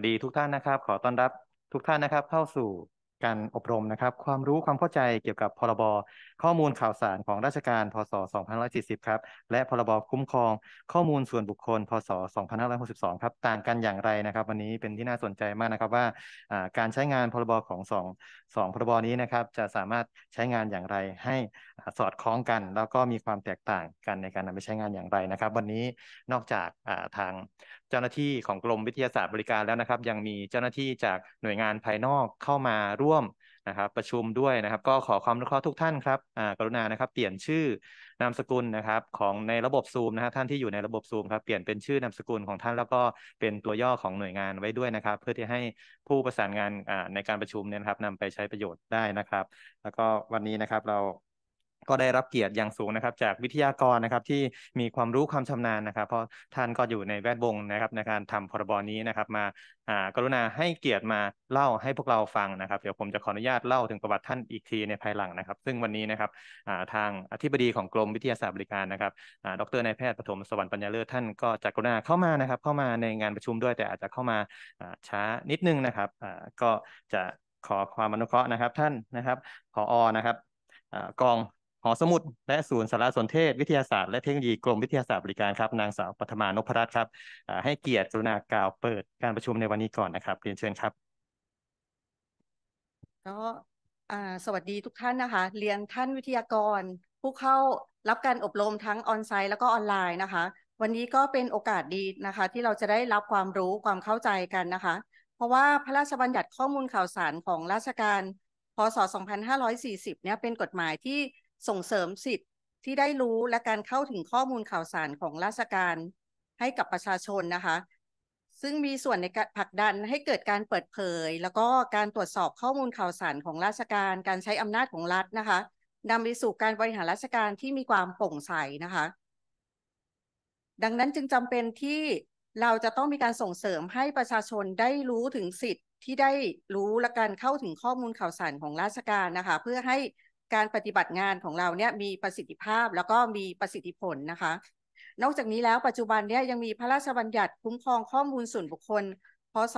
วัสดีทุกท่านนะครับขอต้อนรับทุกท่านนะครับเข้าสู่การอบรมนะครับ ความรู้ความเข้าใจเกี่ยวกับพรบข้อมูลข่าวสารของราชการ พศ2540ครับและพรบคุ้มครอง ข้อมูลส่วนบุคคล พศ2562ครับต่างกันอย่างไรนะครับวันนี้เป็นที่น่าสนใจมากนะครับว่าการใช้งานพรบของ 2 2 พรบนี้นะครับจะสามารถใช้งานอย่างไรให้สอดคล้องกัน แล้วก็มีความแตกต่างกันในการนำไปใช้งานอย่างไรนะครับ วันนี้นอกจากทางเจ้าหน้าที่ของกรมวิทยาศาสตร์บริการแล้วนะครับ ยังมีเจ้าหน้าที่จากหน่วยงานภายนอกเข้ามาร่วมนะครับ ประชุมด้วยนะครับ ก็ขอความรู้ข้อทุกท่านครับกรุณานะครับ เปลี่ยนชื่อนามสกุลนะครับ ของในระบบซูมนะฮะท่านที่อยู่ในระบบซูมครับ เปลี่ยนเป็นชื่อนามสกุลของท่านแล้วก็เป็นตัวย่อของหน่วยงานไว้ด้วยนะครับ เพื่อที่ให้ผู้ประสานงานในการประชุมเนี่ยครับนำไปใช้ประโยชน์ได้นะครับ แล้วก็วันนี้นะครับเราก็ได้รับเกียรติอย่างสูงนะครับ จากวิทยากรนะครับ ที่มีความรู้ความชำนาญนะครับ เพราะท่านก็อยู่ในแวดวงนะครับในการทำพรบนี้นะครับมากรุณาให้เกียรติมาเล่าให้พวกเราฟังนะครับเดี๋ยวผมจะขออนุญาตเล่าถึงประวัติท่านอีกทีในภายหลังนะครับ ซึ่งวันนี้นะครับทางอธิบดีของกรมวิทยาศาสตร์บริการนะครับดรนายแพทย์ปฐมสวรรค์ปัญญาเลิศท่านก็จะกรุณาเข้ามานะครับเข้ามาในงานประชุมด้วย แต่อาจจะเข้ามาช้านิดนึงนะครับก็จะขอความอนุเคราะห์นะครับ ท่านนะครับผออนะครับกองหอสมุดและศูนย์สารสนเทศวิทยาศาสตร์และเทคโนโลยีกรมวิทยาศาสตร์บริการครับ นางสาวปฐมานพรัตน์ครับให้เกียรติกรุณากล่าวเปิดการประชุมในวันนี้ก่อนนะครับ เรียนเชิญครับก็สวัสดีทุกท่านนะคะ เรียนท่านวิทยากร ผู้เข้ารับการอบรมทั้งออนไซต์แล้วก็ออนไลน์นะคะ วันนี้ก็เป็นโอกาสดีนะคะ ที่เราจะได้รับความรู้ความเข้าใจกันนะคะ เพราะว่าพระราชบัญญัติข้อมูลข่าวสารของราชการ พศ 2540เนี่ยเป็นกฎหมายที่ส่งเสริมสิทธิ์ที่ได้รู้และการเข้าถึงข้อมูลข่าวสารของราชการ ให้กับประชาชนนะคะ ซึ่งมีส่วนในการผลักดันให้เกิดการเปิดเผย แล้วก็การตรวจสอบข้อมูลข่าวสารของราชการ การใช้อำนาจของรัฐนะคะนำไปสู่การบริหารราชการที่มีความโปร่งใสนะคะ ดังนั้นจึงจำเป็นที่เราจะต้องมีการส่งเสริมให้ประชาชนได้รู้ถึงสิทธิ์ที่ได้รู้และการเข้าถึงข้อมูลข่าวสารของราชการนะคะเพื่อให้การปฏิบัติงานของเราเนี่ยมีประสิทธิภาพแล้วก็มีประสิทธิผลนะคะ นอกจากนี้แล้วปัจจุบันเนี่ยยังมีพระราชบัญญัติคุ้มครองข้อมูลส่วนบุคคล พศ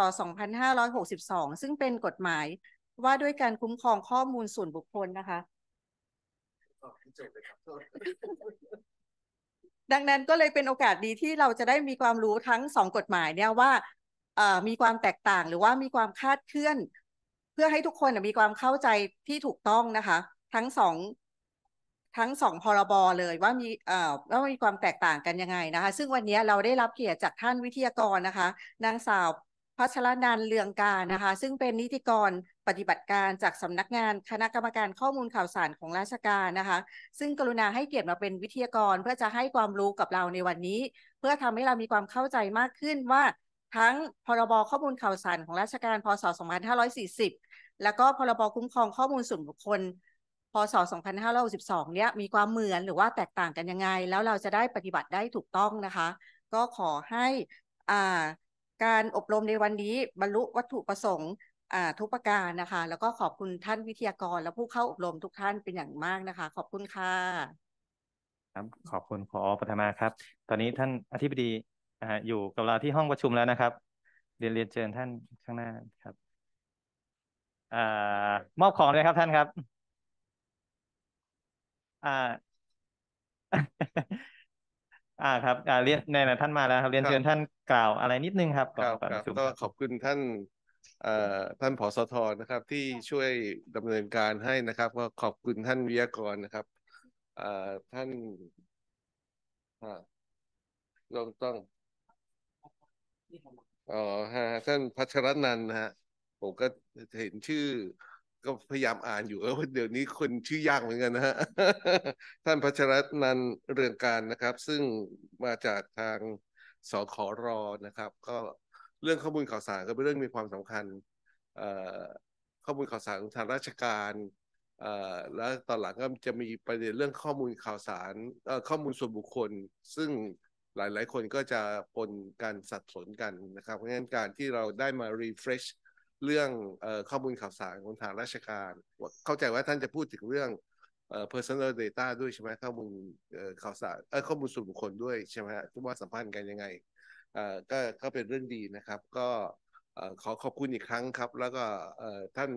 2562 ซึ่งเป็นกฎหมาย ว่าด้วยการคุ้มครองข้อมูลส่วนบุคคลนะคะ ดังนั้นก็เลยเป็นโอกาสดีที่เราจะได้มีความรู้ทั้งสองกฎหมายเนี่ยว่ามีความแตกต่าง หรือว่ามีความคาดเคลื่อน เพื่อให้ทุกคนมีความเข้าใจที่ถูกต้องนะคะทั้งสองทั้งสองพรบเลยว่ามีเอ่อว่ามีความแตกต่างกันยังไงนะคะ ซึ่งวันนี้เราได้รับเกียรติจากท่านวิทยากรนะคะ นางสาวพัชรนันเลืองการนะคะซึ่งเป็นนิติกรปฏิบัติการจากสำนักงานคณะกรรมการข้อมูลข่าวสารของราชการนะคะ ซึ่งกรุณาให้เกียรติมาเป็นวิทยากร เพื่อจะให้ความรู้กับเราในวันนี้ เพื่อทำให้เรามีความเข้าใจมากขึ้นว่าทั้งพรบข้อมูลข่าวสารของราชการพศ2540แล้วก็พรบคุ้มครองข้อมูลส่วนบุคคลพศ 2562เนี่ยมีความเหมือนหรือว่าแตกต่างกันยังไง แล้วเราจะได้ปฏิบัติได้ถูกต้องนะคะ ก็ขอให้การอบรมในวันนี้บรรลุวัตถุประสงค์ทุกประการนะคะ แล้วก็ขอบคุณท่านวิทยากรและผู้เข้าอบรมทุกท่านเป็นอย่างมากนะคะ ขอบคุณค่ะครับขอบคุณพอปรทมาครับ ตอนนี้ท่านอธิบดีอยู่กับเราที่ห้องประชุมแล้วนะครับ เรียนเรียนเชิญท่านข้างหน้าครับอมอบของเลยครับท่านครับอ่า อ่า ครับอ่าเรียนในนท่านมาแล้วครับเรียนเชิญท่านกล่าวอะไรนิดนึงครับก่อนก่อนก็ขอบคุณท่านเอ่อท่านผอสทนะครับ ที่ช่วยดำเนินการให้นะครับก็ขอบคุณท่านวิทยากรนะครับเอ่อท่านลองต้องอ๋อฮะ ท่านพัชรนันนะฮะผมก็เห็นชื่อก็พยายามอ่านอยู่เออเดี๋ยวนี้คนชื่อยากเหมือนกันนะฮะท่านพัชรนันเรืองการนะครับ ซึ่งมาจากทางสครอนะครับ ก็เรื่องข้อมูลข่าวสารก็เป็นเรื่องมีความสำคัญข้อมูลข่าวสารทางราชการแล้วตอนหลังก็จะมีประเด็นเรื่องข้อมูลข่าวสารข้อมูลส่วนบุคคล ซึ่งหลายๆ คนก็จะปนกันสับสนกันนะครับเพราะงั้นการที่เราได้มา refresh เรื่องข้อมูลข่าวสารของทางราชการเข้าใจว่าท่านจะพูดถึงเรื่อง personal data ด้วยใช่ไหมข้อมูลข่าวสารข้อมูลส่วนบุคคลด้วยใช่ไหมุว่าสัมพันธ์กันยังไงก็ก็เป็นเรื่องดีนะครับ ก็ขอขอบคุณอีกครั้งครับ แล้วก็ท่าน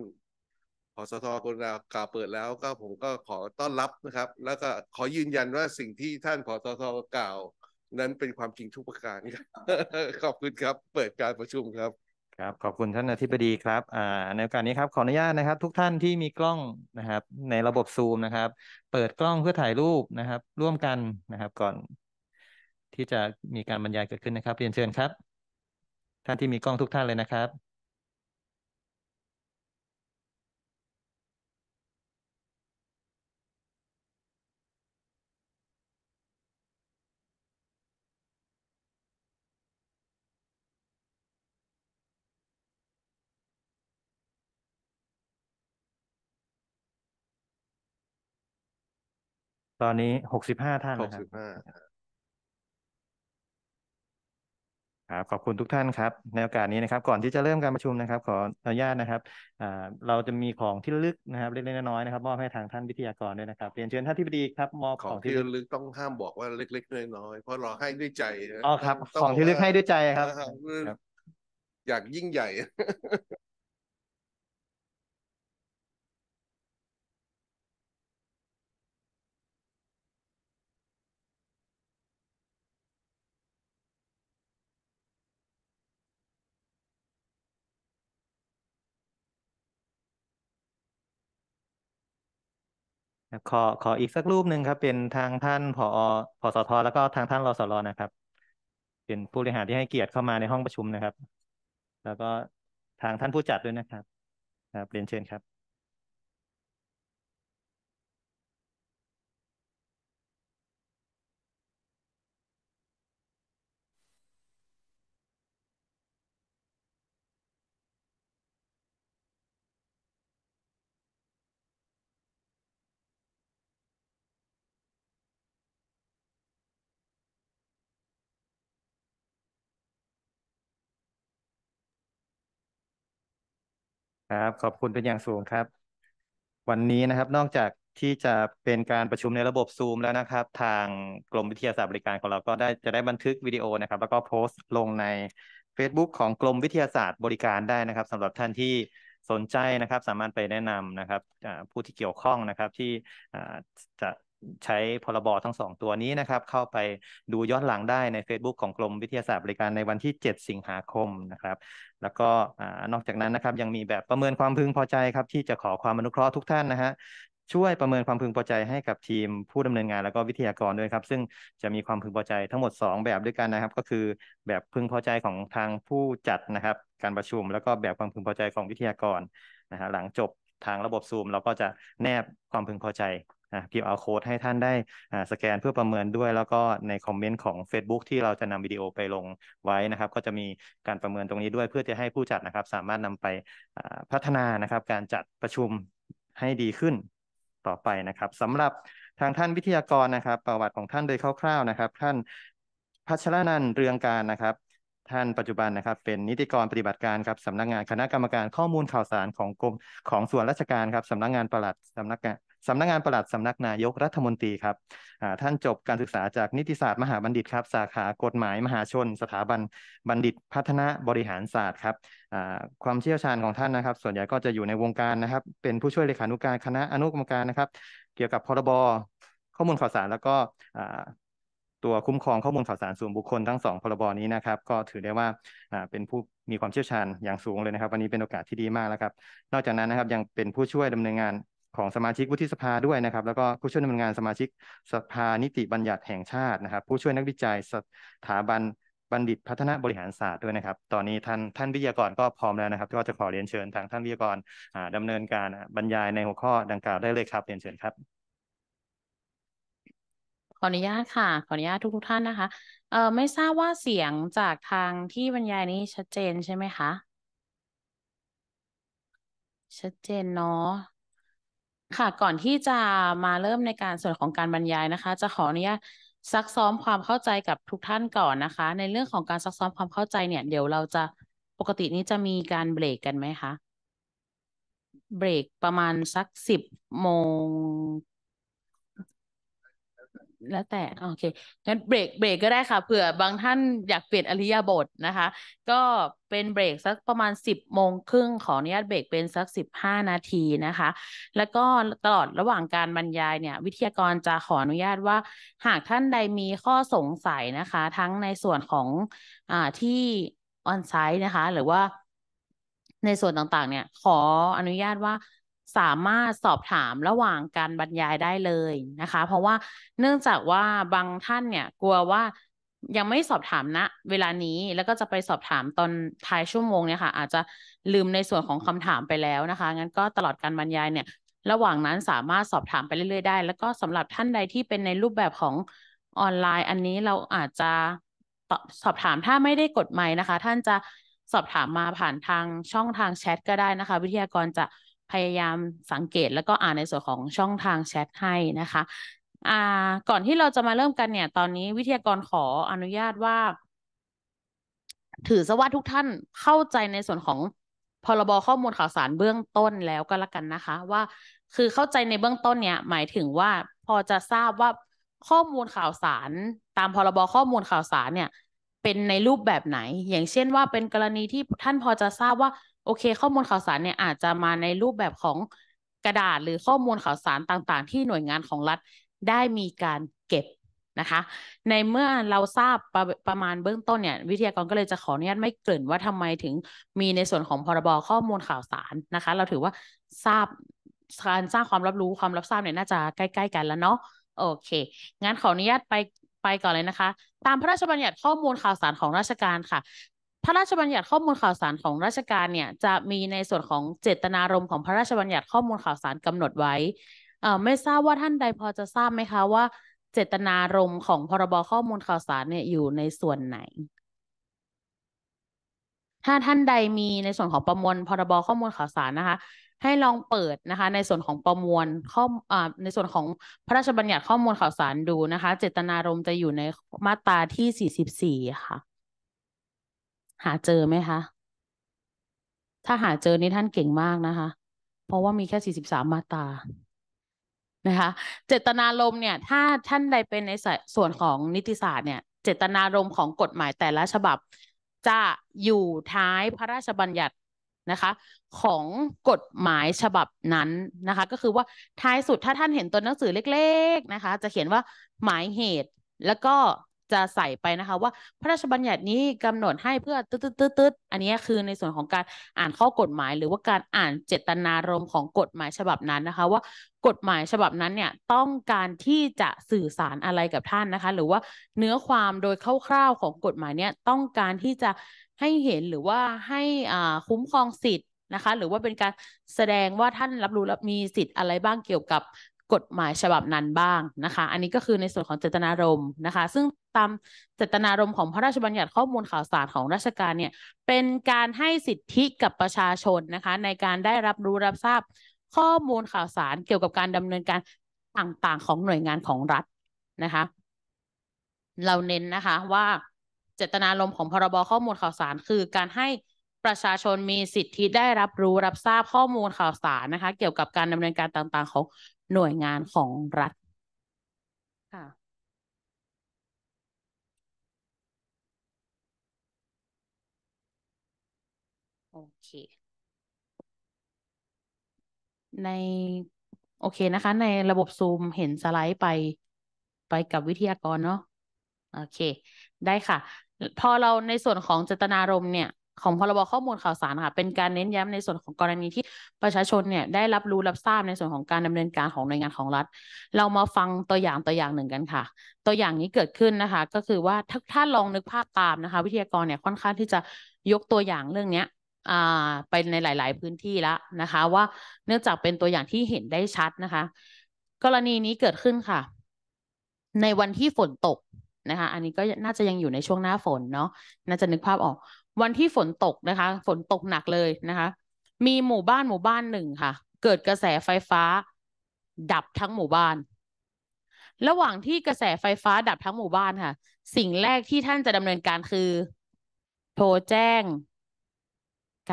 พสทกรเรากล่าวเปิดแล้วก็ผมก็ขอต้อนรับนะครับ แล้วก็ขอยืนยันว่าสิ่งที่ท่านพสทกล่าวนั้นเป็นความจริงทุกประการขอบคุณครับ เปิดการประชุมครับครับขอบคุณท่านอธิบดีครับ อ่า ในโอกาสนี้ครับ ขออนุญาตนะครับ ทุกท่านที่มีกล้องนะครับ ในระบบซูมนะครับ เปิดกล้องเพื่อถ่ายรูปนะครับ ร่วมกันนะครับ ก่อนที่จะมีการบรรยายเกิดขึ้นนะครับเรียนเชิญครับท่านที่มีกล้องทุกท่านเลยนะครับตอนนี้หกสิบห้าท่านนะครับ้ครับขอบคุณทุกท่านครับ ในโอกาสนี้นะครับ ก่อนที่จะเริ่มการประชุมนะครับ ขออนุญาตนะครับ อ่า เราจะมีของที่ลึกนะครับ เล็กๆน้อยๆนะครับ มอบให้ทางท่านวิทยากรด้วยนะครับเรียนเชิญท่านที่ปดีครับ มอบของที่ลึก ต้องห้ามบอกว่าเล็กๆน้อยๆ เพราะเราให้ด้วยใจนะอ๋อครับ ของที่ลึกให้ด้วยใจครับอยากยิ่งใหญ่ขอขออีกสักรูปหนึ่งครับ เป็นทางท่านผอผสทแล้วก็ทางท่านรสรนะครับ เป็นผู้บริหารที่ให้เกียรติเข้ามาในห้องประชุมนะครับ แล้วก็ทางท่านผู้จัดด้วยนะครับครับเรียนเชิญครับครับขอบคุณเป็นอย่างสูงครับ วันนี้นะครับ นอกจากที่จะเป็นการประชุมในระบบซูมแล้วนะครับ ทางกรมวิทยาศาสตร์บริการของเราก็ได้จะได้บันทึกวิดีโอนะครับ แล้วก็โพสต์ลงใน Facebook ของกรมวิทยาศาสตร์บริการได้นะครับสำหรับท่านที่สนใจนะครับ สามารถไปแนะนำนะครับผู้ที่เกี่ยวข้องนะครับที่จะใช้พรบ ทั้งสองตัวนี้นะครับเข้าไปดูย้อนหลังได้ใน Facebook ของกรมวิทยาศาสตร์บริการในวันที่ 7 สิงหาคมนะครับแล้วก็นอกจากนั้นนะครับยังมีแบบประเมินความพึงพอใจครับที่จะขอความอนุเคราะห์ทุกท่านนะฮะช่วยประเมินความพึงพอใจให้กับทีมผู้ดำเนินงานแล้วก็วิทยากรด้วยครับซึ่งจะมีความพึงพอใจทั้งหมด 2 แบบด้วยกันนะครับ ก็คือแบบพึงพอใจของทางผู้จัดนะครับการประชุมแล้วก็แบบความพึงพอใจของวิทยากรนะฮะหลังจบทางระบบซูมเราก็จะแนบความพึงพอใจพิมพ์เอาโค้ดให้ท่านได้สแกนเพื่อประเมินด้วย แล้วก็ในคอมเมนต์ของ Facebook ที่เราจะนำวิดีโอไปลงไว้นะครับ ก็จะมีการประเมินตรงนี้ด้วยเพื่อจะให้ผู้จัดนะครับ สามารถนำไปพัฒนานะครับ การจัดประชุมให้ดีขึ้นต่อไปนะครับ สำหรับทางท่านวิทยากรนะครับ ประวัติของท่านโดยคร่าว ๆนะครับ ท่านพัชรนันเรืองการนะครับ ท่านปัจจุบันนะครับ เป็นนิติกรปฏิบัติการครับสำนักงาน คณะกรรมการข้อมูลข่าวสารของกรมของส่วนราชการครับสำนักงานประหลัดสำนักงานสำนักงงานประหลัดสำนักนายกรัฐมนตรีครับท่านจบการศึกษาจากนิติศาสตร์มหาบัณฑิตครับสาขากฎหมายมหาชน สถาบันบัณฑิตพัฒนาบริหารศาสตร์ครับความเชี่ยวชาญของท่านนะครับ ส่วนใหญ่ก็จะอยู่ในวงการนะครับเป็นผู้ช่วยเลขานุการคณะอนุกรรมการนะครับเกี่ยวกับพรบข้อมูลข่าวสารแล้วก็ตัวคุ้มครองข้อมูลข่าวสารส่วนบุคคลทั้งสองพรบนี้นะครับ ก็ถือได้ว่าเป็นผู้มีความเชี่ยวชาญอย่างสูงเลยนะครับ วันนี้เป็นโอกาสที่ดีมากแล้วครับนอกจากนั้นนะครับยังเป็นผู้ช่วยดำเนินงานของสมาชิกวุฒิสภาด้วยนะครับ แล้วก็ผู้ช่วยนักงาน สมาชิกสภานิติบัญญัติแห่งชาตินะครับ ผู้ช่วยนักวิจัยสถาบันบัณฑิตพัฒนาบริหารศาสตร์ด้วยนะครับ ตอนนี้ท่านท่านวิทยากรก็พร้อมแล้วนะครับ ก็จะขอเรียนเชิญทางท่านวิทยากรดำเนินการบรรยายในหัวข้อดังกล่าวได้เลยครับ เรียนเชิญครับ ขออนุญาตค่ะ ขออนุญาตทุกทุกท่านนะคะเอ่อไม่ทราบว่าเสียงจากทางที่บรรยายนี้ชัดเจนใช่ไหมคะชัดเจนเนาะค่ะก่อนที่จะมาเริ่มในการส่วนของการบรรยายนะคะ จะขออนุญาตซักซ้อมความเข้าใจกับทุกท่านก่อนนะคะ ในเรื่องของการซักซ้อมความเข้าใจเนี่ย เดี๋ยวเราจะปกตินี้จะมีการเบรกกันไหมคะเบรกประมาณสักสิบโมงแล้วแต่โอเคงั้นเบรกเบรกก็ได้ค่ะเผื่อบางท่านอยากเปลี่ยนอริยบทนะคะ ก็เป็นเบรกสักประมาณสิบโมงครึ่งขออนุญาตเบรกเป็นสักสิบห้านาทีนะคะ แล้วก็ตลอดระหว่างการบรรยายเนี่ย วิทยากรจะขออนุญาตว่า หากท่านใดมีข้อสงสัยนะคะ ทั้งในส่วนของอ่าที่ออนไซต์นะคะหรือว่าในส่วนต่างๆ เนี่ย ขออนุญาตว่าสามารถสอบถามระหว่างการบรรยายได้เลยนะคะ เพราะว่าเนื่องจากว่าบางท่านเนี่ยกลัวว่ายังไม่สอบถามณนะ เวลานี้ แล้วก็จะไปสอบถามตอนท้ายชั่วโมงเนี่ยค่ะ อาจจะลืมในส่วนของคำถามไปแล้วนะคะงั้นก็ตลอดการบรรยายเนี่ย ระหว่างนั้นสามารถสอบถามไปเรื่อยๆได้แล้วก็สำหรับท่านใดที่เป็นในรูปแบบของออนไลน์ อันนี้เราอาจจะสอบถามถ้าไม่ได้กดไม์นะคะท่านจะสอบถามมาผ่านทางช่องทางแชทก็ได้นะคะ วิทยากรจะพยายามสังเกตแล้วก็อ่านในส่วนของช่องทางแชทให้นะคะอ่า ก่อนที่เราจะมาเริ่มกันเนี่ย ตอนนี้วิทยากรขออนุญาตว่า ถือซะว่าทุกท่านเข้าใจในส่วนของพรบข้อมูลข่าวสารเบื้องต้นแล้วก็แล้วกันนะคะ ว่า คือเข้าใจในเบื้องต้นเนี่ย หมายถึงว่าพอจะทราบว่าข้อมูลข่าวสาร ตามพรบข้อมูลข่าวสารเนี่ย เป็นในรูปแบบไหน อย่างเช่นว่าเป็นกรณีที่ท่านพอจะทราบว่าโอเคข้อมูลข่าวสารเนี่ยอาจจะมาในรูปแบบของกระดาษหรือข้อมูลข่าวสารต่างๆ ที่หน่วยงานของรัฐได้มีการเก็บนะคะ ในเมื่อเราทราบประประมาณเบื้องต้นเนี่ย วิทยากรก็เลยจะขออนุญาตไม่เกริ่น ว่าทำไมถึงมีในส่วนของพรบข้อมูลข่าวสารนะคะ เราถือว่าทราบการสร้างความรับรู้ความรับทราบเนี่ยน่าจะใกล้ๆกันแล้วเนาะโอเคงั้นขออนุญาตไปไปก่อนเลยนะคะ ตามพระราชบัญญัติข้อมูลข่าวสารของราชการค่ะพระราชบัญญัติข้อมูลข่าวสารของราชการเนี่ยจะมีในส่วนของเจตนารมณ์ของพระราชบัญญัติข้อมูลข่าวสารกำหนดไว้เไม่ทราบว่าท่านใดพอจะทราบไหมคะว่าเจตนารมณ์ของพรบข้อมูลข่าวสารเนี่ยอยู่ในส่วนไหน ถ้าท่านใดมีในส่วนของประมวลพรบข้อมูลข่าวสารนะคะให้ลองเปิดนะคะในส่วนของประมวลข้อในส่วนของพระราชบัญญัติข้อมูลข่าวสารดูนะคะ เจตนารมณ์จะอยู่ในมาตราที่44ค่ะหาเจอไหมคะ ถ้าหาเจอนี่ท่านเก่งมากนะคะ เพราะว่ามีแค่สี่สิบสามมาตานะคะ เจตนารมณ์เนี่ย ถ้าท่านใดเป็นในส่วนของนิติศาสตร์เนี่ย เจตนารมณ์ของกฎหมายแต่ละฉบับ จะอยู่ท้ายพระราชบัญญัตินะคะ ของกฎหมายฉบับนั้นนะคะ ก็คือว่าท้ายสุดถ้าท่านเห็นตัวหนังสือเล็กๆนะคะ จะเขียนว่าหมายเหตุแล้วก็จะใส่ไปนะคะว่าพระราชบัญญัตินี้กำหนดให้เพื่อตืดตืดตืดอันนี้คือในส่วนของการอ่านข้อกฎหมาย หรือว่าการอ่านเจตนารมณ์ของกฎหมายฉบับนั้นนะคะ ว่ากฎหมายฉบับนั้นเนี่ยต้องการที่จะสื่อสารอะไรกับท่านนะคะ หรือว่าเนื้อความโดยคร่าวๆของกฎหมายเนี่ยต้องการที่จะให้เห็นหรือว่าให้อ่าคุ้มครองสิทธิ์นะคะ หรือว่าเป็นการแสดงว่าท่านรับรู้รับมีสิทธิ์อะไรบ้างเกี่ยวกับกฎหมายฉบับนั้นบ้างนะคะ อันนี้ก็คือในส่วนของเจตนารมณ์นะคะ ซึ่งตามเจตนารมณ์ของพระราชบัญญัติข้อมูลข่าวสารของราชการเนี่ย เป็นการให้สิทธิกับประชาชนนะคะ ในการได้รับรู้รับทราบข้อมูลข่าวสารเกี่ยวกับการดำเนินการต่างๆ ของหน่วยงานของรัฐนะคะ เราเน้นนะคะว่าเจตนารมณ์ของพรบข้อมูลข่าวสาร คือการให้ประชาชนมีสิทธิได้รับรู้รับทราบข้อมูลข่าวสารนะคะ เกี่ยวกับการดำเนินการต่าง ๆของหน่วยงานของรัฐ ค่ะ โอเค ใน โอเคนะคะ ในระบบ ซูม เห็นสไลด์ไป ไปกับวิทยากรเนาะ โอเค ได้ค่ะ พอเราในส่วนของเจตนารมณ์เนี่ยของพรบข้อมูลข่าวสารค่ะเป็นการเน้นย้ำในส่วนของกรณีที่ประชาชนเนี่ย ได้รับรู้รับทราบในส่วนของการดำเนินการของหน่วยงานของรัฐ เรามาฟังตัวอย่างตัวอย่างหนึ่งกันค่ะ ตัวอย่างนี้เกิดขึ้นนะคะ ก็คือว่าถ้าถ้าลองนึกภาพตามนะคะ วิทยากรเนี่ยค่อนข้างที่จะยกตัวอย่างเรื่องเนี้ยไปในหลาย ๆ พื้นที่แล้วนะคะ ว่าเนื่องจากเป็นตัวอย่างที่เห็นได้ชัดนะคะ กรณีนี้เกิดขึ้นค่ะ ในวันที่ฝนตกนะคะ อันนี้ก็น่าจะยังอยู่ในช่วงหน้าฝนเนาะน่าจะนึกภาพออกวันที่ฝนตกนะคะ ฝนตกหนักเลยนะคะ มีหมู่บ้านหมู่บ้านหนึ่งค่ะ เกิดกระแสไฟฟ้า ดับทั้งหมู่บ้าน ระหว่างที่กระแสไฟฟ้าดับทั้งหมู่บ้านค่ะ สิ่งแรกที่ท่านจะดำเนินการคือโทรแจ้ง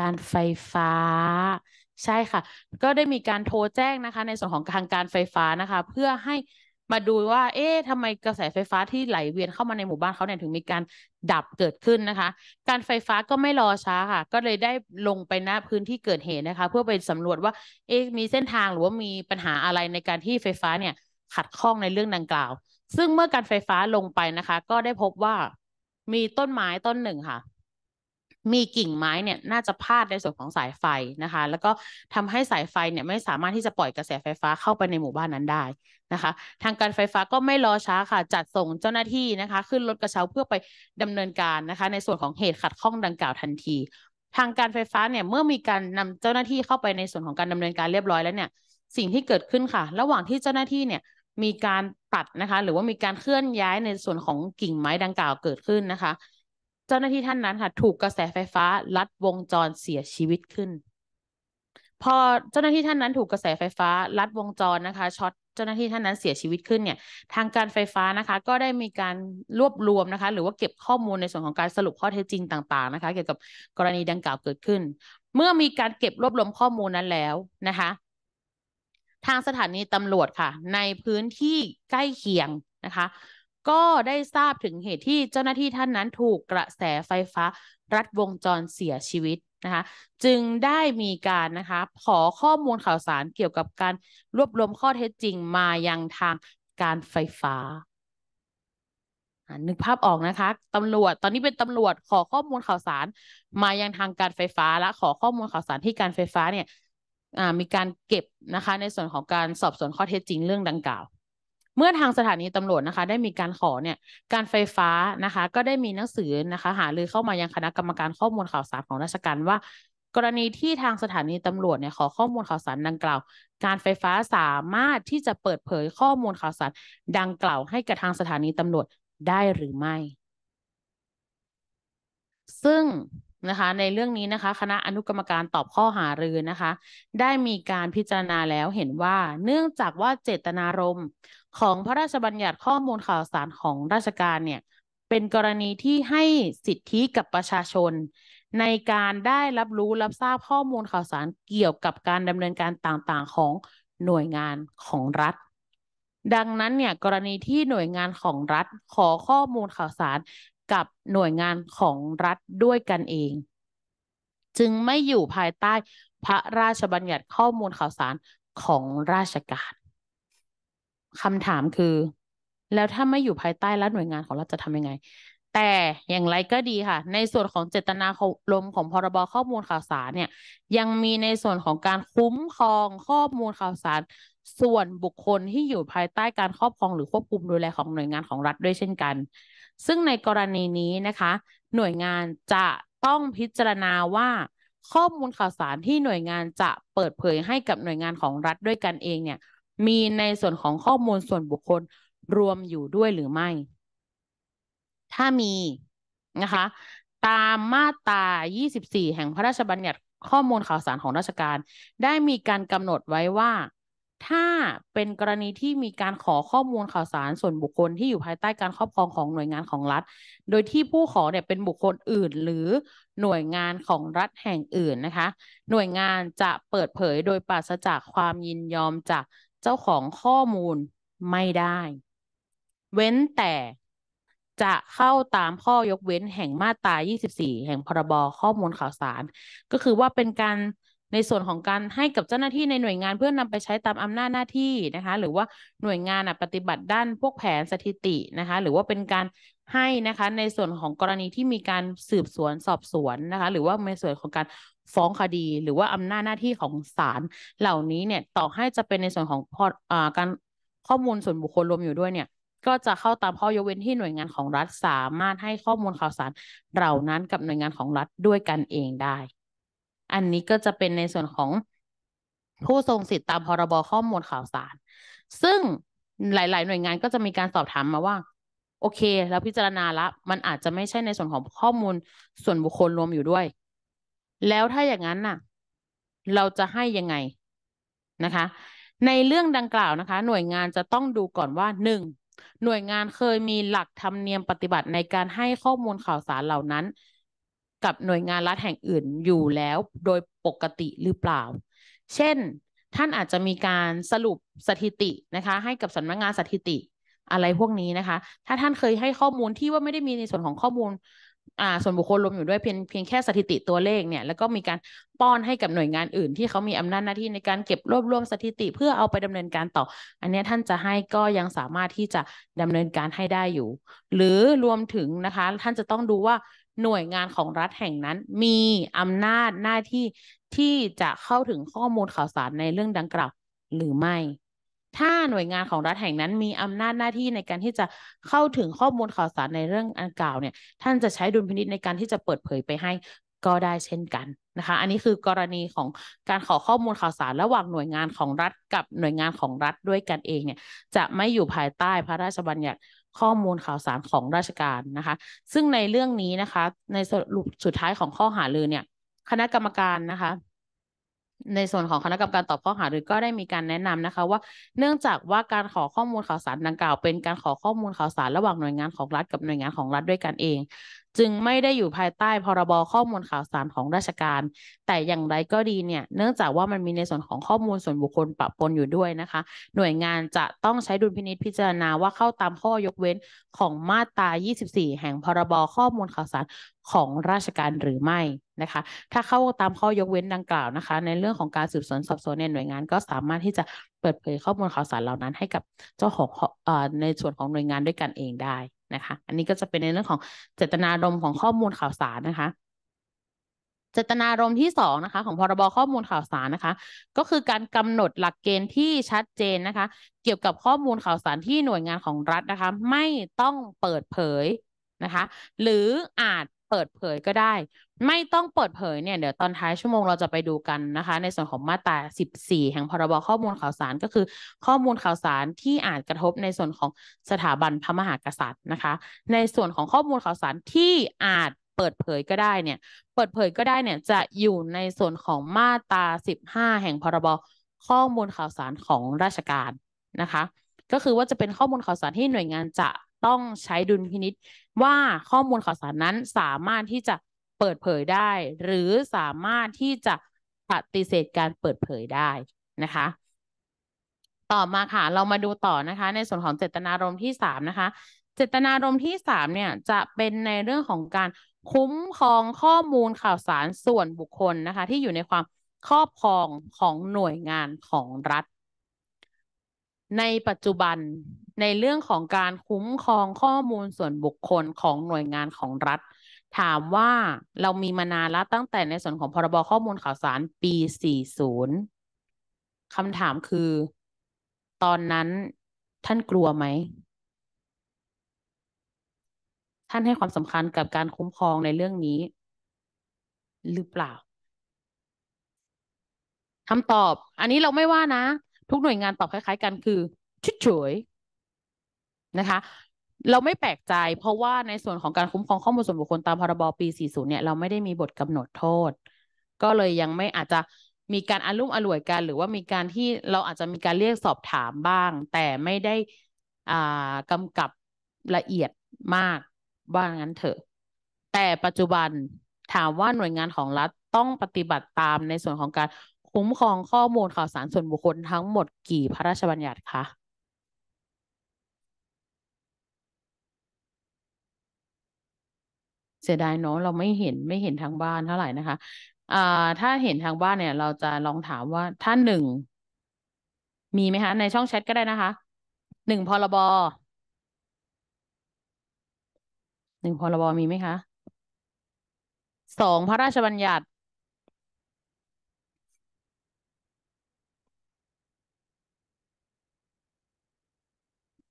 การไฟฟ้า ใช่ค่ะ ก็ได้มีการโทรแจ้งนะคะ ในส่วนของทางการไฟฟ้านะคะ เพื่อให้มาดูว่าเอ๊ะทำไมกระแสไฟฟ้าที่ไหลเวียนเข้ามาในหมู่บ้านเขาเนี่ยถึงมีการดับเกิดขึ้นนะคะ การไฟฟ้าก็ไม่รอช้าค่ะ ก็เลยได้ลงไปณพื้นที่เกิดเหตุนะคะ เพื่อไปสำรวจว่า เอ๊ะ มีเส้นทางหรือว่ามีปัญหาอะไรในการที่ไฟฟ้าเนี่ยขัดข้องในเรื่องดังกล่าว ซึ่งเมื่อการไฟฟ้าลงไปนะคะ ก็ได้พบว่า มีต้นไม้ต้นหนึ่งค่ะมีกิ่งไม้เนี่ยน่าจะพาดในส่วนของสายไฟนะคะ แล้วก็ทำให้สายไฟเนี่ยไม่สามารถที่จะปล่อยกระแสไฟฟ้าเข้าไปในหมู่บ้านนั้นได้นะคะ ทางการไฟฟ้าก็ไม่รอช้าค่ะ จัดส่งเจ้าหน้าที่นะคะ ขึ้นรถกระเช้าเพื่อไปดำเนินการนะคะ ในส่วนของเหตุขัดข้องดังกล่าวทันที ทางการไฟฟ้าเนี่ยเมื่อมีการนำเจ้าหน้าที่เข้าไปในส่วนของการดำเนินการเรียบร้อยแล้วเนี่ยสิ่งที่เกิดขึ้นค่ะ ระหว่างที่เจ้าหน้าที่เนี่ยมีการตัดนะคะ หรือว่ามีการเคลื่อนย้ายในส่วนของกิ่งไม้ดังกล่าวเกิดขึ้นนะคะเจ้าหน้าที่ท่านนั้นค่ะถูกกระแสไฟฟ้า ลัดวงจรเสียชีวิตขึ้น พอเจ้าหน้าที่ท่านนั้นถูกกระแสไฟฟ้าลัดวงจรนะคะช็อตเจ้าหน้าที่ท่านนั้นเสียชีวิตขึ้นเนี่ย ทางการไฟฟ้านะคะ ก็ได้มีการรวบรวมนะคะ หรือว่าเก็บข้อมูลในส่วนของการสรุปข้อเท็จจริงต่างๆ นะคะ เกี่ยวกับกรณีดังกล่าวเกิดขึ้น เมื่อมีการเก็บรวบรวมข้อมูลนั้นแล้วนะคะ ทางสถานีตำรวจค่ะ ในพื้นที่ใกล้เคียงนะคะก็ได้ทราบถึงเหตุที่เจ้าหน้าที่ท่านนั้นถูกกระแสไฟฟ้า รัดวงจรเสียชีวิตนะคะจึงได้มีการนะคะขอข้อมูลข่าวสารเกี่ยวกับการรวบรวมข้อเท็จจริงมายังทางการไฟฟ้านึกภาพออกนะคะตำรวจตอนนี้เป็นตำรวจขอข้อมูลข่าวสารมายังทางการไฟฟ้า และขอข้อมูลข่าวสารที่การไฟฟ้าเนี่ยมีการเก็บนะคะในส่วนของการสอบสวนข้อเท็จจริง เรื่องดังกล่าวเมื่อทาง สถานีตำรวจนะคะ ได้มีการขอเนี่ยการไฟฟ้านะคะ ก็ได้มีหนังสือนะคะหารือเข้ามายังคณะกรรมการข้อมูลข่าวสารของราชการว่า กรณีที่ทางสถานีตำรวจเนี่ยขอข้อมูลข่าวสารดังกล่าว การไฟฟ้าสามารถที่จะเปิดเผยข้อมูลข่าวสารดังกล่าว ให้กับทางสถานีตำรวจได้หรือไม่ ซึ่งนะคะในเรื่องนี้นะคะคณะอนุกรรมการตอบข้อหารือนะคะได้มีการพิจารณาแล้วเห็นว่าเนื่องจากว่าเจตนารมณ์ ของพระราชบัญญัติข้อมูลข่าวสารของราชการเนี่ยเป็นกรณีที่ให้สิทธิกับประชาชน ในการได้รับรู้รับทราบข้อมูลข่าวสารเกี่ยวกับการดำเนินการต่างๆของหน่วยงานของรัฐ ดังนั้นเนี่ยกรณีที่หน่วยงานของรัฐ ขอข้อมูลข่าวสารกับหน่วยงานของรัฐด้วยกันเอง จึงไม่อยู่ภายใต้พระราชบัญญัติข้อมูลข่าวสารของราชการคำถามคือ แล้วถ้าไม่อยู่ภายใต้รัฐหน่วยงานของรัฐจะทำยังไง แต่อย่างไรก็ดีค่ะ ในส่วนของเจตนาลมของพรบข้อมูลข่าวสารเนี่ยยังมีในส่วนของการคุ้มครองข้อมูลข่าวสาร ส่วนบุคคลที่อยู่ภายใต้การครอบครอง หรือควบคุมดูแลของหน่วยงานของรัฐด้วยเช่นกันซึ่งในกรณีนี้นะคะ หน่วยงานจะต้องพิจารณาว่า ข้อมูลข่าวสารที่หน่วยงานจะเปิดเผยให้กับหน่วยงานของรัฐด้วยกันเองเนี่ยมีในส่วนของข้อมูลส่วนบุคคลรวมอยู่ด้วยหรือไม่ ถ้ามีนะคะตามมาตรา24 แห่งพระราชบัญญัติข้อมูลข่าวสารของราชการ ได้มีการกำหนดไว้ว่าถ้าเป็นกรณีที่มีการขอข้อมูลข่าวสาร ส่วนบุคคลที่อยู่ภายใต้การครอบครองของหน่วยงานของรัฐ โดยที่ผู้ขอเนี่ยเป็นบุคคลอื่นหรือหน่วยงานของรัฐแห่งอื่นนะคะ หน่วยงานจะเปิดเผยโดยปราศจากความยินยอมจากเจ้าของข้อมูลไม่ได้ เว้นแต่จะเข้าตามข้อยกเว้นแห่งมาตรา24 แห่งพรบข้อมูลข่าวสาร ก็คือว่าเป็นการในส่วนของการให้กับเจ้าหน้าที่ในหน่วยงานเพื่อนำไปใช้ตามอำนาจหน้าที่นะคะ หรือว่าหน่วยงานปฏิบัติด้านพวกแผนสถิตินะคะ หรือว่าเป็นการให้นะคะในส่วนของกรณีที่มีการสืบสวนสอบสวนนะคะหรือว่าในส่วนของการฟ้องคดีหรือว่าอำนาจหน้าที่ของศาลเหล่านี้เนี่ยต่อให้จะเป็นในส่วนของพอการข้อมูลส่วนบุคคลรวมอยู่ด้วยเนี่ยก็จะเข้าตามข้อยกเว้นที่หน่วยงานของรัฐสามารถให้ข้อมูลข่าวสารเหล่านั้นกับหน่วยงานของรัฐด้วยกันเองได้อันนี้ก็จะเป็นในส่วนของผู้ทรงสิทธิตามพรบข้อมูลข่าวสาร ซึ่งหลาย ๆ หน่วยงานก็จะมีการสอบถามมาว่า โอเค แล้วพิจารณาละมันอาจจะไม่ใช่ในส่วนของข้อมูลส่วนบุคคลรวมอยู่ด้วย แล้วถ้าอย่างนั้นน่ะ เราจะให้ยังไงนะคะ ในเรื่องดังกล่าวนะคะ หน่วยงานจะต้องดูก่อนว่าหนึ่งหน่วยงานเคยมีหลักธรรมเนียมปฏิบัติในการให้ข้อมูลข่าวสารเหล่านั้นกับหน่วยงานรัฐแห่งอื่นอยู่แล้วโดยปกติหรือเปล่า เช่น ท่านอาจจะมีการสรุปสถิตินะคะ ให้กับสำนักงงานสถิติอะไรพวกนี้นะคะ ถ้าท่านเคยให้ข้อมูลที่ว่าไม่ได้มีในส่วนของข้อมูลอ่าส่วนบุคคลรวมอยู่ด้วยเพียงเพียงแค่สถิติตัวเลขเนี่ย แล้วก็มีการป้อนให้กับหน่วยงานอื่น ที่เขามีอำนาจหน้าที่ในการเก็บรวบรวมสถิติ เพื่อเอาไปดำเนินการต่อ อันนี้ท่านจะให้ก็ยังสามารถที่จะดำเนินการให้ได้อยู่ หรือรวมถึงนะคะ ท่านจะต้องดูว่าหน่วยงานของรัฐแห่งนั้นมีอำนาจหน้าที่ที่จะเข้าถึงข้อมูลข่าวสารในเรื่องดังกล่าวหรือไม่ ถ้าหน่วยงานของรัฐแห่งนั้นมีอำนาจหน้าที่ในการที่จะเข้าถึงข้อมูลข่าวสารในเรื่องดังกล่าวเนี่ย ท่านจะใช้ดุลพินิษในการที่จะเปิดเผยไปให้ก็ได้เช่นกัน นะคะ อันนี้คือกรณีของการขอข้อมูลข่าวสารระหว่างหน่วยงานของรัฐกับหน่วยงานของรัฐด้วยกันเองเนี่ย จะไม่อยู่ภายใต้พระราชบัญญัติข้อมูลข่าวสารของราชการนะคะ ซึ่งในเรื่องนี้นะคะ ในสรุปสุดท้ายของข้อหารือเนี่ย คณะกรรมการนะคะ ในส่วนของคณะกรรมการตอบข้อหารือก็ได้มีการแนะนำนะคะ ว่าเนื่องจากว่าการขอข้อมูลข่าวสารดังกล่าวเป็นการขอข้อมูลข่าวสารระหว่างหน่วยงานของรัฐกับหน่วยงานของรัฐด้วยกันเองจึงไม่ได้อยู่ภายใต้พรบข้อมูลข่าวสารของราชการ แต่อย่างไรก็ดี เนี่ยเนื่องจากว่ามันมีในส่วนของข้อมูลส่วนบุคคลปะปนอยู่ด้วยนะคะ หน่วยงานจะต้องใช้ดุลพินิษพิจารณาว่าเข้าตามข้อยกเว้นของมาตรา 24 แห่งพรบข้อมูลข่าวสารของราชการหรือไม่นะคะถ้าเข้าตามข้อยกเว้นดังกล่าวนะคะในเรื่องของการสืบสวนสอบสวนในหน่วยงานก็สามารถที่จะเปิดเผยข้อมูลข่าวสารเหล่านั้น ให้กับเจ้าของในส่วนของหน่วยงานด้วยกันเองได้นะคะ อันนี้ก็จะเป็นในเรื่องของเจตนารมณ์ของข้อมูลข่าวสารนะคะ เจตนารมณ์ที่2นะคะของพรบข้อมูลข่าวสารนะคะ ก็คือการกำหนดหลักเกณฑ์ที่ชัดเจนนะคะ เกี่ยวกับข้อมูลข่าวสารที่หน่วยงานของรัฐนะคะไม่ต้องเปิดเผยนะคะ หรืออาจเปิดเผยก็ได้ไม่ต้องเปิดเผยเนี่ยเดี๋ยวตอนท้ายชั่วโมงเราจะไปดูกันนะคะ ในส่วนของมาตรา 14 แห่งพรบข้อมูลข่าวสารก็คือ ข้อมูลข่าวสารที่อาจกระทบในส่วนของสถาบันพระมหากษัตริย์นะคะ ในส่วนของข้อมูลข่าวสารที่อาจเปิดเผยก็ได้เนี่ยเปิดเผยก็ได้เนี่ยจะอยู่ในส่วนของมาตรา 15 แห่งพรบข้อมูลข่าวสารของราชการนะคะ ก็คือว่าจะเป็นข้อมูลข่าวสารที่หน่วยงานจะต้องใช้ดุลพินิษว่าข้อมูลข่าวสารนั้นสามารถที่จะเปิดเผยได้ หรือสามารถที่จะปฏิเสธการเปิดเผยได้นะคะ ต่อมาค่ะเรามาดูต่อนะคะ ในส่วนของเจตนารมณ์ที่สามนะคะ เจตนารมณ์ที่สามเนี่ยจะเป็นในเรื่องของการคุ้มครองข้อมูลข่าวสารส่วนบุคคลนะคะ ที่อยู่ในความครอบครองของหน่วยงานของรัฐ ในปัจจุบันในเรื่องของการคุ้มครองข้อมูลส่วนบุคคลของหน่วยงานของรัฐ ถามว่าเรามีมานานแล้วตั้งแต่ในส่วนของพรบข้อมูลข่าวสารปี 40 คำถามคือ ตอนนั้นท่านกลัวไหม ท่านให้ความสำคัญกับการคุ้มครองในเรื่องนี้ หรือเปล่าคำตอบอันนี้เราไม่ว่านะ ทุกหน่วยงานตอบคล้าย ๆ กันคือชุดเฉยนะคะเราไม่แปลกใจเพราะว่าในส่วนของการคุ้มครองข้อมูลส่วนบุคคลตามพรบปี 40 เนี่ยเราไม่ได้มีบทกำหนดโทษ ก็เลยยังไม่อาจจะมีการอารมุ่มอร่วยกัน หรือว่ามีการที่เราอาจจะมีการเรียกสอบถามบ้าง แต่ไม่ได้อ่ากำกับละเอียดมากว่างั้นเถอะแต่ปัจจุบันถามว่าหน่วยงานของรัฐต้องปฏิบัติตามในส่วนของการคุ้มครองข้อมูลข่าวสารส่วนบุคคลทั้งหมดกี่พระราชบัญญัติคะเสียดายเนาะเราไม่เห็นไม่เห็นทางบ้านเท่าไหร่นะคะ อ่าถ้าเห็นทางบ้านเนี่ย เราจะลองถามว่าท่านหนึ่งมีไหมคะในช่องแชทก็ได้นะคะหนึ่งพรบหนึ่งพรบ มีไหมคะสองพระราชบัญญัติ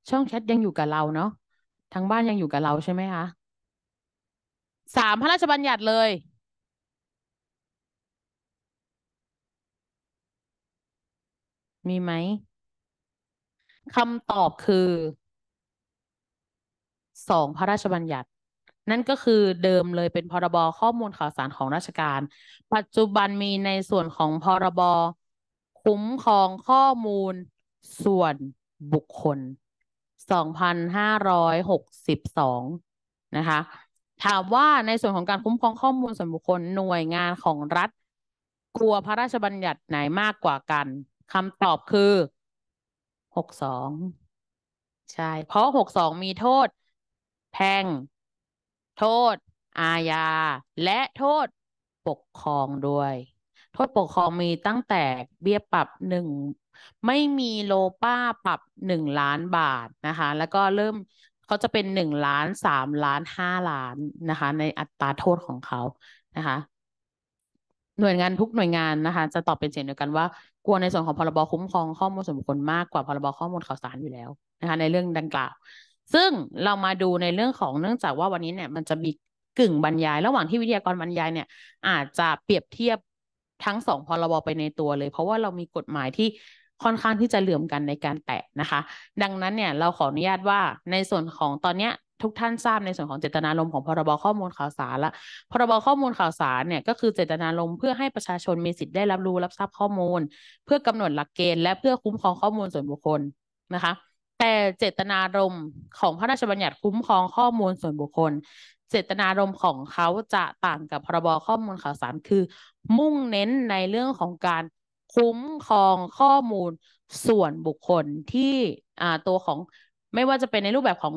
ช่องแชทยังอยู่กับเราเนาะทางบ้านยังอยู่กับเราใช่ไหมคะสามพระราชบัญญัติเลย มีไหม คำตอบคือสองพระราชบัญญัติ นั่นก็คือเดิมเลยเป็นพรบข้อมูลข่าวสารของราชการ ปัจจุบันมีในส่วนของพรบคุ้มครองข้อมูลส่วนบุคคล 2562 นะคะถามว่าในส่วนของการคุ้มครองข้อมูลส่วนบุคคล หน่วยงานของรัฐ กลัวพระราชบัญญัติไหนมากกว่ากันคำตอบคือ หกสองใช่ เพราะหกสองมีโทษแพงโทษอาญา และโทษปกครองด้วย โทษปกครองมีตั้งแต่เบี้ยปรับหนึ่ง ไม่มีโลป้าปรับหนึ่งล้านบาทนะคะ แล้วก็เริ่มเขาจะเป็นหนึ่งล้านสามล้านห้าล้านนะคะ ในอัตราโทษของเขานะคะหน่วยงานทุกหน่วยงานนะคะ จะตอบเป็นเสียงเดียวกันว่ากลัวในส่วนของพรบคุ้มครองข้อมูลส่วนบุคคลมากกว่าพรบข้อมูลข่าวสารอยู่แล้วนะคะ ในเรื่องดังกล่าว ซึ่งเรามาดูในเรื่องของเนื่องจากว่าวันนี้เนี่ย มันจะมีกึ่งบรรยาย ระหว่างที่วิทยากรบรรยายเนี่ย อาจจะเปรียบเทียบทั้งสองพรบไปในตัวเลย เพราะว่าเรามีกฎหมายที่ค่อนข้างที่จะเหลื่อมกันในการแตะนะคะ ดังนั้นเนี่ยเราขออนุญาตว่าในส่วนของตอนเนี้ยทุกท่านทราบในส่วนของเจตนารมณ์ของพรบข้อมูลข่าวสารละพรบข้อมูลข่าวสารเนี่ย ก็คือเจตนารมณ์เพื่อให้ประชาชนมีสิทธิ์ได้รับรู้รับทราบข้อมูล เพื่อกำหนดหลักเกณฑ์และเพื่อคุ้มครองข้อมูลส่วนบุคคลนะคะ แต่เจตนารมณ์ของพระราชบัญญัติคุ้มครองข้อมูลส่วนบุคคลเจตนารมณ์ของเขาจะต่างกับพรบข้อมูลข่าวสารคือ มุ่งเน้นในเรื่องของการคุ้มครองข้อมูลส่วนบุคคลที่ตัวของไม่ว่าจะเป็นในรูปแบบของ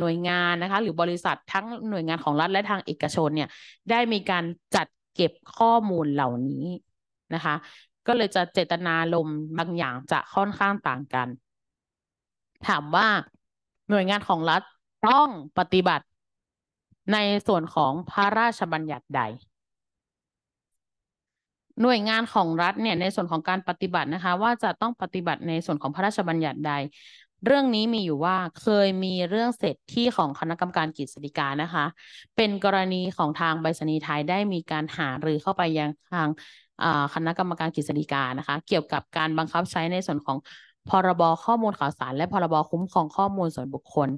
หน่วยงานนะคะ หรือบริษัททั้งหน่วยงานของรัฐและทางเอกชนเนี่ย ได้มีการจัดเก็บข้อมูลเหล่านี้นะคะ ก็เลยจะเจตนาลมบางอย่างจะค่อนข้างต่างกัน ถามว่าหน่วยงานของรัฐต้องปฏิบัติ ในส่วนของพระราชบัญญัติใดหน่วยงานของรัฐเนี่ยในส่วนของการปฏิบัตินะคะ ว่าจะต้องปฏิบัติในส่วนของพระราชบัญญัติใด เรื่องนี้มีอยู่ว่าเคยมีเรื่องเสร็จที่ของคณะกรรมการกฤษฎิกานะคะ เป็นกรณีของทางใบสนีไทยได้มีการหาหรือเข้าไปยังทางคณะกรรมการกฤษฎิกานะคะ เกี่ยวกับการบังคับใช้ในส่วนของพรบข้อมูลข่าวสาร และพรบคุ้มครองข้อมูลส่วนบุคคล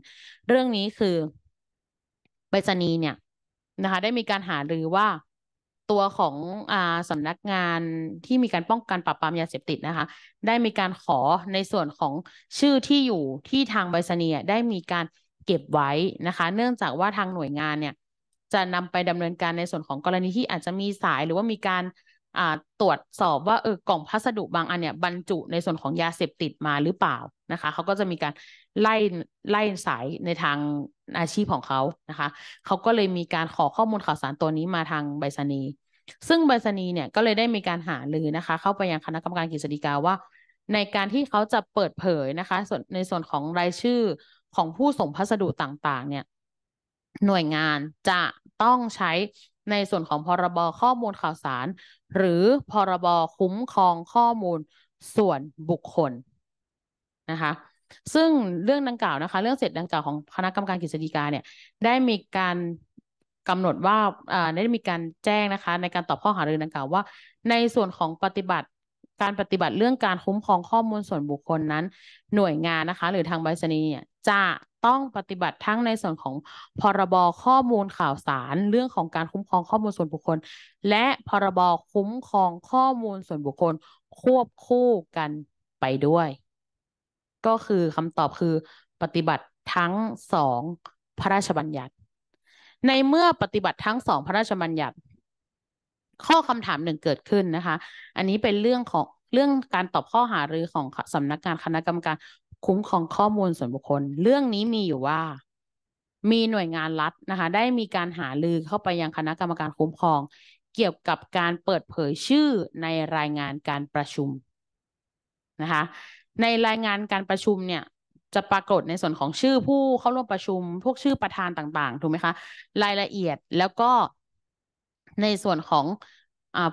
เรื่องนี้คือ ใบสนีเนี่ยนะคะ ได้มีการหาหรือว่าตัวของอ่าสำนักงานที่มีการป้องกันปราบปรามยาเสพติดนะคะ ได้มีการขอในส่วนของชื่อที่อยู่ที่ทางบริษัทเนี่ยได้มีการเก็บไว้นะคะ เนื่องจากว่าทางหน่วยงานเนี่ยจะนำไปดำเนินการในส่วนของกรณีที่อาจจะมีสายหรือว่ามีการตรวจสอบว่าเออกล่องพัสดุบางอันเนี่ยบรรจุในส่วนของยาเสพติดมาหรือเปล่านะคะเขาก็จะมีการไล่ไล่สายในทางอาชีพของเขานะคะเขาก็เลยมีการขอข้อมูลข่าวสารตัวนี้มาทางไบษณีซึ่งไบษณีเนี่ยก็เลยได้มีการหาลือนะคะ เข้าไปยังคณะกรรมการกฤษฎีกาว่า ในการที่เขาจะเปิดเผยนะคะ ส่วนในส่วนของรายชื่อของผู้ส่งพัสดุต่างๆ เนี่ย หน่วยงานจะต้องใช้ในส่วนของพรบข้อมูลข่าวสาร หรือพรบคุ้มครองข้อมูลส่วนบุคคลนะคะซึ่งเรื่องดังกล่าวนะคะ เรื่องเสร็จดังกล่าวของคณะกรรมการกฤษฎีกาเนี่ยได้มีการกำหนดว่าได้มีการแจ้งนะคะในการตอบข้อหารือดังกล่าวว่าในส่วนของปฏิบัติการปฏิบัติเรื่องการคุ้มครองข้อมูลส่วนบุคคลนั้น หน่วยงานนะคะหรือทางบริษัทเนี่ยจะต้องปฏิบัติทั้งในส่วนของพรบข้อมูลข่าวสาร เรื่องของการคุ้มครองข้อมูลส่วนบุคคล และพรบคุ้มครองข้อมูลส่วนบุคคลควบคู่กันไปด้วย ก็คือคำตอบคือ ปฏิบัติทั้งสองพระราชบัญญัติ ในเมื่อปฏิบัติทั้งสองพระราชบัญญัติ ข้อคำถามหนึ่งเกิดขึ้นนะคะ อันนี้เป็นเรื่องของเรื่องการตอบข้อหารือของสำนักงานคณะกรรมการคุ้มครองข้อมูลส่วนบุคคล เรื่องนี้มีอยู่ว่า มีหน่วยงานรัฐนะคะ ได้มีการหาลือเข้าไปยังคณะกรรมการคุ้มครอง เกี่ยวกับการเปิดเผยชื่อในรายงานการประชุมนะคะ ในรายงานการประชุมเนี่ย จะปรากฏในส่วนของชื่อผู้เข้าร่วมประชุมพวกชื่อประธานต่างๆถูกไหมคะ รายละเอียดแล้วก็ในส่วนของ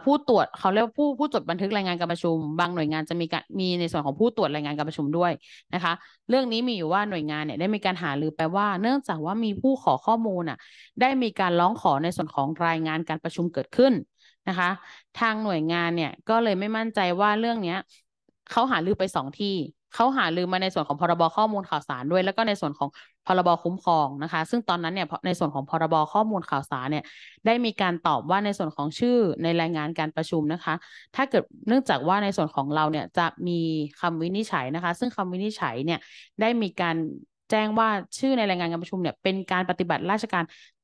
ผู้ตรวจเขาเรียกผู้ผู้จดบันทึกรายงานการประชุม บางหน่วยงานจะมีการมีในส่วนของผู้ตรวจรายงานการประชุมด้วยนะคะ เรื่องนี้มีอยู่ว่าหน่วยงานเนี่ย ได้มีการหารือไปว่าเนื่องจากว่ามีผู้ขอข้อมูลอ่ะ ได้มีการร้องขอในส่วนของรายงานการประชุมเกิดขึ้นนะคะ ทางหน่วยงานเนี่ยก็เลยไม่มั่นใจว่าเรื่องเนี้ยเขาหารือไปสองที่เขาหาลืมมาในส่วนของพรบข้อมูลข่าวสารด้วย แล้วก็ในส่วนของพรบคุ้มครองนะคะ ซึ่งตอนนั้นเนี่ยในส่วนของพรบข้อมูลข่าวสารเนี่ยได้มีการตอบว่าในส่วนของชื่อในรายงานการประชุมนะคะ ถ้าเกิดเนื่องจากว่าในส่วนของเราเนี่ยจะมีคำวินิจฉัยนะคะ ซึ่งคำวินิจฉัยเนี่ยได้มีการแจ้งว่าชื่อในรายงานการประชุมเนี่ยเป็นการปฏิบัติราชการ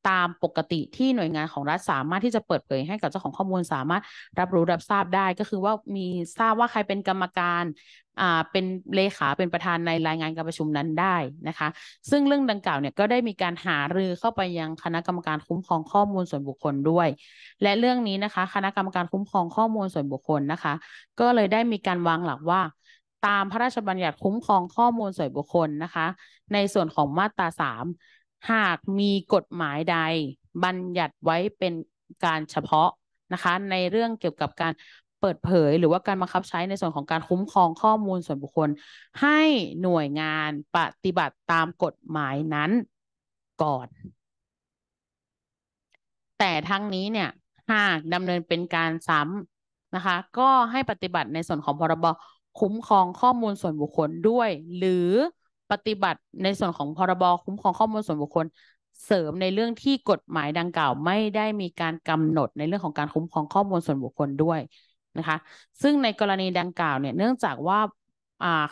ตามปกติที่หน่วยงานของรัฐสามารถที่จะเปิดเผยให้กับเจ้าของข้อมูลสามารถรับรู้รับทราบได้ ก็คือว่ามีทราบว่าใครเป็นกรรมการอ่าเป็นเลขาเป็นประธานในรายงานการประชุมนั้นได้นะคะ ซึ่งเรื่องดังกล่าวเนี่ยก็ได้มีการหารือเข้าไปยังคณะกรรมการคุ้มครองข้อมูลส่วนบุคคลด้วย และเรื่องนี้นะคะคณะกรรมการคุ้มครองข้อมูลส่วนบุคคลนะคะ ก็เลยได้มีการวางหลักว่าตามพระราชบัญญัติคุ้มครองข้อมูลส่วนบุคคลนะคะ ในส่วนของมาตราสามหากมีกฎหมายใดบัญญัติไว้เป็นการเฉพาะนะคะในเรื่องเกี่ยวกับการเปิดเผยหรือว่าการบังคับใช้ในส่วนของการคุ้มครองข้อมูลส่วนบุคคล ให้หน่วยงานปฏิบัติตามกฎหมายนั้นก่อน แต่ทั้งนี้เนี่ยหากดำเนินเป็นการซ้ำนะคะก็ให้ปฏิบัติในส่วนของพรบคุ้มครองข้อมูลส่วนบุคคลด้วย หรือปฏิบัติในส่วนของพรบคุ้มครองข้อมูลส่วนบุคคลเสริมในเรื่องที่กฎหมายดังกล่าว ไม่ได้มีการกำหนดในเรื่องของการคุ้มครองข้อมูลส่วนบุคคลด้วยนะคะ ซึ่งในกรณีดังกล่าวเนี่ยเนื่องจากว่า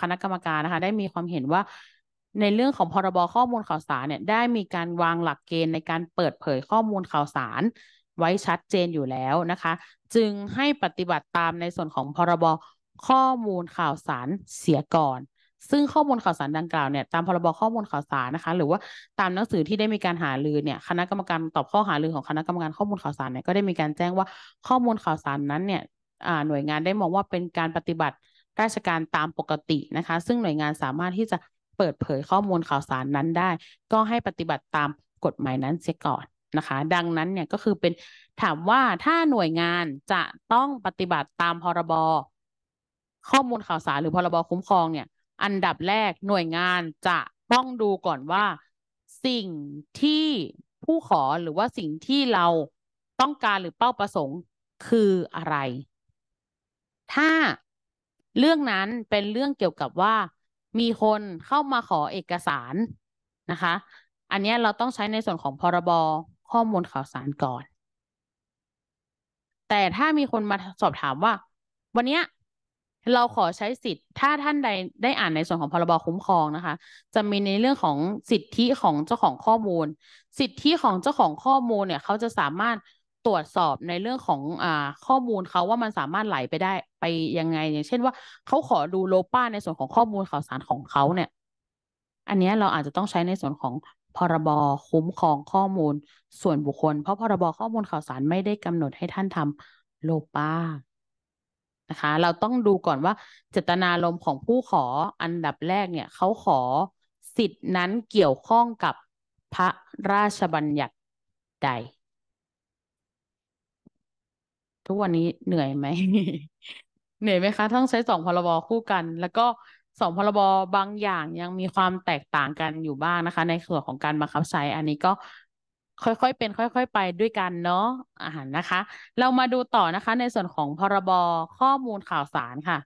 คณะกรรมการนะคะได้มีความเห็นว่าในเรื่องของพรบข้อมูลข่าวสารเนี่ยได้มีการวางหลักเกณฑ์ในการเปิดเผยข้อมูลข่าวสารไว้ชัดเจนอยู่แล้วนะคะ จึงให้ปฏิบัติตามในส่วนของพรบข้อมูลข่าวสารเสียก่อน ซึ่งข้อมูลข่าวสารดังกล่าวเนี่ย ตาม พรบ ข้อมูลข่าวสารนะคะ หรือว่าตามหนังสือที่ได้มีการหารือเนี่ย คณะกรรมการตอบข้อหารือของคณะกรรมการข้อมูลข่าวสารเนี่ย ก็ได้มีการแจ้งว่าข้อมูลข่าวสารนั้นเนี่ยหน่วยงานได้มองว่าเป็นการปฏิบัติราชการตามปกตินะคะ ซึ่งหน่วยงานสามารถที่จะเปิดเผยข้อมูลข่าวสารนั้นได้ ก็ให้ปฏิบัติตามกฎหมายนั้นเสียก่อนนะคะ ดังนั้นเนี่ยก็คือเป็นถามว่าถ้าหน่วยงานจะต้องปฏิบัติตาม พรบข้อมูลข่าวสารหรือพรบคุ้มครองเนี่ย อันดับแรกหน่วยงานจะต้องดูก่อนว่า สิ่งที่ผู้ขอหรือว่าสิ่งที่เราต้องการหรือเป้าประสงค์คืออะไร ถ้าเรื่องนั้นเป็นเรื่องเกี่ยวกับว่า มีคนเข้ามาขอเอกสารนะคะ อันนี้เราต้องใช้ในส่วนของพรบข้อมูลข่าวสารก่อน แต่ถ้ามีคนมาสอบถามว่า วันนี้เราขอใช้สิทธิ์ถ้าท่านใดได้อ่านในส่วนของพรบคุ้มครองนะคะ จะมีในเรื่องของสิทธิของเจ้าของข้อมูล สิทธิของเจ้าของข้อมูลเนี่ย เขาจะสามารถตรวจสอบในเรื่องของอ่าข้อมูลเขาว่ามันสามารถไหลไปได้ไปยังไงอย่างเช่นว่าเขาขอดูโลป้าในส่วนของข้อมูลข่าวสารของเขาเนี่ย อันนี้เราอาจจะต้องใช้ในส่วนของพรบคุ้มครองข้อมูล ส่วนบุคคลเพราะพรบข้อมูลข่าวสารไม่ได้กำหนดให้ท่านทำโลป้านะคะเราต้องดูก่อนว่าเจตนารมณ์ของผู้ขออันดับแรกเนี่ยเขาขอสิทธินั้นเกี่ยวข้องกับพระราชบัญญัติใด ทุกวันนี้เหนื่อยไหมเหนื่อยไหมคะต้องใช้สองพรบคู่กันแล้วก็สองพรบบางอย่างยังมีความแตกต่างกันอยู่บ้างนะคะ ในส่วนของการบังคับใช้อันนี้ก็ค่อยๆเป็นค่อยๆไปด้วยกันเนาะอ่านะคะ เรามาดูต่อนะคะ ในส่วนของพรบข้อมูลข่าวสารค่ะ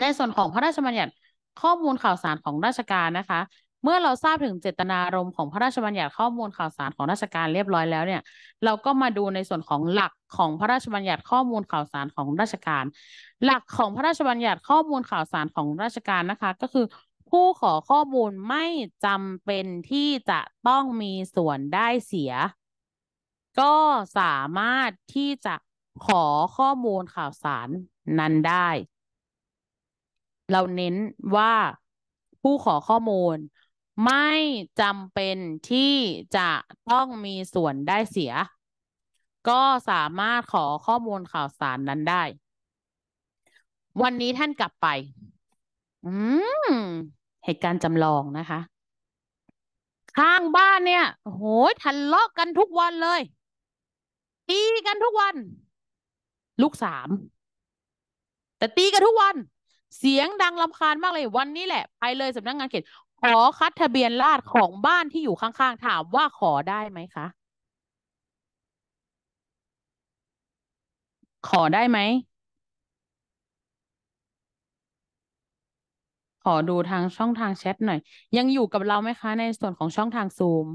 ในส่วนของพระราชบัญญัติข้อมูลข่าวสารของราชการนะคะ เมื่อเราทราบถึงเจตนารมณ์ของพระราชบัญญัติข้อมูลข่าวสารของราชการเรียบร้อยแล้วเนี่ย เราก็มาดูในส่วนของหลักของพระราชบัญญัติข้อมูลข่าวสารของราชการ หลักของพระราชบัญญัติข้อมูลข่าวสารของราชการนะคะ ก็คือผู้ขอข้อมูลไม่จำเป็นที่จะต้องมีส่วนได้เสีย ก็สามารถที่จะขอข้อมูลข่าวสารนั้นได้ เราเน้นว่า ผู้ขอข้อมูลไม่จำเป็นที่จะต้องมีส่วนได้เสีย ก็สามารถขอข้อมูลข่าวสารนั้นได้ วันนี้ท่านกลับไปอืมเหตุการณ์จำลองนะคะ ข้างบ้านเนี่ยโอ้ทะเลาะกันทุกวันเลย ตีกันทุกวัน ลูกสามแต่ตีกันทุกวัน เสียงดังรำคาญมากเลยวันนี้แหละไปเลยสำนักงานเขตขอคัดทะเบียนราษฎรของบ้านที่อยู่ข้าง ๆ ถามว่าขอได้ไหมคะ ขอได้ไหมขอดูทางช่องทางแชทหน่อย ยังอยู่กับเราไหมคะ ในส่วนของช่องทางซูม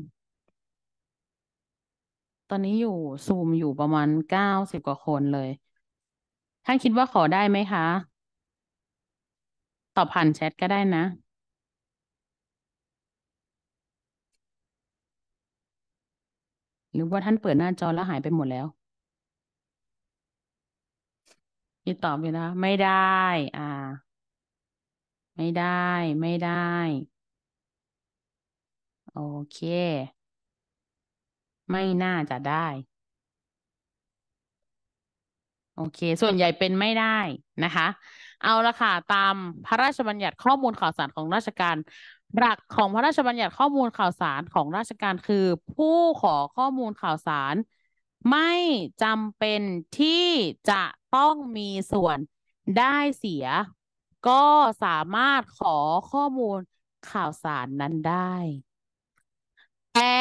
ตอนนี้อยู่ซูมอยู่ประมาณเก้าสิบกว่าคนเลย ท่านคิดว่าขอได้ไหมคะ ตอบผ่านแชทก็ได้นะ หรือว่าท่านเปิดหน้าจอแล้วหายไปหมดแล้วมีตอบอยู่นะ ไม่ได้ อ่าไม่ได้ไม่ได้ โอเค ไม่น่าจะได้โอเค ส่วนใหญ่เป็นไม่ได้นะคะ เอาละค่ะตามพระราชบัญญัติข้อมูลข่าวสารของราชการหลักของพระราชบัญญัติข้อมูลข่าวสารของราชการคือ ผู้ขอข้อมูลข่าวสาร ไม่จำเป็นที่จะต้องมีส่วนได้เสียก็สามารถขอข้อมูลข่าวสารนั้นได้แต่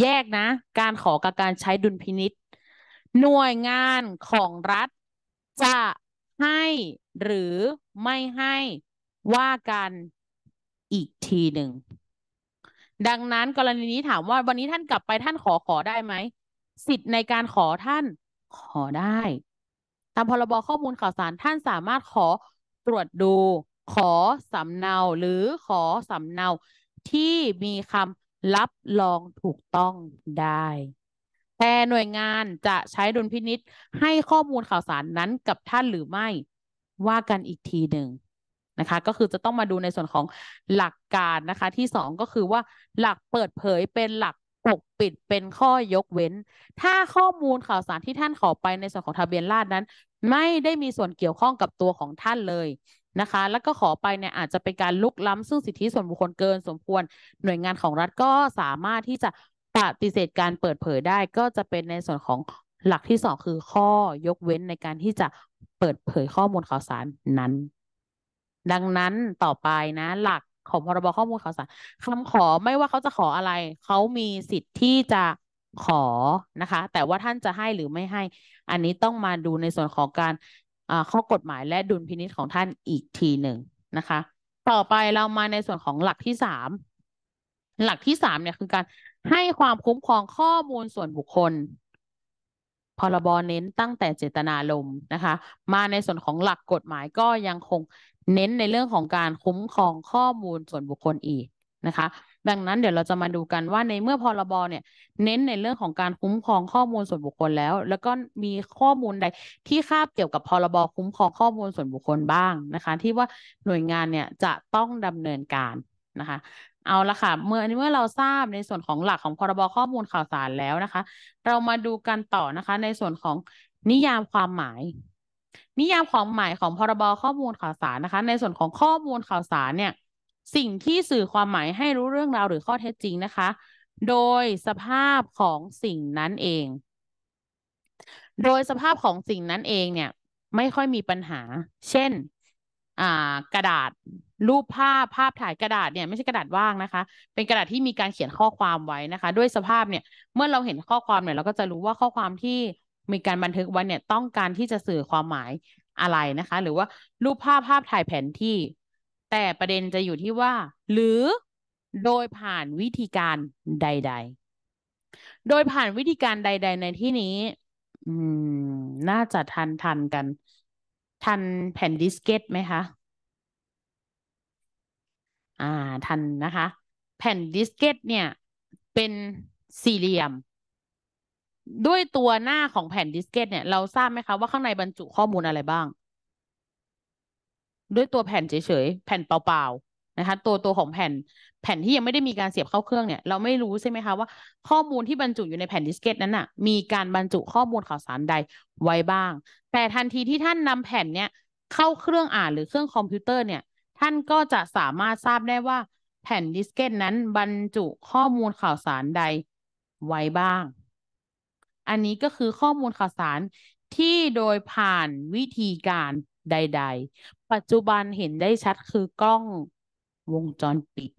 แยกนะ การขอกับการใช้ดุลพินิษหน่วยงานของรัฐ จะให้หรือไม่ให้ว่า กัน อีกทีหนึ่งดังนั้นกรณีนี้ถามว่าวันนี้ท่านกลับไปท่านขอขอได้ไหมสิทธิ์ในการขอท่านขอได้ ตามพรบข้อมูลข่าวสารท่านสามารถขอตรวจดูขอสำเนาหรือขอสำเนาที่มีคำรับรองถูกต้องได้แต่หน่วยงานจะใช้ดุลพินิษให้ข้อมูลข่าวสารนั้นกับท่านหรือไม่ว่ากันอีกทีหนึ่งนะคะ ก็คือจะต้องมาดูในส่วนของหลักการนะคะ ที่สองก็คือว่าหลักเปิดเผยเป็นหลักปกปิดเป็นข้อยกเว้น ถ้าข้อมูลข่าวสารที่ท่านขอไปในส่วนของทะเบียนราษฎรนั้น ไม่ได้มีส่วนเกี่ยวข้องกับตัวของท่านเลยนะคะ แล้วก็ขอไปเนี่ยอาจจะเป็นการลุกล้ำซึ่งสิทธิส่วนบุคคลเกินสมควร หน่วยงานของรัฐก็สามารถที่จะปฏิเสธการเปิดเผยได้ก็จะเป็นในส่วนของหลักที่สองคือข้อยกเว้นในการที่จะเปิดเผยข้อมูลข่าวสารนั้น ดังนั้นต่อไปนะหลักของพรบข้อมูลข่าวสารคำขอไม่ว่าเขาจะขออะไร เขามีสิทธิ์ที่จะขอนะคะ แต่ว่าท่านจะให้หรือไม่ให้ อันนี้ต้องมาดูในส่วนของการข้อกฎหมายและดุลพินิษของท่านอีกทีหนึ่งนะคะ ต่อไปเรามาในส่วนของหลักที่สามหลักที่สามเนี่ยคือการให้ความคุ้มครองข้อมูลส่วนบุคคลพรบเน้นตั้งแต่เจตนาลมนะคะ มาในส่วนของหลักกฎหมายก็ยังคงเน้นในเรื่องของการคุ้มครองข้อมูลส่วนบุคคลอีกนะคะ ดังนั้นเดี๋ยวเราจะมาดูกันว่าในเมื่อพรบเนี่ย เน้นในเรื่องของการคุ้มครองข้อมูลส่วนบุคคลแล้ว แล้วก็มีข้อมูลใดที่คาบเกี่ยวกับพรบคุ้มครองข้อมูลส่วนบุคคลบ้างนะคะ ที่ว่าหน่วยงานเนี่ยจะต้องดำเนินการนะคะ เอาละค่ะ เมื่อเมื่อเราทราบในส่วนของหลักของพรบข้อมูลข่าวสารแล้วนะคะ เรามาดูกันต่อนะคะในส่วนของนิยามความหมายนิยามความหมายของพรบข้อมูลข่าวสารนะคะ ในส่วนของข้อมูลข่าวสารเนี่ย สิ่งที่สื่อความหมายให้รู้เรื่องราวหรือข้อเท็จจริงนะคะ โดยสภาพของสิ่งนั้นเอง โดยสภาพของสิ่งนั้นเองเนี่ย ไม่ค่อยมีปัญหา เช่นกระดาษรูปภาพภาพถ่ายกระดาษเนี่ยไม่ใช่กระดาษว่างนะคะ เป็นกระดาษที่มีการเขียนข้อความไว้นะคะ ด้วยสภาพเนี่ย เมื่อเราเห็นข้อความเนี่ยเราก็จะรู้ว่าข้อความที่มีการบันทึกไว้เนี่ยต้องการที่จะสื่อความหมายอะไรนะคะ หรือว่ารูปภาพภาพถ่ายแผนที่ แต่ประเด็นจะอยู่ที่ว่า หรือโดยผ่านวิธีการใดๆ โดยผ่านวิธีการใด ๆ ในที่นี้ อืม น่าจะทันทันกัน ทันแผ่นดิสเกตไหมคะอ่า ทันนะคะ แผ่นดิสเกตเนี่ย เป็นสี่เหลี่ยมด้วยตัวหน้าของแผ่นดิสเกตเนี่ยเราทราบไหมคะว่าข้างในบรรจุข้อมูลอะไรบ้าง ด้วยตัวแผ่นเฉยๆแผ่นเปล่าๆนะคะตัวตัวของแผ่นแผ่นที่ยังไม่ได้มีการเสียบเข้าเครื่องเนี่ยเราไม่รู้ใช่ไหมคะว่าข้อมูลที่บรรจุอยู่ในแผ่นดิสเกตนั้นน่ะมีการบรรจุข้อมูลข่าวสารใดไว้บ้าง แต่ทันทีที่ท่านนำแผ่นเนี่ยเข้าเครื่องอ่านหรือเครื่องคอมพิวเตอร์เนี่ย ท่านก็จะสามารถทราบได้ว่าแผ่นดิสเกตนั้นบรรจุข้อมูลข่าวสารใดไว้บ้างอันนี้ก็คือข้อมูลข่าวสารที่โดยผ่านวิธีการใดๆ ปัจจุบันเห็นได้ชัดคือกล้องวงจรปิด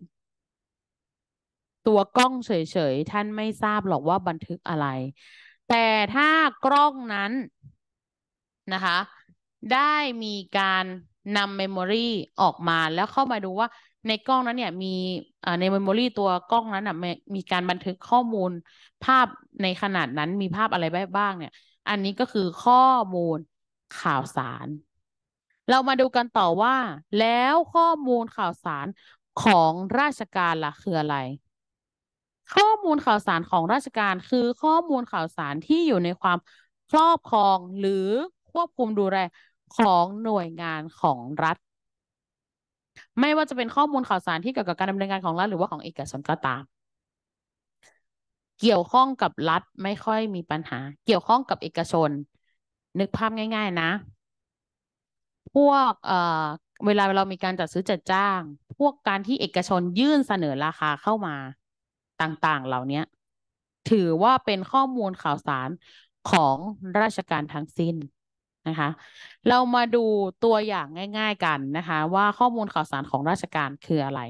ตัวกล้องเฉยๆ ท่านไม่ทราบหรอกว่าบันทึกอะไร แต่ถ้ากล้องนั้นนะคะ ได้มีการนำเมมโมรีออกมาแล้วเข้ามาดูว่าในกล้องนั้นเนี่ยมีในเมมโมรีตัวกล้องนั้นอ่ะมีการบันทึกข้อมูลภาพในขนาดนั้นมีภาพอะไรบ้างเนี่ยอันนี้ก็คือข้อมูลข่าวสาร เรามาดูกันต่อว่า แล้วข้อมูลข่าวสารของราชการล่ะคืออะไร ข้อมูลข่าวสารของราชการคือข้อมูลข่าวสารที่อยู่ในความครอบครองหรือควบคุมดูแลของหน่วยงานของรัฐไม่ว่าจะเป็นข้อมูลข่าวสารที่เกี่ยวกับการดำเนินการของรัฐหรือว่าของเอกชนก็ตาม เกี่ยวข้องกับรัฐไม่ค่อยมีปัญหา เกี่ยวข้องกับเอกชน นึกภาพง่ายๆนะ พวกเอ่อเวลาเรามีการจัดซื้อจัดจ้าง พวกการที่เอกชนยื่นเสนอราคาเข้ามาต่างๆเหล่านี้ถือว่าเป็นข้อมูลข่าวสารของราชการทั้งสิ้นนะคะเรามาดูตัวอย่างง่าย ๆกันนะคะว่าข้อมูลข่าวสารของราชการคืออะไร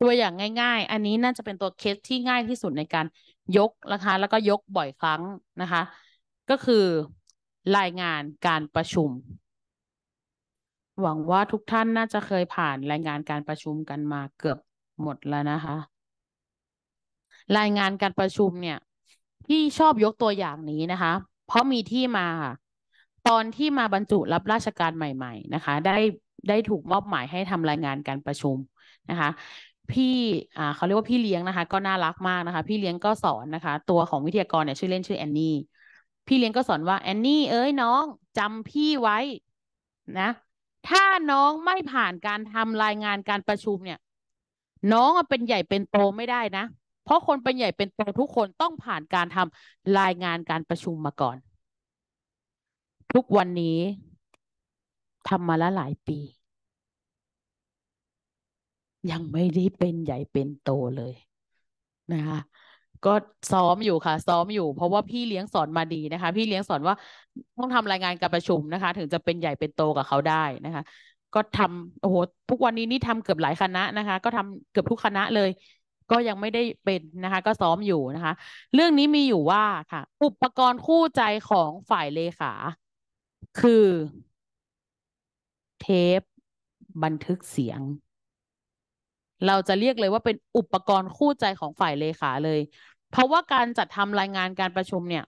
ตัวอย่างง่าย ๆ อันนี้น่าจะเป็นตัวเคสที่ง่ายที่สุดในการยกนะคะแล้วก็ยกบ่อยครั้งนะคะก็คือ รายงานการประชุม หวังว่าทุกท่านน่าจะเคยผ่านรายงานการประชุมกันมาเกือบหมดแล้วนะคะรายงานการประชุมเนี่ยที่ชอบยกตัวอย่างนี้นะคะ เพราะมีที่มาค่ะตอนที่มาบรรจุรับราชการใหม่ ๆ นะคะ ได้ได้ถูกมอบหมายให้ทำรายงานการประชุมนะคะ พี่อ่าเขาเรียกว่าพี่เลี้ยงนะคะก็น่ารักมากนะคะ พี่เลี้ยงก็สอนนะคะ ตัวของวิทยากรเนี่ยชื่อเล่นชื่อแอนนี่พี่เลี้ยงก็สอนว่าแอนนี่เอ้ยน้องจำพี่ไว้นะ ถ้าน้องไม่ผ่านการทำรายงานการประชุมเนี่ยน้องเป็นใหญ่เป็นโตไม่ได้นะเพราะคนเป็นใหญ่เป็นโตทุกคนต้องผ่านการทำรายงานการประชุมมาก่อนทุกวันนี้ทำมาแล้วหลายปี ยังไม่ได้เป็นใหญ่เป็นโตเลย นะคะก็ซ้อมอยู่ค่ะ ซ้อมอยู่ เพราะว่าพี่เลี้ยงสอนมาดีนะคะ พี่เลี้ยงสอนว่าต้องทำรายงานการประชุมนะคะ ถึงจะเป็นใหญ่เป็นโตกับเขาได้นะคะ ก็ทำโอ้โหทุกวันนี้นี่ทำเกือบหลายคณะนะคะ ก็ทำเกือบทุกคณะเลย ก็ยังไม่ได้เป็นนะคะ ก็ซ้อมอยู่นะคะ เรื่องนี้มีอยู่ว่าค่ะ อุปกรณ์คู่ใจของฝ่ายเลขาคือ เทป บันทึกเสียง เราจะเรียกเลยว่าเป็นอุปกรณ์คู่ใจของฝ่ายเลขาเลย เพราะว่าการจัดทำรายงานการประชุมเนี่ย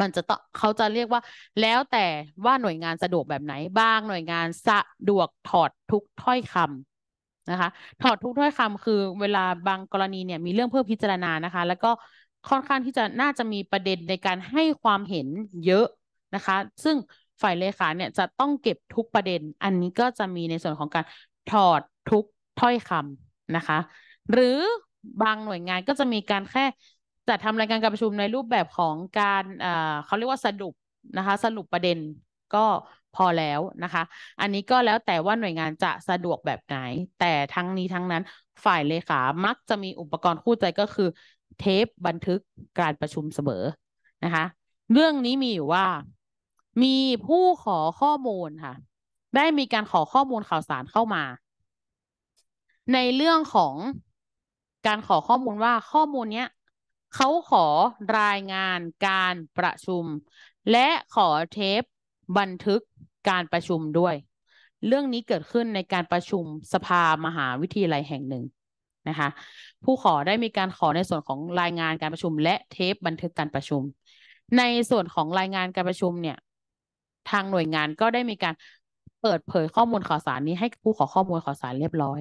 มันจะต้องเขาจะเรียกว่า แล้วแต่ว่าหน่วยงานสะดวกแบบไหนบ้างหน่วยงานสะดวกถอดทุกถ้อยคำนะคะ ถอดทุกถ้อยคำคือ เวลาบางกรณีเนี่ยมีเรื่องเพื่อพิจารณานะคะ แล้วก็ค่อนข้างที่จะน่าจะมีประเด็นในการให้ความเห็นเยอะนะคะซึ่งฝ่ายเลขาเนี่ยจะต้องเก็บทุกประเด็น อันนี้ก็จะมีในส่วนของการถอดทุกถ้อยคำนะคะ หรือบางหน่วยงานก็จะมีการแค่จัดทำรายการการประชุมในรูปแบบของการเขาเรียกว่าสรุปนะคะ สรุปประเด็นก็พอแล้วนะคะ อันนี้ก็แล้วแต่ว่าหน่วยงานจะสะดวกแบบไหน แต่ทั้งนี้ทั้งนั้นฝ่ายเลขามักจะมีอุปกรณ์คู่ใจก็คือ เทปบันทึกการประชุมเสมอนะคะ เรื่องนี้มีอยู่ว่ามีผู้ขอข้อมูลค่ะ ได้มีการขอข้อมูลข่าวสารเข้ามา ในเรื่องของการขอข้อมูลว่าข้อมูลเนี้ยเขาขอรายงานการประชุมและขอเทปบันทึกการประชุมด้วย เรื่องนี้เกิดขึ้นในการประชุมสภามหาวิทยาลัยแห่งหนึ่งนะคะ ผู้ขอได้มีการขอในส่วนของรายงานการประชุม และเทปบันทึกการประชุม ในส่วนของรายงานการประชุมเนี่ยทางหน่วยงานก็ได้มีการเปิดเผยข้อมูลข่าวสารนี้ให้ผู้ขอข้อมูลข่าวสารเรียบร้อย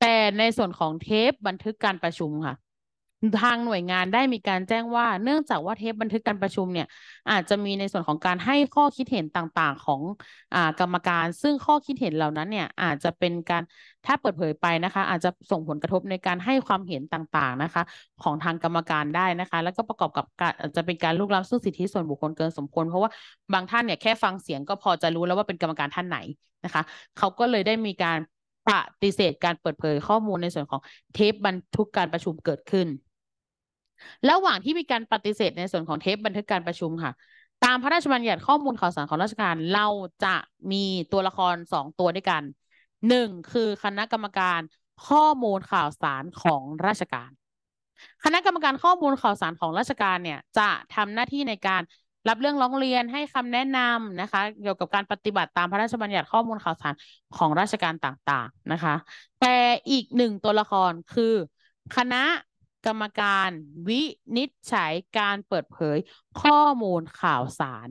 แต่ในส่วนของเทปบันทึกการประชุมค่ะทางหน่วยงานได้มีการแจ้งว่า เนื่องจากว่าเทปบันทึกการประชุมเนี่ย อาจจะมีในส่วนของการให้ข้อคิดเห็นต่างๆของอกรรมการ ซึ่งข้อคิดเห็นเหล่านั้นเนี่ย อาจจะเป็นการถ้าเปิดเผยไปนะคะ อาจจะส่งผลกระทบในการให้ความเห็นต่างๆนะคะ ของทางกรรมการได้นะคะ แล้วก็ประกอบกับอาจจะเป็นการลุกล้ำซึ่งสิทธิส่วนบุคคลเกินสมควร เพราะว่าบางท่านเนี่ยแค่ฟังเสียงก็พอจะรู้แล้วว่าเป็นกรรมการท่านไหนนะคะ เขาก็เลยได้มีการปฏิเสธการเปิดเผยข้อมูลในส่วนของเทปบันทึกการประชุมเกิดขึ้นระหว่างที่มีการปฏิเสธในส่วนของเทปบันทึกการประชุมค่ะตามพระราชบัญญัติข้อมูลข่าวสารของราชการเราจะมีตัวละครสองตัวด้วยกันหนึ่งคือคณะกรรมการข้อมูลข่าวสารของราชการ คณะกรรมการข้อมูลข่าวสารของราชการเนี่ยจะทำหน้าที่ในการรับเรื่องร้องเรียนให้คำแนะนำนะคะเกี่ยวกับการปฏิบัติ ตามพระราชบัญญัติข้อมูลข่าวสารของราชการต่างๆนะคะ แต่อีกหนึ่งตัวละครคือคณะกรรมการวินิจฉัยการเปิดเผยข้อมูลข่าวสาร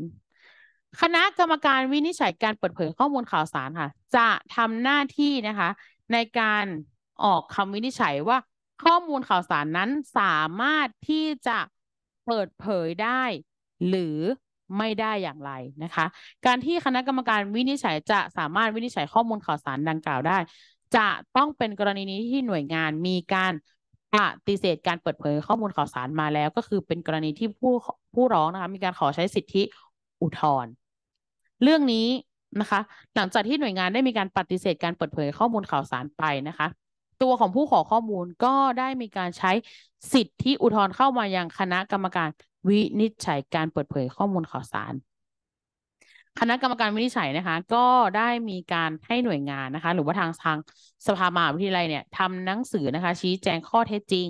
คณะกรรมการวินิจฉัยการเปิดเผยข้อมูลข่าวสารค่ะ จะทำหน้าที่นะคะในการออกคำวินิจฉัยว่าข้อมูลข่าวสารนั้นสามารถที่จะเปิดเผยได้ หรือไม่ได้อย่างไรนะคะ การที่คณะกรรมการวินิจฉัยจะสามารถวินิจฉัยข้อมูลข่าวสารดังกล่าวได้ จะต้องเป็นกรณีนี้ที่หน่วยงานมีการปฏิเสธการเปิดเผยข้อมูลข่าวสารมาแล้ว ก็คือเป็นกรณีที่ผู้ผู้ร้องนะคะ มีการขอใช้สิทธิอุทธรณ์เรื่องนี้นะคะหลังจากที่หน่วยงานได้มีการปฏิเสธการเปิดเผยข้อมูลข่าวสารไปนะคะตัวของผู้ขอข้อมูลก็ได้มีการใช้สิทธิอุทธรณ์เข้ามายังคณะกรรมการวินิจฉัยการเปิดเผยข้อมูลข่าวสารคณะกรรมการวินิจฉัยนะคะ ก็ได้มีการให้หน่วยงานนะคะ หรือว่าทางทางสภามหาวิทยาลัยเนี่ยทำหนังสือนะคะ ชี้แจงข้อเท็จจริง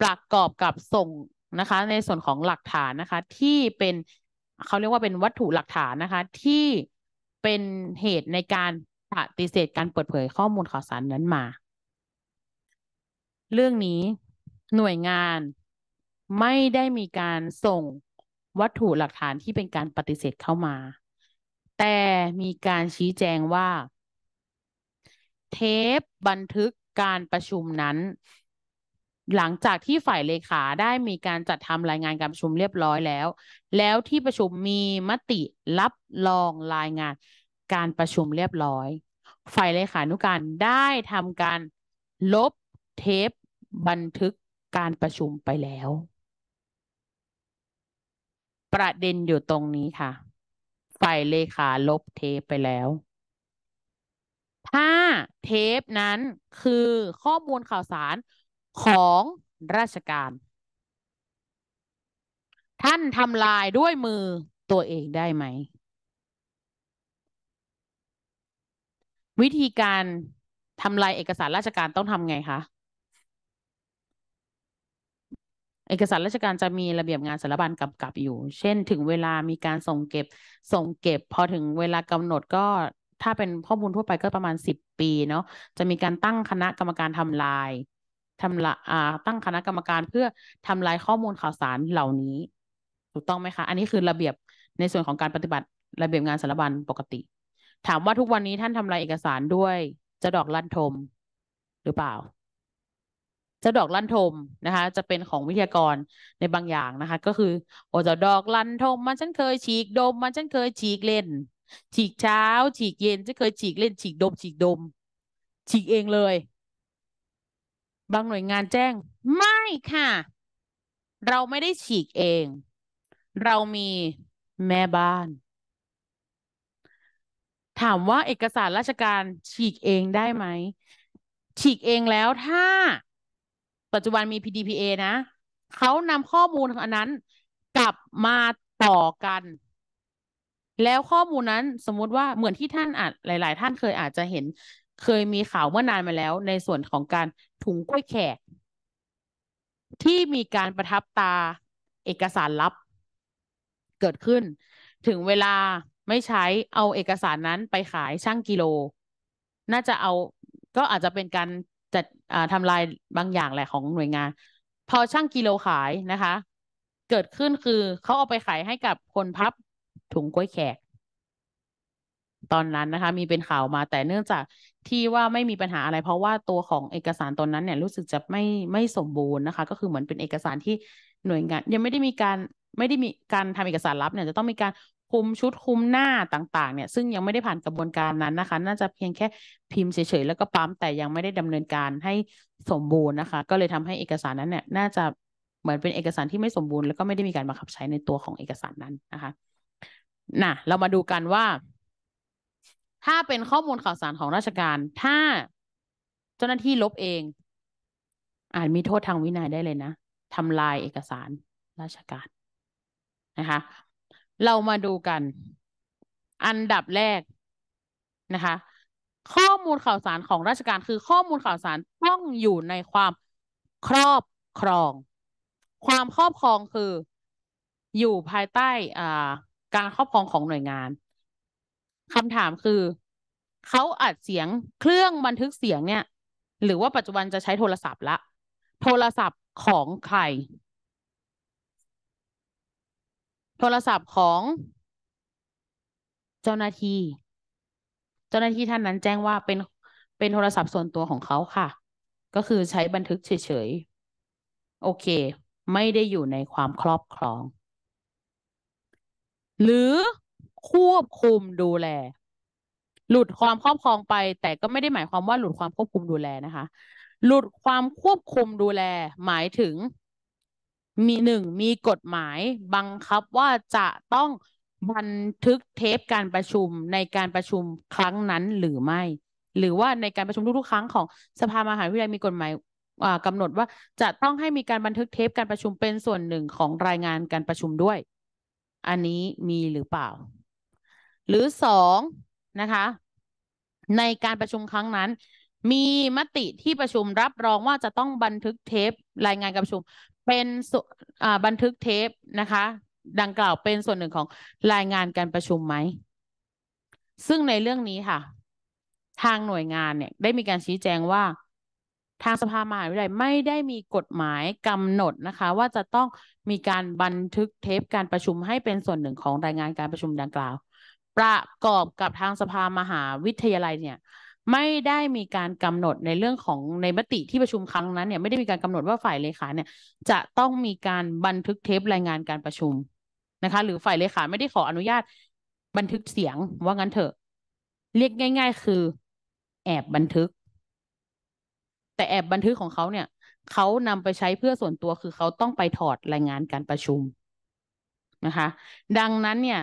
ประกอบกับส่งนะคะ ในส่วนของหลักฐานนะคะ ที่เป็นเขาเรียกว่าเป็นวัตถุหลักฐานนะคะ ที่เป็นเหตุในการปฏิเสธการเปิดเผยข้อมูลข่าวสารนั้นมา เรื่องนี้หน่วยงานไม่ได้มีการส่งวัตถุหลักฐานที่เป็นการปฏิเสธเข้ามาแต่มีการชี้แจงว่าเทปบันทึกการประชุมนั้น หลังจากที่ฝ่ายเลขาได้มีการจัดทำรายงานการประชุมเรียบร้อยแล้ว แล้วที่ประชุมมีมติรับรองรายงานการประชุมเรียบร้อยฝ่ายเลขานุการได้ทำการลบเทป บันทึกการประชุมไปแล้ว ประเด็นอยู่ตรงนี้ค่ะไฟเลขาลบเทปไปแล้ว ถ้าเทปนั้นคือข้อมูลข่าวสารของราชการ ท่านทำลายด้วยมือตัวเองได้ไหม วิธีการทำลายเอกสารราชการต้องทำไงคะเอกสารราชการจะมีระเบียบงานสารบัญกำกับอยู่ เช่นถึงเวลามีการส่งเก็บส่งเก็บ พอถึงเวลากำหนดก็ถ้าเป็นข้อมูลทั่วไปก็ประมาณสิบปีเนาะจะมีการตั้งคณะกรรมการทำลายทำละอ่าตั้งคณะกรรมการเพื่อทำลายข้อมูลข่าวสารเหล่านี้ ถูกต้องไหมคะ อันนี้คือระเบียบในส่วนของการปฏิบัติ ระเบียบงานสารบัญปกติ ถามว่าทุกวันนี้ท่านทำลายเอกสารด้วยจะดอกลั่นทมหรือเปล่าจ้าดอกลั่นทมนะคะ จะเป็นของวิทยากรในบางอย่างนะคะ ก็คือโอเจ้าดอกลั่นทม มันฉันเคย ฉีกดม มันฉันเคย ฉีกเล่น ฉีกเช้า ฉีกเย็นฉันเคยฉีกเล่น ฉีกดม ฉีกดม ฉีกเองเลย บางหน่วยงานแจ้ง ไม่ค่ะ เราไม่ได้ฉีกเอง เรามีแม่บ้าน ถามว่าเอกสารราชการฉีกเองได้ไหมฉีกเองแล้วถ้าปัจจุบันมี PDPA นะ เขานำข้อมูลอันนั้นกลับมาต่อกัน แล้วข้อมูลนั้นสมมติว่าเหมือนที่ท่านอาจหลาย ๆ ท่านเคยอาจจะเห็น เคยมีข่าวเมื่อนานมาแล้วในส่วนของการถุงกล้วยแขกที่มีการประทับตาเอกสารลับเกิดขึ้น ถึงเวลาไม่ใช้เอาเอกสารนั้นไปขายช่างกิโล น่าจะเอาก็อาจจะเป็นการจัดทำลายบางอย่างแหละของหน่วยงาน พอช่างกิโลขายนะคะ เกิดขึ้นคือเขาเอาไปขายให้กับคนพับ ถุงกล้วยแขกตอนนั้นนะคะ มีเป็นข่าวมา แต่เนื่องจากที่ว่าไม่มีปัญหาอะไร เพราะว่าตัวของเอกสารตอนนั้นเนี่ยรู้สึกจะไม่ไม่สมบูรณ์นะคะ ก็คือเหมือนเป็นเอกสารที่หน่วยงาน ยังไม่ได้มีการไม่ได้มีการทำเอกสารลับเนี่ยจะต้องมีการคุมชุดคุมหน้าต่าง ๆ เนี่ย ซึ่งยังไม่ได้ผ่านกระบวนการนั้นนะคะ น่าจะเพียงแค่พิมพ์เฉยๆ แล้วก็ปั๊มแต่ยังไม่ได้ดำเนินการให้สมบูรณ์นะคะ ก็เลยทำให้เอกสารนั้นเนี่ยน่าจะเหมือนเป็นเอกสารที่ไม่สมบูรณ์แล้วก็ไม่ได้มีการบังคับใช้ในตัวของเอกสารนั้นนะคะน่ะ เรามาดูกันว่า ถ้าเป็นข้อมูลข่าวสารของราชการ ถ้าเจ้าหน้าที่ลบเอง อาจมีโทษทางวินัยได้เลยนะทำลายเอกสารราชการนะคะเรามาดูกันอันดับแรกนะคะ ข้อมูลข่าวสารของราชการคือข้อมูลข่าวสารต้องอยู่ในความครอบครอง ความครอบครองคืออยู่ภายใต้อ่าการครอบครองของหน่วยงานคำถามคือเขาอัดเสียงเครื่องบันทึกเสียง เนี่ย หรือว่าปัจจุบันจะใช้โทรศัพท์ละ โทรศัพท์ของใครโทรศัพท์ของ เจ้าหน้าที่ เจ้าหน้าที่ท่านนั้นแจ้งว่าเป็นเป็นโทรศัพท์ส่วนตัวของเขาค่ะ ก็คือใช้บันทึกเฉยๆ โอเค ไม่ได้อยู่ในความครอบครอง หรือควบคุมดูแล หลุดความครอบครองไป แต่ก็ไม่ได้หมายความว่าหลุดความควบคุมดูแลนะคะ หลุดความควบคุมดูแล หมายถึงมีหนึ่งมีกฎหมายบังคับว่าจะต้องบันทึกเทปการประชุมในการประชุมครั้งนั้นหรือไม่ หรือว่าในการประชุมทุกๆครั้งของสภามหาวิทยาลัยมีกฎหมายกำหนดว่าจะต้องให้มีการบันทึกเทปการประชุมเป็นส่วนหนึ่งของรายงานการประชุมด้วย อันนี้มีหรือเปล่า หรือสองนะคะ ในการประชุมครั้งนั้นมีมติที่ประชุมรับรองว่าจะต้องบันทึกเทปรายงานการประชุมเป็นบันทึกเทปนะคะ ดังกล่าวเป็นส่วนหนึ่งของรายงานการประชุมไหม ซึ่งในเรื่องนี้ค่ะ ทางหน่วยงานเนี่ยได้มีการชี้แจงว่าทางสภามหาวิทยาลัยไม่ได้มีกฎหมายกำหนดนะคะ ว่าจะต้องมีการบันทึกเทปการประชุมให้เป็นส่วนหนึ่งของรายงานการประชุมดังกล่าว ประกอบกับทางสภามหาวิทยาลัยเนี่ยไม่ได้มีการกำหนดในเรื่องของในมติที่ประชุมครั้งนั้นเนี่ยไม่ได้มีการกำหนดว่าฝ่ายเลขาเนี่ย จะต้องมีการบันทึกเทปรายงานการประชุมนะคะ หรือฝ่ายเลขาไม่ได้ขออนุญาตบันทึกเสียงว่างั้นเถอะ เรียกง่ายๆ คือ แอบบันทึก แต่แอบบันทึกของเขาเนี่ยเขานำไปใช้เพื่อส่วนตัวคือเขาต้องไปถอดรายงานการประชุมนะคะ ดังนั้นเนี่ย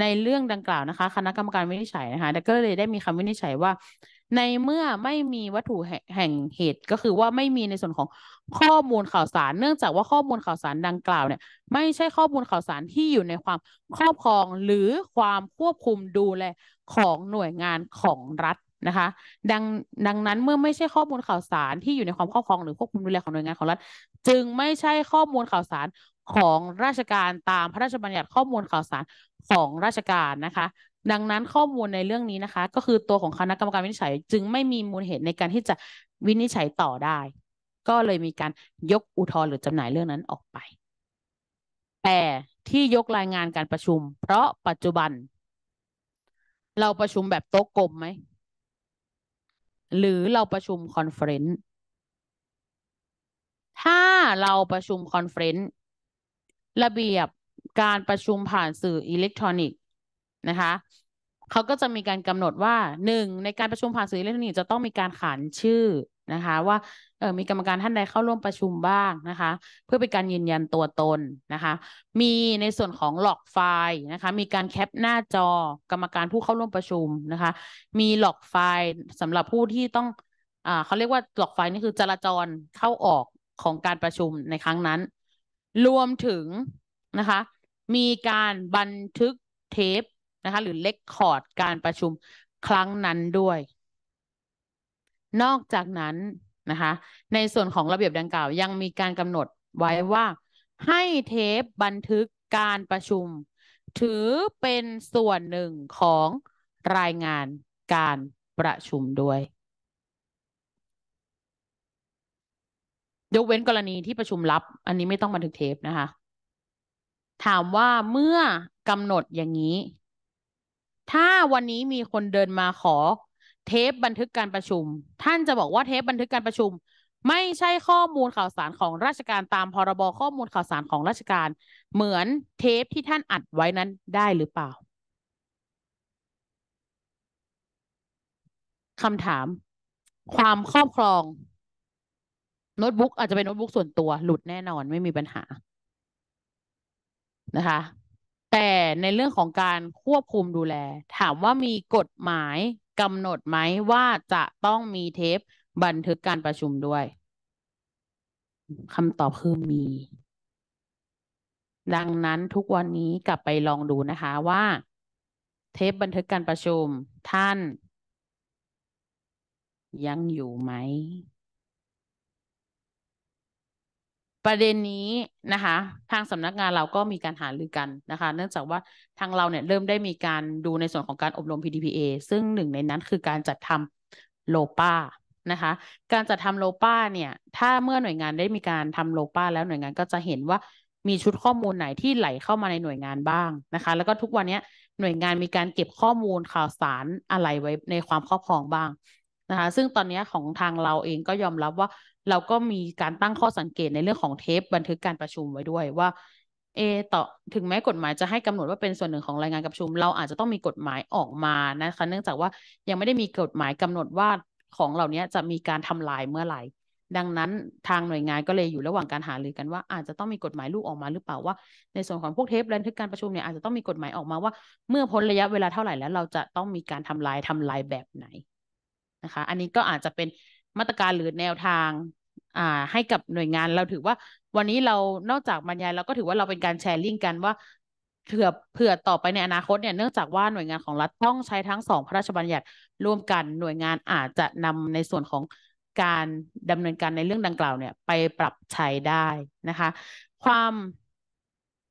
ในเรื่องดังกล่าวนะคะ คณะกรรมการวินิจฉัยนะคะก็เลยได้มีคำวินิจฉัยว่าในเมื่อไม่มีวัตถุแห่งเหตุก็คือว่าไม่มีในส่วนของข้อมูลข่าวสาร เนื่องจากว่าข้อมูลข่าวสารดังกล่าวเนี่ยไม่ใช่ข้อมูลข่าวสารที่อยู่ในความครอบครองหรือความควบคุมดูแลของหน่วยงานของรัฐนะคะดังดังนั้นเมื่อไม่ใช่ข้อมูลข่าวสารที่อยู่ในความครอบครองหรือควบคุมดูแลของหน่วยงานของรัฐจึงไม่ใช่ข้อมูลข่าวสารของราชการตามพระราชบัญญัติข้อมูลข่าวสารของราชการนะคะดังนั้นข้อมูลในเรื่องนี้นะคะ ก็คือตัวของคณะกรรมการวินิจฉัยจึงไม่มีมูลเหตุในการที่จะวินิจฉัยต่อได้ ก็เลยมีการยกอุทธรณ์หรือจำหน่ายเรื่องนั้นออกไป แต่ที่ยกรายงานการประชุม เพราะปัจจุบัน เราประชุมแบบโต๊ะกลมไหมหรือเราประชุมคอนเฟรนซ์ถ้าเราประชุมคอนเฟรนซ์ระเบียบการประชุมผ่านสื่ออิเล็กทรอนิกสนะคะเขาก็จะมีการกำหนดว่าหนึ่งในการประชุมผ่านสื่ออิเล็กทรอนิกส์จะต้องมีการขานชื่อนะคะ ว่าเออมีกรรมการท่านใดเข้าร่วมประชุมบ้างนะคะ เพื่อเป็นการยืนยันตัวตนนะคะ มีในส่วนของหลอกไฟล์นะคะมีการแคปหน้าจอ กรรมการผู้เข้าร่วมประชุมนะคะ มีหลอกไฟล์สำหรับผู้ที่ต้องอ่าเขาเรียกว่าหลอกไฟล์นี่คือจราจรเข้าออกของการประชุมในครั้งนั้น รวมถึงนะคะ มีการบันทึกเทปนะคะหรือเลคคอร์ดการประชุมครั้งนั้นด้วย นอกจากนั้นนะคะในส่วนของระเบียบดังกล่าวยังมีการกำหนดไว้ว่า ให้เทปบันทึกการประชุม ถือเป็นส่วนหนึ่งของรายงานการประชุมด้วย ยกเว้นกรณีที่ประชุมลับ อันนี้ไม่ต้องบันทึกเทปนะคะถามว่าเมื่อกำหนดอย่างนี้ถ้าวันนี้มีคนเดินมาขอเทปบันทึกการประชุม ท่านจะบอกว่าเทปบันทึกการประชุม ไม่ใช่ข้อมูลข่าวสารของราชการตามพรบข้อมูลข่าวสารของราชการ เหมือนเทปที่ท่านอัดไว้นั้นได้หรือเปล่าคำถาม ความครอบครองโน้ตบุ๊กอาจจะเป็นโน้ตบุ๊กส่วนตัว หลุดแน่นอนไม่มีปัญหา นะคะแต่ในเรื่องของการควบคุมดูแล ถามว่ามีกฎหมายกำหนดไหมว่าจะต้องมีเทปบันทึกการประชุมด้วย คำตอบคือมี ดังนั้นทุกวันนี้กลับไปลองดูนะคะว่าเทปบันทึกการประชุมท่าน ยังอยู่ไหมประเด็นนี้นะคะทางสำนักงานเราก็มีการหารือกันนะคะ เนื่องจากว่าทางเราเนี่ยเริ่มได้มีการดูในส่วนของการอบรม PDPA ซึ่งหนึ่งในนั้นคือการจัดทำโลป้านะคะ การจัดทำโลป้าเนี่ยถ้าเมื่อหน่วยงานได้มีการทำโลป้า แล้วหน่วยงานก็จะเห็นว่ามีชุดข้อมูลไหนที่ไหลเข้ามาในหน่วยงานบ้างนะคะแล้วก็ทุกวันนี้หน่วยงานมีการเก็บข้อมูลข่าวสารอะไรไว้ในความครอบครองบ้างนะคะซึ่งตอนนี้ของทางเราเองก็ยอมรับว่าเราก็มีการตั้งข้อสังเกตในเรื่องของเทป บันทึกการประชุมไว้ด้วยว่าเอต่อถึงแม้กฎหมายจะให้กำหนดว่าเป็นส่วนหนึ่งของรายงานการประชุม เราอาจจะต้องมีกฎหมายออกมานะคะเนื่องจากว่ายังไม่ได้มีกฎหมายกำหนดว่าของเหล่านี้จะมีการทำลายเมื่อไหร่ดังนั้นทางหน่วยงานก็เลยอยู่ระหว่างการหารือกันว่า อาจจะต้องมีกฎหมายลูกออกมาหรือเปล่าว่าในส่วนของพวกเทปบันทึกการประชุมเนี่ยอาจจะต้องมีกฎหมายออกมาว่าเมื่อพ้นระยะเวลาเท่าไหร่แล้วเราจะต้องมีการทำลายทำลายแบบไหนนะคะ อันนี้ก็อาจจะเป็นมาตรการหรือแนวทาง อ่า ให้กับหน่วยงานเราถือว่าวันนี้เรา นอกจากบรรยาย เราก็ถือว่าเราเป็นการแชร์ลิงก์กันว่าเผื่อเผื่อต่อไปในอนาคตเนี่ย เนื่องจากว่าหน่วยงานของรัฐต้องใช้ทั้งสองพระราชบัญญัติร่วมกัน หน่วยงานอาจจะนำในส่วนของการดำเนินการในเรื่องดังกล่าวเนี่ยไปปรับใช้ได้นะคะ ความ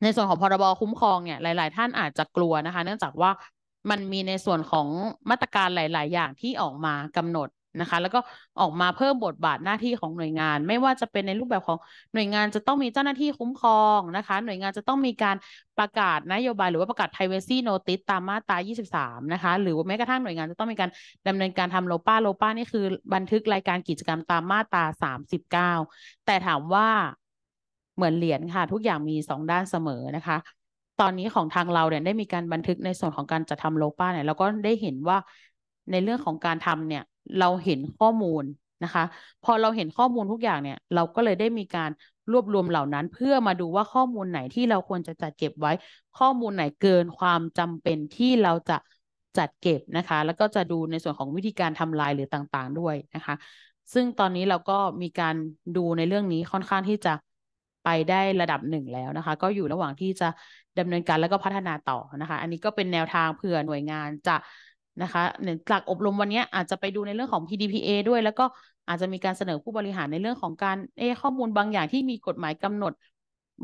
ในส่วนของพรบคุ้มครองเนี่ย หลาย ๆ ท่านอาจจะกลัวนะคะ เนื่องจากว่ามันมีในส่วนของมาตรการหลาย ๆ อย่างที่ออกมากำหนดนะคะ แล้วก็ออกมาเพิ่มบทบาทหน้าที่ของหน่วยงาน ไม่ว่าจะเป็นในรูปแบบของหน่วยงานจะต้องมีเจ้าหน้าที่คุ้มครองนะคะ หน่วยงานจะต้องมีการประกาศนโยบายหรือว่าประกาศ privacy notice ตามมาตรา23นะคะ หรือแม้กระทั่งหน่วยงานจะต้องมีการดำเนินการทำโลป้าโลป้านี่คือบันทึกรายการกิจกรรมตามมาตรา39 แต่ถามว่าเหมือนเหรียญค่ะ ทุกอย่างมีสองด้านเสมอนะคะตอนนี้ของทางเราเนี่ยได้มีการบันทึกในส่วนของการจัดทำโลป้าเนี่ยเราก็ได้เห็นว่าในเรื่องของการทำเนี่ยเราเห็นข้อมูลนะคะพอเราเห็นข้อมูล ทุกอย่างเนี่ยเราก็เลยได้มีการรวบรวมเหล่านั้นเพื่อมาดูว่าข้อมูลไหนที่เราควรจะจัดเก็บไว้ ข้อมูลไหนเกินความจำเป็นที่เราจะจัดเก็บนะคะ แล้วก็จะดูในส่วนของวิธีการทำลายหรือต่างๆด้วยนะคะ ซึ่งตอนนี้เราก็มีการดูในเรื่องนี้ค่อนข้างที่จะไปได้ระดับหนึ่งแล้วนะคะ ก็อยู่ระหว่างที่จะดำเนินการแล้วก็พัฒนาต่อนะคะ อันนี้ก็เป็นแนวทางเผื่อหน่วยงานจะนะคะหลังจากอบรมวันนี้อาจจะไปดูในเรื่องของ PDPA ด้วยแล้วก็อาจจะมีการเสนอผู้บริหารในเรื่องของการเอข้อมูลบางอย่างที่มีกฎหมายกำหนด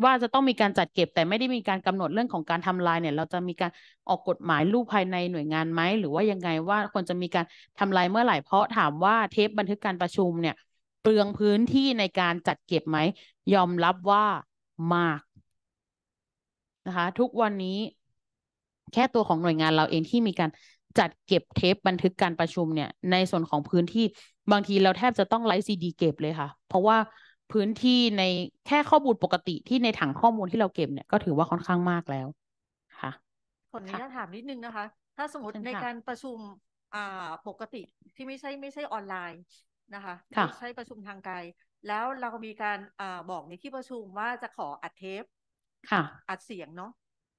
ว่าจะต้องมีการจัดเก็บ แต่ไม่ได้มีการกำหนดเรื่องของการทำลายเนี่ย เราจะมีการออกกฎหมายรูปภายในหน่วยงานไหมหรือว่ายังไงว่าควรจะมีการทำลายเมื่อไหร่เพราะถามว่าเทปบันทึกการประชุมเนี่ยเปลืองพื้นที่ในการจัดเก็บไหม ยอมรับว่ามาก นะคะทุกวันนี้ แค่ตัวของหน่วยงานเราเองที่มีการจัดเก็บเทปบันทึกการประชุมเนี่ย ในส่วนของพื้นที่บางทีเราแทบจะต้องไลฟ์ซีดีเก็บเลยค่ะ เพราะว่าพื้นที่ในแค่ข้อมูลปกติที่ในถังข้อมูลที่เราเก็บเนี่ยก็ถือว่าค่อนข้างมากแล้วค่ะขออนุญาตถามนิดนึงนะคะ ถ้าสมมติในการประชุมอ่าปกติที่ไม่ใช่ไม่ใช่ออนไลน์นะคะะใช้ประชุมทางไกล แล้วเรามีการอบอกในที่ประชุมว่าจะขออัดเทปค่ะอัดเสียงเนาะ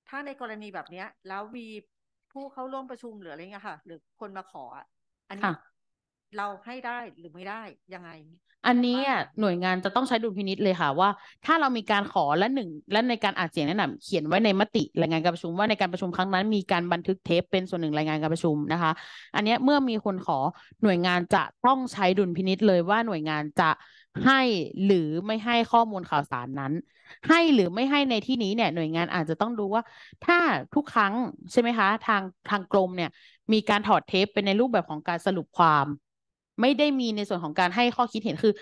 ถ้าในกรณีแบบเนี้ย แล้วมีผู้เข้าร่วมประชุมหรืออะไรเงี้ยค่ะ หรือคนมาขอ อันนี้เราให้ได้หรือไม่ได้ยังไงอันนี้หน่วยงานจะต้องใช้ดุลพินิษเลยค่ะว่า ถ้าเรามีการขอและหนึ่ง และในการอ่านเสียงแนะนำเขียนไว้ในมติรายงานการประชุม ว่าในการประชุมครั้งนั้นมีการบันทึกเทปเป็นส่วนหนึ่งรายงานการประชุมนะคะ อันนี้เมื่อมีคนขอหน่วยงานจะต้องใช้ดุลพินิษเลยว่าหน่วยงานจะให้หรือไม่ให้ข้อมูลข่าวสารนั้น ให้หรือไม่ให้ในที่นี้เนี่ยหน่วยงานอาจจะต้องดูว่า ถ้าทุกครั้งใช่ไหมคะ ทางทางกรมเนี่ยมีการถอดเทปเป็นในรูปแบบของการสรุปความไม่ได้มีในส่วนของการให้ข้อคิดเห็นคือ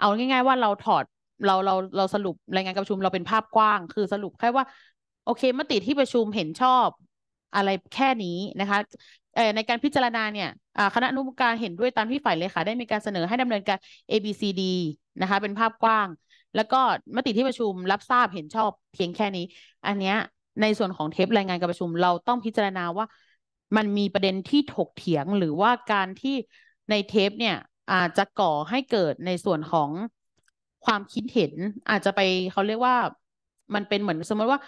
เอาง่าย ๆ ว่าเราถอดเราเราเราสรุปรายงานการประชุมเราเป็นภาพกว้าง คือสรุปแค่ว่า โอเค มติที่ประชุมเห็นชอบ อะไรแค่นี้นะคะในการพิจารณาเนี่ยคณะอนุกรรมการเห็นด้วยตามที่ฝ่ายเลขาได้มีการเสนอให้ดำเนินการ A B C D นะคะ เป็นภาพกว้าง แล้วก็มติที่ประชุมรับทราบเห็นชอบเพียงแค่นี้ อันเนี้ย ในส่วนของเทปรายงานการประชุมเราต้องพิจารณาว่า มันมีประเด็นที่ถกเถียงหรือว่าการที่ในเทป เนี่ยอาจจะก่อให้เกิดในส่วนของความคิดเห็น อาจจะไปเขาเรียกว่ามันเป็นเหมือน สมมติว่า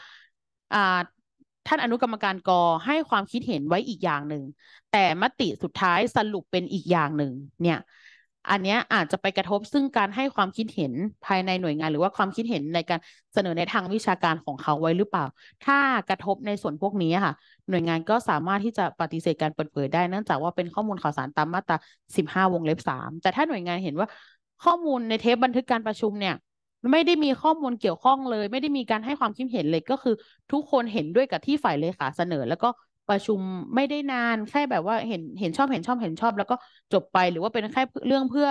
อ่าท่านอนุกรรมการกอให้ความคิดเห็นไว้อีกอย่างหนึ่งแต่มติสุดท้ายสรุปเป็นอีกอย่างหนึ่งเนี่ยอันนี้อาจจะไปกระทบซึ่งการให้ความคิดเห็นภายในหน่วยงานหรือว่าความคิดเห็นในการเสนอในทางวิชาการของเขาไว้หรือเปล่า ถ้ากระทบในส่วนพวกนี้ค่ะ หน่วยงานก็สามารถที่จะปฏิเสธการเปิดเผยได้เนื่องจากว่าเป็นข้อมูลข่าวสารตามมาตรา15 วงเล็บ3แต่ถ้าหน่วยงานเห็นว่าข้อมูลในเทปบันทึกการประชุมเนี่ย ไม่ได้มีข้อมูลเกี่ยวข้องเลย ไม่ได้มีการให้ความคิดเห็นเลยก็คือทุกคนเห็นด้วยกับที่ฝ่ายเลขาเสนอแล้วก็ประชุมไม่ได้นานแค่แบบว่าเห็นเห็นชอบเห็นชอบเห็นชอบ แล้วก็จบไปหรือว่าเป็นแค่เรื่องเพื่อ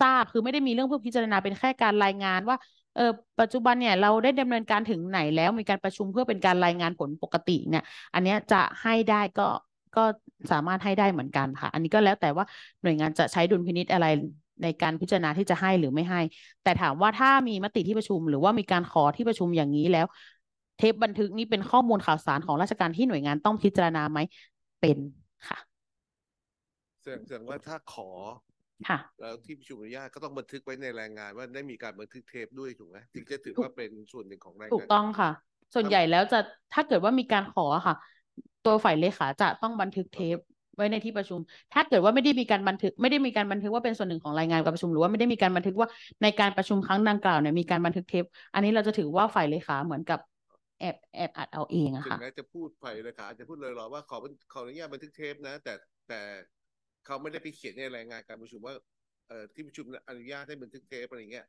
ทราบคือไม่ได้มีเรื่องเพื่อพิจารณาเป็นแค่การรายงาน ว่า เออปัจจุบันเนี่ยเราได้ดำเนินการถึงไหนแล้วมีการประชุมเพื่อเป็นการรายงานผลปกติเนี่ย อันนี้จะให้ได้ก็ก็สามารถให้ได้เหมือนกันค่ะ อันนี้ก็แล้วแต่ว่าหน่วยงานจะใช้ดุลพินิษอะไรในการพิจารณาที่จะให้หรือไม่ให้ แต่ถามว่าถ้ามีมติที่ประชุมหรือว่ามีการขอที่ประชุมอย่างนี้แล้วเทปบันทึกนี้เป็นข้อมูลข่าวสารของราชการที่หน่วยงานต้องพิจารณาไหม เป็นค่ะแสดงว่าถ้าขอ ค่ะ แล้วที่ประชุมอนุญาตก็ต้องบันทึกไว้ในรายงานว่าได้มีการบันทึกเทปด้วยถูกไหมถึงจะถือว่าเป็นส่วนหนึ่งของรายงาน ถูกต้องค่ะ ส่วนใหญ่แล้วจะถ้าเกิดว่ามีการขอค่ะ ตัวฝ่ายเลขาจะต้องบันทึกเทปไว้ในที่ประชุม ถ้าเกิดว่าไม่ได้มีการบันทึก ไม่ได้มีการบันทึกว่าเป็นส่วนหนึ่งของรายงานการประชุม หรือว่าไม่ได้มีการบันทึกว่าในการประชุมครั้งดังกล่าวเนี่ยมีการบันทึกเทป อันนี้เราจะถือว่าฝ่ายเลขาเหมือนกับแอบแอบอัดเอาเองอะค่ะถึงแม้จะพูดไปนะคะอาจจะพูดลอยๆว่าขอขออนุญาตบันทึกเทปนะแต่แต่เขาไม่ได้ไปเขียนในรายงานการประชุมว่าเอ่อที่ประชุมอนุญาตให้บันทึกเทปอะไรเงี้ย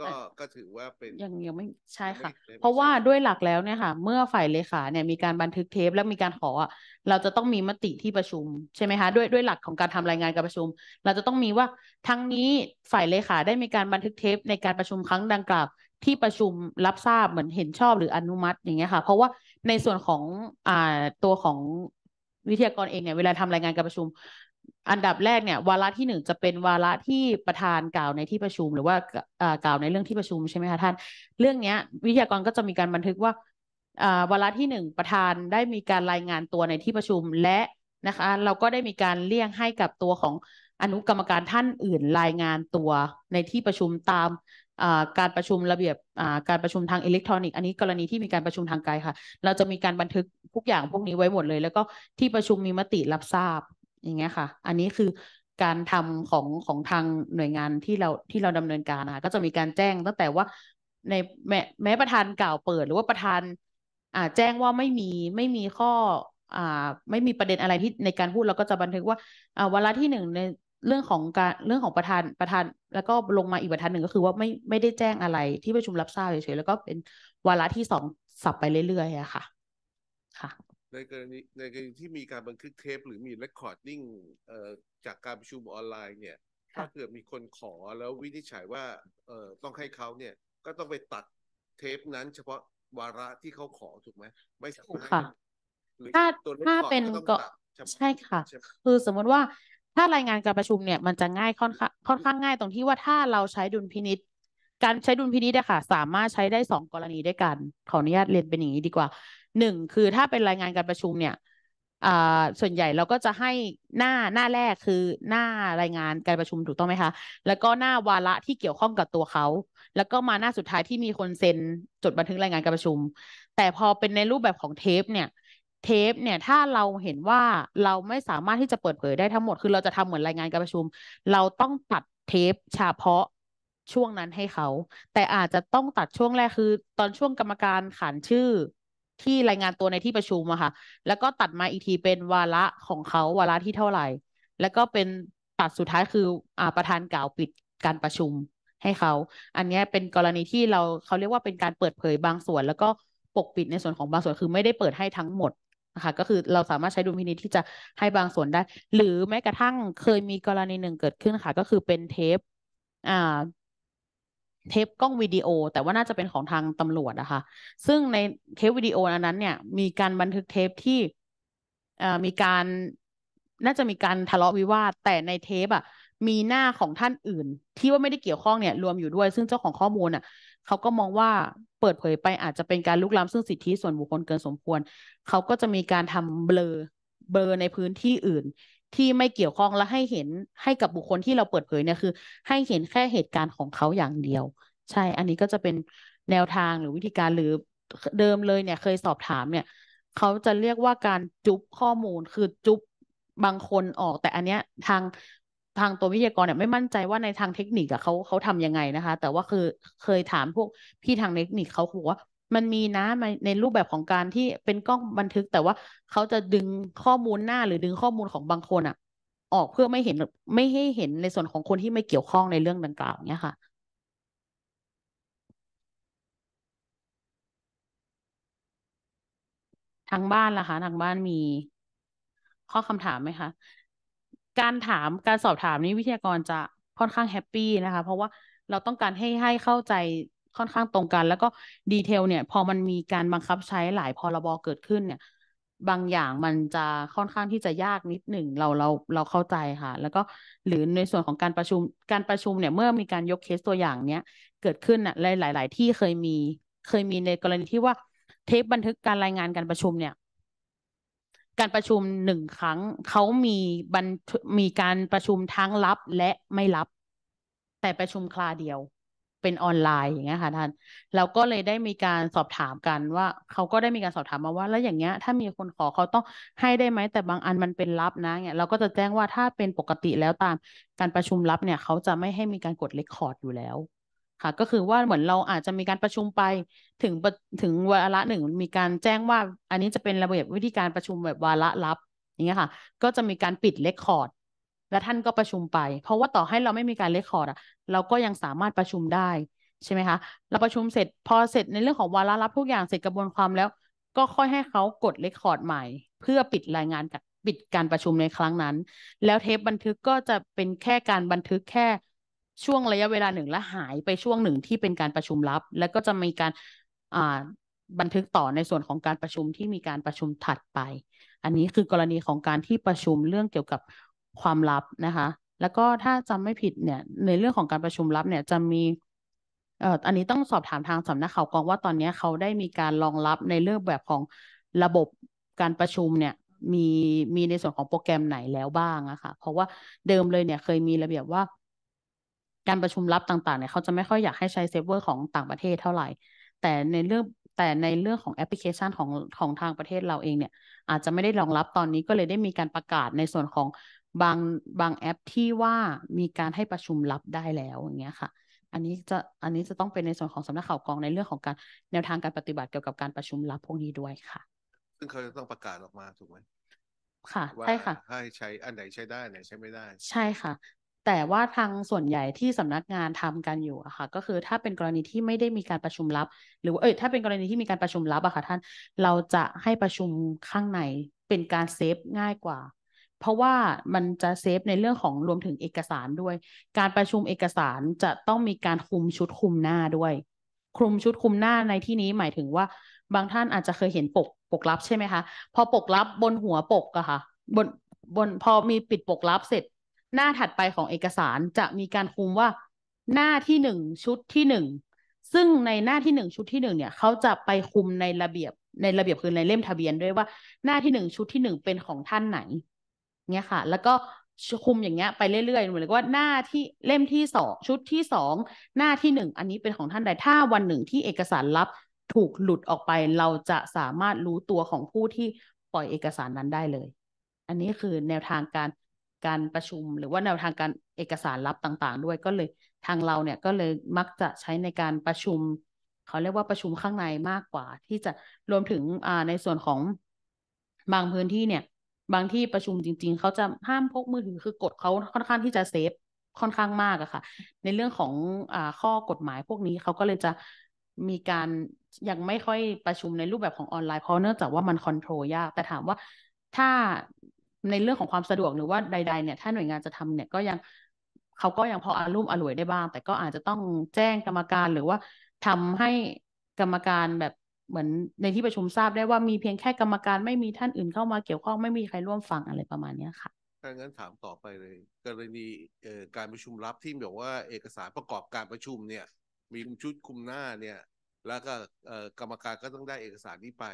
ก็ก็ถือว่าเป็นยังยังไม่ใช่ค่ะ เพราะว่าด้วยหลักแล้วเนี่ยค่ะเมื่อฝ่ายเลขาเนี่ยมีการบันทึกเทปและมีการขอเราจะต้องมีมติที่ประชุมใช่ไหมคะด้วยด้วยหลักของการทำรายงานการประชุม เราจะต้องมีว่าทั้งนี้ฝ่ายเลขาได้มีการบันทึกเทปในการประชุมครั้งดังกล่าวที่ประชุมรับทราบเหมือนเห็นชอบหรืออนุมัติอย่างเงี้ยค่ะเพราะว่าในส่วนของอ่าตัวของวิทยากรเองเนี่ย เวลาทำรายงานการประชุม อันดับแรกเนี่ยวาระที่หนึ่งจะเป็นวาระที่ประธานกล่าวในที่ประชุม หรือว่ากล่าวในเรื่องที่ประชุมใช่ไหมคะท่าน เรื่องเนี้ย วิทยากรก็จะมีการบันทึกว่าวาระที่หนึ่งประธานได้มีการรายงานตัวในที่ประชุมและนะคะ เราก็ได้มีการเลี่ยงให้กับตัวของอนุกรรมการท่านอื่นรายงานตัวในที่ประชุมตามการประชุมระเบียบ การประชุมทางอิเล็กทรอนิกส์อันนี้กรณีที่มีการประชุมทางไกลค่ะ เราจะมีการบันทึกทุกอย่างพวกนี้ไว้หมดเลย แล้วก็ที่ประชุมมีมติรับทราบอย่างเงี้ยค่ะ อันนี้คือการทำของของทางหน่วยงานที่เราที่เราดำเนินการนะคะก็จะมีการแจ้งตั้งแต่ว่าในแม้แม้ประธานกล่าวเปิดหรือว่าประธานอแจ้งว่าไม่มีไม่มีข้อ อ่าไม่มีประเด็นอะไรที่ในการพูดเราก็จะบันทึกว่าอ่าวาระที่หนึ่งในเรื่องของการเรื่องของประธานประธาน แล้วก็ลงมาอีกประธานหนึ่งก็คือว่าไม่ไม่ได้แจ้งอะไรที่ประชุมรับทราบเฉยๆแล้ว ก็เป็นวาระที่สองสับไปเรื่อยๆอะค่ะ ค่ะ ในกรณีในกรณีที่มีการบันทึกเทปหรือมีเรคคอร์ดดิ้งเอ่อจากการประชุมออนไลน์ เนี่ย ถ้าเกิดมีคนขอแล้ววินิจฉัยว่า เอ่อต้องให้เขาเนี่ย ก็ต้องไปตัดเทปนั้น เฉพาะวาระที่เขาขอถูกไหมไม่ใช่ค่ะถ้าถ้าเป็นก็ใช่ค่ะ คือสมมติว่าถ้ารายงานการประชุมเนี่ยมันจะง่ายค่อนข้างค่อนข้างง่ายตรงที่ว่าถ้าเราใช้ดุลพินิษการใช้ดุลพินิษฐ์อะค่ะ สามารถใช้ได้สองกรณีด้วยกัน ขออนุญาตเรียนเป็นอย่างนี้ดีกว่าหนึ่งคือถ้าเป็นรายงานการประชุมเนี่ยส่วนใหญ่เราก็จะให้หน้าหน้าแรกคือหน้ารายงานการประชุมถูกต้องไหมคะ แล้วก็หน้าวาระที่เกี่ยวข้องกับตัวเขาแล้วก็มาหน้าสุดท้ายที่มีคนเซ็นจดบันทึกรายงานการประชุม แต่พอเป็นในรูปแบบของเทป เนี่ยเทปเนี่ยถ้าเราเห็นว่าเราไม่สามารถที่จะเปิดเผยได้ทั้งหมด คือเราจะทำเหมือนรายงานการประชุม เราต้องตัดเทป เฉพาะช่วงนั้นให้เขาแต่อาจจะต้องตัดช่วงแรกคือ ตอนช่วงกรรมการขานชื่อที่รายงานตัวในที่ประชุมอะค่ะ แล้วก็ตัดมาอีกทีเป็นวาระของเขา วาระที่เท่าไหร่แล้วก็เป็นตัดสุดท้ายคืออ่าประธานกล่าวปิดการประชุมให้เขา อันนี้เป็นกรณีที่เราเขาเรียกว่าเป็นการเปิดเผยบางส่วน แล้วก็ปกปิดในส่วนของบางส่วนคือไม่ได้เปิดให้ทั้งหมดนะคะก็คือเราสามารถใช้ดุลพินิจที่จะให้บางส่วนได้ หรือแม้กระทั่งเคยมีกรณีหนึ่งเกิดขึ้นค่ะ ก็คือเป็นเทป อ่าเทปกล้องวิดีโอ แต่ว่าน่าจะเป็นของทางตำรวจนะคะซึ่งในเทปวิดีโออันนั้นเนี่ยมีการบันทึกเทปที่อ่ามีการ น่าจะมีการทะเลาะวิวาทแต่ในเทป อ่ะ มีหน้าของท่านอื่น ที่ว่าไม่ได้เกี่ยวข้องเนี่ย รวมอยู่ด้วยซึ่งเจ้าของข้อมูลอ่ะเขาก็มองว่าเปิดเผยไปอาจจะเป็นการลุกล้ำซึ่งสิทธิส่วนบุคคลเกินสมควร เขาก็จะมีการทำเบลอเบลอในพื้นที่อื่น ที่ไม่เกี่ยวข้องและให้เห็นให้กับบุคคลที่เราเปิดเผยเนี่ยคือ ให้เห็นแค่เหตุการณ์ของเขาอย่างเดียว ใช่อันนี้ก็จะเป็นแนวทางหรือวิธีการหรือเดิมเลยเนี่ยเคยสอบถามเนี่ย เขาจะเรียกว่าการจุบข้อมูลคือจุบบางคนออกแต่อันเนี้ยทางทางตัววิทยากรเนี่ยไม่มั่นใจว่าในทางเทคนิคอะเขาเขาทำยังไงนะคะ แต่ว่าคือเคยถามพวกพี่ทางเทคนิคเขาบอกว่า มันมีนะในรูปแบบของการที่เป็นกล้องบันทึกแต่ว่าเขาจะดึงข้อมูลหน้าหรือดึงข้อมูลของบางคนอะออกเพื่อไม่เห็นไม่ให้เห็นในส่วนของคนที่ไม่เกี่ยวข้องในเรื่องดังกล่าวเนี้ยค่ะ ทางบ้านล่ะคะทางบ้านมี ข้อคำถามไหมคะการถามการสอบถามนี้วิทยากรจะค่อนข้างแฮปปี้นะคะ เพราะว่าเราต้องการให้ให้เข้าใจค่อนข้างตรงกัน แล้วก็ดีเทลเนี่ยพอมันมีการบังคับใช้หลายพรบเกิดขึ้นเนี่ยบางอย่างมันจะค่อนข้างที่จะยากนิดหนึ่งเราเราเราเข้าใจค่ะ แล้วก็หรือในส่วนของการประชุมการประชุมเนี่ยเมื่อมีการยกเคสตัวอย่างเนี้ยเกิดขึ้นอ่ะหลายหลายที่เคยมีเคยมีในกรณีที่ว่าเทปบันทึกการรายงานการประชุมเนี่ยการประชุมหนึ่งครั้งเขามีบันมีการประชุมทั้งรับและไม่รับ แต่ประชุมคลาเดียวเป็นออนไลน์อย่างเงี้ยค่ะ ท่าน เราก็เลยได้มีการสอบถามกันว่าเขาก็ได้มีการสอบถามมาว่า แล้วอย่างเงี้ยถ้ามีคนขอเขาต้องให้ได้ไหมแต่บางอันมันเป็นลับนะเนี่ยเราก็จะแจ้งว่าถ้าเป็นปกติแล้วตามการประชุมลับเนี่ยเขาจะไม่ให้มีการกดเลคคอร์ดอยู่แล้วค่ะก็คือว่าเหมือนเราอาจจะมีการประชุมไปถึงถึงวาระหนึ่งมีการแจ้งว่าอันนี้จะเป็นระเบียบวิธีการประชุมแบบวาระลับอย่างเงี้ยค่ะก็จะมีการปิดเลคคอร์ด และท่านก็ประชุมไปเพราะว่าต่อให้เราไม่มีการเลคคอร์ดอ่ะเราก็ยังสามารถประชุมได้ใช่ไหมคะเราประชุมเสร็จพอเสร็จในเรื่องของวาระรับทุกอย่างเสร็จกระบวนความแล้ว ก็ค่อยให้เขากดเลคคอร์ดใหม่ เพื่อปิดรายงานกับปิดการประชุมในครั้งนั้น แล้วเทปบันทึกก็จะเป็นแค่การบันทึกแค่ช่วงระยะเวลาหนึ่งและหายไปช่วงหนึ่งที่เป็นการประชุมลับ แล้วก็จะมีการอ่าบันทึกต่อในส่วนของการประชุมที่มีการประชุมถัดไป อันนี้คือกรณีของการที่ประชุมเรื่องเกี่ยวกับความลับนะคะ แล้วก็ถ้าจำไม่ผิดเนี่ย ในเรื่องของการประชุมลับเนี่ยจะมีเอ่ออันนี้ต้องสอบถามทางสำนักข่าวกองว่าตอนนี้เขาได้มีการรองรับในเรื่องแบบของระบบการประชุมเนี่ยมีมีในส่วนของโปรแกรมไหนแล้วบ้างอะคะ่ะ เพราะว่าเดิมเลยเนี่ยเคยมีระเบียบว่าการประชุมลับต่างๆ เนี่ยเขาจะไม่ค่อยอยากให้ใช้เซิร์ฟเวอร์ของต่างประเทศเท่าไหร่ แต่ในเรื่องแต่ในเรื่องของแอปพลิเคชันของของทางประเทศเราเองเนี่ย อาจจะไม่ได้รองรับตอนนี้ก็เลยได้มีการประกาศในส่วนของบางบางแอปที่ว่ามีการให้ประชุมลับได้แล้วอย่างเงี้ยค่ะ อันนี้จะอันนี้จะต้องเป็นในส่วนของสำนักข่าวกองในเรื่องของการแนวทางการปฏิบัติเกี่ยวกับการประชุมลับพวกนี้ด้วยค่ะ ซึ่งเขาจะต้องประกาศออกมาถูกไหมค่ะใช่ค่ะให้ใช้อันไหนใช้ได้อันไหนใช้ไม่ได้ใช่ค่ะแต่ว่าทางส่วนใหญ่ที่สำนักงานทำกันอยู่อะค่ะก็คือถ้าเป็นกรณีที่ไม่ได้มีการประชุมลับ หรือว่าเออถ้าเป็นกรณีที่มีการประชุมลับอะค่ะท่าน เราจะให้ประชุมข้างในเป็นการเซฟง่ายกว่า เพราะว่ามันจะเซฟในเรื่องของรวมถึงเอกสารด้วย การประชุมเอกสารจะต้องมีการคุมชุดคุมหน้าด้วย คลุมชุดคุมหน้าในที่นี้หมายถึงว่า บางท่านอาจจะเคยเห็นปกปกลับใช่ไหมคะ พอปกลับบนหัวปกอะค่ะบนบนพอมีปิดปกลับเสร็จหน้าถัดไปของเอกสารจะมีการคุมว่าหน้าที่หนึ่งชุดที่หนึ่ง ซึ่งในหน้าที่หนึ่งชุดที่หนึ่งเนี่ย เขาจะไปคุมในระเบียบ ในระเบียบคือในเล่มทะเบียนด้วยว่าหน้าที่หนึ่งชุดที่หนึ่งเป็นของท่านไหนเนี่ยค่ะ แล้วก็คุมอย่างเงี้ย ไปเรื่อยๆเหมือนกับว่าหน้าที่เล่มที่สองชุดที่สอง หน้าที่หนึ่งอันนี้เป็นของท่านใดถ้าวันหนึ่งที่เอกสารลับถูกหลุดออกไปเราจะสามารถรู้ตัวของผู้ที่ปล่อยเอกสารนั้นได้เลย อันนี้คือแนวทางการการประชุมหรือว่าแนวทางการเอกสารลับต่างๆ ด้วยก็เลยทางเราเนี่ยก็เลยมักจะใช้ในการประชุมเขาเรียกว่าประชุมข้างในมากกว่าที่จะรวมถึงอ่าในส่วนของบางพื้นที่เนี่ย บางที่ประชุมจริง ๆเขาจะห้ามพกมือถือคือกฎเขาค่อนข้างที่จะเซฟค่อนข้างมากอะค่ะในเรื่องของอ่าข้อกฎหมายพวกนี้เขาก็เลยจะมีการยังไม่ค่อยประชุมในรูปแบบของออนไลน์เพราะเนื่องจากว่ามันคอนโทรลยาก แต่ถามว่าถ้าในเรื่องของความสะดวกหรือว่าใด ๆเนี่ย ถ้าหน่วยงานจะทำเนี่ย ก็ยัง เขาก็ยังพออารุ่มอร่วย ได้บ้าง แต่ก็อาจจะต้องแจ้งกรรมการหรือว่าทำให้กรรมการแบบเหมือนในที่ประชุมทราบได้ว่ามีเพียงแค่กรรมการไม่มีท่านอื่นเข้ามาเกี่ยวข้องไม่มีใครร่วมฟังอะไรประมาณนี้ค่ะถ้างั้นถามต่อไปเลย กรณีการประชุมรับที่บอกว่าเอกสารประกอบการประชุมเนี่ย มีชุดคุมหน้าเนี่ย แล้วก็กรรมการก็ต้องได้เอกสารนี้ไป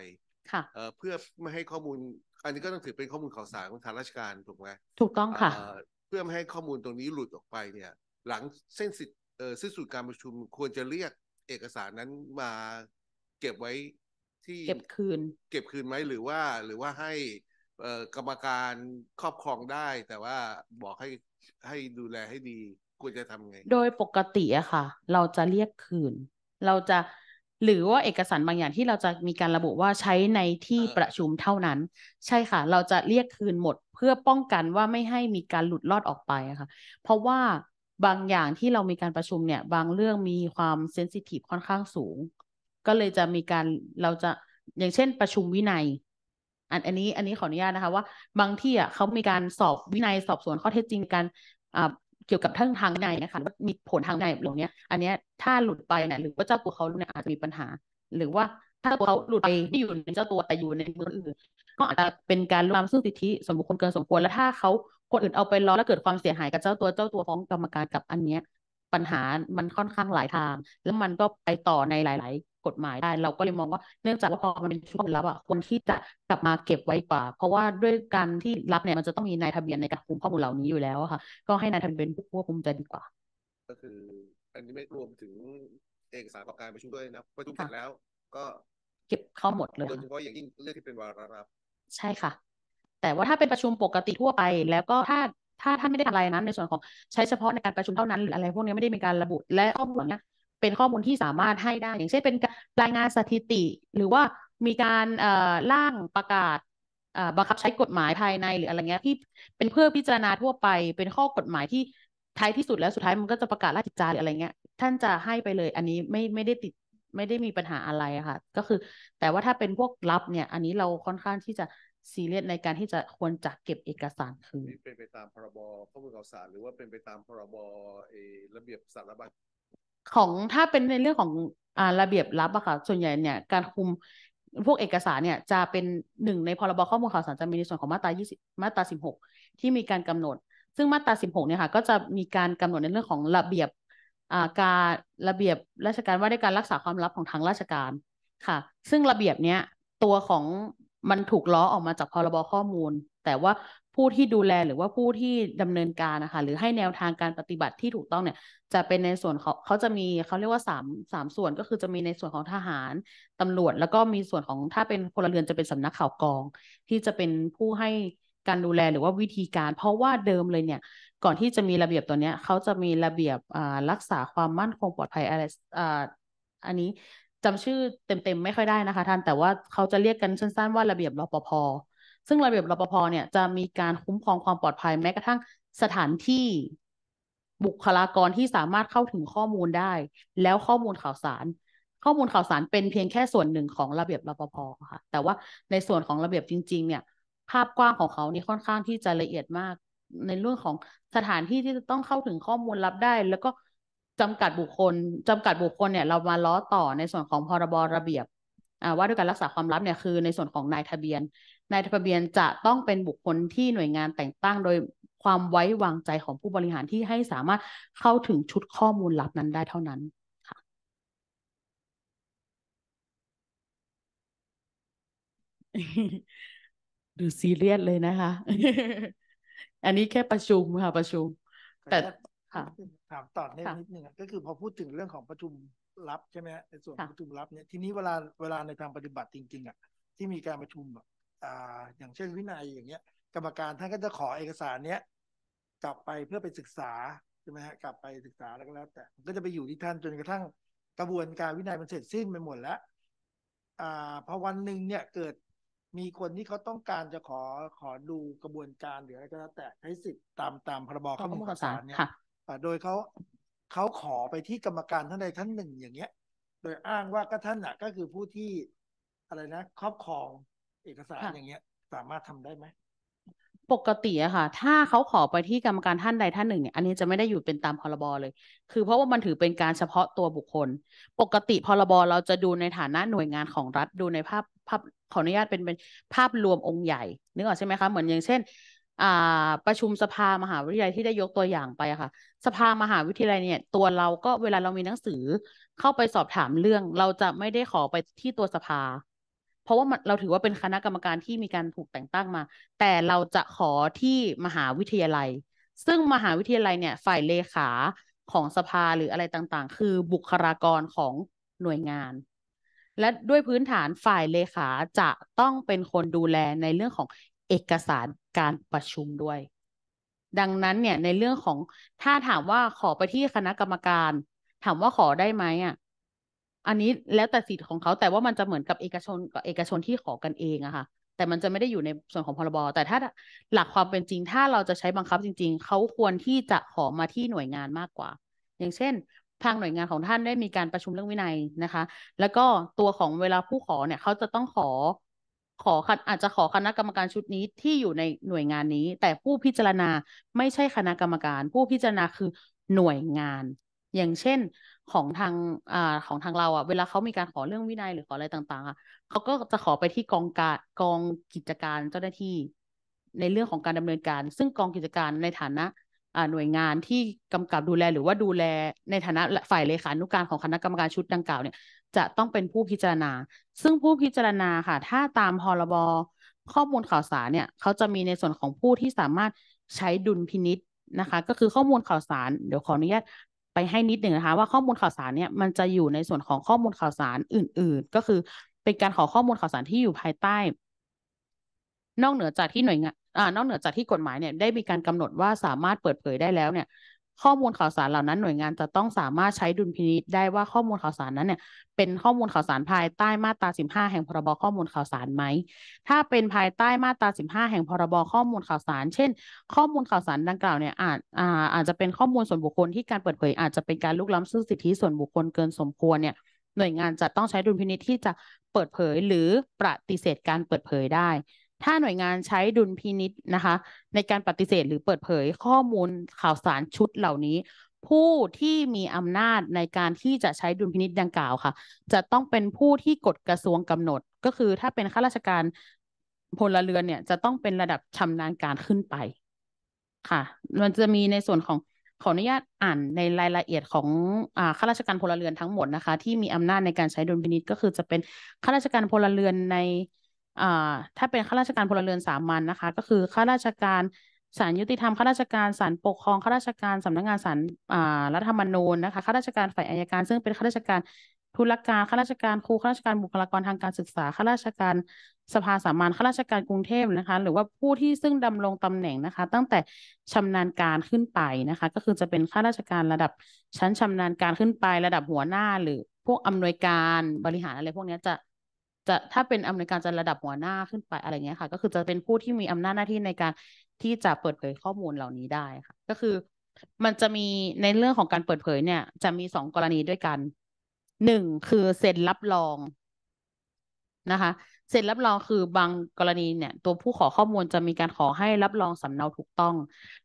เพื่อไม่ให้ข้อมูลอันนี้ก็ต้องถือเป็นข้อมูลข่าวสารของทางราชการถูกไหมถูกต้องค่ะ เพื่อไม่ให้ข้อมูลตรงนี้หลุดออกไปเนี่ย หลังเส้นสิทธิ์สิ้นสุดการประชุม ควรจะเรียกเอกสารนั้นมาเก็บไว้ ที่เก็บคืน เก็บคืนไหมหรือว่า หรือว่าให้กรรมการครอบครองได้ แต่ว่าบอกให้ให้ดูแลให้ดีควรจะทำไง โดยปกติอะค่ะ เราจะเรียกคืน เราจะหรือว่าเอกสารบางอย่างที่เราจะมีการระบุว่าใช้ในที่ประชุมเท่านั้น ใช่ค่ะ เราจะเรียกคืนหมดเพื่อป้องกันว่าไม่ให้มีการหลุดลอดออกไปค่ะ เพราะว่าบางอย่างที่เรามีการประชุมเนี่ยบางเรื่องมีความเซนซิทีฟค่อนข้างสูง ก็เลยจะมีการเราจะอย่างเช่นประชุมวินัย อันอันนี้อันนี้ขออนุญาตนะคะว่าบางที่อ่ะเขามีการสอบวินัยสอบสวนข้อเท็จจริงกันอ่เกี่ยวกับทั้งทางในนะคะว่ามีผลทางในหรือเนี้ยอันเนี้ยถ้าหลุดไปเนี่ยหรือว่าเจ้าตัวเขาเนี่ยอาจจะมีปัญหา หรือว่าถ้าตัวเขาหลุดไปที่อยู่ในเจ้าตัวแต่อยู่ในมืออื่น ก็อาจจะเป็นการล้มซึ่งสิทธิสมบุคคลเกินสมควร และถ้าเขาคนอื่นเอาไปล้อแล้วเกิดความเสียหายกับเจ้าตัวเจ้าตัวฟ้องกรรมการกับอันเนี้ยปัญหา มันค่อนข้างหลายทาง แล้วมันก็ไปต่อในหลาย ๆ กฎหมายได้ เราก็เลยมองว่า เนื่องจากว่าพอมันเป็นช่วงรับอ่ะคนที่จะกลับมาเก็บไว้กว่า เพราะว่าด้วยการที่รับเนี่ย มันจะต้องมีนายทะเบียนในการคุมข้อมูลเหล่านี้อยู่แล้วค่ะ ก็ให้นายทะเบียนเป็นผู้ควบคุมจะดีกว่า ก็คือ อันนี้ไม่รวมถึงเอกสารประกอบการประชุมด้วยนะประชุมเสร็จแล้ว ก็เก็บเข้าหมดเลย โดยเฉพาะอย่างยิ่งเรื่องที่เป็นวาระรับ ใช่ค่ะ แต่ว่าถ้าเป็นประชุมปกติทั่วไป แล้วก็ถ้าถ้าท่านไม่ได้ทำอะไรนะในส่วนของใช้เฉพาะในการประชุมเท่านั้นหรืออะไรพวกนี้ไม่ได้มีการระบุ และข้อมูลเนี้ยเป็นข้อมูลที่สามารถให้ได้ อย่างเช่นเป็นรายงานสถิติ หรือว่ามีการร่างประกาศบังคับใช้กฎหมายภายในหรืออะไรเงี้ยที่เป็นเพื่อพิจารณาทั่วไปเป็นข้อกฎหมายที่ท้ายที่สุดแล้วสุดท้ายมันก็จะประกาศราชกิจจาหรืออะไรเงี้ย ท่านจะให้ไปเลย อันนี้ไม่ไม่ได้ติดไม่ได้มีปัญหาอะไรค่ะ ก็คือ แต่ว่าถ้าเป็นพวกลับ เนี่ย อันนี้เราค่อนข้างที่จะซีเรียสในการที่จะควรจะเก็บเอกสารคือเป็นไปตามพรบข้อมูลข่าวสารหรือว่าเป็นไปตามพรบระเบียบสารบัญของถ้าเป็นในเรื่องของอระเบียบรับอะค่ะ ส่วนใหญ่เนี่ย การคุมพวกเอกสารเนี่ย จะเป็นหนึ่งในพรบข้อมูลข่าวสารจะมีในส่วนของมาตรา20มาตรา16ที่มีการกำหนด ซึ่งมาตรา16เนี่ยค่ะก็จะมีการกำหนดในเรื่องของระเบียบการระเบียบราชการว่าด้วยการรักษาความลับของทางราชการค่ะ ซึ่งระเบียบเนี้ยตัวของมันถูกล้อออกมาจากพรบข้อมูล แต่ว่าผู้ที่ดูแลหรือว่าผู้ที่ดำเนินการนะคะหรือให้แนวทางการปฏิบัติที่ถูกต้องเนี่ย จะเป็นในส่วนเขาเขาจะมีเขาเรียกว่าสามสามส่วนก็คือจะมีในส่วนของทหารตำรวจ แล้วก็มีส่วนของถ้าเป็นพลเรือนจะเป็นสำนักข่าวกอง ที่จะเป็นผู้ให้การดูแลหรือว่าวิธีการ เพราะว่าเดิมเลยเนี่ย ก่อนที่จะมีระเบียบตัวเนี้ยเขาจะมีระเบียบรักษาความมั่นคงปลอดภัยอะไรอันนี้จำชื่อเต็มๆไม่ค่อยได้นะคะ ท่านแต่ว่าเขาจะเรียกกันสั้นๆ ว่าระเบียบรปภซึ่งระเบียบรปภเนี่ยจะมีการคุ้มครองความปลอดภัยแม้กระทั่งสถานที่บุคลากรที่สามารถเข้าถึงข้อมูลได้ แล้วข้อมูลข่าวสาร ข้อมูลข่าวสารเป็นเพียงแค่ส่วนหนึ่งของระเบียบรปภค่ะแต่ว่าในส่วนของระเบียบจริงๆ เนี่ย ภาพกว้างของเขานี่ค่อนข้างที่จะละเอียดมาก ในเรื่องของสถานที่ที่จะต้องเข้าถึงข้อมูลรับได้แล้วก็จำกัดบุคคลจำกัดบุคคล เนี่ย เรามาล้อต่อในส่วนของพรบระเบียบว่าด้วยการรักษาความลับเนี่ยคือในส่วนของนายทะเบียนนายทะเบียนจะต้องเป็นบุคคลที่หน่วยงานแต่งตั้ง โดยความไว้วางใจของผู้บริหารที่ให้สามารถเข้าถึงชุดข้อมูลลับนั้นได้เท่านั้นค่ะ ดูซีเรียสเลยนะคะ อันนี้แค่ประชุมค่ะประชุม แต่ถามต่อได้นิดหนึ่งก็คือพอพูดถึงเรื่องของประชุมลับใช่ไหมในส่วนประชุมลับเนี่ยทีนี้เวลาเวลาในทางปฏิบัติจริงๆอ่ะที่มีการประชุมแบบอ่าอย่างเช่นวินัยอย่างเงี้ยกรรมการท่านก็จะขอเอกสารเนี้ยกลับไปเพื่อไปศึกษาใช่ไหมฮะกลับไปศึกษาแล้วก็แล้ว แต่ก็จะไปอยู่ที่ท่านจนกระทั่งกระบวนการวินัยมันเสร็จสิ้นไปหมด แล้วอ่าพอวันหนึ่งเนี่ยเกิดมีคนที่เขาต้องการจะขอขอดูกระบวนการหรืออะไรก็แล้วแต่ใช้สิทธิ์ตามตามพรบข้อมูลข่าวสารเนี่ยโดยเขาเขาขอไปที่กรรมการท่านใดท่านหนึ่ง อย่างเงี้ย โดยอ้างว่าก็ท่านอ่ะก็คือผู้ที่อะไรนะครอบครองเอกสารอย่างเงี้ย สามารถทำได้ไหม ปกติอะค่ะ ถ้าเขาขอไปที่กรรมการท่านใดท่านหนึ่งเนี่ยอันนี้จะไม่ได้อยู่เป็นตามพรบเลย คือเพราะว่ามันถือเป็นการเฉพาะตัวบุคคล ปกติพรบเราจะดูในฐานะหน่วยงานของรัฐดูในภาพภาพขออนุญาตเป็นเป็นภาพรวมองค์ใหญ่นึกออกใช่ไหมคะเหมือนอย่างเช่นประชุมสภามหาวิทยาลัยที่ได้ยกตัวอย่างไปค่ะสภามหาวิทยาลัยเนี่ยตัวเราก็เวลาเรามีหนังสือเข้าไปสอบถามเรื่อง เราจะไม่ได้ขอไปที่ตัวสภา เพราะว่าเราถือว่าเป็นคณะกรรมการที่มีการถูกแต่งตั้งมา แต่เราจะขอที่มหาวิทยาลัย ซึ่งมหาวิทยาลัยเนี่ยฝ่ายเลขาของสภาหรืออะไรต่างๆ คือบุคลากรของหน่วยงาน และด้วยพื้นฐานฝ่ายเลขาจะต้องเป็นคนดูแลในเรื่องของเอกสารการประชุมด้วย ดังนั้นเนี่ยในเรื่องของถ้าถามว่าขอไปที่คณะกรรมการ ถามว่าขอได้ไหมอ่ะอันนี้แล้วแต่สิทธิ์ของเขาแต่ว่ามันจะเหมือนกับเอกชนกับเอกชนที่ขอกันเองอะค่ะ แต่มันจะไม่ได้อยู่ในส่วนของพรบแต่ถ้าหลักความเป็นจริง ถ้าเราจะใช้บังคับจริงๆ เขาควรที่จะขอมาที่หน่วยงานมากกว่า อย่างเช่นทางหน่วยงานของท่านได้มีการประชุมเรื่องวินัยนะคะ แล้วก็ตัวของเวลาผู้ขอเนี่ย เขาจะต้องขอขออาจจะขอคณะกรรมการชุดนี้ที่อยู่ในหน่วยงานนี้ แต่ผู้พิจารณาไม่ใช่คณะกรรมการ ผู้พิจารณาคือหน่วยงาน อย่างเช่นของทางอ่าของทางเราอ่ะ เวลาเขามีการขอเรื่องวินัยหรือขออะไรต่างๆอ่ะเขาก็จะขอไปที่กองการกองกิจการเจ้าหน้าที่ ในเรื่องของการดำเนินการ ซึ่งกองกิจการในฐานะหน่วยงานที่กำกับดูแลหรือว่าดูแลในฐานะฝ่ายเลขานุการของคณะกรรมการชุดดังกล่าวเนี่ยจะต้องเป็นผู้พิจารณา ซึ่งผู้พิจารณาค่ะ ถ้าตามพรบข้อมูลข่าวสารเนี่ยเขาจะมีในส่วนของผู้ที่สามารถใช้ดุลพินิษนะคะ ก็คือข้อมูลข่าวสาร เดี๋ยวขออนุญาตไปให้นิดหนึ่งนะคะ ว่าข้อมูลข่าวสารเนี่ย มันจะอยู่ในส่วนของข้อมูลข่าวสารอื่น ๆ ก็คือเป็นการขอข้อมูลข่าวสารที่อยู่ภายใต้ นอกเหนือจากที่หน่วยงานอ่านอกเหนือจากที่กฎหมายเนี่ยได้มีการกำหนดว่าสามารถเปิดเผยได้แล้วเนี่ยข้อมูลข่าวสารเหล่านั้นหน่วยงานจะต้องสามารถใช้ดุลพินิจได้ว่าข้อมูลข่าวสารนั้นเนี่ยเป็นข้อมูลข่าวสารภายใต้มาตรา 15 แห่งพรบข้อมูลข่าวสารไหม ถ้าเป็นภายใต้มาตรา15แห่งพรบข้อมูลข่าวสารเช่นข้อมูลข่าวสารดังกล่าวเนี่ยอาจอาจจะเป็นข้อมูลส่วนบุคคลที่การเปิดเผย อาจจะเป็นการลุกล้ำซึ่งสิทธิส่วนบุคคลเกินสมควรเนี่ยหน่วยงานจะต้องใช้ดุลพินิจที่จะเปิดเผยหรือปฏิเสธการเปิดเผยได้ถ้าหน่วยงานใช้ดุลพินิษนะคะ ในการปฏิเสธหรือเปิดเผย ข้อมูลข่าวสารชุดเหล่านี้ ผู้ที่มีอำนาจในการที่จะใช้ดุลพินิษดังกล่าวค่ะ จะต้องเป็นผู้ที่กฎกระทรวงกำหนดก็คือ ถ้าเป็น ข้าราชการ พลเรือนเนี่ย จะต้องเป็นระดับชำนาญการขึ้นไป ค่ะ มันจะมีในส่วนของขออนุญาตอ่านในรายละเอียดของอข้าราชการพลเรือนทั้งหมดนะคะ ที่มีอำนาจในการใช้ดุลพินิษก็คือจะเป็นข้าราชการพลเรือนในถ้าเป็นข้าราชการพลเรือนสามัญนนะคะก็คือข้าราชการศาลยุติธรรมข้าราชการศาลปกครองข้าราชการสำนักงงานศาลรัฐธรรมนูญนะคะข้าราชการฝ่ายอายการ ซึ่งเป็นข้าราชการธุรการข้าราชการครูข้าราชการบุคลากรทางการศึกษาข้าราชการสภาสามัญข้าราชการกรุงเทพนะคะหรือว่าผู้ที่ซึ่งดำรงตำแหน่งนะคะตั้งแต่ชำนาญการขึ้นไปนะคะก็คือจะเป็นข้าราชการระดับชั้นชำนาญการขึ้นไป ระดับหัวหน้าหรือพวกอำนวยการบริหารอะไรพวกนี้จะจะถ้าเป็นอเมริการจะระดับหัวหน้าขึ้นไปอะไรเงี้ยค่ะ ก็คือจะเป็นผู้ที่มีอำนาจหน้าที่ในการที่จะเปิดเผยข้อมูลเหล่านี้ได้ค่ะ ก็คือมันจะมีในเรื่องของการเปิดเผยเนี่ยจะมีสองกรณีด้วยกันหนึ่งคือเซ็นรับรองนะคะเซ็นรับรองคือบางกรณีเนี่ย ตัวผู้ขอข้อมูลจะมีการขอให้รับรองสำเนาถูกต้อง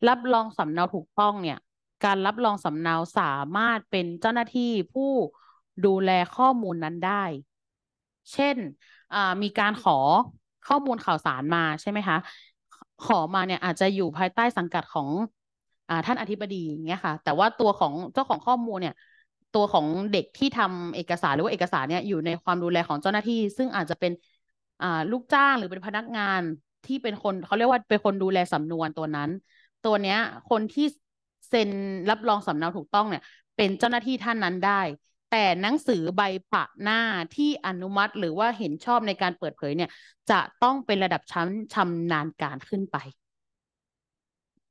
รับรองสำเนาถูกต้องเนี่ย การรับรองสำเนาสามารถเป็นเจ้าหน้าที่ผู้ดูแลข้อมูลนั้นได้เช่นมีการขอข้อมูลข่าวสารมาใช่ไหมคะ ขอมาเนี่ยอาจจะอยู่ภายใต้สังกัดของท่านอธิบดีอย่างเงี้ยค่ะ แต่ว่าตัวของเจ้าของข้อมูลเนี่ย ตัวของเด็กที่ทำเอกสารหรือว่าเอกสารเนี่ยอยู่ในความดูแลของเจ้าหน้าที่ ซึ่งอาจจะเป็นลูกจ้างหรือเป็นพนักงานที่เป็นคนเขาเรียกว่าเป็นคนดูแลสำนวนตัวนั้น ตัวเนี้ยคนที่เซ็นรับรองสำเนาถูกต้องเนี่ย เป็นเจ้าหน้าที่ท่านนั้นได้แต่หนังสือใบปะหน้าที่อนุมัติหรือว่าเห็นชอบในการเปิดเผยเนี่ย จะต้องเป็นระดับชั้นชำนาญการขึ้นไป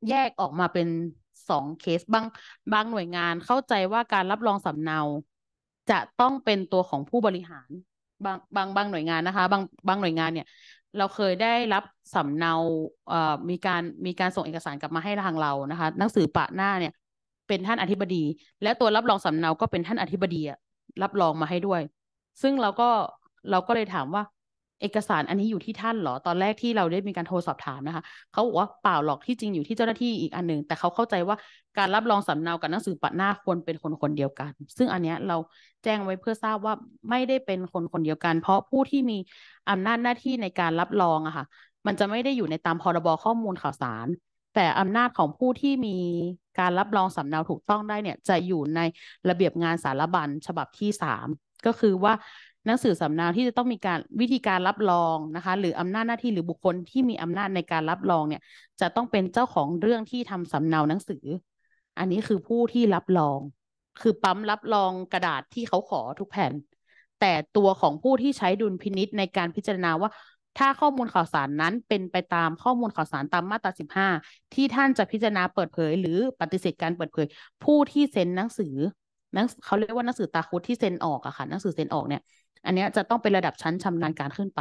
แยกออกมาเป็นสองเคสบางบางหน่วยงานเข้าใจว่าการรับรองสำเนา จะต้องเป็นตัวของผู้บริหาร บางบางบางหน่วยงานนะคะ บางบางหน่วยงานเนี่ย เราเคยได้รับสำเนาเอ่อมีการมีการส่งเอกสารกลับมาให้ทางเรานะคะหนังสือปะหน้าเนี่ยเป็นท่านอธิบดี และตัวรับรองสำเนาก็เป็นท่านอธิบดีรับรองมาให้ด้วย ซึ่งเราก็เราก็เลยถามว่า เอกสารอันนี้อยู่ที่ท่านหรอตอนแรกที่เราได้มีการโทรสอบถามนะคะเขาบอกว่าเปล่าหรอกที่จริงอยู่ที่เจ้าหน้าที่อีกอันหนึ่งแต่เขาเข้าใจว่าการรับรองสำเนากับหนังสือปะหน้าควรเป็นคนคนเดียวกัน ซึ่งอันนี้เราแจ้งไว้เพื่อทราบว่าไม่ได้เป็นคนคนเดียวกัน เพราะผู้ที่มีอำนาจหน้าที่ในการรับรองอะค่ะ มันจะไม่ได้อยู่ในตามพรบข้อมูลข่าวสารแต่อำนาจของผู้ที่มีการรับรองสำเนาถูกต้องได้เนี่ยจะอยู่ในระเบียบงานสารบัญฉบับที่สามก็คือว่าหนังสือสำเนาที่จะต้องมีการวิธีการรับรองนะคะ หรืออำนาจหน้าที่หรือบุคคลที่มีอำนาจในการรับรองเนี่ย จะต้องเป็นเจ้าของเรื่องที่ทำสำเนาหนังสือ อันนี้คือผู้ที่รับรอง คือปั๊มรับรองกระดาษที่เขาขอทุกแผ่น แต่ตัวของผู้ที่ใช้ดุลพินิษในการพิจารณาว่าถ้าข้อมูลข่าวสารนั้นเป็นไปตามข้อมูลข่าวสารตามมาตรา15 ที่ท่านจะพิจารณาเปิดเผยหรือปฏิเสธการเปิดเผย ผู้ที่เซ็นหนังสือเขาเรียกว่าหนังสือตาคุดที่เซ็นออกอะค่ะ หนังสือเซ็นออกเนี่ย อันนี้จะต้องเป็นระดับชั้นชำนาญการขึ้นไป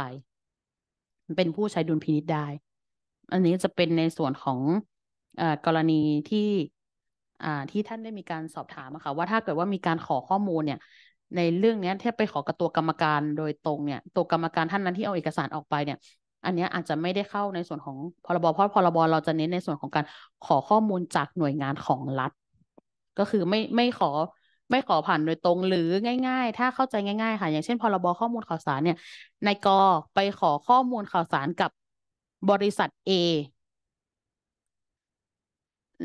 เป็นผู้ใช้ดุลพินิษได้ อันนี้จะเป็นในส่วนของอกรณีที่ที่ท่านได้มีการสอบถามอะค่ะ ว่าถ้าเกิดว่ามีการขอข้อมูลเนี่ยในเรื่องนี้ถ้าไปขอกับตัวกรรมการโดยตรงเนี่ย ตัวกรรมการท่านนั้นที่เอาเอกสารออกไปเนี่ย อันนี้อาจจะไม่ได้เข้าในส่วนของพรบเพราะพรบเราจะเน้นในส่วนของการขอข้อมูลจากหน่วยงานของรัฐ ก็คือไม่ไม่ขอไม่ขอผ่านโดยตรงหรือง่าย ๆ ถ้าเข้าใจง่ายๆค่ะอย่างเช่นพรบข้อมูลข่าวสารเนี่ยนายกไปขอข้อมูลข่าวสารกับบริษัท A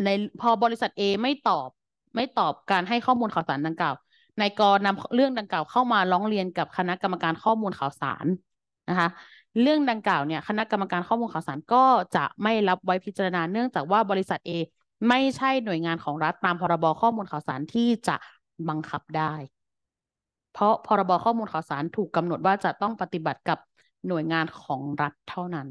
ในพอบริษัท A ไม่ตอบไม่ตอบการให้ข้อมูลข่าวสารดังกล่าวนายกนำเรื่องดังกล่าวเข้ามาร้องเรียนกับคณะกรรมการข้อมูลข่าวสารนะคะ เรื่องดังกล่าวเนี่ยคณะกรรมการข้อมูลข่าวสารก็จะไม่รับไว้พิจารณาเนื่องจากว่าบริษัท A ไม่ใช่หน่วยงานของรัฐตามพรบข้อมูลข่าวสารที่จะบังคับได้ เพราะพรบข้อมูลข่าวสารถูกกำหนดว่าจะต้องปฏิบัติกับหน่วยงานของรัฐเท่านั้น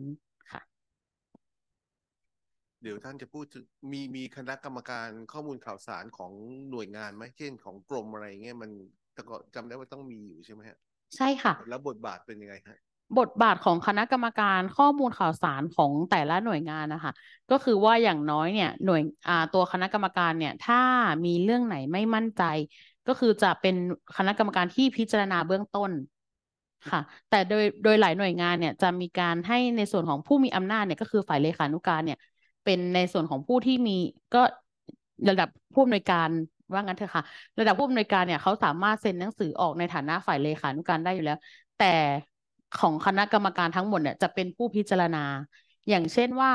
เดี๋ยวท่านจะพูดมีมีคณะกรรมการข้อมูลข่าวสารของหน่วยงานไหมเช่น ของกรมอะไรเงี้ยมันแต่ก็จำได้ว่าต้องมีอยู่ใช่ไหมฮะใช่ค่ะ แล้วบทบาทเป็นยังไงฮะบทบาทของคณะกรรมการข้อมูลข่าวสารของแต่ละหน่วยงานนะคะก็คือว่าอย่างน้อยเนี่ย หน่วยอ่าตัวคณะกรรมการเนี่ย ถ้ามีเรื่องไหนไม่มั่นใจ ก็คือจะเป็นคณะกรรมการที่พิจารณาเบื้องต้นค่ะ แต่โดยโดยหลายหน่วยงานเนี่ยจะมีการให้ในส่วนของผู้มีอำนาจเนี่ย ก็คือฝ่ายเลขานุการเนี่ยเป็นในส่วนของผู้ที่มีก็ระดับผู้อำนวยการว่างั้นเถอะค่ะ ระดับผู้อำนวยการเนี่ยเขาสามารถเซ็นหนังสือออกในฐานะฝ่ายเลขานุการได้อยู่แล้ว แต่ของคณะกรรมการทั้งหมดเนี่ยจะเป็นผู้พิจารณา อย่างเช่นว่า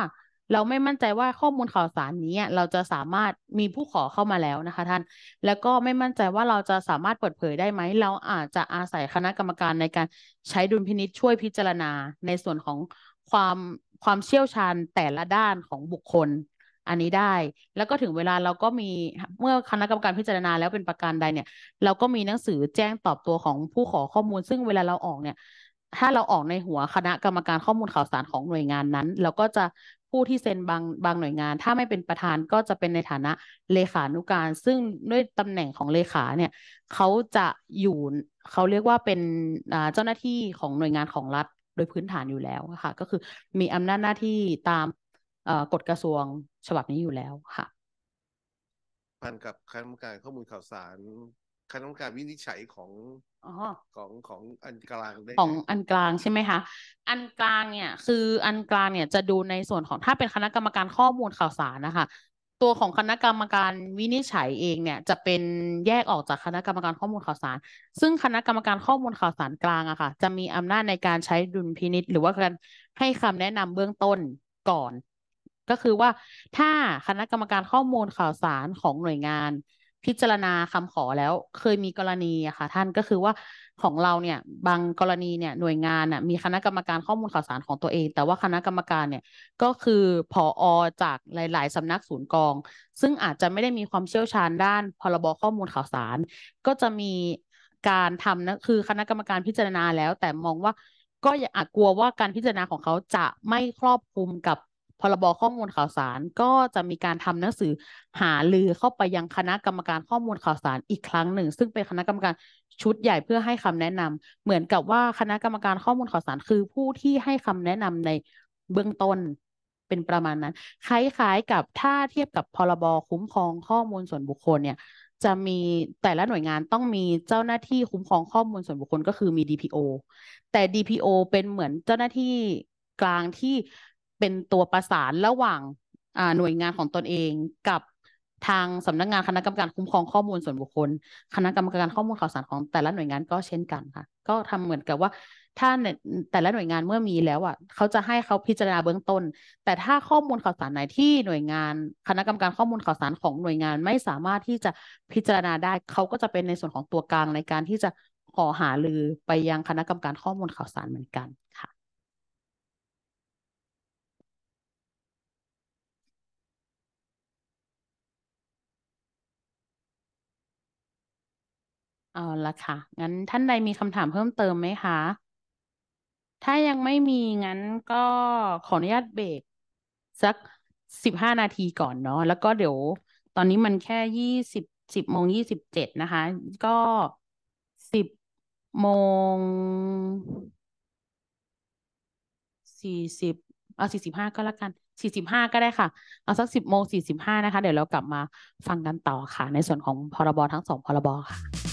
เราไม่มั่นใจว่าข้อมูลข่าวสารนี้เราจะสามารถมีผู้ขอเข้ามาแล้วนะคะ ท่านแล้วก็ไม่มั่นใจว่าเราจะสามารถเปิดเผยได้ไหมเราอาจจะอาศัยคณะกรรมการในการใช้ดุลพินิษช่วยพิจารณาในส่วนของความความเชี่ยวชาญแต่ละด้านของบุคคล อันนี้ได้แล้วก็ถึงเวลาเราก็มีเมื่อคณะกรรมการพิจารณาแล้วเป็นประการใดเนี่ย เราก็มีหนังสือแจ้งตอบตัวของผู้ขอข้อมูล ซึ่งเวลาเราออกเนี่ยถ้าเราออกในหัวคณะกรรมการข้อมูลข่าวสารของหน่วยงานนั้น เราก็จะผู้ที่เซ็นบางบางหน่วยงาน ถ้าไม่เป็นประธานก็จะเป็นในฐานะเลขานุการ ซึ่งด้วยตำแหน่งของเลขาเนี่ยเขาจะอยู่เขาเรียกว่าเป็นเจ้าหน้าที่ของหน่วยงานของรัฐโดยพื้นฐานอยู่แล้วค่ะ ก็คือมีอำนาจหน้าที่ตามกฎกระทรวงฉบับนี้อยู่แล้วค่ะพันกับคณะกรรมการข้อมูลข่าวสารคณะกรรมการวินิจฉัยของอของของอันกลางได้ของอันกลางใช่ไหมคะ อันกลางเนี่ย คืออันกลางเนี่ยจะดูในส่วนของถ้าเป็นคณะกรรมการข้อมูลข่าวสารนะคะตัวของคณะกรรมการวินิจฉัยเองเนี่ย จะเป็นแยกออกจากคณะกรรมการข้อมูลข่าวสาร ซึ่งคณะกรรมการข้อมูลข่าวสารกลางอะค่ะจะมีอำนาจในการใช้ดุลพินิษหรือว่าการให้คำแนะนำเบื้องต้นก่อน ก็คือว่าถ้าคณะกรรมการข้อมูลข่าวสารของหน่วยงานพิจารณาคำขอแล้วเคยมีกรณีอะค่ะท่านก็คือว่าของเราเนี่ยบางกรณีเนี่ยหน่วยงานอะมีคณะกรรมการข้อมูลข่าวสารของตัวเอง แต่ว่าคณะกรรมการเนี่ยก็คือผออจากหลาย ๆ สำนักศูนย์กอง ซึ่งอาจจะไม่ได้มีความเชี่ยวชาญด้านพรบข้อมูลข่าวสาร ก็จะมีการทำนะคือคณะกรรมการพิจารณาแล้ว แต่มองว่าก็อย่ากลัวว่าการพิจารณาของเขาจะไม่ครอบคลุมกับพรบข้อมูลข่าวสารก็จะมีการทำหนังสือหาลือเข้าไปยังคณะกรรมการข้อมูลข่าวสารอีกครั้งหนึ่ง ซึ่งเป็นคณะกรรมการชุดใหญ่เพื่อให้คำแนะนำ เหมือนกับว่าคณะกรรมการข้อมูลข่าวสารคือผู้ที่ให้คำแนะนำในเบื้องต้นเป็นประมาณนั้น คล้ายๆ กับถ้าเทียบกับพรบคุ้มครองข้อมูลส่วนบุคคลเนี่ย จะมีแต่ละหน่วยงานต้องมีเจ้าหน้าที่คุ้มครองข้อมูลส่วนบุคคลก็คือมี DPO แต่ DPO เป็นเหมือนเจ้าหน้าที่กลางที่เป็นตัวประสานระหว่างหน่วยงานของตนเองกับทางสำนักงานคณะกรรมการคุ้มครองข้อมูลส่วนบุคคล คณะกรรมการข้อมูลข่าวสารของแต่ละหน่วยงานก็เช่นกันค่ะ ก็ทำเหมือนกับว่าถ้าแต่ละหน่วยงานเมื่อมีแล้วอ่ะเขาจะให้เขาพิจารณาเบื้องต้น แต่ถ้าข้อมูลข่าวสารไหนที่หน่วยงาน คณะกรรมการข้อมูลข่าวสารของหน่วยงานไม่สามารถที่จะพิจารณาได้ เขาก็จะเป็นในส่วนของตัวกลางในการที่จะขอหาลือไปยังคณะกรรมการข้อมูลข่าวสารเหมือนกันค่ะเอาละค่ะ งั้นท่านใดมีคำถามเพิ่มเติมไหมคะ ถ้ายังไม่มีงั้นก็ขออนุญาตเบรกสักสิบห้านาทีก่อนเนาะ แล้วก็เดี๋ยว ตอนนี้มันแค่ยี่สิบสิบโมงยี่สิบเจ็ดนะคะ ก็สิบโมงสี่สิบเอาสี่สิบห้าก็แล้วกันสี่สิบห้าก็ได้ค่ะ เอาสักสิบโมงสี่สิบห้านะคะ เดี๋ยวเรากลับมาฟังกันต่อค่ะ ในส่วนของพรบทั้งสองพรบค่ะ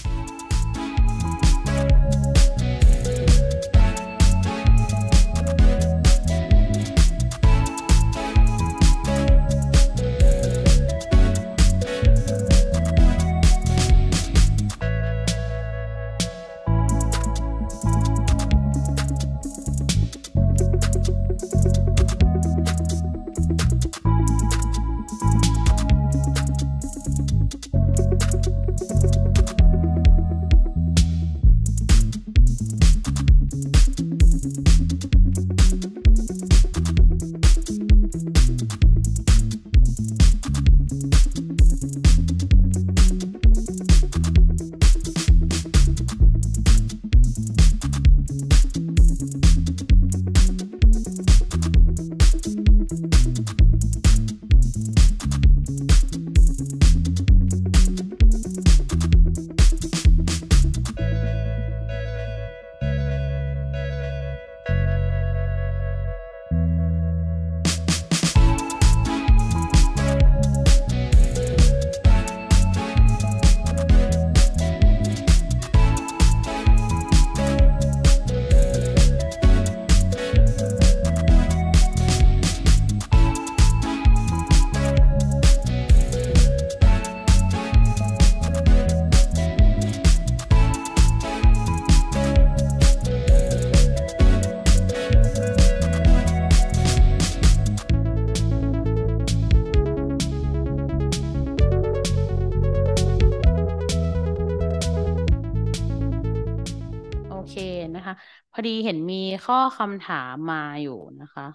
ข้อคำถามมาอยู่นะคะ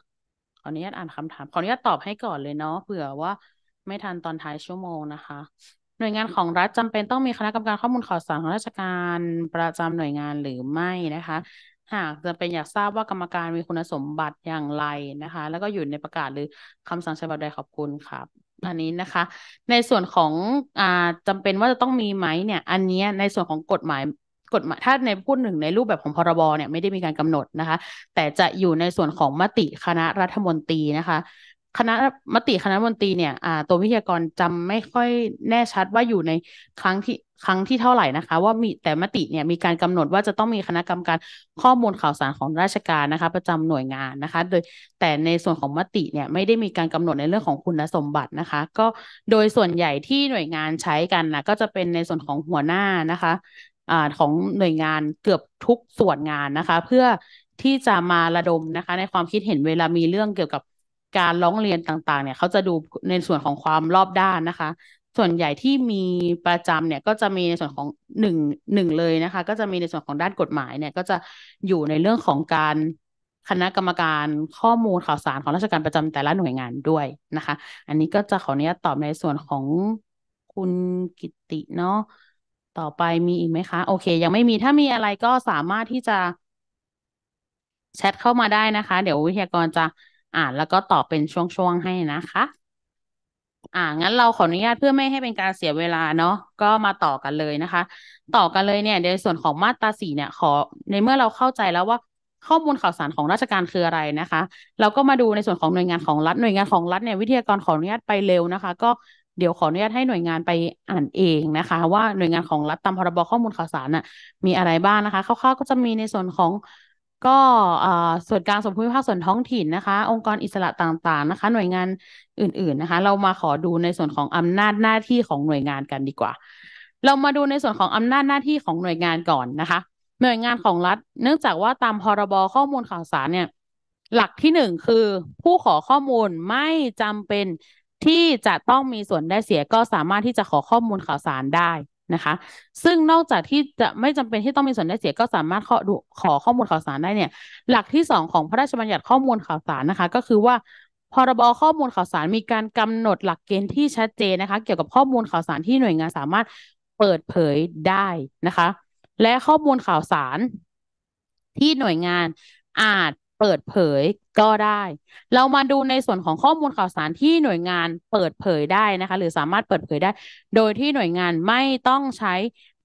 ขออนุญาตอ่านคำถาม ขออนุญาตตอบให้ก่อนเลยเนาะเผื่อว่าไม่ทันตอนท้ายชั่วโมงนะคะ หน่วยงานของรัฐจำเป็นต้องมีคณะกรรมการข้อมูลข่าวสารของราชการประจำหน่วยงานหรือไม่นะคะหากจะเป็นอยากทราบว่ากรรมการมีคุณสมบัติอย่างไรนะคะ แล้วก็อยู่ในประกาศหรือคำสั่งฉบับใดขอบคุณครับอันนี้นะคะ ในส่วนของอ่าจำเป็นว่าจะต้องมีไหมเนี่ย อันนี้ในส่วนของกฎหมายกฎหมายถ้าในพูดหนึ่งในรูปแบบของพรบเนี่ยไม่ได้มีการกำหนดนะคะ แต่จะอยู่ในส่วนของมติคณะรัฐมนตรีนะคะคณะมติคณะมนตรีเนี่ยอ่าตัววิทยากรจำไม่ค่อยแน่ชัดว่าอยู่ในครั้งที่ครั้งที่เท่าไหร่นะคะ ว่ามีแต่มติเนี่ยมีการกำหนดว่าจะต้องมีคณะกรรมการข้อมูลข่าวสารของราชการนะคะ ประจำหน่วยงานนะคะ โดยแต่ในส่วนของมติเนี่ยไม่ได้มีการกำหนดในเรื่องของคุณสมบัตินะคะ ก็โดยส่วนใหญ่ที่หน่วยงานใช้กันนะก็จะเป็นในส่วนของหัวหน้านะคะของหน่วยงานเกือบทุกส่วนงานนะคะ เพื่อที่จะมาระดมนะคะ ในความคิดเห็นเวลามีเรื่องเกี่ยวกับการร้องเรียนต่าง ๆ เนี่ยเขาจะดูในส่วนของความรอบด้านนะคะ ส่วนใหญ่ที่มีประจำเนี่ยก็จะมีในส่วนของหนึ่งหนึ่งเลยนะคะ ก็จะมีในส่วนของด้านกฎหมายเนี่ย ก็จะอยู่ในเรื่องของการคณะกรรมการข้อมูลข่าวสารของราชการประจำแต่ละหน่วยงานด้วยนะคะ อันนี้ก็จะขออนุญาตตอบในส่วนของคุณกิติเนาะต่อไปมีอีกไหมคะ โอเค ยังไม่มีถ้ามีอะไรก็สามารถที่จะ แชทเข้ามาได้นะคะ เดี๋ยววิทยากรจะอ่านแล้วก็ตอบเป็นช่วงๆให้นะคะ อ่า งั้นเราขออนุญาตเพื่อไม่ให้เป็นการเสียเวลาเนาะก็มาต่อกันเลยนะคะ ต่อกันเลยเนี่ยในส่วนของมาตราสี่เนี่ย ขอในเมื่อเราเข้าใจแล้วว่าข้อมูลข่าวสารของราชการคืออะไรนะคะ เราก็มาดูในส่วนของหน่วยงานของรัฐหน่วยงานของรัฐเนี่ยวิทยากรขออนุญาตไปเร็วนะคะ ก็เดี๋ยวขออนุญาตให้หน่วยงานไปอ่านเองนะคะ ว่าหน่วยงานของรัฐตามพรบข้อมูลข่าวสารน่ะมีอะไรบ้างนะคะ คร่าวๆก็จะมีในส่วนของก็ส่วนกลางส่วนภูมิภาคส่วนท้องถิ่นนะคะ องค์กรอิสระต่างๆนะคะ หน่วยงานอื่นๆนะคะ เรามาขอดูในส่วนของอำนาจหน้าที่ของหน่วยงานกันดีกว่า เรามาดูในส่วนของอำนาจหน้าที่ของหน่วยงานก่อนนะคะ หน่วยงานของรัฐ เนื่องจากว่าตามพรบข้อมูลข่าวสารเนี่ยหลักที่หนึ่งคือผู้ขอข้อมูลไม่จำเป็นที่จะต้องมีส่วนได้เสียก็สามารถที่จะขอข้อมูลข่าวสารได้นะคะ ซึ่งนอกจากที่จะไม่จำเป็นที่ต้องมีส่วนได้เสียก็สามารถขอดูขอข้อมูลข่าวสารได้เนี่ย หลักที่สองของพระราชบัญญัติข้อมูลข่าวสารนะคะก็คือว่าพรบข้อมูลข่าวสารมีการกำหนดหลักเกณฑ์ที่ชัดเจนนะคะ เกี่ยวกับข้อมูลข่าวสารที่หน่วยงานสามารถเปิดเผยได้นะคะ และข้อมูลข่าวสาร ที่หน่วยงานอาจเปิดเผยก็ได้ เรามาดูในส่วนของข้อมูลข่าวสารที่หน่วยงานเปิดเผยได้นะคะ หรือสามารถเปิดเผยได้ โดยที่หน่วยงานไม่ต้องใช้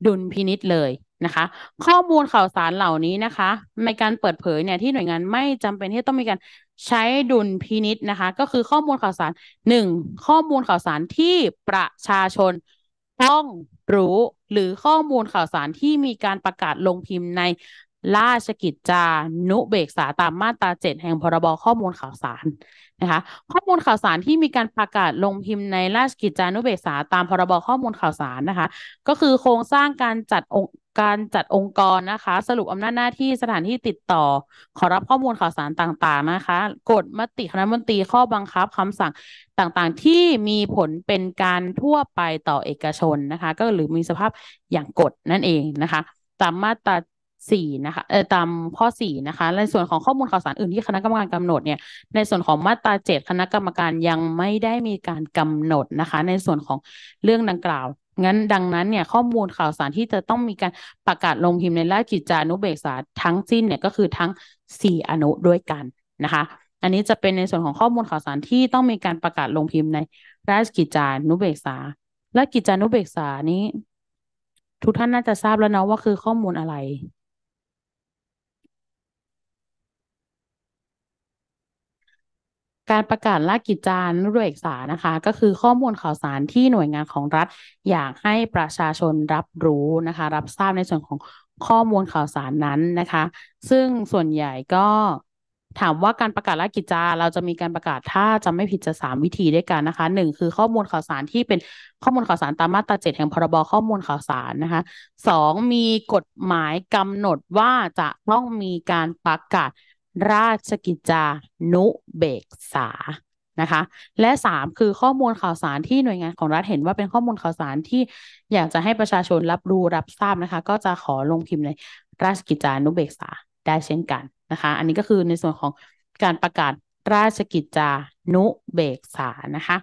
ดุลพินิษเลยนะคะ ข้อมูลข่าวสารเหล่านี้นะคะ ในการเปิดเผยเนี่ยที่หน่วยงานไม่จำเป็นที่ต้องมีการใช้ดุลพินิษนะคะ ก็คือข้อมูลข่าวสาร 1. ข้อมูลข่าวสารที่ประชาชนต้องรู้หรือข้อมูลข่าวสารที่มีการประกาศลงพิมพ์ในราชกิจจานุเบกษา ตามมาตราเจ็ดแห่งพรบข้อมูลข่าวสารนะคะ ข้อมูลข่าวสารที่มีการประกาศลงพิมพ์ในราชกิจจานุเบกษาตามพรบข้อมูลข่าวสารนะคะ ก็คือโครงสร้างการจัดองการจัดองค์กรนะคะ สรุปอำนาจหน้าที่สถานที่ติดต่อขอรับข้อมูลข่าวสารต่างๆนะคะ กฎมติคณะมนตรีข้อบังคับคำสั่งต่างๆ ที่มีผลเป็นการทั่วไปต่อเอกชนนะคะ ก็หรือมีสภาพอย่างกฎนั่นเองนะคะ ตามมาตราสี่นะคะเอ่อตามข้อสี่นะคะในส่วนของข้อมูลข่าวสารอื่นที่คณะกรรมการกำหนดเนี่ยในส่วนของมาตราเจ็ดคณะกรรมการยังไม่ได้มีการกำหนดนะคะ ในส่วนของเรื่องดังกล่าวงั้นดังนั้นเนี่ย ข้อมูลข่าวสารที่จะต้องมีการประกาศลงพิมพ์ในราชกิจจานุเบกษาทั้งสิ้นเนี่ยก็คือทั้ง4อนุด้วยกันนะคะ อันนี้จะเป็นในส่วนของข้อมูลข่าวสารที่ต้องมีการประกาศลงพิมพ์ในราชกิจจานุเบกษาและกิจจานุเบกษานี้ ทุกท่านน่าจะทราบแล้วเนาะว่าคือข้อมูลอะไรการประกาศลากิจจานุเบกษานะคะก็คือข้อมูลข่าวสารที่หน่วยงานของรัฐ อยากให้ประชาชนรับรู้นะคะ รับทราบในส่วนของข้อมูลข่าวสารนั้นนะคะ ซึ่งส่วนใหญ่ก็ถามว่าการประกาศรากิจจาเราจะมีการประกาศถ้าจะไม่ผิดจะสามวิธีด้วยกันนะคะหนึ่งคือข้อมูลข่าวสารที่เป็นข้อมูลข่าวสารตามมาตราเจ็ดแห่งพรบข้อมูลข่าวสารนะคะสองมีกฎหมายกำหนดว่าจะต้องมีการประกาศราชกิจจานุเบกษา นะคะ และ 3 คือข้อมูลข่าวสารที่หน่วยงานของรัฐเห็นว่าเป็นข้อมูลข่าวสารที่อยากจะให้ประชาชนรับรู้รับทราบนะคะ ก็จะขอลงพิมพ์ในราชกิจจานุเบกษาได้เช่นกันนะคะ อันนี้ก็คือในส่วนของการประกาศราชกิจจานุเบกษานะคะ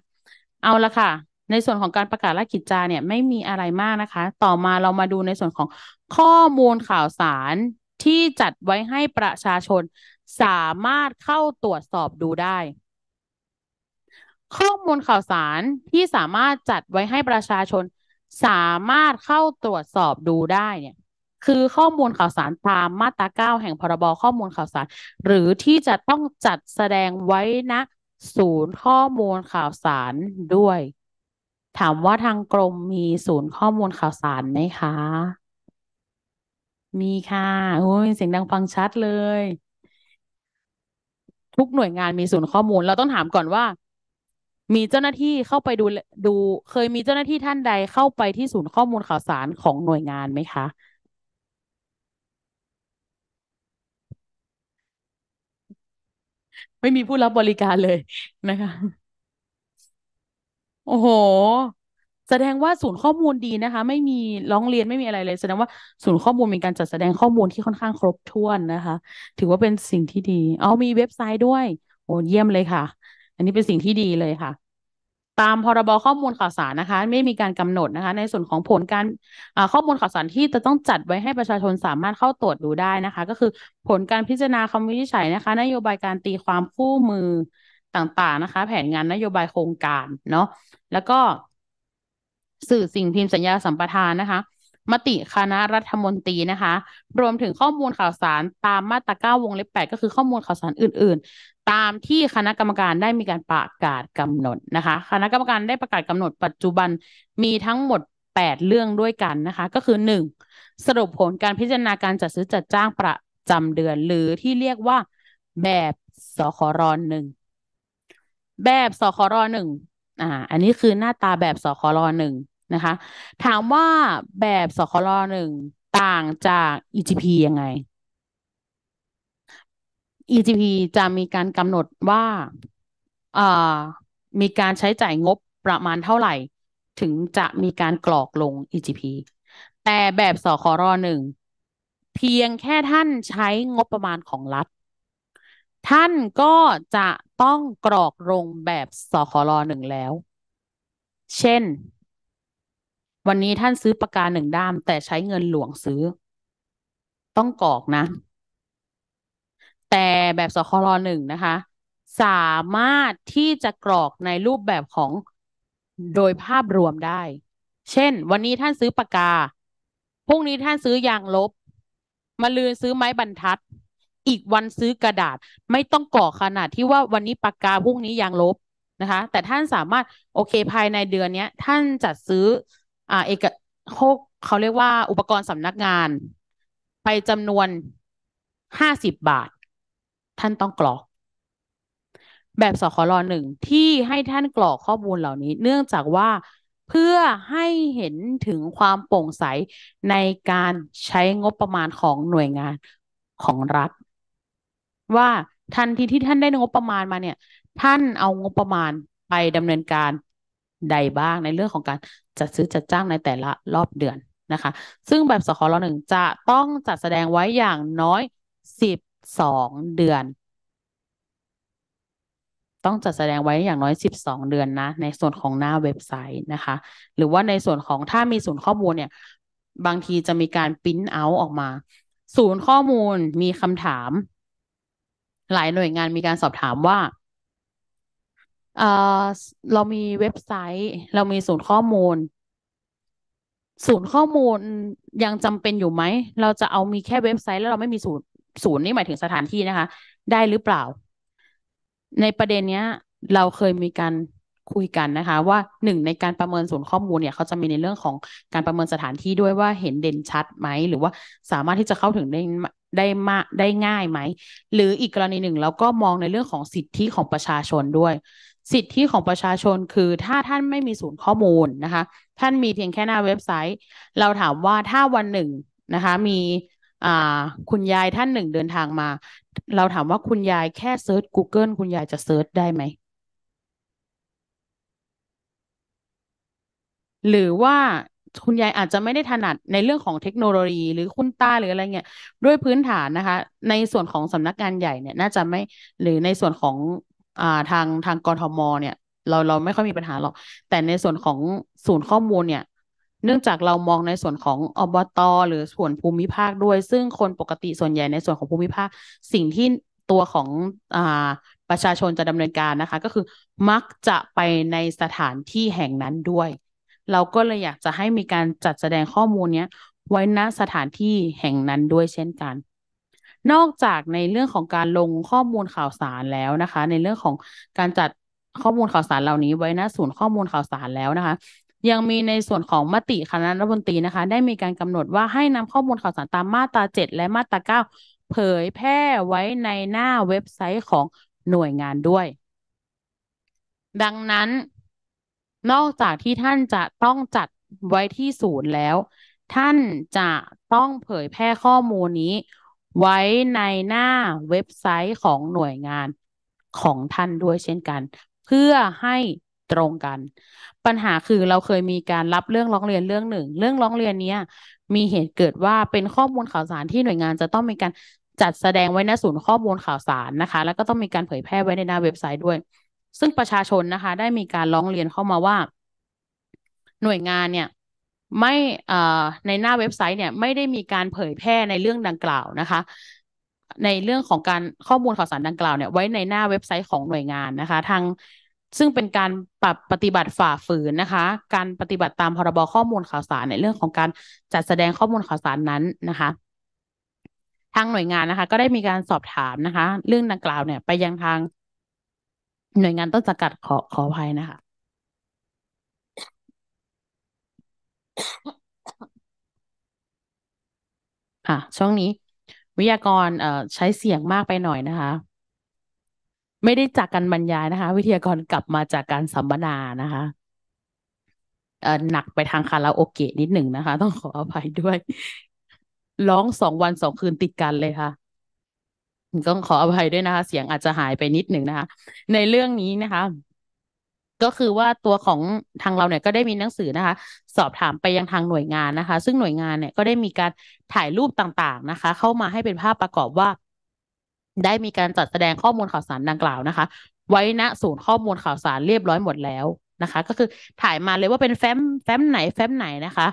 เอาละค่ะ ในส่วนของการประกาศราชกิจจาเนี่ยไม่มีอะไรมากนะคะ ต่อมาเรามาดูในส่วนของข้อมูลข่าวสารที่จัดไว้ให้ประชาชนสามารถเข้าตรวจสอบดูได้ ข้อมูลข่าวสารที่สามารถจัดไว้ให้ประชาชน สามารถเข้าตรวจสอบดูได้เนี่ยคือข้อมูลข่าวสารตามมาตรา9แห่งพรบข้อมูลข่าวสาร หรือที่จะต้องจัดแสดงไว้นะศูนย์ข้อมูลข่าวสารด้วย ถามว่าทางกรมมีศูนย์ข้อมูลข่าวสารไหมคะ มีค่ะโอ้ยเสียงดังฟังชัดเลยทุกหน่วยงานมีศูนย์ข้อมูลเราต้องถามก่อนว่า มีเจ้าหน้าที่เข้าไปดูดู เคยมีเจ้าหน้าที่ท่านใดเข้าไปที่ศูนย์ข้อมูลข่าวสารของหน่วยงานไหมคะ ไม่มีผู้รับบริการเลยนะคะ โอ้โหแสดงว่าศูนย์ข้อมูลดีนะคะ ไม่มีร้องเรียนไม่มีอะไรเลยแสดงว่าศูนย์ข้อมูลมีการจัดแสดงข้อมูลที่ค่อนข้างครบถ้วนนะคะ ถือว่าเป็นสิ่งที่ดีเอามีเว็บไซต์ด้วยโอ้เยี่ยมเลยค่ะ อันนี้เป็นสิ่งที่ดีเลยค่ะ ตามพรบข้อมูลข่าวสารนะคะ ไม่มีการกำหนดนะคะ ในส่วนของผลการข้อมูลข่าวสารที่จะต้องจัดไว้ให้ประชาชนสามารถเข้าตรวจดูได้นะคะ ก็คือผลการพิจารณาคำวินิจฉัยนะคะ นโยบายการตีความคู่มือต่าง ๆนะคะ แผนงานนโยบายโครงการเนาะแล้วก็สื่อสิ่ง พิมพ์สัญญาสัมปทานนะคะ มติคณะรัฐมนตรีนะคะ รวมถึงข้อมูลข่าวสารตามมาตรา9วงเล็บ8ก็คือข้อมูลข่าวสารอื่นๆ ตามที่คณะกรรมการได้มีการประกาศกำหนดนะคะ คณะกรรมการได้ประกาศกำหนดปัจจุบันมีทั้งหมด 8 เรื่องด้วยกันนะคะ ก็คือ 1. สรุปผลการพิจารณาการจัดซื้อจัดจ้างประจำเดือนหรือที่เรียกว่าแบบสครหนึ่งแบบสครหนึ่งอ่า อันนี้คือหน้าตาแบบสคลหนึ่งนะคะ ถามว่าแบบสคลหนึ่งต่างจาก EGP ยังไง EGP จะมีการกำหนดว่าอ่ามีการใช้จ่ายงบประมาณเท่าไหร่ ถึงจะมีการกรอกลง EGP แต่แบบสครหนึ่งเพียงแค่ท่านใช้งบประมาณของรัฐ ท่านก็จะต้องกรอกลงแบบสคลหนึ่งแล้ว เช่น วันนี้ท่านซื้อปากกาหนึ่งด้าม แต่ใช้เงินหลวงซื้อ ต้องกรอกนะ แต่แบบสคลหนึ่งนะคะสามารถที่จะกรอกในรูปแบบของโดยภาพรวมได้ เช่น วันนี้ท่านซื้อปากกาพรุ่งนี้ท่านซื้อยางลบ มาลืนซื้อไม้บรรทัดอีกวันซื้อกระดาษไม่ต้องก่อขนาดที่ว่าวันนี้ปากกาพรุ่งนี้ยางลบนะคะ แต่ท่านสามารถโอเคภายในเดือนนี้ท่านจัดซื้ออ่าเอกโคเขาเรียกว่าอุปกรณ์สำนักงาน ไปจำนวนห้าสิบบาท ท่านต้องกรอก แบบสคลหนึ่งที่ให้ท่านกรอกข้อมูลเหล่านี้ เนื่องจากว่าเพื่อให้เห็นถึงความโปร่งใสในการใช้งบประมาณของหน่วยงานของรัฐว่าทันทีที่ท่านได้งบประมาณมาเนี่ย ท่านเอางบประมาณไปดำเนินการใดบ้างในเรื่องของการจัดซื้อจัดจ้างในแต่ละรอบเดือนนะคะ ซึ่งแบบสคลหนึ่งจะต้องจัดแสดงไว้อย่างน้อยสิบสองเดือน ต้องจัดแสดงไว้อย่างน้อยสิบสองเดือนนะ ในส่วนของหน้าเว็บไซต์นะคะ หรือว่าในส่วนของถ้ามีศูนย์ข้อมูลเนี่ย บางทีจะมีการปริ้นเอาออกมา ศูนย์ข้อมูลมีคำถามหลายหน่วยงานมีการสอบถามว่าเออเรามีเว็บไซต์ เรามีศูนย์ข้อมูล ศูนย์ข้อมูลยังจำเป็นอยู่ไหม เราจะเอามีแค่เว็บไซต์แล้วเราไม่มีศูนย์ศูนย์นี่หมายถึงสถานที่นะคะได้หรือเปล่า ในประเด็นเนี้ย เราเคยมีการคุยกันนะคะว่าหนึ่งในการประเมิน ศูนย์ข้อมูลเนี่ยเขาจะมีในเรื่องของการประเมินสถานที่ด้วยว่าเห็นเด่นชัดไหมหรือว่าสามารถที่จะเข้าถึงได้ได้มาได้ง่ายไหม หรืออีกกรณีหนึ่งเราก็มองในเรื่องของสิทธิของประชาชนด้วย สิทธิของประชาชนคือถ้าท่านไม่มีศูนย์ข้อมูลนะคะท่านมีเพียงแค่หน้าเว็บไซต์ เราถามว่าถ้าวันหนึ่งนะคะมีคุณยายท่านหนึ่งเดินทางมา เราถามว่าคุณยายแค่เซิร์ช Google คุณยายจะเซิร์ชได้ไหม หรือว่าคุณยายอาจจะไม่ได้ถนัดในเรื่องของเทคโนโลยี หรือคุณตาหรืออะไรเงี้ยด้วยพื้นฐานนะคะ ในส่วนของสำนักงานใหญ่เนี่ยน่าจะไม่หรือในส่วนของอ่าทางทางกรทมเนี่ยเราเราไม่ค่อยมีปัญหาหรอก แต่ในส่วนของศูนย์ข้อมูลเนี่ยเนื่องจากเรามองในส่วนของอบตอหรือส่วนภูมิภาคด้วย ซึ่งคนปกติส่วนใหญ่ในส่วนของภูมิภาค สิ่งที่ตัวของอ่าประชาชนจะดำเนินการนะคะ ก็คือมักจะไปในสถานที่แห่งนั้นด้วยเราก็เลยอยากจะให้มีการจัดแสดงข้อมูลเนี้ยไว้ณสถานที่แห่งนั้นด้วยเช่นกัน นอกจากในเรื่องของการลงข้อมูลข่าวสารแล้วนะคะ ในเรื่องของการจัดข้อมูลข่าวสารเหล่านี้ ไว้ณศูนย์ข้อมูลข่าวสารแล้วนะคะ ยังมีในส่วนของมติคณะรัฐมนตรีนะคะ ได้มีการกำหนดว่าให้นำข้อมูลข่าวสารตามมาตราเจ็ดและมาตราเก้าเผยแพร่ไว้ในหน้าเว็บไซต์ของหน่วยงานด้วย ดังนั้นนอกจากที่ท่านจะต้องจัดไว้ที่ศูนย์แล้ว ท่านจะต้องเผยแพร่ข้อมูลนี้ไว้ในหน้าเว็บไซต์ของหน่วยงานของท่านด้วยเช่นกัน เพื่อให้ตรงกัน ปัญหาคือเราเคยมีการรับเรื่องร้องเรียนเรื่องหนึ่ง เรื่องร้องเรียนนี้มีเหตุเกิดว่าเป็นข้อมูลข่าวสารที่หน่วยงานจะต้องมีการจัดแสดงไว้ณศูนย์ข้อมูลข่าวสารนะคะ แล้วก็ต้องมีการเผยแพร่ไว้ในหน้าเว็บไซต์ด้วยซึ่งประชาชนนะคะได้มีการร้องเรียนเข้ามาว่า หน่วยงานเนี่ยไม่ในหน้าเว็บไซต์เนี่ยไม่ได้มีการเผยแพร่ในเรื่องดังกล่าวนะคะ ในเรื่องของการข้อมูลข่าวสารดังกล่าวเนี่ย ไว้ในหน้าเว็บไซต์ของหน่วยงานนะคะ ทางซึ่งเป็นการปรับปฏิบัติฝ่าฝืนนะคะ การปฏิบัติตามพรบข้อมูลข่าวสารในเรื่องของการจัดแสดงข้อมูลข่าวสารนั้นนะคะ ทางหน่วยงานนะคะ ก็ได้มีการสอบถามนะคะ เรื่องดังกล่าวเนี่ยไปยังทางหน่วยงานต้นสังกัดขอขออภัยนะคะค่ะ ช่วงนี้ วิทยากรเอ่อใช้เสียงมากไปหน่อยนะคะ ไม่ได้จากการบรรยายนะคะ วิทยากรกลับมาจากการสัมมนานะคะเอ่อหนักไปทางคาราโอเกะนิดหนึ่งนะคะ ต้องขออภัยด้วยร้องสองวันสองคืนติดกันเลยค่ะต้องขออภัยด้วยนะคะ เสียงอาจจะหายไปนิดหนึ่งนะคะ ในเรื่องนี้นะคะ ก็คือว่าตัวของทางเราเนี่ยก็ได้มีหนังสือนะคะ สอบถามไปยังทางหน่วยงานนะคะ ซึ่งหน่วยงานเนี่ยก็ได้มีการถ่ายรูปต่างๆนะคะ เข้ามาให้เป็นภาพประกอบว่า ได้มีการจัดแสดงข้อมูลข่าวสารดังกล่าวนะคะ ไว้ณศูนย์ข้อมูลข่าวสารเรียบร้อยหมดแล้วนะคะ ก็คือถ่ายมาเลยว่าเป็นแฟ้มแฟ้มไหนแฟ้มไหนนะคะ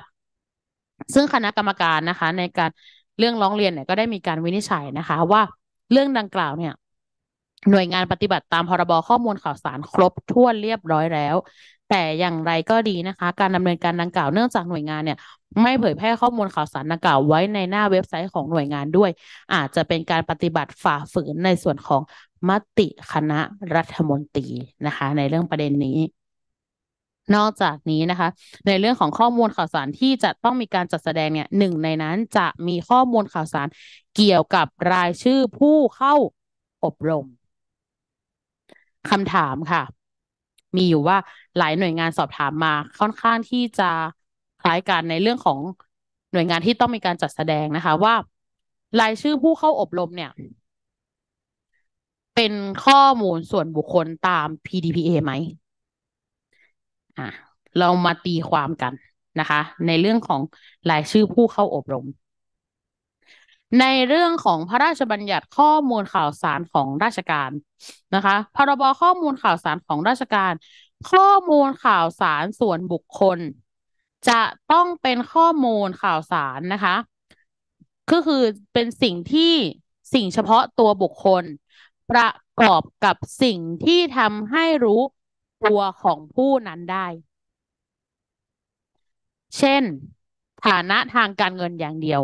ซึ่งคณะกรรมการนะคะ ในการเรื่องร้องเรียนเนี่ย ก็ได้มีการวินิจฉัยนะคะว่าเรื่องดังกล่าวเนี่ย หน่วยงานปฏิบัติ ตามพรบข้อมูลข่าวสารครบถ้วนเรียบร้อยแล้ว แต่อย่างไรก็ดีนะคะ การดำเนินการดังกล่าวเนื่องจากหน่วยงานเนี่ยไม่เผยแพร่ข้อมูลข่าวสารดังกล่าวไว้ ในหน้าเว็บไซต์ของหน่วยงานด้วย อาจจะเป็นการปฏิบัติฝ่าฝืนในส่วนของมติคณะรัฐมนตรีนะคะ ในเรื่องประเด็นนี้นอกจากนี้นะคะ ในเรื่องของข้อมูลข่าวสารที่จะต้องมีการจัดแสดงเนี่ยหนึ่งในนั้นจะมีข้อมูลข่าวสารเกี่ยวกับรายชื่อผู้เข้าอบรมคำถามค่ะ มีอยู่ว่าหลายหน่วยงานสอบถามมาค่อนข้างที่จะคล้ายกันในเรื่องของหน่วยงานที่ต้องมีการจัดแสดงนะคะ ว่า รายชื่อผู้เข้าอบรมเนี่ย เป็นข้อมูลส่วนบุคคลตาม PDPA ไหมอ่ะเรามาตีความกันนะคะในเรื่องของรายชื่อผู้เข้าอบรม ในเรื่องของพระราชบัญญัติข้อมูลข่าวสารของราชการนะคะพรบข้อมูลข่าวสารของราชการ ข้อมูลข่าวสารส่วนบุคคล จะต้องเป็นข้อมูลข่าวสารนะคะก็คือเป็นสิ่งที่สิ่งเฉพาะตัวบุคคล ประกอบกับสิ่งที่ทำให้รู้ตัวของผู้นั้นได้ เช่น ฐานะทางการเงินอย่างเดียว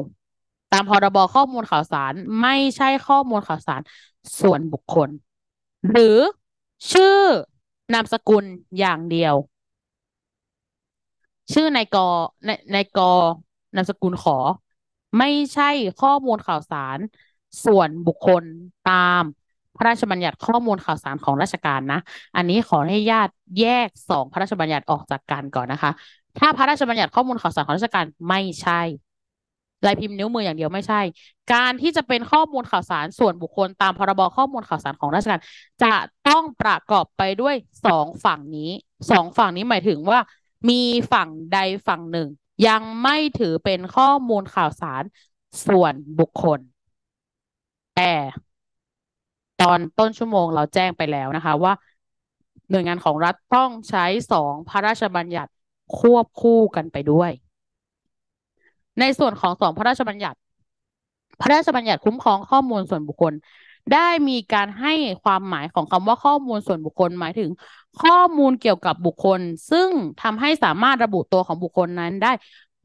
ตามพรบข้อมูลข่าวสารไม่ใช่ข้อมูลข่าวสารส่วนบุคคล หรือชื่อนามสกุลอย่างเดียว ชื่อนายกในนายกนามสกุลขอ ไม่ใช่ข้อมูลข่าวสารส่วนบุคคลตามพระราชบัญญัติข้อมูลข่าวสารของราชการนะ อันนี้ขอให้ญาติแยกสองพระราชบัญญัติออกจากกันก่อนนะคะ ถ้าพระราชบัญญัติข้อมูลข่าวสารของราชการไม่ใช่ลายพิมพ์นิ้วมืออย่างเดียวไม่ใช่ การที่จะเป็นข้อมูลข่าวสารส่วนบุคคลตามพรบข้อมูลข่าวสารของราชการ จะต้องประกอบไปด้วยสองฝั่งนี้สองฝั่งนี้หมายถึงว่ามีฝั่งใดฝั่งหนึ่ง ยังไม่ถือเป็นข้อมูลข่าวสารส่วนบุคคลแต่ตอนต้นชั่วโมงเราแจ้งไปแล้วนะคะว่า หน่วยงานของรัฐต้องใช้สองพระราชบัญญัติควบคู่กันไปด้วย ในส่วนของสองพระราชบัญญัติ พระราชบัญญัติคุ้มครองข้อมูลส่วนบุคคล ได้มีการให้ความหมายของคำว่าข้อมูลส่วนบุคคลหมายถึง ข้อมูลเกี่ยวกับบุคคล ซึ่งทำให้สามารถระบุตัวของบุคคลนั้นได้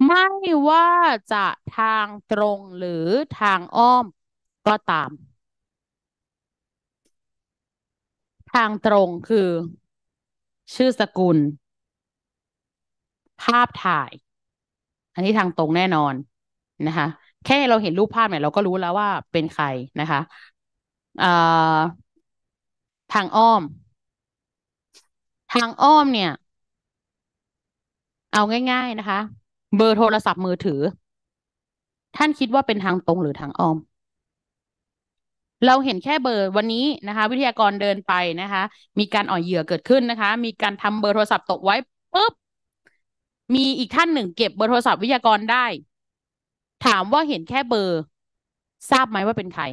ไม่ว่าจะทางตรงหรือทางอ้อมก็ตามทางตรงคือ ชื่อสกุล ภาพถ่าย อันนี้ทางตรงแน่นอนนะคะ แค่เราเห็นรูปภาพเนี่ยเราก็รู้แล้วว่าเป็นใครนะคะทางอ้อม ทางอ้อมเนี่ย เอาง่ายๆนะคะ เบอร์โทรศัพท์มือถือ ท่านคิดว่าเป็นทางตรงหรือทางอ้อมเราเห็นแค่เบอร์วันนี้นะคะ วิทยากรเดินไปนะคะ มีการอ่อยเหยื่อเกิดขึ้นนะคะ มีการทำเบอร์โทรศัพท์ตกไว้ปุ๊บมีอีกท่านหนึ่ง เก็บเบอร์โทรศัพท์วิทยากรได้ ถามว่าเห็นแค่เบอร์ ทราบไหมว่าเป็นใคร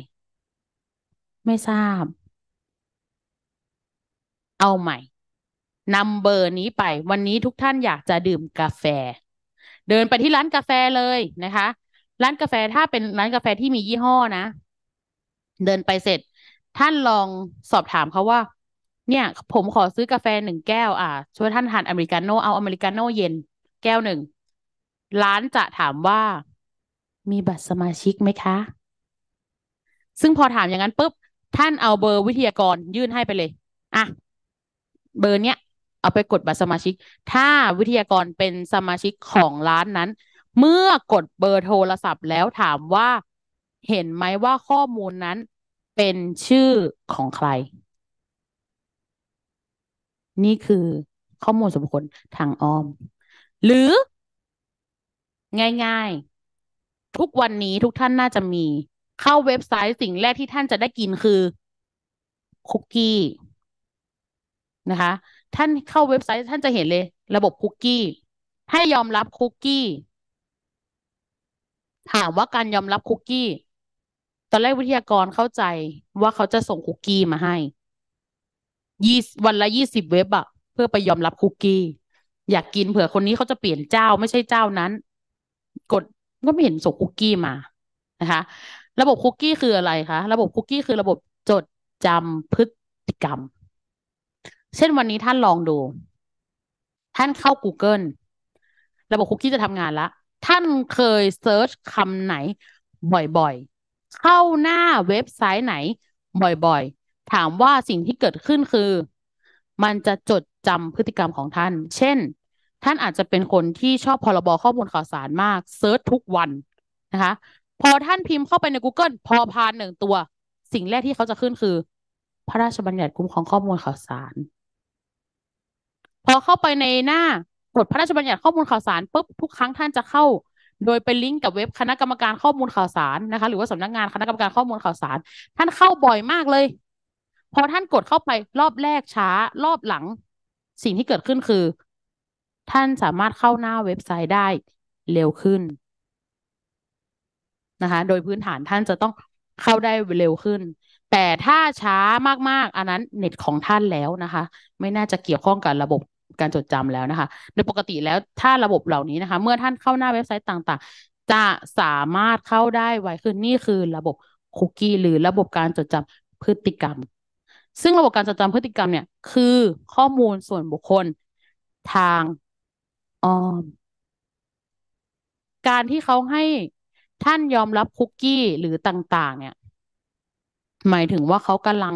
ไม่ทราบ เอาใหม่นำเบอร์นี้ไปวันนี้ทุกท่านอยากจะดื่มกาแฟ เดินไปที่ร้านกาแฟเลยนะคะ ร้านกาแฟถ้าเป็นร้านกาแฟที่มียี่ห้อนะเดินไปเสร็จ ท่านลองสอบถามเขาว่า เนี่ย ผมขอซื้อกาแฟหนึ่งแก้วอ่าช่วยท่านทานอเมริกาโน่เอาอเมริกาโน่เย็นแก้วหนึ่งร้านจะถามว่ามีบัตรสมาชิกไหมคะ ซึ่งพอถามอย่างนั้นปุ๊บ ท่านเอาเบอร์วิทยากรยื่นให้ไปเลยอ่ะเบอร์เนี้ยเอาไปกดบัตรสมาชิก ถ้าวิทยากรเป็นสมาชิกของร้านนั้น เมื่อกดเบอร์โทรศัพท์แล้วถามว่าเห็นไหมว่าข้อมูลนั้นเป็นชื่อของใคร นี่คือข้อมูลส่วนบุคคลทางอ้อม หรือ ง่าย ๆ ทุกวันนี้ทุกท่านน่าจะมีเข้าเว็บไซต์สิ่งแรกที่ท่านจะได้กินคือคุกกี้นะคะ ท่านเข้าเว็บไซต์ท่านจะเห็นเลยระบบคุกกี้ให้ยอมรับคุกกี้ถามว่าการยอมรับคุกกี้ตอนแรกวิทยากรเข้าใจว่าเขาจะส่งคุกกี้มาให้ ยี่วันละยี่สิบเว็บอะเพื่อไปยอมรับคุกกี้อยากกินเผื่อคนนี้เขาจะเปลี่ยนเจ้าไม่ใช่เจ้านั้น กดก็ไม่เห็นส่งคุกกี้มานะคะ ระบบคุกกี้คืออะไรคะระบบคุกกี้คือระบบจดจำพฤติกรรมเช่นวันนี้ท่านลองดู ท่านเข้า Google ระบบคุกกี้จะทำงานละท่านเคยเซิร์ชคำไหนบ่อย ๆเข้าหน้าเว็บไซต์ไหน บ่อยๆ ถามว่าสิ่งที่เกิดขึ้นคือ มันจะจดจำพฤติกรรมของท่าน เช่น ท่านอาจจะเป็นคนที่ชอบพอรบข้อมูลข่าวสารมากเซิร์ชทุกวันนะคะพอท่านพิมพ์เข้าไปใน Google พอพานหนึ่งตัว สิ่งแรกที่เขาจะขึ้นคือ พระราชบัญญัติคุ้มครองข้อมูลข่าวสาร พอเข้าไปในหน้ากฎพระราชบัญญัติข้อมูลข่าวสารปุ๊บทุกครั้งท่านจะเข้าโดยไปลิงก์กับเว็บคณะกรรมการข้อมูลข่าวสารนะคะ หรือว่าสำนักงานคณะกรรมการข้อมูลข่าวสารท่านเข้าบ่อยมากเลย พอท่านกดเข้าไปรอบแรกช้า รอบหลัง สิ่งที่เกิดขึ้นคือ ท่านสามารถเข้าหน้าเว็บไซต์ได้เร็วขึ้นนะคะ โดยพื้นฐานท่านจะต้องเข้าได้เร็วขึ้น แต่ถ้าช้ามากๆ อันนั้นเน็ตของท่านแล้วนะคะ ไม่น่าจะเกี่ยวข้องกับระบบการจดจำแล้วนะคะโดยปกติแล้วถ้าระบบเหล่านี้นะคะ เมื่อท่านเข้าหน้าเว็บไซต์ต่าง ๆ จะสามารถเข้าได้ไวขึ้นนี่คือระบบคุกกี้หรือระบบการจดจำพฤติกรรม ซึ่งระบบการจดจำพฤติกรรมเนี่ยคือข้อมูลส่วนบุคคลทางออม การที่เขาให้ท่านยอมรับคุกกี้หรือต่างๆเนี่ย หมายถึงว่าเขากำลัง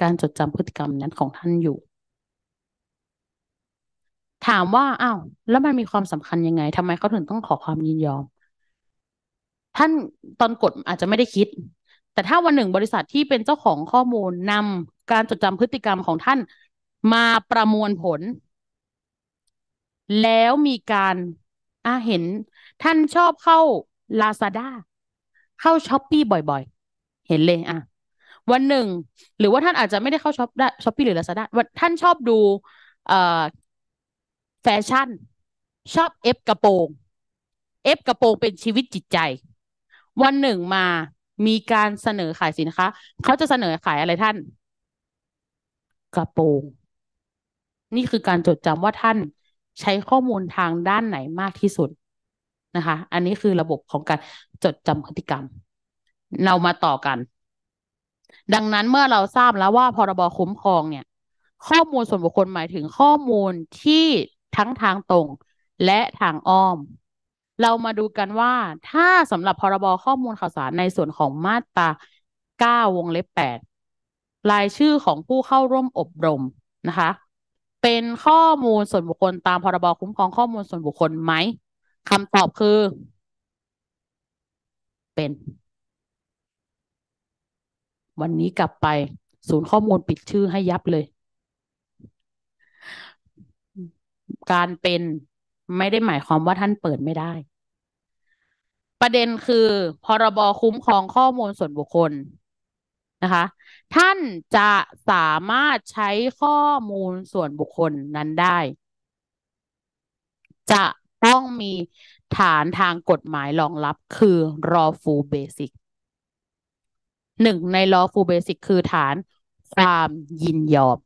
การจดจำพฤติกรรมนั้นของท่านอยู่ ถามว่าอ้าวแล้วมันมีความสำคัญยังไง ทำไมเขาถึงต้องขอความยินยอม ท่านตอนกดอาจจะไม่ได้คิด แต่ถ้าวันหนึ่งบริษัทที่เป็นเจ้าของข้อมูลนำการจดจำพฤติกรรมของท่านมาประมวลผล แล้วมีการอ่าเห็น ท่านชอบเข้า Lazada เข้าช้อปปี้บ่อยๆ เห็นเลยอ่ะวันหนึ่ง หรือว่าท่านอาจจะไม่ได้เข้าช็อปได้ช้อปปี้หรือลาซาด้าท่านชอบดูเอ่อแฟชั่นชอบเอฟกระโปรงเอฟกระโปรงเป็นชีวิตจิตใจ วันหนึ่งมามีการเสนอขายสินค้าเขาจะเสนอขายอะไรท่าน กระโปรงนี่คือการจดจำว่าท่านใช้ข้อมูลทางด้านไหนมากที่สุดนะคะ อันนี้คือระบบของการจดจำพฤติกรรม เรามาต่อกันดังนั้นเมื่อเราทราบแล้วว่าพรบคุ้มครองเนี่ย ข้อมูลส่วนบุคคลหมายถึงข้อมูลที่ทั้งทางตรงและทางอ้อม เรามาดูกันว่า ถ้าสำหรับพรบข้อมูลข่าวสารในส่วนของมาตรา9วงเล็บ8รายชื่อของผู้เข้าร่วมอบรมนะคะ เป็นข้อมูลส่วนบุคคล ตามพรบคุ้มครองข้อมูลส่วนบุคคลไหมคำตอบคือ เป็นวันนี้กลับไปศูนย์ข้อมูลปิดชื่อให้ยับเลย การเป็นไม่ได้หมายความว่าท่านเปิดไม่ได้ ประเด็นคือพรบคุ้มครองข้อมูลส่วนบุคคลนะคะ ท่านจะสามารถใช้ข้อมูลส่วนบุคคลนั้นได้ จะต้องมีฐานทางกฎหมายรองรับคือร a w f u l basic หนึ่งในลอฟูเบสิกคือฐานความยินยอม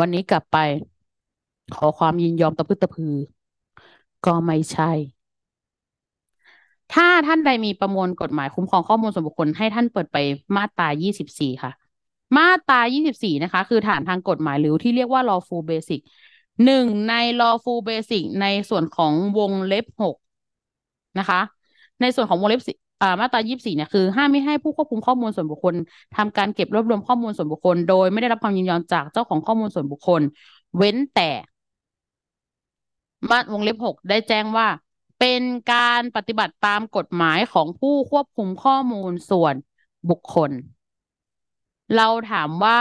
วันนี้กลับไปขอความยินยอมตะพื้ตะพือก็ไม่ใช่ ถ้าท่านใดมีประมวลกฎหมายคุ้มครองข้อมูลส่วนบุคคลให้ท่านเปิดไปมาตรา24 ค่ะ มาตรา24 นะคะ คือฐานทางกฎหมายหรือที่เรียกว่า lawful basic หนึ่งใน lawful basic ในส่วนของวงเล็บหกนะคะ ในส่วนของวงเล็บมาตรา24เนี่ยคือห้ามไม่ให้ผู้ควบคุมข้อมูลส่วนบุคคลทำการเก็บรวบรวมข้อมูลส่วนบุคคลโดยไม่ได้รับความยินยอมจากเจ้าของข้อมูลส่วนบุคคล เว้นแต่ มาวงเล็บ6ได้แจ้งว่าเป็นการปฏิบัติตามกฎหมายของผู้ควบคุมข้อมูลส่วนบุคคล เราถามว่า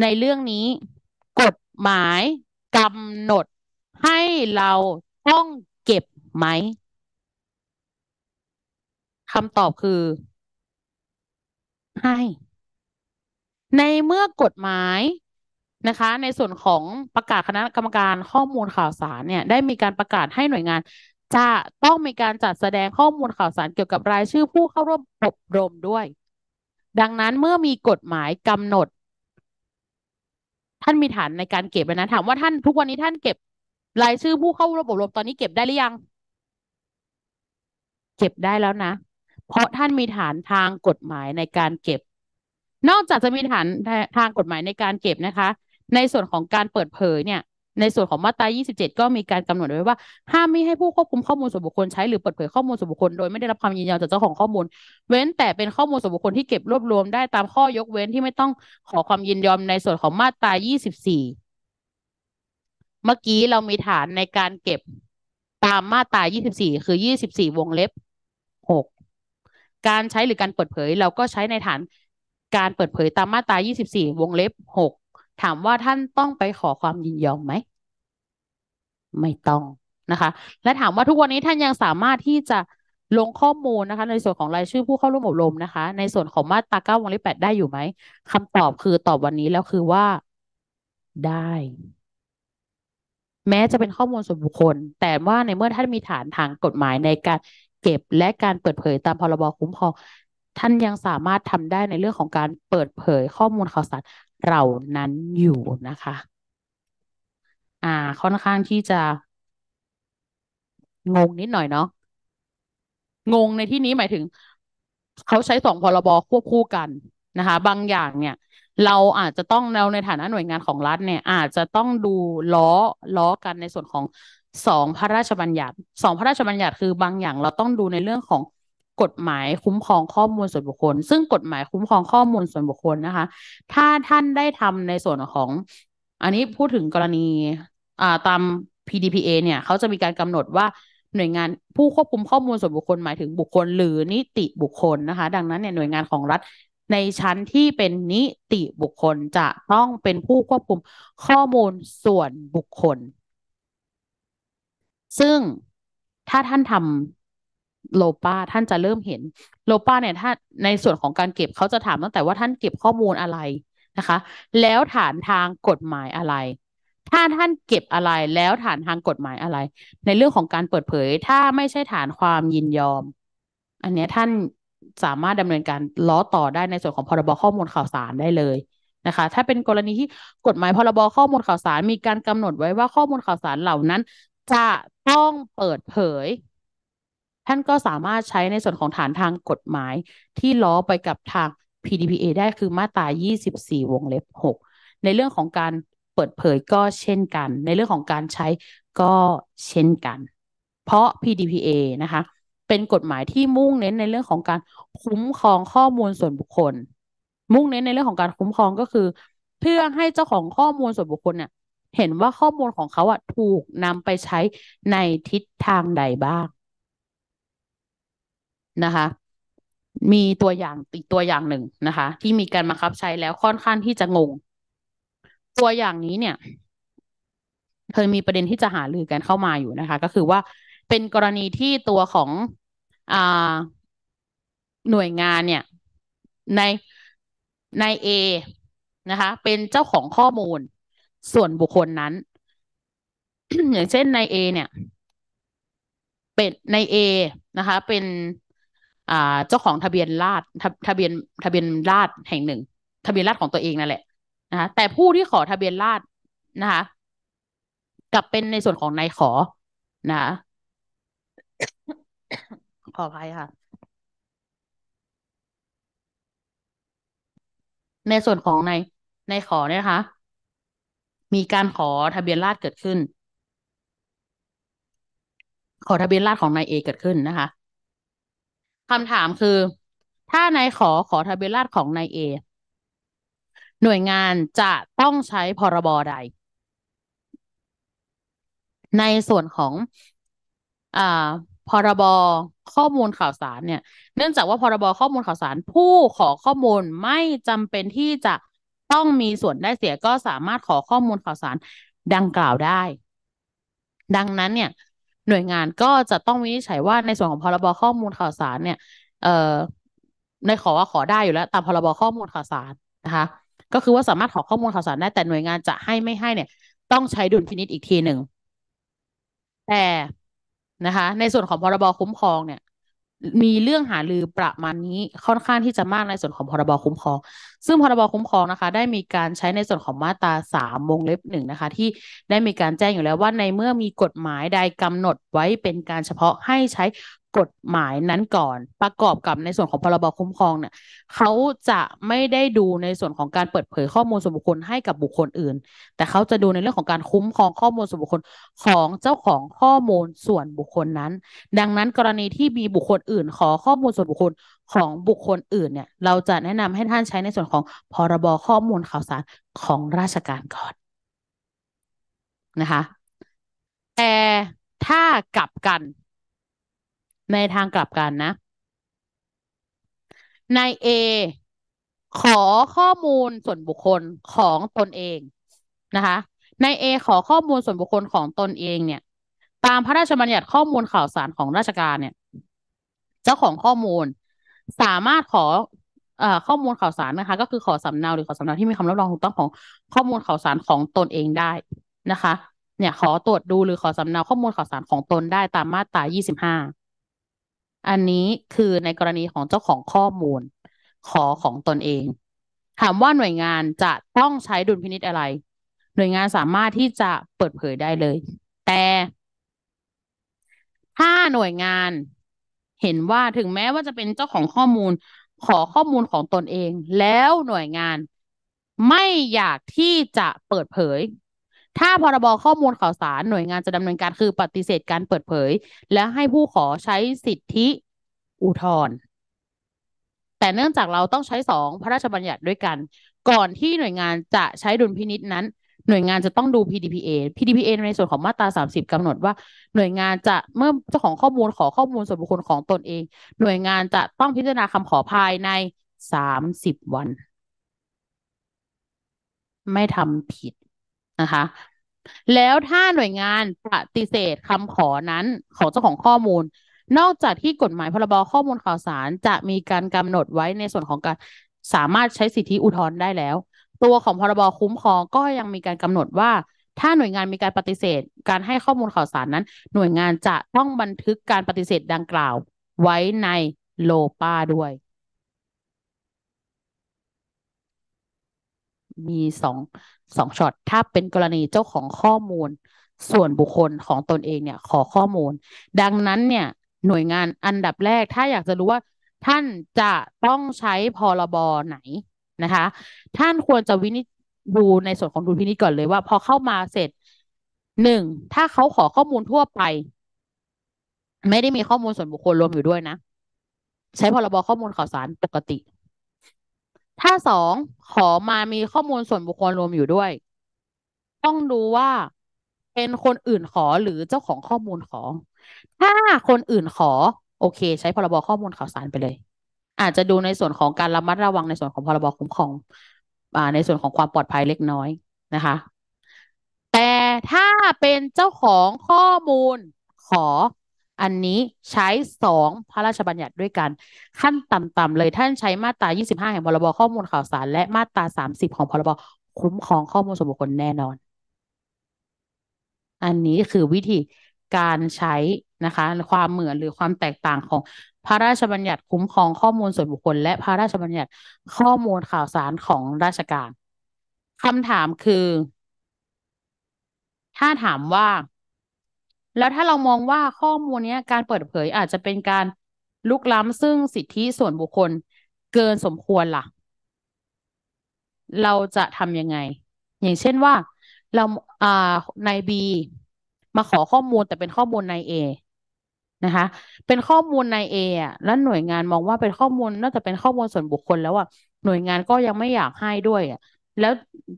ในเรื่องนี้ กฎหมายกำหนดให้เราต้องไหมคำตอบคือให้ในเมื่อกฎหมายนะคะ ในส่วนของประกาศคณะกรรมการข้อมูลข่าวสารเนี่ย ได้มีการประกาศให้หน่วยงาน จะต้องมีการจัดแสดงข้อมูลข่าวสารเกี่ยวกับรายชื่อผู้เข้าร่วมอบรมด้วย ดังนั้นเมื่อมีกฎหมายกำหนด ท่านมีฐานในการเก็บนะถามว่าท่าน ทุกวันนี้ท่านเก็บรายชื่อผู้เข้าร่วมอบรมตอนนี้เก็บได้หรือยังเก็บได้แล้วนะ เพราะท่านมีฐานทางกฎหมายในการเก็บ นอกจากจะมีฐานทางกฎหมายในการเก็บนะคะ ในส่วนของการเปิดเผยเนี่ย ในส่วนของมาตรา27 ก็มีการกำหนดไว้ว่าห้ามไม่ให้ผู้ควบคุมข้อมูลส่วนบุคคลใช้หรือเปิดเผยข้อมูลส่วนบุคคลโดยไม่ได้รับความยินยอมจากเจ้าของข้อมูล เว้นแต่เป็นข้อมูลส่วนบุคคลที่เก็บรวบรวมได้ตามข้อยกเว้นที่ไม่ต้องขอความยินยอมในส่วนของมาตรา24 เมื่อกี้เรามีฐานในการเก็บตามมาตรา24คือ 24 วงเล็บการใช้หรือการเปิดเผยเราก็ใช้ในฐานการเปิดเผยตามมาตรา24วงเล็บ6ถามว่าท่านต้องไปขอความยินยอมไหม ไม่ต้องนะคะ และถามว่าทุกวันนี้ท่านยังสามารถที่จะลงข้อมูลนะคะ ในส่วนของรายชื่อผู้เข้าร่วมอบรมนะคะ ในส่วนของมาตรา9วงเล็บ8ได้อยู่ไหมคำตอบคือตอบวันนี้แล้วคือว่าได้ แม้จะเป็นข้อมูลส่วนบุคคล แต่ว่าในเมื่อท่านมีฐานทางกฎหมายในการเก็บและการเปิดเผยตามพรบคุ้มครองท่านยังสามารถทำได้ในเรื่องของการเปิดเผยข้อมูลข่าวสารเหล่านั้นอยู่นะคะ อ่า ค่อนข้างที่จะ งงนิดหน่อยเนาะงงในที่นี้หมายถึง เขาใช้สองพรบควบคู่กันนะคะ บางอย่างเนี่ย เราอาจจะต้องเราในฐานะหน่วยงานของรัฐเนี่ย อาจจะต้องดูล้อล้อกันในส่วนของสองพระราชบัญญัติสองพระราชบัญญัติคือบางอย่างเราต้องดูในเรื่องของกฎหมายคุ้มครองข้อมูลส่วนบุคคล ซึ่งกฎหมายคุ้มครองข้อมูลส่วนบุคคลนะคะ ถ้าท่านได้ทำในส่วนของ อันนี้พูดถึงกรณีอ่าตาม PDPA เนี่ยเขาจะมีการกำหนดว่าหน่วยงานผู้ควบคุมข้อมูลส่วนบุคคล หมายถึงบุคคลหรือนิติบุคคลนะคะ ดังนั้นเนี่ยหน่วยงานของรัฐในชั้นที่เป็นนิติบุคคลจะต้องเป็นผู้ควบคุมข้อมูลส่วนบุคคลซึ่งถ้าท่านทำโลปาท่านจะเริ่มเห็น โลปาเนี่ย ถ้าในส่วนของการเก็บเขาจะถามตั้งแต่ว่าท่านเก็บข้อมูลอะไรนะคะ แล้วฐานทางกฎหมายอะไร ถ้าท่านเก็บอะไร แล้วฐานทางกฎหมายอะไร ในเรื่องของการเปิดเผย ถ้าไม่ใช่ฐานความยินยอม อันนี้ท่านสามารถดำเนินการล้อต่อได้ในส่วนของพรบข้อมูลข่าวสารได้เลยนะคะ ถ้าเป็นกรณีที่กฎหมายพรบข้อมูลข่าวสารมีการกำหนดไว้ว่าข้อมูลข่าวสารเหล่านั้นจะต้องเปิดเผย ท่านก็สามารถใช้ในส่วนของฐานทางกฎหมายที่ล้อไปกับทาง PDPA ได้คือมาตรา24 วงเล็บ 6 ในเรื่องของการเปิดเผยก็เช่นกัน ในเรื่องของการใช้ก็เช่นกัน เพราะ PDPA นะคะเป็นกฎหมายที่มุ่งเน้นในเรื่องของการคุ้มครองข้อมูลส่วนบุคคล มุ่งเน้นในเรื่องของการคุ้มครองก็คือ เพื่อให้เจ้าของข้อมูลส่วนบุคคลเนี่ยเห็นว่าข้อมูลของเขาอะถูกนำไปใช้ในทิศทางใดบ้างนะคะ มีตัวอย่างอีกตัวอย่างหนึ่งนะคะ ที่มีการมาคับใช้แล้วค่อนข้างที่จะงง ตัวอย่างนี้เนี่ย เคยมีประเด็นที่จะหาลือกันเข้ามาอยู่นะคะ ก็คือว่าเป็นกรณีที่ตัวของอหน่วยงานเนี่ยในในอนะคะ เป็นเจ้าของข้อมูลส่วนบุคคลนั้นอย่างเช่นในอเนี่ย เป็นในอนะคะ เป็น อ่าเจ้าของทะเบียนราษทะทะเบียน ทะเบียนราษแห่งหนึ่ง ทะเบียนราษของตัวเองนั่นแหละนะคะแต่ผู้ที่ขอทะเบียนราษนะคะ กลับเป็นในส่วนของนายขอนะคะขออภัยค่ะ ในส่วนของนายนายขอเนี่ยคะคะมีการขอทะเบียนราษฎรเกิดขึ้น ขอทะเบียนราษฎรของนายเอเกิดขึ้นนะคะ คำถามคือถ้านายขอขอทะเบียนราษฎรของนายเอ หน่วยงานจะต้องใช้พรบใด ในส่วนของ อ่า พรบข้อมูลข่าวสารเนี่ย เนื่องจากว่าพรบข้อมูลข่าวสารผู้ขอข้อมูลไม่จำเป็นที่จะต้องมีส่วนได้เสียก็สามารถขอข้อมูลข่าวสารดังกล่าวได้ ดังนั้นเนี่ย หน่วยงานก็จะต้องวินิจฉัยว่าในส่วนของพรบข้อมูลข่าวสารเนี่ย เอ่อในขอว่าขอได้อยู่แล้ว ตามพรบข้อมูลข่าวสารนะคะ ก็คือว่าสามารถขอข้อมูลข่าวสาร ได้แต่หน่วยงานจะให้ไม่ให้เนี่ย ต้องใช้ดุลพินิษอีกทีหนึ่งแต่นะคะ ในส่วนของพรบคุ้มครองเนี่ยมีเรื่องหาลือประมาณนี้ค่อนข้างที่จะมากในส่วนของพรบคุ้มครองซึ่งพรบคุ้มครองนะคะ ได้มีการใช้ในส่วนของมาตราสามวงเล็บหนึ่งนะคะที่ได้มีการแจ้งอยู่แล้วว่าในเมื่อมีกฎหมายใดกำหนดไว้เป็นการเฉพาะให้ใช้กฎหมายนั้นก่อนประกอบกับในส่วนของพรบคุ้มครองเนี่ยเขาจะไม่ได้ดูในส่วนของการเปิดเผยข้อมูลส่วนบุคคลให้กับบุคคลอื่น แต่เขาจะดูในเรื่องของการคุ้มครองข้อมูลส่วนบุคคลของเจ้าของข้อมูลส่วนบุคคลนั้น ดังนั้นกรณีที่มีบุคคลอื่นขอข้อมูลส่วนบุคคลของบุคคลอื่นเนี่ยเราจะแนะนำให้ท่านใช้ในส่วนของพรบข้อมูลข่าวสารของราชการก่อนนะคะแต่ถ้ากลับกันในทางกลับกันนะนายเอขอข้อมูลส่วนบุคคลของตนเองนะคะนายเอขอข้อมูลส่วนบุคคลของตนเองเนี่ย ตามพระราชบัญญัติข้อมูลข่าวสารของราชการเนี่ย เจ้าของข้อมูลสามารถขออข้อมูลข่าวสารนะคะ ก็คือขอสำเนา หรือขอสำเนาที่มีคำรับรองถูกต้องของข้อมูลข่าวสารของตนเองได้นะคะเนี่ยขอตรวจดูหรือขอสำเนาข้อมูลข่าวสารของตนได้ตามมาตรา25อันนี้คือในกรณีของเจ้าของข้อมูล ขอของตนเอง ถามว่าหน่วยงานจะต้องใช้ดุลพินิษอะไร หน่วยงานสามารถที่จะเปิดเผยได้เลย แต่ ถ้าหน่วยงานเห็นว่าถึงแม้ว่าจะเป็นเจ้าของข้อมูล ขอข้อมูลของตนเอง แล้วหน่วยงานไม่อยากที่จะเปิดเผยถ้าพรบข้อมูลข่าวสาร หน่วยงานจะดำเนินการคือ ปฏิเสธการเปิดเผย และให้ผู้ขอใช้สิทธิ อุทธรณ์แต่เนื่องจากเราต้องใช้สองพระราชบัญญัติด้วยกัน ก่อนที่หน่วยงานจะใช้ดุลพินิษนั้น หน่วยงานจะต้องดู PDPA PDPA ในส่วนของมาตรา 30 กำหนดว่า หน่วยงานจะเมื่อเจ้าของข้อมูลขอข้อมูลส่วนบุคคลของตนเอง หน่วยงานจะต้องพิจารณาคำขอภายใน 30วันไม่ทำผิดนะคะ แล้วถ้าหน่วยงานปฏิเสธคำขอนั้นของเจ้าของข้อมูล นอกจากที่กฎหมายพรบข้อมูลข่าวสารจะมีการกำหนดไว้ในส่วนของการสามารถใช้สิทธิอุทธรณ์ได้แล้ว ตัวของพรบคุ้มครองก็ยังมีการกำหนดว่า ถ้าหน่วยงานมีการปฏิเสธ การให้ข้อมูลข่าวสารนั้น หน่วยงานจะต้องบันทึกการปฏิเสธดังกล่าวไว้ในโลป้าด้วยมีสองสองช็อตถ้าเป็นกรณีเจ้าของข้อมูลส่วนบุคคลของตนเองเนี่ยขอข้อมูลดังนั้นเนี่ย หน่วยงานอันดับแรก ถ้าอยากจะรู้ว่าท่านจะต้องใช้พรบรไหนนะคะ ท่านควรจะวินิจดูในส่วนของดุลพินิจก่อนเลยว่าพอเข้ามาเสร็จหนึ่งถ้าเขาขอข้อมูลทั่วไปไม่ได้มีข้อมูลส่วนบุคคลรวมอยู่ด้วยนะใช้พรบข้อมูลข่าวสารปกติถ้าสองขอมามีข้อมูลส่วนบุคคลรวมอยู่ด้วย ต้องดูว่าเป็นคนอื่นขอหรือเจ้าของข้อมูลขอถ้าคนอื่นขอ โอเค ใช้พรบข้อมูลข่าวสารไปเลย อาจจะดูในส่วนของการระมัดระวังในส่วนของพรบคุ้มครองอในส่วนของความปลอดภัยเล็กน้อยนะคะ แต่ถ้าเป็นเจ้าของข้อมูลขออันนี้ใช้สองพระราชบัญญัติด้วยกัน ขั้นต่ำๆเลยท่านใช้มาตรา25 แห่งพรบข้อมูลข่าวสาร และมาตรา30 ของพรบคุ้มครองข้อมูลส่วนบุคคลแน่นอน อันนี้คือวิธีการใช้นะคะความเหมือนหรือความแตกต่างของพระราชบัญญัติคุ้มครองข้อมูลส่วนบุคคล และพระราชบัญญัติข้อมูลข่าวสารของราชการคำถามคือ ถ้าถามว่าแล้วถ้าเรามองว่าข้อมูลนี้การเปิดเผย อาจจะเป็นการลุกล้ำซึ่งสิทธิส่วนบุคคลเกินสมควรล่ะ เราจะทำยังไง อย่างเช่นว่าเราอ่านายบีมาขอข้อมูลแต่เป็นข้อมูลนายเอนะคะเป็นข้อมูลนายเออ่ะแล้วหน่วยงานมองว่าเป็นข้อมูลน่าจะเป็นข้อมูลส่วนบุคคลแล้วอ่ะหน่วยงานก็ยังไม่อยากให้ด้วยอ่ะแล้ว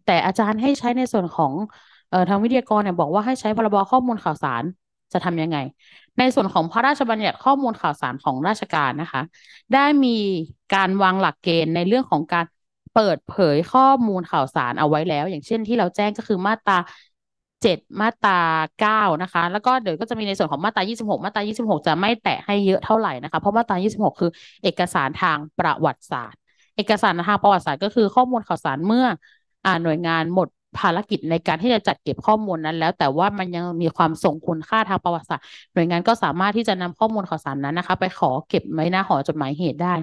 แต่อาจารย์ให้ใช้ในส่วนของเอ่อทางวิทยากรเนี่ยบอกว่าให้ใช้พรบข้อมูลข่าวสารจะทำยังไง ในส่วนของพระราชบัญญัติข้อมูลข่าวสารของราชการนะคะ ได้มีการวางหลักเกณฑ์ในเรื่องของการเปิดเผยข้อมูลข่าวสารเอาไว้แล้ว อย่างเช่นที่เราแจ้งก็คือมาตราเจ็ดมาตราเก้านะคะ แล้วก็เดี๋ยวก็จะมีในส่วนของมาตรายี่สิบหกมาตรายี่สิบหกจะไม่แตะให้เยอะเท่าไหร่นะคะ เพราะมาตรายี่สิบหกคือ เอกสารทางประวัติศาสตร์ เอกสารทางประวัติศาสตร์ก็คือข้อมูลข่าวสารเมื่ออหน่วยงานหมดภารกิจในการที่จะจัดเก็บข้อมูลนั้น แล้วแต่ว่ามันยังมีความส่งคุณค่าทางประวัติศาสตร์หน่วยงานก็สามารถที่จะนำข้อมูลข่าวสารนั้นนะคะ ไปขอเก็บไว้หน้าหอจดหมายเหตุได้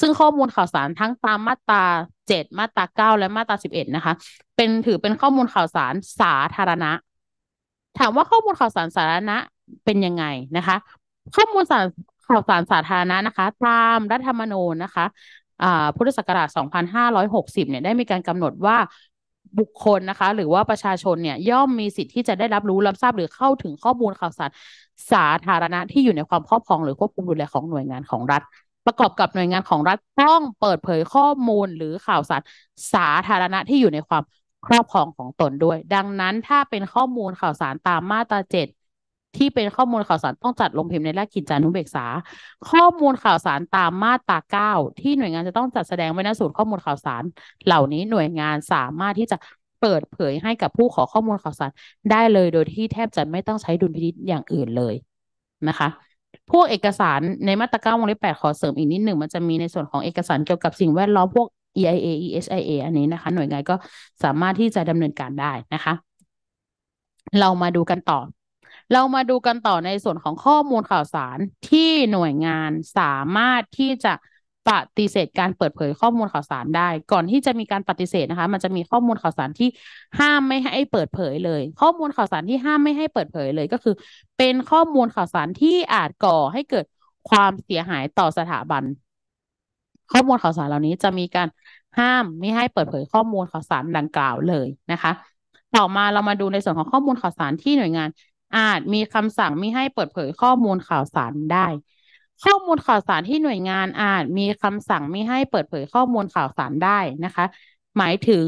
ซึ่งข้อมูลข่าวสารทั้งตามมาตราเจ็ดมาตราเก้าและมาตราสิบเอ็ดนะคะ เป็นถือเป็นข้อมูลข่าวสารสาธารณะ ถามว่าข้อมูลข่าวสารสาธารณะเป็นยังไงนะคะ ข้อมูลสารข่าวสารสาธารณะนะคะตามรัฐธรรมนูญนะคะพุทธศักราช2560เนี่ยได้มีการกำหนดว่าบุคคลนะคะ หรือว่าประชาชนเนี่ยย่อมมีสิทธิ์ที่จะได้รับรู้รับทราบหรือเข้าถึงข้อมูลข่าวสาร สาธารณะที่อยู่ในความครอบครองหรือควบคุมดูแลของหน่วยงานของรัฐ ประกอบกับหน่วยงานของรัฐต้องเปิดเผยข้อมูลหรือข่าวสารสาธารณะที่อยู่ในความครอบครองของตนด้วยดังนั้นถ้าเป็นข้อมูลข่าวสารตามมาตราเจ็ดที่เป็นข้อมูลข่าวสารต้องจัดลงพิมพ์ในราชกิจจานุเบกษา ข้อมูลข่าวสารตามมาตราเก้าที่หน่วยงานจะต้องจัดแสดงไว้ในสูนรข้อมูลข่าวสาร เหล่านี้หน่วยงานสามารถที่จะเปิดเผยให้กับผู้ขอข้อมูลข่าวสารได้เลย โดยที่แทบจะไม่ต้องใช้ดุลพินิจอย่างอื่นเลยนะคะพวกเอกสารในมาตราเก้าวงเล็บแปดขอเสริมอีกนิดหนึ่งมันจะมีในส่วนของเอกสารเกี่ยวกับสิ่งแวดล้อมพวก EIA e s i a อันนี้นะคะ หน่วยงานก็สามารถที่จะดำเนินการได้นะคะ เรามาดูกันต่อเรามาดูกันต่อในส่วนของข้อมูลข่าวสารที่หน่วยงานสามารถที่จะปฏิเสธการเปิดเผยข้อมูลข่าวสารได้ ก่อนที่จะมีการปฏิเสธนะคะ มันจะมีข้อมูลข่าวสารที่ห้ามไม่ให้เปิดเผยเลย ข้อมูลข่าวสารที่ห้ามไม่ให้เปิดเผยเลยก็คือเป็นข้อมูลข่าวสารที่อาจก่อให้เกิดความเสียหายต่อสถาบัน ข้อมูลข่าวสารเหล่านี้จะมีการห้ามไม่ให้เปิดเผยข้อมูลข่าวสารดังกล่าวเลยนะคะ ต่อมาเรามาดูในส่วนของข้อมูลข่าวสารที่หน่วยงานอาจมีคำสั่งมิให้เปิดเผยข้อมูลข่าวสารได้ ข้อมูลข่าวสารที่หน่วยงานอาจมีคำสั่งมิให้เปิดเผยข้อมูลข่าวสารได้นะคะ หมายถึง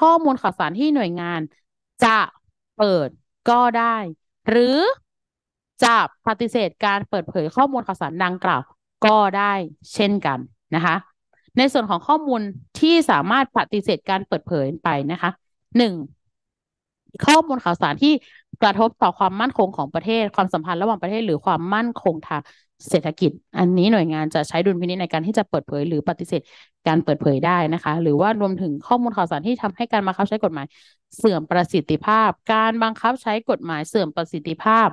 ข้อมูลข่าวสารที่หน่วยงานจะเปิดก็ได้ หรือจะปฏิเสธการเปิดเผยข้อมูลข่าวสารดังกล่าวก็ได้เช่นกันนะคะ ในส่วนของข้อมูลที่สามารถปฏิเสธการเปิดเผยไปนะคะหนึ่งข้อมูลข่าวสารที่กระทบต่อความมั่นคงของประเทศความสัมพันธ์ระหว่างประเทศหรือความมั่นคงทางเศรษฐกิจ อันนี้หน่วยงานจะใช้ดุลพินิจในการที่จะเปิดเผยหรือปฏิเสธ การเปิดเผยได้นะคะ หรือว่ารวมถึงข้อมูลข่าวสารที่ทำให้การบังคับใช้กฎหมายเสื่อมประสิทธิภาพ การบังคับใช้กฎหมายเสื่อมประสิทธิภาพ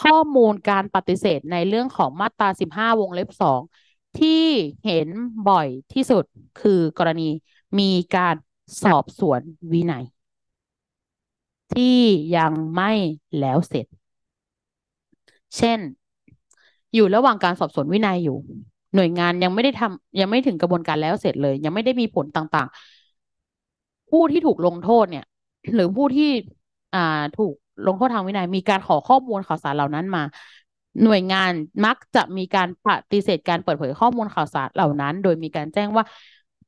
ข้อมูลการปฏิเสธในเรื่องของมาตรา 15 วงเล็บ2ที่เห็นบ่อยที่สุดคือกรณีมีการสอบสวนวินัยที่ยังไม่แล้วเสร็จ เช่น อยู่ระหว่างการสอบสวนวินัยอยู่ หน่วยงานยังไม่ได้ทำยังไม่ถึงกระบวนการแล้วเสร็จเลย ยังไม่ได้มีผลต่างๆ ผู้ที่ถูกลงโทษเนี่ย หรือผู้ที่อ่าถูกลงโทษทางวินัย มีการขอข้อมูลข่าวสารเหล่านั้นมาหน่วยงานมักจะมีการปฏิเสธการเปิดเผยข้อมูลข่าวสารเหล่านั้น โดยมีการแจ้งว่า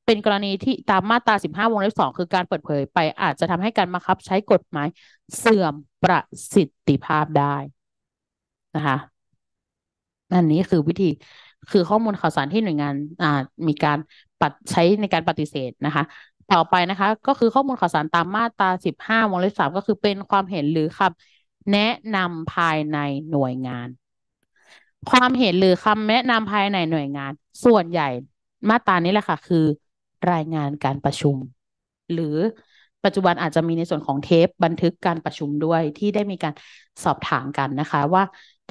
เป็นกรณีที่ตามมาตรา 15 วงเล็บ2คือการเปิดเผยไปอาจจะทำให้การบังคับ ใช้กฎหมายเสื่อมประสิทธิภาพได้นะคะอันนี้คือวิธีคือข้อมูลข่าวสารที่หน่วยงานอ่ามีการปัดใช้ในการปฏิเสธนะคะ ต่อไปนะคะ ก็คือข้อมูลข่าวสารตามมาตราสิบห้าวงเล็บสามก็คือเป็นความเห็นหรือคำแนะนำภายในหน่วยงาน ความเห็นหรือคำแนะนำภายในหน่วยงาน ส่วนใหญ่มาตรานี้แหละค่ะ คือรายงานการประชุม หรือปัจจุบันอาจจะมีในส่วนของเทป บันทึกการประชุมด้วยที่ได้มีการสอบถามกันนะคะ ว่า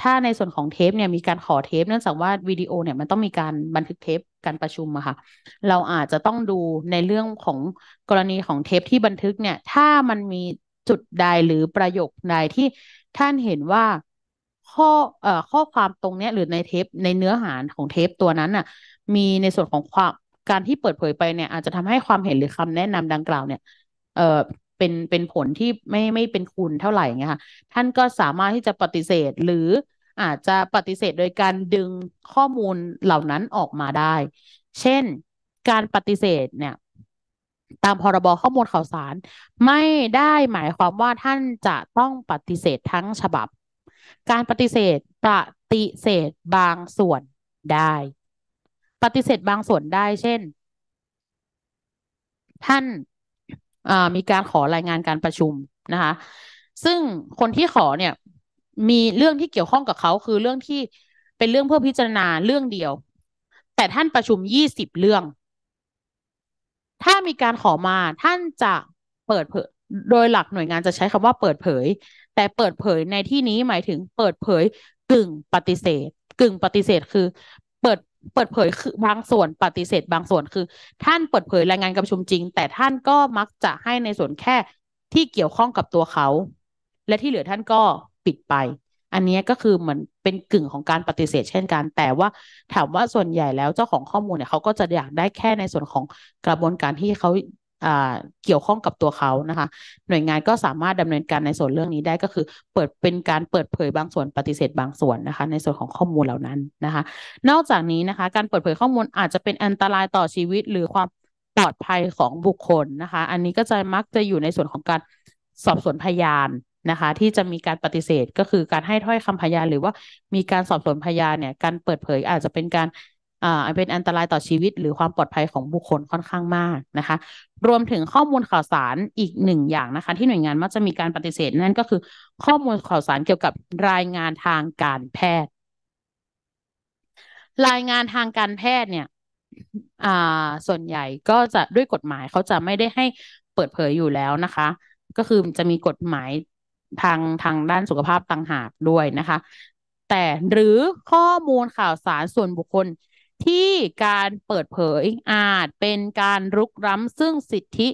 ถ้าในส่วนของเทปเนี่ยมีการขอเทปเนื่องจากว่าวิดีโอเนี่ยมันต้องมีการบันทึกเทปการประชุมอะค่ะ เราอาจจะต้องดูในเรื่องของกรณีของเทปที่บันทึกเนี่ย ถ้ามันมีจุดใดหรือประโยคใดที่ท่านเห็นว่าข้อเอ่อข้อความตรงเนี้ยหรือในเทปในเนื้อหาของเทปตัวนั้นอะมีในส่วนของความการที่เปิดเผยไปเนี่ยอาจจะทำให้ความเห็นหรือคำแนะนำดังกล่าวเนี่ย เออเป็นเป็นผลที่ไม่ไม่เป็นคุณเท่าไหร่ไงคะท่านก็สามารถที่จะปฏิเสธหรือ อาจจะปฏิเสธโดยการดึงข้อมูลเหล่านั้นออกมาได้ เช่น การปฏิเสธเนี่ย ตามพรบข้อมูลข่าวสารไม่ได้หมายความว่าท่านจะต้องปฏิเสธทั้งฉบับ การปฏิเสธปฏิเสธบางส่วนได้ปฏิเสธบางส่วนได้เช่น ท่านมีการขอรายงานการประชุมนะคะ ซึ่งคนที่ขอเนี่ยมีเรื่องที่เกี่ยวข้องกับเขา คือเรื่องที่เป็นเรื่องเพื่อพิจารณาเรื่องเดียว แต่ท่านประชุมยี่สิบเรื่อง ถ้ามีการขอมาท่านจะเปิดเผย โดยหลักหน่วยงานจะใช้คำว่า เปิดเผย แต่เปิดเผยในที่นี้หมายถึงเปิดเผยกึ่งปฏิเสธ กึ่งปฏิเสธคือเปิดเปิดเผยคือบางส่วนปฏิเสธบางส่วนคือท่านเปิดเผยรายงานการประชุมจริง แต่ท่านก็มักจะให้ในส่วนแค่ที่เกี่ยวข้องกับตัวเขา และที่เหลือท่านก็ปิดไป อันนี้ก็คือเหมือนเป็นกึ่งของการปฏิเสธ เช่นกัน แต่ว่าถามว่าส่วนใหญ่แล้วเจ้าของข้อมูลเนี่ยเขาก็จะอยากได้แค่ในส่วนของกระบวนการที่เขาเกี่ยวข้องกับตัวเขานะคะ หน่วยงานก็สามารถดำเนินการในส่วนเรื่องนี้ได้ก็คือเปิดเป็นการเปิดเผยบางส่วนปฏิเสธบางส่วนนะคะในส่วนของข้อมูลเหล่านั้นนะคะนอกจากนี้นะคะการเปิดเผยข้อมูลอาจจะเป็นอันตรายต่อชีวิตหรือความปลอดภัยของบุคคลนะคะอันนี้ก็จะมักจะอยู่ในส่วนของการสอบสวนพยานนะคะที่จะมีการปฏิเสธ ก็คือการให้ถ้อยคำพยาน หรือว่ามีการสอบสวนพยานเนี่ยการเปิดเผยอาจจะเป็นการเป็นอันตรายต่อชีวิตหรือความปลอดภัยของบุคคลค่อนข้างมากนะคะ รวมถึงข้อมูลข่าวสารอีกหนึ่งอย่างนะคะ ที่หน่วยงานมักจะมีการปฏิเสธนั่นก็คือ ข้อมูลข่าวสารเกี่ยวกับรายงานทางการแพทย์ รายงานทางการแพทย์เนี่ยอ่าส่วนใหญ่ก็จะด้วยกฎหมายเขาจะไม่ได้ให้เปิดเผยอยู่แล้วนะคะ ก็คือจะมีกฎหมายทางทางด้านสุขภาพต่างหากด้วยนะคะ แต่หรือข้อมูลข่าวสารส่วนบุคคลที่การเปิดเผยอาจเป็นการรุกล้ำซึ่งสิทธิ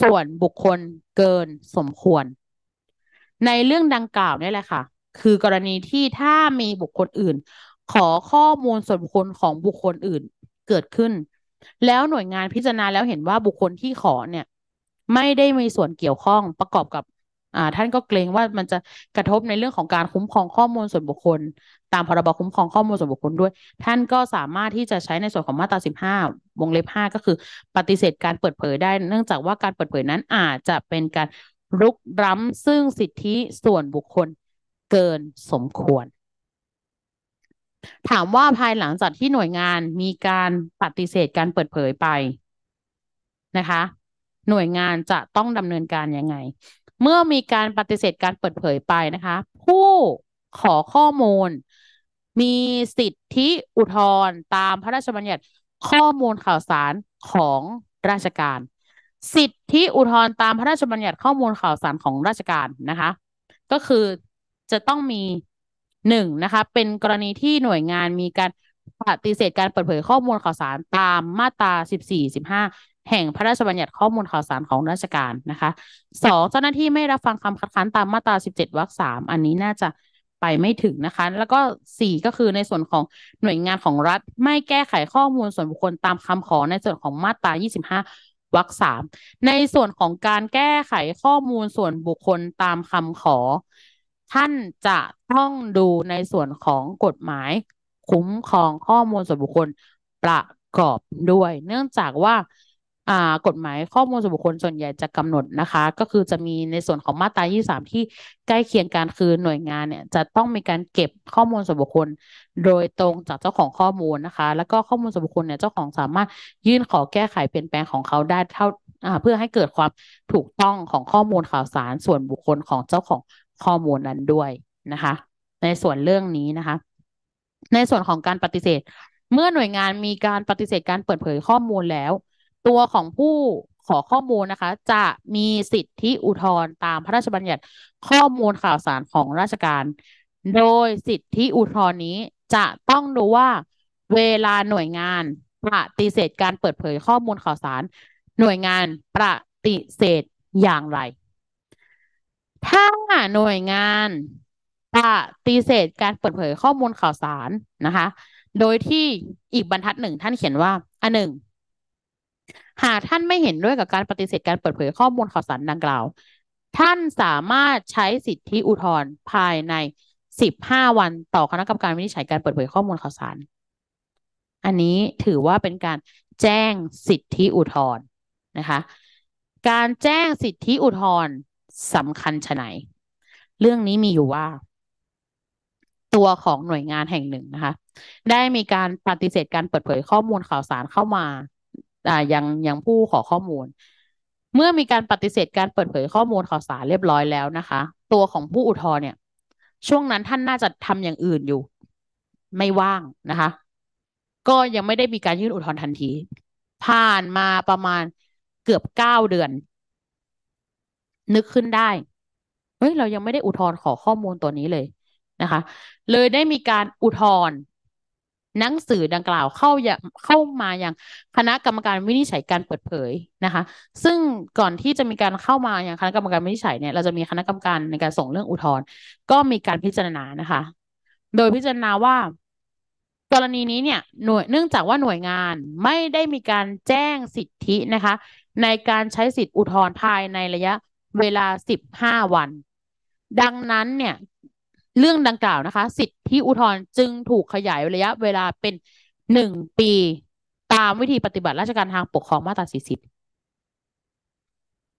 ส่วนบุคคลเกินสมควร ในเรื่องดังกล่าวนี่แหละค่ะ คือกรณีที่ถ้ามีบุคคลอื่นขอข้อมูลส่วนบุคคลของบุคคลอื่นเกิดขึ้นแล้วหน่วยงานพิจารณาแล้วเห็นว่าบุคคลที่ขอเนี่ย ไม่ได้มีส่วนเกี่ยวข้องประกอบกับ่าท่านก็เกรงว่ามันจะกระทบในเรื่องของการคุ้มครองข้อมูลส่วนบุคคล ตามพรบคุ้มครองข้อมูลส่วนบุคคลด้วย ท่านก็สามารถที่จะใช้ในส่วนของมาตราสิบห้าวงเล็บห้าก็คือ ปฏิเสธการเปิดเผยได้ เนื่องจากว่าการเปิดเผยนั้นอาจจะเป็นการรุกล้ำซึ่งสิทธิส่วนบุคคลเกินสมควร ถามว่าภายหลังจากที่หน่วยงานมีการปฏิเสธการเปิดเผยไปนะคะ หน่วยงานจะต้องดำเนินการยังไงเมื่อมีการปฏิเสธการเปิดเผยไปนะคะ ผู้ขอข้อมูล มีสิทธิอุทธรณ์ตามพระราชบัญญัติข้อมูลข่าวสารของราชการ สิทธิอุทธรณ์ตามพระราชบัญญัติข้อมูลข่าวสารของราชการนะคะ ก็คือจะต้องมีหนึ่งนะคะเป็นกรณีที่หน่วยงานมีการปฏิเสธการเปิดเผยข้อมูลข่าวสารตามมาตรา14 15แห่งพระราชบัญญัติข้อมูลข่าวสารของราชการนะคะสองเจ้าหน้าที่ไม่รับฟังคำคัดค้านตามมาตราสิบเจ็ดวรรคสามอันนี้น่าจะไปไม่ถึงนะคะ แล้วก็สี่ก็คือในส่วนของหน่วยงานของรัฐไม่แก้ไขข้อมูลส่วนบุคคลตามคำขอในส่วนของมาตรายี่สิบห้าวรรคสามในส่วนของการแก้ไขข้อมูลส่วนบุคคลตามคำขอ ท่านจะต้องดูในส่วนของกฎหมาย คุ้มครองข้อมูลส่วนบุคคลประกอบด้วย เนื่องจากว่ากฎหมายข้อมูลส่วนบุคคลส่วนใหญ่จะกำหนดนะคะ ก็คือจะมีในส่วนของมาตรา23ที่ใกล้เคียงกันคือหน่วยงานเนี่ย จะต้องมีการเก็บข้อมูลส่วนบุคคล โดยตรงจากเจ้าของข้อมูลนะคะ แล้วก็ข้อมูลส่วนบุคคลเนี่ยเจ้าของสามารถยื่นขอแก้ไขเปลี่ยนแปลงของเขาได้เท่า เพื่อให้เกิดความถูกต้องของข้อมูลข่าวสารส่วนบุคคลของเจ้าของข้อมูลนั้นด้วยนะคะ ในส่วนเรื่องนี้นะคะ ในส่วนของการปฏิเสธ เมื่อหน่วยงานมีการปฏิเสธการเปิดเผยข้อมูลแล้วตัวของผู้ขอข้อมูลนะคะ จะมีสิทธิอุทธรณ์ตามพระราชบัญญัติข้อมูลข่าวสารของราชการ โดยสิทธิอุทธรณ์นี้จะต้องดูว่าเวลาหน่วยงานปฏิเสธการเปิดเผยข้อมูลข่าวสาร หน่วยงานปฏิเสธอย่างไร ถ้าหน่วยงานปฏิเสธการเปิดเผยข้อมูลข่าวสารนะคะ โดยที่อีกบรรทัดหนึ่ง ท่านเขียนว่าอันหนึ่งหากท่านไม่เห็นด้วยกับการปฏิเสธการเปิดเผยข้อมูลข่าวสารดังกล่าว ท่านสามารถใช้สิทธิอุทธรณ์ภายในสิบห้าวันต่อคณะกรรมการวินิจฉัยการเปิดเผยข้อมูลข่าวสาร อันนี้ถือว่าเป็นการแจ้งสิทธิอุทธรณ์นะคะ การแจ้งสิทธิอุทธรณ์สำคัญชะไหน เรื่องนี้มีอยู่ว่า ตัวของหน่วยงานแห่งหนึ่งนะคะ ได้มีการปฏิเสธการเปิดเผยข้อมูลข่าวสารเข้ามาอ่ายังยังผู้ขอข้อมูล เมื่อมีการปฏิเสธการเปิดเผยข้อมูลข่าวสารเรียบร้อยแล้วนะคะ ตัวของผู้อุทธรเนี่ย ช่วงนั้นท่านน่าจะทำอย่างอื่นอยู่ ไม่ว่างนะคะ ก็ยังไม่ได้มีการยื่นอุทธรณ์ทันที ผ่านมาประมาณเกือบเก้าเดือน นึกขึ้นได้เฮ้ยเรายังไม่ได้อุทธรณ์ขอข้อมูลตัวนี้เลยนะคะ เลยได้มีการอุทธรณ์หนังสือดังกล่าวเข้าเข้ามาอย่างคณะกรรมการวินิจฉัยการเปิดเผยนะคะ ซึ่งก่อนที่จะมีการเข้ามาอย่างคณะกรรมการวินิจฉัยเนี่ยเราจะมีคณะกรรมการในการส่งเรื่องอุทธรณ์ก็มีการพิจารณานะคะ โดยพิจารณาว่า กรณีนี้เนี่ย หน่วยเนื่องจากว่าหน่วยงานไม่ได้มีการแจ้งสิทธินะคะ ในการใช้สิทธิอุทธรณ์ภายในระยะเวลา 15วัน ดังนั้นเนี่ยเรื่องดังกล่าวนะคะ สิทธิอุทธรณ์จึงถูกขยายระยะเวลาเป็นหนึ่งปี ตามวิธีปฏิบัติ ราชการทางปกครองมาตราสี่สิบ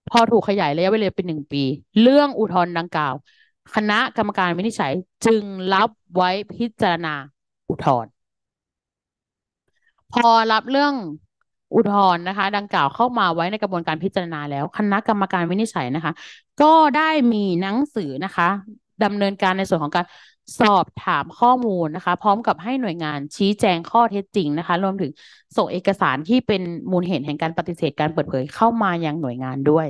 พอถูกขยายระยะเวลาเป็นหนึ่งปี เรื่องอุทธรณ์ดังกล่าว คณะกรรมการวินิจฉัยจึงรับไว้พิจารณาอุทธรณ์พอรับเรื่องอุทธรณ์นะคะ ดังกล่าวเข้ามาไว้ในกระบวนการพิจารณาแล้ว คณะกรรมการวินิจฉัยนะคะ ก็ได้มีหนังสือนะคะดำเนินการในส่วนของการสอบถามข้อมูลนะคะ พร้อมกับให้หน่วยงานชี้แจงข้อเท็จจริงนะคะ รวมถึงส่งเอกสารที่เป็นมูลเหตุแห่งการปฏิเสธการเปิดเผยเข้ามา ยังหน่วยงานด้วย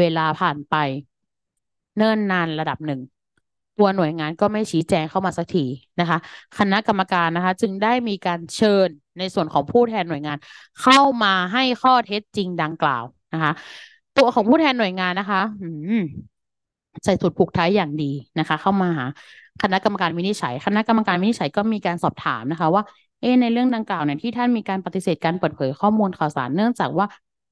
เวลาผ่านไป เนิ่นนานระดับหนึ่ง ตัวหน่วยงานก็ไม่ชี้แจงเข้ามาสักทีนะคะ คณะกรรมการนะคะ จึงได้มีการเชิญในส่วนของผู้แทนหน่วยงาน เข้ามาให้ข้อเท็จจริงดังกล่าวนะคะ ตัวของผู้แทนหน่วยงานนะคะใส่สูตรผูกท้ายอย่างดีนะคะ เข้ามาหา คณะกรรมการวินิจฉัยคณะกรรมการวินิจฉัยก็มีการสอบถามนะคะว่าเอในเรื่องดังกล่าวเนี่ยที่ท่านมีการปฏิเสธการเปิดเผยข้อมูลข่าวสาร เนื่องจากว่า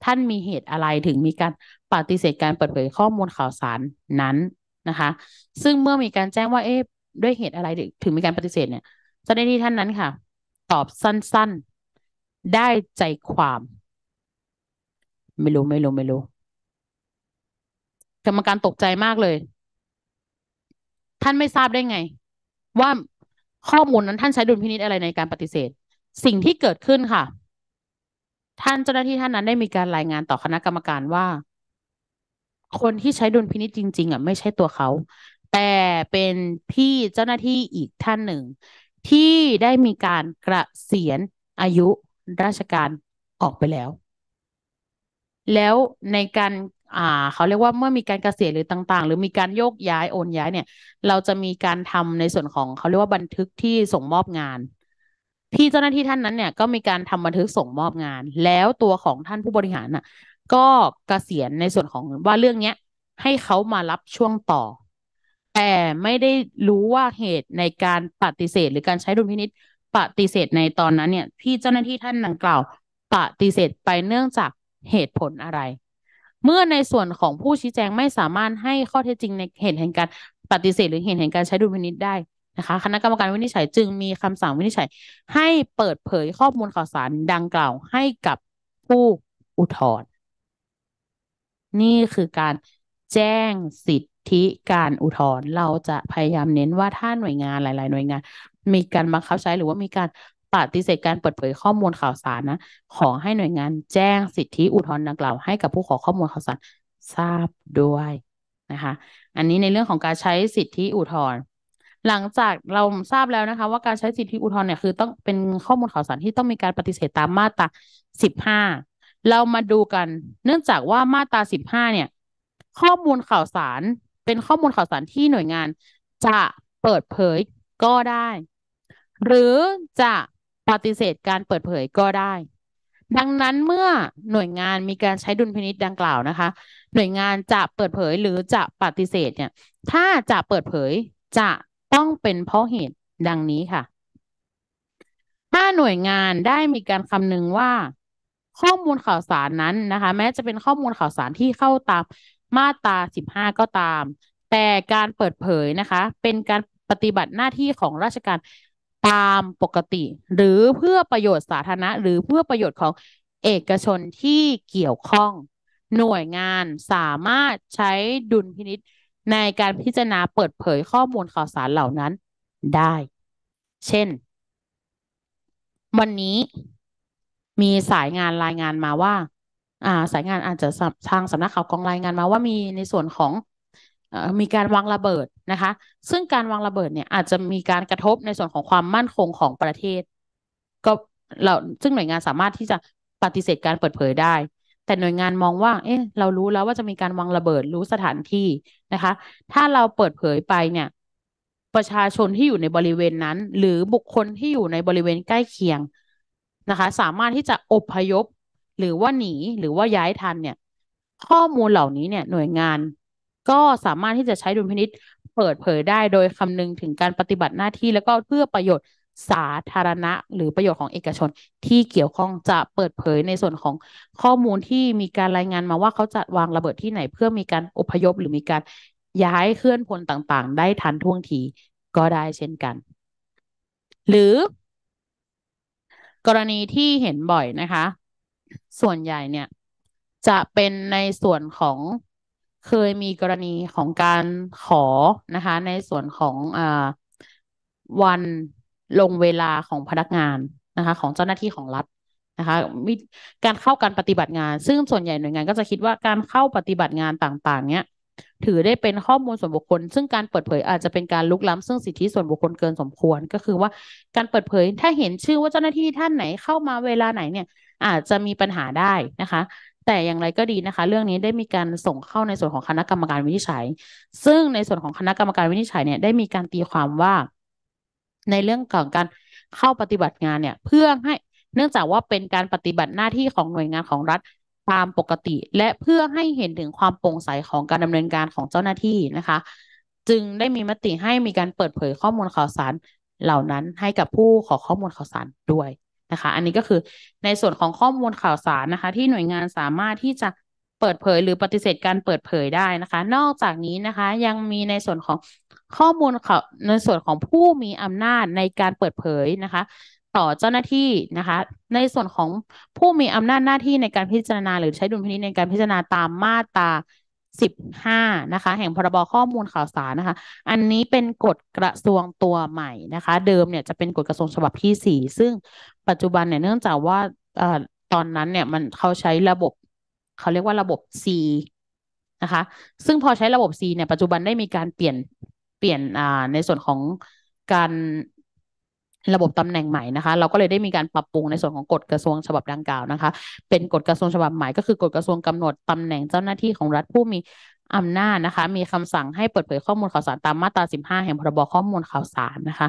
ท่านมีเหตุอะไรถึงมีการปฏิเสธการเปิดเผยข้อมูลข่าวสารนั้นนะคะ ซึ่งเมื่อมีการแจ้งว่าเอ๊ด้วยเหตุอะไรถึงมีการปฏิเสธเนี่ยเจ้าหน้าที่ท่านนั้นค่ะ ตอบสั้น ๆได้ใจความไม่รู้ไม่รู้ไม่รู้กรรมการตกใจมากเลย ท่านไม่ทราบได้ไง ว่าข้อมูลนั้นท่านใช้ดุลพินิจอะไรในการปฏิเสธ สิ่งที่เกิดขึ้นค่ะ ท่านเจ้าหน้าที่ท่านนั้น ได้มีการรายงานต่อคณะกรรมการว่า คนที่ใช้ดุลพินิจจริง ๆอ่ะไม่ใช่ตัวเขาแต่เป็นพี่เจ้าหน้าที่อีกท่านหนึ่ง ที่ได้มีการกระเสียนอายุ ราชการออกไปแล้ว แล้วในการอ่าเขาเรียกว่าเมื่อมีการเกษียณหรือต่างๆ หรือมีการโยกย้ายโอนย้ายเนี่ย เราจะมีการทำในส่วนของเขาเรียกว่าบันทึกที่ส่งมอบงานที่เจ้าหน้าที่ท่านนั้นเนี่ยก็มีการทำบันทึกส่งมอบงาน แล้วตัวของท่านผู้บริหารน่ะก็เกษียณในส่วนของว่าเรื่องเนี้ยให้เขามารับช่วงต่อ แต่ไม่ได้รู้ว่าเหตุในการปฏิเสธ หรือการใช้ดุลพินิษปฏิเสธในตอนนั้นเนี่ยที่เจ้าหน้าที่ท่านดังกล่าว ปฏิเสธไปเนื่องจากเหตุผลอะไรเมื่อในส่วนของผู้ชี้แจงไม่สามารถให้ข้อเท็จจริงในเหตุแห่งการปฏิเสธหรือเหตุแห่ง การใช้ดุลพินิษได้นะคะ คณะกรรมการวินิจฉัย จึงมีคำสั่งวินิจฉัยให้เปิดเผยข้อมูลข่าวสารดังกล่าวให้กับผู้อุทธรณ์นี่คือการแจ้งสิทธิการอุทธรณ์เราจะพยายามเน้นว่าถ้าหน่วยงานหลาย ๆ หน่วยงาน มีการบังคับใช้หรือว่ามีการปฏิเสธการเปิดเผยข้อมูลข่าวสารนะ ขอให้หน่วยงานแจ้งสิทธิอุทธรณ์ดังกล่าวให้กับผู้ขอข้อมูลข่าวสารทราบด้วยนะคะ อันนี้ในเรื่องของการใช้สิทธิอุทธรณ์หลังจากเราทราบแล้วนะคะ ว่าการใช้สิทธิอุทธรณ์เนี่ยคือต้องเป็นข้อมูลข่าวสารที่ต้องมีการปฏิเสธตามมาตราสิบห้าเรามาดูกัน เนื่องจากว่ามาตราสิบห้าเนี่ย ข้อมูลข่าวสารเป็นข้อมูลข่าวสารที่หน่วยงานจะเปิดเผยก็ได้ หรือจะปฏิเสธการเปิดเผยก็ได้ ดังนั้นเมื่อหน่วยงานมีการใช้ดุลพินิษดังกล่าวนะคะ หน่วยงานจะเปิดเผยหรือจะปฏิเสธเนี่ย ถ้าจะเปิดเผยจะต้องเป็นเพราะเหตุดังนี้ค่ะถ้าหน่วยงานได้มีการคำนึงว่าข้อมูลข่าวสารนั้นนะคะ แม้จะเป็นข้อมูลข่าวสารที่เข้าตามมาตราสิบห้าก็ตาม แต่การเปิดเผยนะคะ เป็นการปฏิบัติหน้าที่ของราชการตามปกติหรือเพื่อประโยชน์สาธารณะ หรือเพื่อประโยชน์ของเอกชนที่เกี่ยวข้อง หน่วยงานสามารถใช้ดุลพินิษในการพิจารณาเปิดเผยข้อมูลข่าวสารเหล่านั้นได้ เช่น วันนี้ มีสายงานรายงานมาว่า อ่าสายงานอาจจะทางสำนักข่าวกองรายงานมาว่ามีในส่วนของมีการวางระเบิดนะคะ ซึ่งการวางระเบิดเนี่ยอาจจะมีการกระทบในส่วนของความมั่นคงของประเทศ ก็เราซึ่งหน่วยงานสามารถที่จะปฏิเสธการเปิดเผยได้ แต่หน่วยงานมองว่า เอ๊ะเรารู้แล้วว่าจะมีการวางระเบิดรู้สถานที่นะคะ ถ้าเราเปิดเผยไปเนี่ย ประชาชนที่อยู่ในบริเวณนั้น หรือบุคคลที่อยู่ในบริเวณใกล้เคียงนะคะ สามารถที่จะอบพยพหรือว่าหนีหรือว่าย้ายทันเนี่ย ข้อมูลเหล่านี้เนี่ย หน่วยงานก็สามารถที่จะใช้ดุลพินิษเปิดเผยได้โดยคำนึงถึงการปฏิบัติหน้าที่ แล้วก็เพื่อประโยชน์สาธารณะ หรือประโยชน์ของเอกชน ที่เกี่ยวข้องจะเปิดเผยในส่วนของข้อมูลที่มีการรายงานมาว่าเขาจัดวางระเบิดที่ไหนเพื่อมีการอพยพ หรือมีการย้ายเคลื่อนพลต่าง ๆ ได้ทันท่วงทีก็ได้เช่นกัน หรือ กรณีที่เห็นบ่อยนะคะ ส่วนใหญ่เนี่ยจะเป็นในส่วนของเคยมีกรณีของการขอนะคะ ในส่วนของอวันลงเวลาของพนักงานนะคะ ของเจ้าหน้าที่ของรัฐนะคะ มีการเข้าการปฏิบัติงาน ซึ่งส่วนใหญ่หน่วยงานก็จะคิดว่าการเข้าปฏิบัติงานต่างๆเนี้ยถือได้เป็นข้อมูลส่วนบุคคล ซึ่งการเปิดเผยอาจจะเป็นการลุกล้ำซึ่งสิทธิส่วนบุคคลเกินสมควรก็คือว่าการเปิดเผยถ้าเห็นชื่อว่าเจ้าหน้าที่ท่านไหน เข้ามาเวลาไหนเนี่ย อาจจะมีปัญหาได้นะคะแต่อย่างไรก็ดีนะคะ เรื่องนี้ได้มีการส่งเข้าในส่วนของคณะกรรมการวินิจฉัย ซึ่งในส่วนของคณะกรรมการวินิจฉัยเนี่ย ได้มีการตีความว่า ในเรื่องของการเข้าปฏิบัติงานเนี่ยเพื่อให้เนื่องจากว่าเป็นการปฏิบัติหน้าที่ของหน่วยงานของรัฐตามปกติ และเพื่อให้เห็นถึงความโปร่งใสของการดำเนินการของเจ้าหน้าที่นะคะ จึงได้มีมติให้มีการเปิดเผยข้อมูลข่าวสารเหล่านั้นให้กับผู้ขอข้อมูลข่าวสารด้วยนะคะ อันนี้ก็คือในส่วนของข้อมูลข่าวสารนะคะ ที่หน่วยงานสามารถที่จะเปิดเผย หรือปฏิเสธการเปิดเผยได้นะคะ นอกจากนี้นะคะยังมีในส่วนของข้อมูลข่าวในส่วนของผู้มีอำนาจในการเปิดเผยนะคะ ต่อเจ้าหน้าที่นะคะ ในส่วนของผู้มีอำนาจหน้าที่ในการพิจารณา หรือใช้ดุลพินิจในการพิจารณาตามมาตรา15นะคะ แห่งพรบข้อมูลข่าวสารนะคะ อันนี้เป็นกฎกระทรวงตัวใหม่นะคะ เดิมเนี่ยจะเป็นกฎกระทรวงฉบับที่ 4 ซึ่งปัจจุบันเนี่ยเนื่องจากว่าตอนนั้นเนี่ยมันเขาใช้ระบบเขาเรียกว่าระบบ C นะคะซึ่งพอใช้ระบบ C เนี่ยปัจจุบันได้มีการเปลี่ยนเปลี่ยนในส่วนของการระบบตำแหน่งใหม่นะคะ เราก็เลยได้มีการปรับปรุงในส่วนของกฎกระทรวงฉบับดังกล่าวนะคะ เป็นกฎกระทรวงฉบับใหม่ ก็คือกฎกระทรวงกำหนดตำแหน่งเจ้าหน้าที่ของรัฐผู้มีอำนาจนะคะ มีคำสั่งให้เปิดเผยข้อมูลข่าวสารตามมาตรา 15 แห่ง พรบข้อมูลข่าวสารนะคะ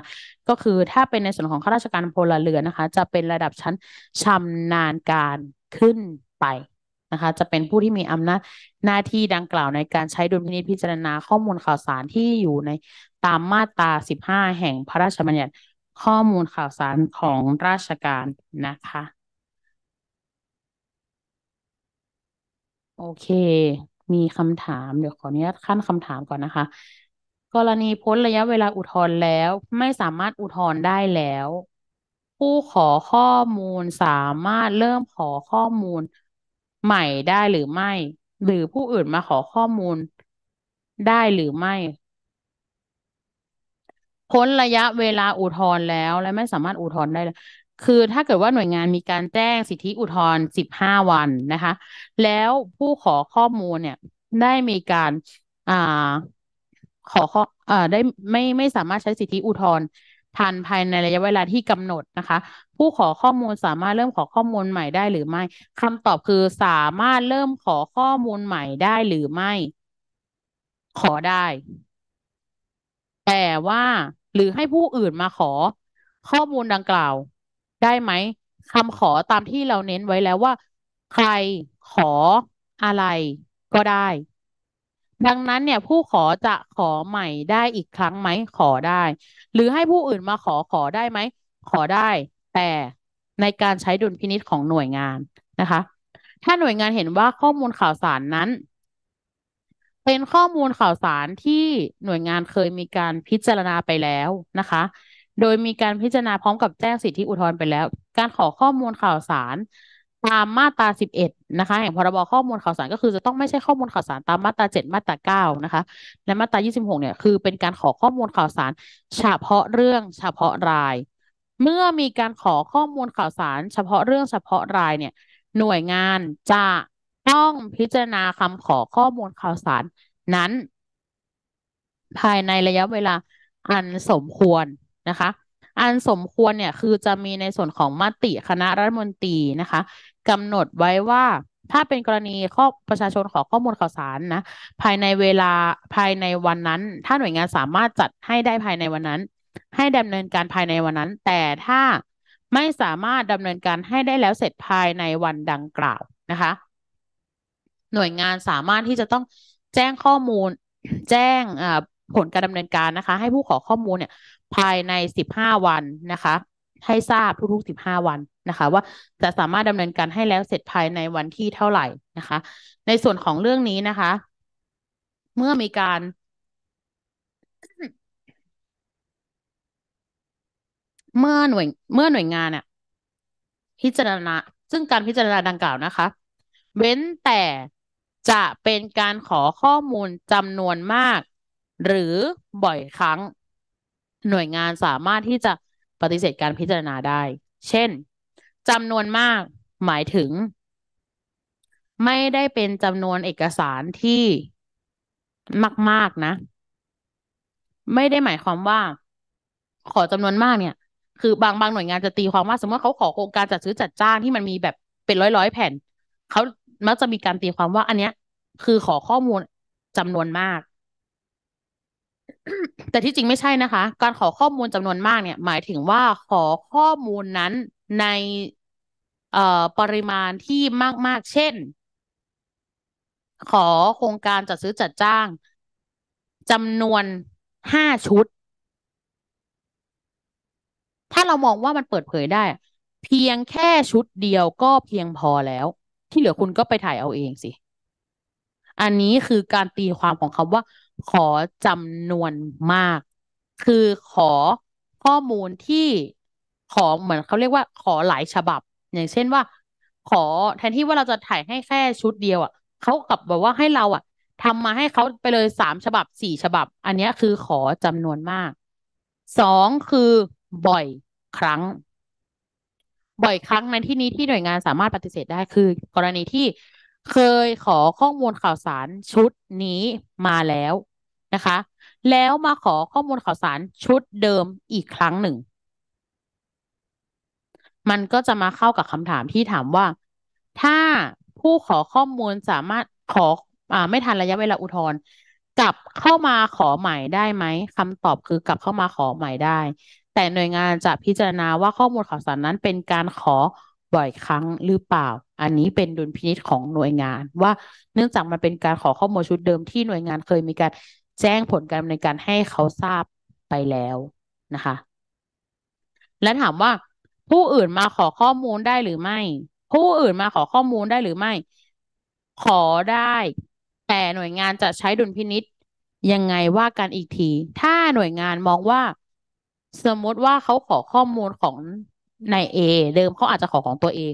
ก็คือถ้าเป็นในส่วนของข้าราชการพลเรือนนะคะ จะเป็นระดับชั้นชำนาญการขึ้นไปนะคะจะเป็นผู้ที่มีอำนาจหน้าที่ดังกล่าวในการใช้ดุลพินิจพิจารณาข้อมูลข่าวสารที่อยู่ในตามมาตรา 15 แห่งพระราชบัญญัติข้อมูลข่าวสารของราชการนะคะ โอเค มีคำถาม เดี๋ยวขออนุญาตขั้นคำถามก่อนนะคะ กรณีพ้นระยะเวลาอุทธรณ์แล้วไม่สามารถอุทธรณ์ได้แล้ว ผู้ขอข้อมูลสามารถเริ่มขอข้อมูลใหม่ได้หรือไม่ หรือผู้อื่นมาขอข้อมูลได้หรือไม่พ้นระยะเวลาอุทธรณ์แล้วและไม่สามารถอุทธรณ์ได้เลยคือถ้าเกิดว่าหน่วยงานมีการแจ้งสิทธิอุทธรณ์สิบห้าวันนะคะ แล้วผู้ขอข้อมูลเนี่ย ได้มีการอ่าขอข้ออ่าได้ไม่ไม่สามารถใช้สิทธิอุทธรณ์ทันภายในระยะเวลาที่กำหนดนะคะ ผู้ขอข้อมูลสามารถเริ่มขอข้อมูลใหม่ได้หรือไม่ คำตอบคือสามารถเริ่มขอข้อมูลใหม่ได้หรือไม่ ขอได้แต่ว่าหรือให้ผู้อื่นมาขอ ข้อมูลดังกล่าวได้ไหมคำขอตามที่เราเน้นไว้แล้วว่าใครขออะไรก็ได้ ดังนั้นเนี่ย ผู้ขอจะขอใหม่ได้อีกครั้งไหมขอได้ หรือให้ผู้อื่นมาขอขอได้ไหมขอได้แต่ในการใช้ดุลพินิ์ของหน่วยงานนะคะ ถ้าหน่วยงานเห็นว่าข้อมูลข่าวสารนั้นเป็นข้อมูลข่าวสารที่หน่วยงานเคยมีการพิจารณาไปแล้วนะคะ โดยมีการพิจารณาพร้อมกับแจ้งสิทธิอุทธรณ์ไปแล้ว การขอข้อมูลข่าวสารตามมาตราสิบเอ็ดนะคะ แห่ง พรบ ข้อมูลข่าวสารก็คือจะต้องไม่ใช่ข้อมูลข่าวสารตามมาตราเจ็ดมาตราเก้านะคะ และมาตรายี่สิบหกเนี่ย คือเป็นการขอข้อมูลข่าวสาร เฉพาะเรื่องเฉพาะราย เมื่อมีการขอข้อมูลข่าวสาร เฉพาะเรื่องเฉพาะรายเนี่ย หน่วยงานจะต้องพิจารณาคำขอข้อมูลข่าวสารนั้น ภายในระยะเวลาอันสมควรนะคะ อันสมควรเนี่ยคือจะมีในส่วนของมติคณะรัฐมนตรีนะคะกำหนดไว้ว่า ถ้าเป็นกรณีข้อประชาชนขอข้อมูลข่าวสารนะ ภายในเวลาภายในวันนั้น ถ้าหน่วยงานสามารถจัดให้ได้ภายในวันนั้น ให้ดำเนินการภายในวันนั้น แต่ถ้าไม่สามารถดำเนินการให้ได้แล้วเสร็จภายในวันดังกล่าวนะคะหน่วยงานสามารถที่จะต้องแจ้งข้อมูลแจ้งผลการดำเนินการนะคะ ให้ผู้ขอข้อมูลเนี่ย ภายใน15 วันนะคะ ให้ทราบทุกๆ 15 วันนะคะ ว่าจะสามารถดำเนินการให้แล้วเสร็จภายในวันที่เท่าไหร่นะคะ ในส่วนของเรื่องนี้นะคะเมื่อมีการ เมื่อหน่วยเมื่อหน่วยงานเนี่ยพิจารณาซึ่งการพิจารณาดังกล่าวนะคะ เว้นแต่จะเป็นการขอข้อมูลจำนวนมาก หรือบ่อยครั้งหน่วยงานสามารถที่จะปฏิเสธการพิจารณาได้ เช่นจำนวนมาก หมายถึง ไม่ได้เป็นจำนวนเอกสารที่มาก ๆ นะ ไม่ได้หมายความว่าขอจำนวนมากเนี่ย คือบางบางหน่วยงานจะตีความว่า สมมติเขาขอโครงการจัดซื้อจัดจ้างที่มันมีแบบเป็นร้อยร้อยแผ่นเขามักจะมีการตีความว่าอันเนี้ย คือขอข้อมูลจำนวนมาก แต่ที่จริงไม่ใช่นะคะการขอข้อมูลจำนวนมากเนี่ย หมายถึงว่าขอข้อมูลนั้นในเอ่อปริมาณที่มากๆ เช่น ขอโครงการจัดซื้อจัดจ้างจำนวนห้าชุด ถ้าเรามองว่ามันเปิดเผยได้ เพียงแค่ชุดเดียวก็เพียงพอแล้วที่เหลือคุณก็ไปถ่ายเอาเองสิ อันนี้คือการตีความของคาว่า ขอจำนวนมาก คือขอข้อมูลที่ขอเหมือนเขาเรียกว่าขอหลายฉบับ อย่างเช่นว่า ขอแทนที่ว่าเราจะถ่ายให้แค่ชุดเดียวอะ่ะเขากลับบอกว่าให้เราอะ่ะทำมาให้เขาไปเลยสามฉบับสี่ฉบับ อันนี้คือขอจำนวนมาก สองคือ บ่อยครั้งบ่อยครั้งในที่นี้ที่หน่วยงานสามารถปฏิเสธได้คือกรณีที่เคยขอข้อมูลข่าวสารชุดนี้มาแล้วนะคะ แล้วมาขอข้อมูลข่าวสารชุดเดิมอีกครั้งหนึ่ง มันก็จะมาเข้ากับคำถามที่ถามว่า ถ้าผู้ขอข้อมูลสามารถขออไม่ทันระยะเวลาอุทธรณ์กลับเข้ามาขอใหม่ได้ไหมคำตอบคือกลับเข้ามาขอใหม่ได้แต่หน่วยงานจะพิจารณาว่าข้อมูลข่าวสารนั้นเป็นการขอ บ่อยครั้งหรือเปล่า อันนี้เป็นดุลพินิษของหน่วยงาน ว่าเนื่องจากมันเป็นการขอข้อมูลชุดเดิมที่หน่วยงานเคยมีการแจ้งผลการดำเนินการให้เขาทราบไปแล้วนะคะ และถามว่า ผู้อื่นมาขอข้อมูลได้หรือไม่ ผู้อื่นมาขอข้อมูลได้หรือไม่ ขอได้ แต่หน่วยงานจะใช้ดุลพินิษยังไงว่ากันอีกที ถ้าหน่วยงานมองว่าสมมติว่าเขาขอข้อมูลของนายเอเดิมเขาอาจจะขอของตัวเอง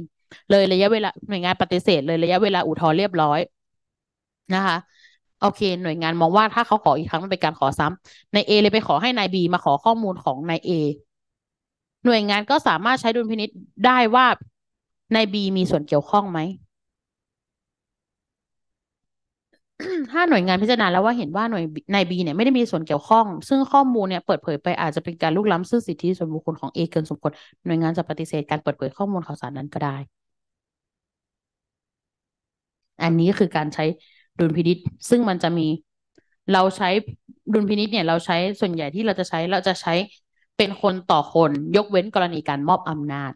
เลยระยะเวลาหน่วยงานปฏิเสธเลยระยะเวลาอุทธรณ์เรียบร้อยนะคะโอเค หน่วยงานมองว่าถ้าเขาขออีกครั้งมันเป็นการขอซ้ำนายเอเลยไปขอให้นายบีมาขอข้อมูลของนายเอหน่วยงานก็สามารถใช้ดุลพินิษได้ว่านายบีมีส่วนเกี่ยวข้องไหมถ้าหน่วยงานพิจารณาแล้วว่าเห็นว่าหน่วยนายบีเนี่ยไม่ได้มีส่วนเกี่ยวข้อง ซึ่งข้อมูลเนี่ยเปิดเผยไปอาจจะเป็นการลุกล้ำซึ่งสิทธิส่วนบุคคลของเอเกินสมควรหน่วยงานจะปฏิเสธการเปิดเผยข้อมูลข่าวสารนั้นก็ได้ อันนี้คือการใช้ดุลพินิษซึ่งมันจะมีเราใช้ ดุลพินิษเนี่ย เราใช้ส่วนใหญ่ที่เราจะใช้เราจะใช้เป็นคนต่อคนยกเว้นกรณีการมอบอำนาจ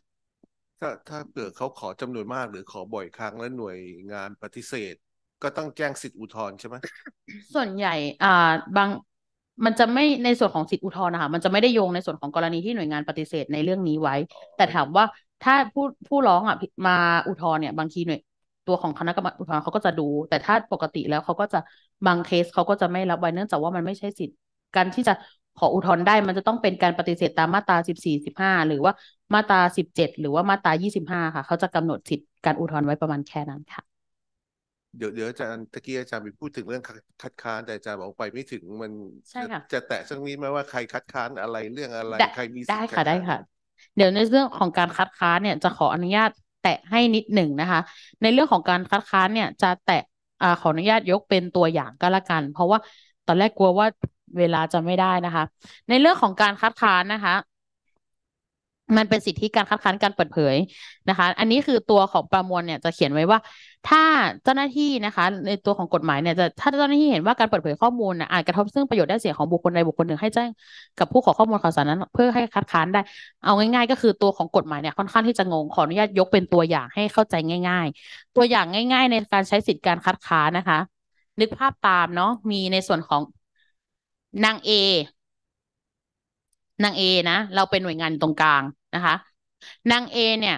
ถ้าถ้าเกิดเขาขอจำนวนมากหรือขอบ่อยครั้งและหน่วยงานปฏิเสธก็ต้องแจ้งสิทธิอุทธรณ์ใช่ไหมส่วนใหญ่อ่าบางมันจะไม่ในส่วนของสิทธิอุทธรณ์นะคะมันจะไม่ได้โยงในส่วนของกรณีที่หน่วยงานปฏิเสธในเรื่องนี้ไว้ แต่ถามว่าถ้าผู้ผู้ร้องอ่ะมาอุทธรณ์เนี่ยบางทีหน่วยตัวของคณะกรรมการอุทธรณ์เขาก็จะดู แต่ถ้าปกติแล้วเขาก็จะบางเคสเขาก็จะไม่รับไว้เนื่องจากว่ามันไม่ใช่สิทธิ์การที่จะขออุทธรณ์ได้ มันจะต้องเป็นการปฏิเสธตามมาตราสิบสี่สิบห้าหรือว่ามาตราสิบเจ็ดหรือว่ามาตรายี่สิบห้าค่ะเขาจะกำหนดสิทธิการอุทธรณ์ไว้ประมาณแค่นั้นค่ะเดี๋ยวเดี๋ยวอาจารย์ตะกี้อาจารย์ไปพูดถึงเรื่องคัดค้านแต่อาจารย์บอกไปไม่ถึงมันจะจะแตะช่วงนี้ไหมว่าใครคัดค้านอะไรเรื่องอะไร ใครมีได้ค่ะได้ค่ะ เดี๋ยวในเรื่องของการคัดค้านเนี่ย จะขออนุญาตแตะให้นิดหนึ่งนะคะ ในเรื่องของการคัดค้านเนี่ยจะแตะอขออนุญาตยกเป็นตัวอย่างก็แล้วกัน เพราะว่าตอนแรกกลัวว่าเวลาจะไม่ได้นะคะ ในเรื่องของการคัดค้านนะคะมันเป็นสิทธิการคัดค้านการเปิดเผยนะคะ อันนี้คือตัวของประมวลเนี่ยจะเขียนไว้ว่าถ้าเจ้าหน้าที่นะคะ ในตัวของกฎหมายเนี่ยจะ ถ้าเจ้าหน้าที่เห็นว่าการเปิดเผยข้อมูลนะอาจกระทบซึ่งประโยชน์ได้เสียของบุคคลใดบุคคลหนึ่งให้แจ้งกับผู้ขอข้อมูลข่าวสารนั้นเพื่อให้คัดค้านได้เอาง่ายๆ ก็คือตัวของกฎหมายเนี่ยค่อนข้างที่จะงงขออนุญาตยกเป็นตัวอย่างให้เข้าใจง่าย ๆ ตัวอย่างง่าย ๆ ในการใช้สิทธิการคัดค้านนะคะ นึกภาพตามเนาะมีในส่วนของนางเอนางเอนะเราเป็นหน่วยงานตรงกลางนะคะนางเอเนี่ย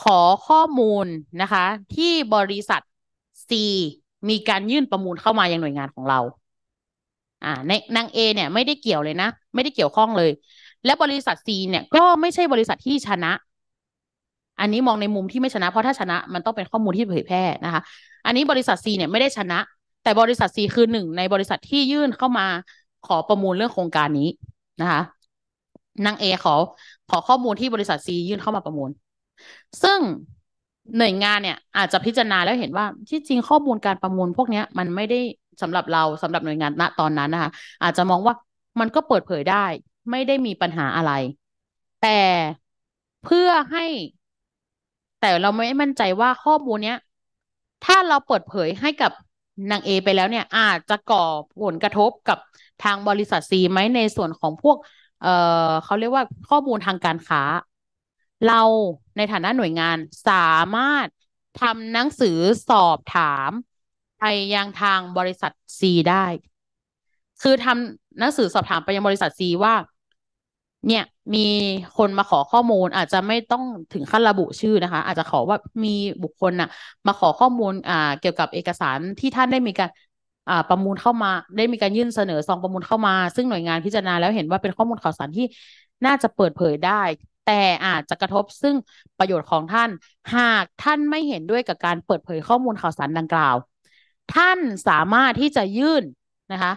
ขอข้อมูลนะคะ ที่บริษัท C มีการยื่นประมูลเข้ามายังหน่วยงานของเรา อ่าในนางเอเนี่ยไม่ได้เกี่ยวเลยนะ ไม่ได้เกี่ยวข้องเลย และบริษัท C เนี่ยก็ไม่ใช่บริษัทที่ชนะ อันนี้มองในมุมที่ไม่ชนะ เพราะถ้าชนะมันต้องเป็นข้อมูลที่เผยแพร่นะคะ อันนี้บริษัท C เนี่ยไม่ได้ชนะ แต่บริษัท C คือหนึ่ง ในบริษัทที่ยื่นเข้ามาขอประมูลเรื่องโครงการนี้นะคะนางเอขอขอข้อมูลที่บริษัทซียื่นเข้ามาประมูล ซึ่งหน่วยงานเนี่ย อาจจะพิจารณาแล้วเห็นว่าที่จริงข้อมูลการประมูลพวกเนี้ยมันไม่ได้สำหรับเราสำหรับหน่วยงานณตอนนั้นนะคะอาจจะมองว่ามันก็เปิดเผยได้ ไม่ได้มีปัญหาอะไร แต่เพื่อให้ แต่เราไม่มั่นใจว่าข้อมูลเนี้ยถ้าเราเปิดเผยให้กับนางเอไปแล้วเนี่ย อาจจะก่อผลกระทบกับทางบริษัทซีไหมในส่วนของพวกเอ่อเขาเรียกว่าข้อมูลทางการค้า เราในฐานะหน่วยงานสามารถทำหนังสือสอบถาม ไปยังทางบริษัทซีได้ คือทำหนังสือสอบถามไปยังบริษัทซีว่า เนี่ยมีคนมาขอข้อมูลอาจจะไม่ต้องถึงขั้นระบุชื่อนะคะ อาจจะขอว่ามีบุคคลนะ่ะมาขอข้อมูลอ่าเกี่ยวกับเอกสารที่ท่านได้มีการประมูลเข้ามา ได้มีการยื่นเสนอซองประมูลเข้ามาซึ่งหน่วยงานพิจารณาแล้วเห็นว่าเป็นข้อมูลข่าวสารที่น่าจะเปิดเผยได้ แต่อาจจะกระทบซึ่งประโยชน์ของท่านหากท่านไม่เห็นด้วยกับการเปิดเผยข้อมูลข่าวสารดังกล่าว ท่านสามารถที่จะยื่นนะคะ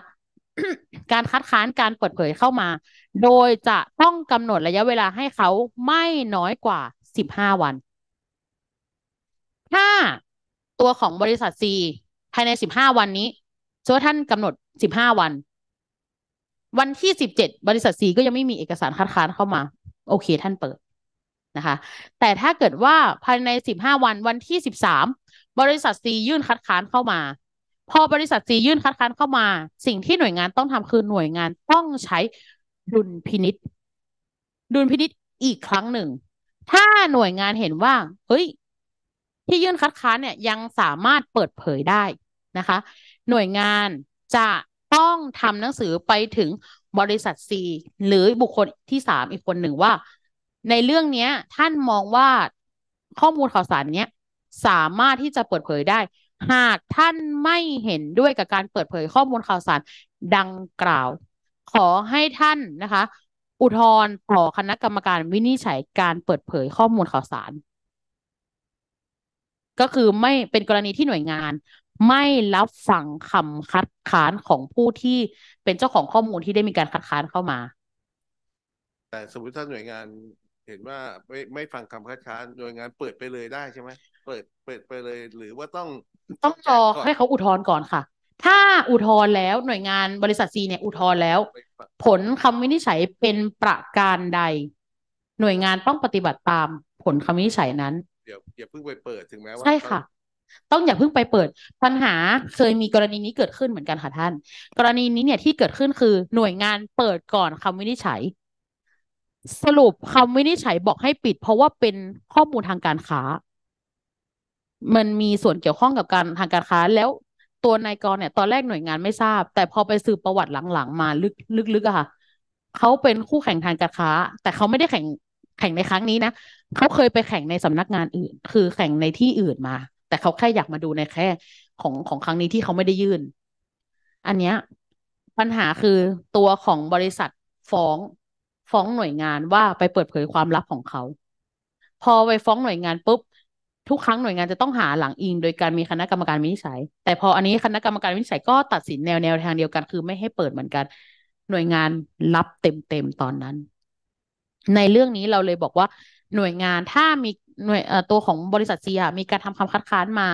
การคัดค้านการเปิดเผยเข้ามา โดยจะต้องกำหนดระยะเวลาให้เขาไม่น้อยกว่า15วัน ถ้า ตัวของบริษัท C ภายใน15วันนี้สมมติท่านกำหนดสิบห้าวัน วันที่สิบเจ็ดบริษัทซีก็ยังไม่มีเอกสารคัดค้านเข้ามา โอเค ท่านเปิดนะคะ แต่ถ้าเกิดว่าภายในสิบห้าวัน วันที่สิบสามบริษัทซียื่นคัดค้านเข้ามา พอบริษัทซียื่นคัดค้านเข้ามา สิ่งที่หน่วยงานต้องทำคือหน่วยงานต้องใช้ดุลพินิษดุลพินิษอีกครั้งหนึ่ง ถ้าหน่วยงานเห็นว่า เฮ้ย ที่ยื่นคัดค้านเนี่ยยังสามารถเปิดเผยได้นะคะหน่วยงานจะต้องทำหนังสือไปถึงบริษัท C หรือบุคคลที่สามอีกคนหนึ่งว่า ในเรื่องนี้ท่านมองว่าข้อมูลข่าวสารเนี้ยสามารถที่จะเปิดเผยได้ หากท่านไม่เห็นด้วยกับการเปิดเผยข้อมูลข่าวสารดังกล่าว ขอให้ท่านนะคะ อุทธรณ์ต่อคณะกรรมการวินิจฉัยการเปิดเผยข้อมูลข่าวสาร ก็คือไม่เป็นกรณีที่หน่วยงานไม่รับฟังคำคัดค้านของผู้ที่เป็นเจ้าของข้อมูลที่ได้มีการคัดค้านเข้ามา แต่สมมติถ้าหน่วยงานเห็นว่าไม่ไม่ฟังคำคัดค้าน หน่วยงานเปิดไปเลยได้ใช่ไหมเปิดเปิดไปเลยหรือว่าต้องต้องรอให้เขาอุทธรณ์ก่อนค่ะ ถ้าอุทธรณ์แล้วหน่วยงานบริษัทซีเนี่ย อุทธรณ์แล้ว ผลคำวินิจฉัยเป็นประการใด หน่วยงานต้องปฏิบัติตามผลคำวินิจฉัยนั้นเดี๋ยวอย่าเพิ่งไปเปิดถึงแม้ว่าใช่ค่ะต้องอย่าเพิ่งไปเปิดปัญหา เคยมีกรณีนี้เกิดขึ้นเหมือนกันค่ะท่าน กรณีนี้เนี่ยที่เกิดขึ้นคือหน่วยงานเปิดก่อนคาวินิจฉัย สรุปคาวินิจฉัยบอกให้ปิดเพราะว่าเป็นข้อมูลทางการค้า มันมีส่วนเกี่ยวข้องกับการทางการค้า แล้วตัวนายกรเนี่ย ตอนแรกหน่วยงานไม่ทราบ แต่พอไปสืบประวัติหลังๆมาลึกๆอะค่ะเขาเป็นคู่แข่งทางการค้า แต่เขาไม่ได้แข่งแข่งในครั้งนี้นะเขาเคยไปแข่งในสำนักงานอื่น คือแข่งในที่อื่นมาแต่เขาแค่อยากมาดูในแค่ของของครั้งนี้ที่เขาไม่ได้ยื่น อันเนี้ยปัญหาคือตัวของบริษัทฟ้องฟ้องหน่วยงานว่าไปเปิดเผยความลับของเขา พอไปฟ้องหน่วยงานปุ๊บทุกครั้งหน่วยงานจะต้องหาหลังอิง โดยการมีคณะกรรมการวินิจฉัย แต่พออันนี้คณะกรรมการวินิจฉัยก็ตัดสินแนวแนวทางเดียวกัน คือไม่ให้เปิดเหมือนกันหน่วยงานรับเต็มเต็มตอนนั้น ในเรื่องนี้เราเลยบอกว่าหน่วยงานถ้ามีหน่วยอ่ตัวของบริษัทซี่ะ มีการทำคำคัดค้านมา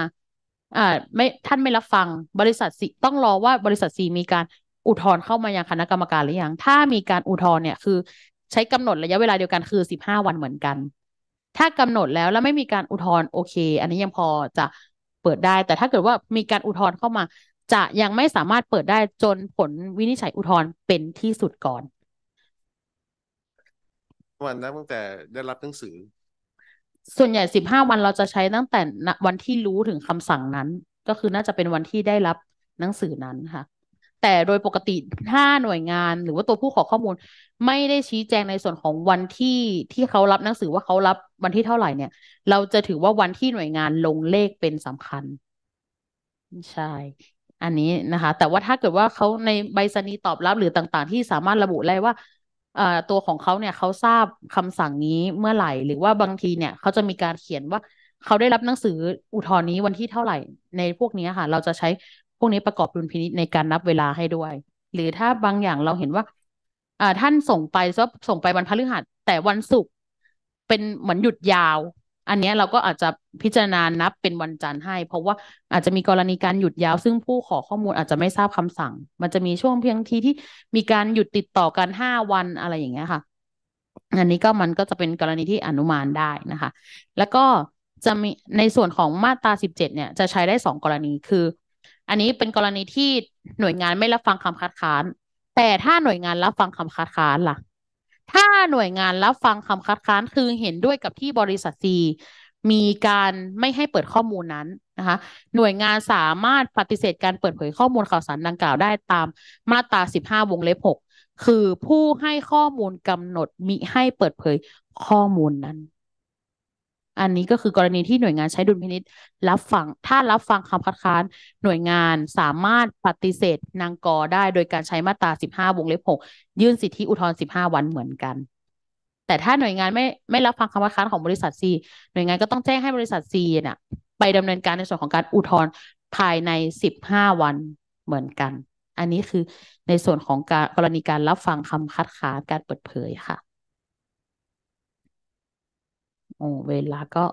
อ่าไม่ท่านไม่รับฟังบริษัทซีต้องรอว่าบริษัทซีมีการอุทธรณ์เข้ามายังคณะกรรมการหรือยัง ถ้ามีการอุทธรณ์เนี่ยคือ ใช้กำหนดระยะเวลาเดียวกัน คือสิบห้าวันเหมือนกัน ถ้ากำหนดแล้วแล้วไม่มีการอุทธรณ์โอเคอันนี้ยังพอจะเปิดได้ แต่ถ้าเกิดว่ามีการอุทธรณ์เข้ามา จะยังไม่สามารถเปิดได้จนผลวินิจฉัยอุทธรณ์เป็นที่สุดก่อน วันนันตั้งแต่ได้รับหนังสือส่วนใหญ่สิบห้าวันเราจะใช้ตั้งแต่วันที่รู้ถึงคำสั่งนั้น ก็คือน่าจะเป็นวันที่ได้รับหนังสือนั้นค่ะแต่โดยปกติถ้าหน่วยงาน หรือว่าตัวผู้ขอข้อมูล ไม่ได้ชี้แจงในส่วนของวันที่ที่เขารับหนังสือว่าเขารับวันที่เท่าไหร่เนี่ย เราจะถือว่าวันที่หน่วยงานลงเลขเป็นสำคัญใช่ อันนี้นะคะ แต่ว่าถ้าเกิดว่าเขาในใบสนีตอบรับหรือต่างๆ ที่สามารถระบุได้ว่าตัวของเขาเนี่ยเขาทราบคำสั่งนี้เมื่อไหร่ หรือว่าบางทีเนี่ยเขาจะมีการเขียนว่าเขาได้รับหนังสืออุทธรณ์นี้วันที่เท่าไหร่ ในพวกนี้ค่ะ เราจะใช้พวกนี้ประกอบดุลพินิษในการนับเวลาให้ด้วย หรือถ้าบางอย่างเราเห็นว่าอ่าท่านส่งไปส่งไปวันพฤหัสแต่วันศุกร์เป็นเหมือนหยุดยาวอันนี้เราก็อาจจะพิจารณานับเป็นวันจันทร์ให้ เพราะว่าอาจจะมีกรณีการหยุดยาว ซึ่งผู้ขอข้อมูลอาจจะไม่ทราบคำสั่ง มันจะมีช่วงเพียงทีที่มีการหยุดติดต่อกันห้าวันอะไรอย่างเงี้ยค่ะ อันนี้ก็มันก็จะเป็นกรณีที่อนุมานได้นะคะ แล้วก็จะมีในส่วนของมาตราสิบเจ็ดเนี่ยจะใช้ได้สองกรณีคือ อันนี้เป็นกรณีที่หน่วยงานไม่รับฟังคำคัดค้านแต่ถ้าหน่วยงานรับฟังคำคัดค้านล่ะถ้าหน่วยงานรับฟังคำคัดค้านคือเห็นด้วยกับที่บริษัทซีมีการไม่ให้เปิดข้อมูลนั้นนะคะหน่วยงานสามารถปฏิเสธการเปิดเผยข้อมูลข่าวสารดังกล่าวได้ตามมาตรา 15 วงเล็บ6คือผู้ให้ข้อมูลกำหนดมิให้เปิดเผยข้อมูลนั้นอันนี้ก็คือกรณีที่หน่วยงานใช้ดุลพินิษรับฟังถ้ารับฟังคำคัดค้านหน่วยงานสามารถปฏิเสธนางกอได้โดยการใช้มาตราสิบห้าวงเล็บหกยื่นสิทธิอุทธรณ์สิบห้าวันเหมือนกัน แต่ถ้าหน่วยงานไม่ไม่รับฟังคำคัดค้านของบริษัทซีหน่วยงานก็ต้องแจ้งให้บริษัทซีน่ะไปดำเนินการในส่วนของการอุทธรณ์ภายในสิบห้าวันเหมือนกัน อันนี้คือในส่วนของการกรณีการรับฟังคำคัดค้านการเปิดเผยค่ะโอเวลาก็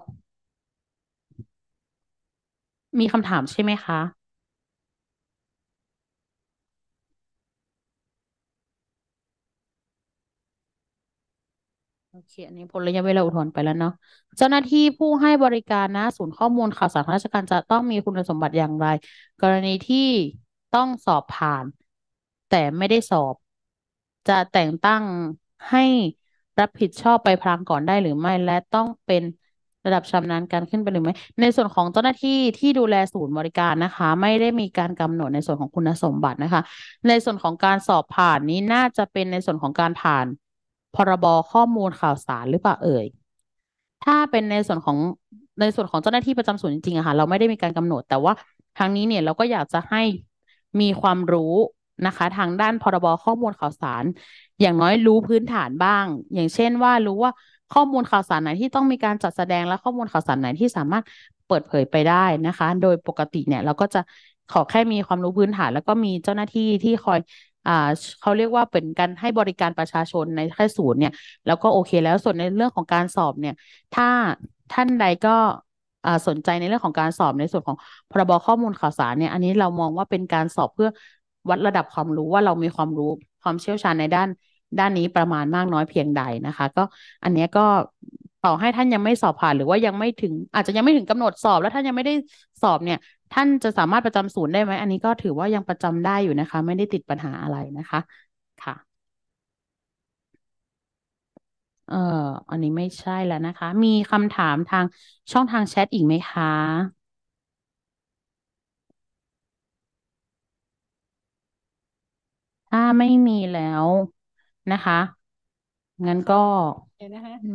มีคำถามใช่ไหมคะ โอเค อันนี้พ้นระยะเวลาอุทธรณ์ไปแล้วเนาะเจ้าหน้าที่ผู้ให้บริการนะศูนย์ข้อมูลข่าวสารราชการจะต้องมีคุณสมบัติอย่างไร กรณีที่ต้องสอบผ่าน แต่ไม่ได้สอบ จะแต่งตั้งให้รับผิดชอบไปพลางก่อนได้หรือไม่และต้องเป็นระดับชำนาญการขึ้นไปหรือไม่ในส่วนของเจ้าหน้าที่ที่ดูแลศูนย์บริการนะคะ ไม่ได้มีการกำหนดในส่วนของคุณสมบัตินะคะ ในส่วนของการสอบผ่านนี้น่าจะเป็นในส่วนของการผ่านพรบข้อมูลข่าวสาร หรือเปล่าเอ่ยถ้าเป็นในส่วนของในส่วนของเจ้าหน้าที่ประจำศูนย์จริงๆอะค่ะเราไม่ได้มีการกำหนดแต่ว่าทางนี้เนี่ยเราก็อยากจะให้มีความรู้นะคะทางด้านพรบข้อมูลข่าวสารอย่างน้อยรู้พื้นฐานบ้าง อย่างเช่นว่ารู้ว่าข้อมูลข่าวสารไหนที่ต้องมีการจัดแสดงและข้อมูลข่าวสารไหนที่สามารถเปิดเผยไปได้นะคะ โดยปกติเนี่ย เราก็จะขอแค่มีความรู้พื้นฐาน แล้วก็มีเจ้าหน้าที่ที่คอยอ่าเขาเรียกว่าเป็นการให้บริการประชาชนในแค่ศูนย์เนี่ยแล้วก็โอเคแล้วส่วนในเรื่องของการสอบเนี่ยถ้าท่านใดก็สนใจในเรื่องของการสอบในส่วนของพรบข้อมูลข่าวสารเนี่ยอันนี้เรามองว่าเป็นการสอบเพื่อวัดระดับความรู้ว่าเรามีความรู้ความเชี่ยวชาญในด้าน ด้านนี้ประมาณมากน้อยเพียงใดนะคะ ก็อันนี้ก็ต่อให้ท่านยังไม่สอบผ่านหรือว่ายังไม่ถึงอาจจะยังไม่ถึงกำหนดสอบ แล้วท่านยังไม่ได้สอบเนี่ย ท่านจะสามารถประจำศูนย์ได้ไหม อันนี้ก็ถือว่ายังประจำได้อยู่นะคะ ไม่ได้ติดปัญหาอะไรนะคะ ค่ะเอ่ออันนี้ไม่ใช่แล้วนะคะ มีคำถามทางช่องทางแชทอีกไหมคะถ้าไม่มีแล้วนะคะงั้นก็เดี๋ยวนะคะอื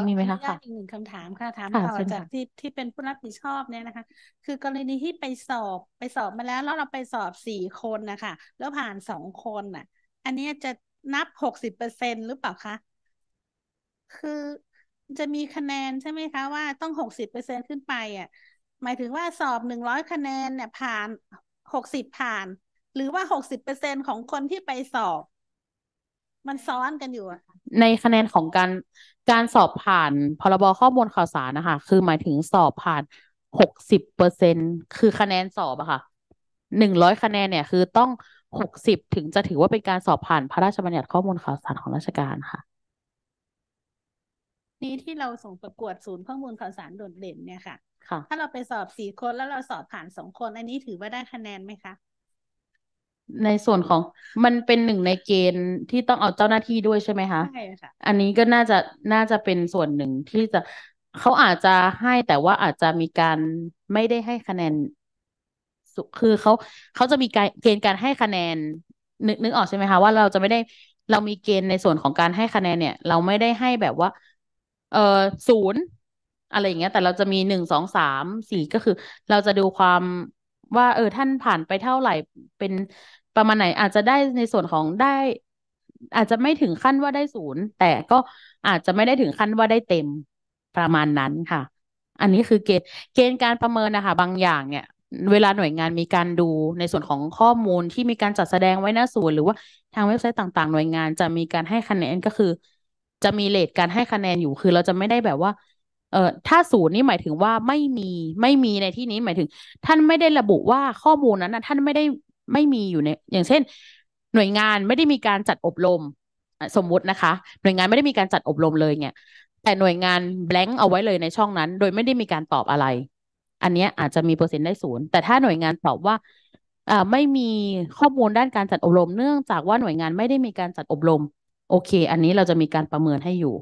งนี้มีไหมขอคะอนุญาค่ะตอีกหนึ่งคำถามค่ะถามค่ะต่อเชิญจาก่ะที่ที่เป็นผู้รับผิดชอบเนี่ยนะคะ คือกรณีที่ไปสอบไปสอบมาแล้วแล้วเราไปสอบสี่คนนะคะแล้วผ่านสองคนน่ะ อันนี้จะนับหกสิบเปอร์เซ็นต์หรือเปล่าคะคือจะมีคะแนนใช่ไหมคะ ว่าต้องหกสิบเปอร์เซ็นต์ขึ้นไปอ่ะหมายถึงว่าสอบหนึ่งร้อยคะแนนเนี่ย ผ่านหกสิบผ่านหรือว่าหกสิบเปอร์เซ็นของคนที่ไปสอบ มันซ้อนกันอยู่ในคะแนนของการการสอบผ่านพรบข้อมูลข่าวสารนะคะ คือหมายถึงสอบผ่านหกสิบเปอร์เซ็นคือคะแนนสอบอะค่ะหนึ่งร้อยคะแนนเนี่ยคือต้องหกสิบถึงจะถือว่าเป็นการสอบผ่านพระราชบัญญัติข้อมูลข่าวสารของราชการค่ะ นี้ที่เราส่งประกวดศูนย์ข้อมูลข่าวสารโดดเด่นเนี่ยค่ะ ถ้าเราไปสอบสี่คนแล้วเราสอบผ่านสองคน อันนี้ถือว่าได้คะแนนไหมคะในส่วนของมันเป็นหนึ่งในเกณฑ์ที่ต้องเอาเจ้าหน้าที่ด้วยใช่ไหมคะใช่ค่ะอันนี้ก็น่าจะน่าจะเป็นส่วนหนึ่งที่จะเขาอาจจะให้แต่ว่าอาจจะมีการไม่ได้ให้คะแนนคือเขาเขาจะมีการเกณฑ์การให้คะแนนนึกนึกออกใช่ไหมคะว่า เราจะไม่ได้ เรามีเกณฑ์ในส่วนของการให้คะแนนเนี่ย เราไม่ได้ให้แบบว่า เออศูนย์อะไรอย่างเงี้ย แต่เราจะมีหนึ่งสองสามสี่ก็คือ เราจะดูความว่าเออท่านผ่านไปเท่าไหร่เป็นประมาณไหนอาจจะได้ในส่วนของได้ อาจจะไม่ถึงขั้นว่าได้ศูนย์แต่ก็อาจจะไม่ได้ถึงขั้นว่าได้เต็มประมาณนั้นค่ะ อันนี้คือเกณฑ์เกณฑ์การประเมินนะคะ บางอย่างเนี่ยเวลาหน่วยงานมีการดูในส่วนของข้อมูลที่มีการจัดแสดงไว้หน้าศูนย์หรือว่าทางเว็บไซต์ต่างๆหน่วยงานจะมีการให้คะแนนก็คือ จะมีเลทการให้คะแนนอยู่คือเราจะไม่ได้แบบว่าเอ่อถ้าศูนย์นี่หมายถึงว่าไม่มีไม่มีในที่นี้หมายถึง ท่านไม่ได้ระบุว่าข้อมูลนั้นนะท่านไม่ได้ไม่มีอยู่ในอย่างเช่น หน่วยงานไม่ได้มีการจัดอบรมสมมุตินะคะ หน่วยงานไม่ได้มีการจัดอบรมเลยเนี่ยแต่หน่วยงาน blank เอาไว้เลยในช่องนั้น โดยไม่ได้มีการตอบอะไร อันนี้อาจจะมีเปอร์เซ็นต์ได้ศูนย์แต่ถ้าหน่วยงานตอบว่าไม่มีข้อมูลด้านการจัดอบรม เนื่องจากว่าหน่วยงานไม่ได้มีการจัดอบรม โอเค อันนี้เราจะมีการประเมินให้อยู่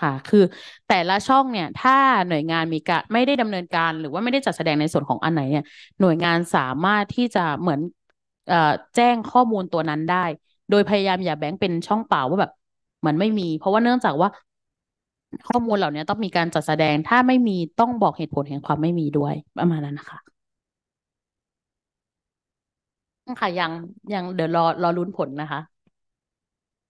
ค่ะ คือแต่ละช่องเนี่ย ถ้าหน่วยงานมีการไม่ได้ดำเนินการหรือว่าไม่ได้จัดแสดงในส่วนของอันไหนเนี่ย หน่วยงานสามารถที่จะเหมือนเอ่อแจ้งข้อมูลตัวนั้นได้ โดยพยายามอย่าแบ่งเป็นช่องเปล่าว่าแบบเหมือนไม่มี เพราะว่าเนื่องจากว่าข้อมูลเหล่านี้ต้องมีการจัดแสดง ถ้าไม่มีต้องบอกเหตุผลแห่งความไม่มีด้วยประมาณนั้นนะคะ ค่ะ ยังยังเดี๋ยวรอรอลุ้นผลนะคะ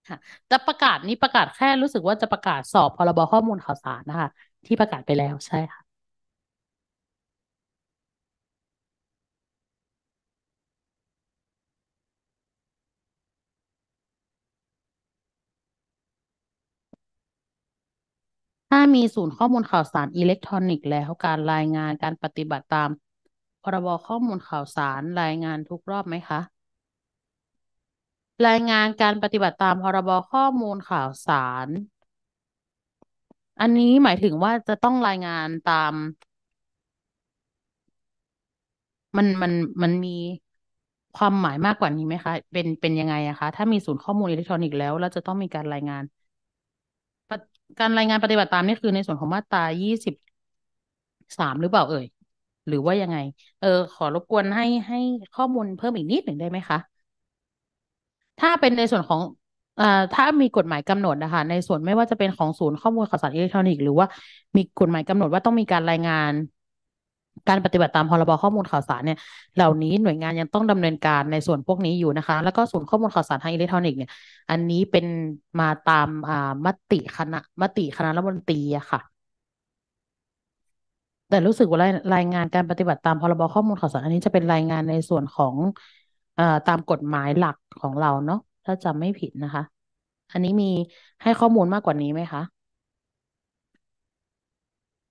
ค่ะจะประกาศนี้ประกาศแค่รู้สึกว่าจะประกาศสอบพรบข้อมูลข่าวสารนะคะ ที่ประกาศไปแล้วใช่ค่ะ ถ้ามีศูนย์ข้อมูลข่าวสารอิเล็กทรอนิกส์แล้วการรายงานการปฏิบัติตามพรบข้อมูลข่าวสารรายงานทุกรอบไหมคะรายงานการปฏิบัติตามพรบข้อมูลข่าวสาร อันนี้หมายถึงว่าจะต้องรายงานตาม มันมันมันมีความหมายมากกว่านี้ไหมคะ เป็นเป็นยังไงอะคะถ้ามีศูนย์ข้อมูลอิเล็กทรอนิกส์ แล้วเราจะ ต้องมีการรายงาน การรายงานปฏิบัติตามนี่คือในส่วนของมาตรายี่สิบสามหรือเปล่าเอ่ยหรือว่ายังไง เออ ขอรบกวนให้ให้ข้อมูลเพิ่มอีกนิดหนึ่งได้ไหมคะถ้าเป็นในส่วนของอถ้ามีกฎหมายกำหนดนะคะในส่วนไม่ว่าจะเป็นของศูนย์ข้อมูลข่าวสารอิเล็กทรอนิกส์หรือว่ามีกฎหมายกำหนดว่าต้องมีการรายงาน การปฏิบัติตามพรบข้อมูลข่าวสารเนี่ย เหล่านี้หน่วยงานยังต้องดำเนินการในส่วนพวกนี้อยู่นะคะแล้วก็ศูนย์ข้อมูลข่าวสารทางอิเล็กทรอนิกส์เนี่ยอันนี้เป็นมาตามอ่ามติคณะมติคณะรัฐมนตรีอะค่ะ แต่รู้สึกว่า รายงานการปฏิบัติตามพรบข้อมูลข่าวสาร อันนี้จะเป็นรายงานในส่วนของเอ่อตามกฎหมายหลักของเราเนาะถ้าจำไม่ผิดนะคะ อันนี้มีให้ข้อมูลมากกว่านี้ไหมคะ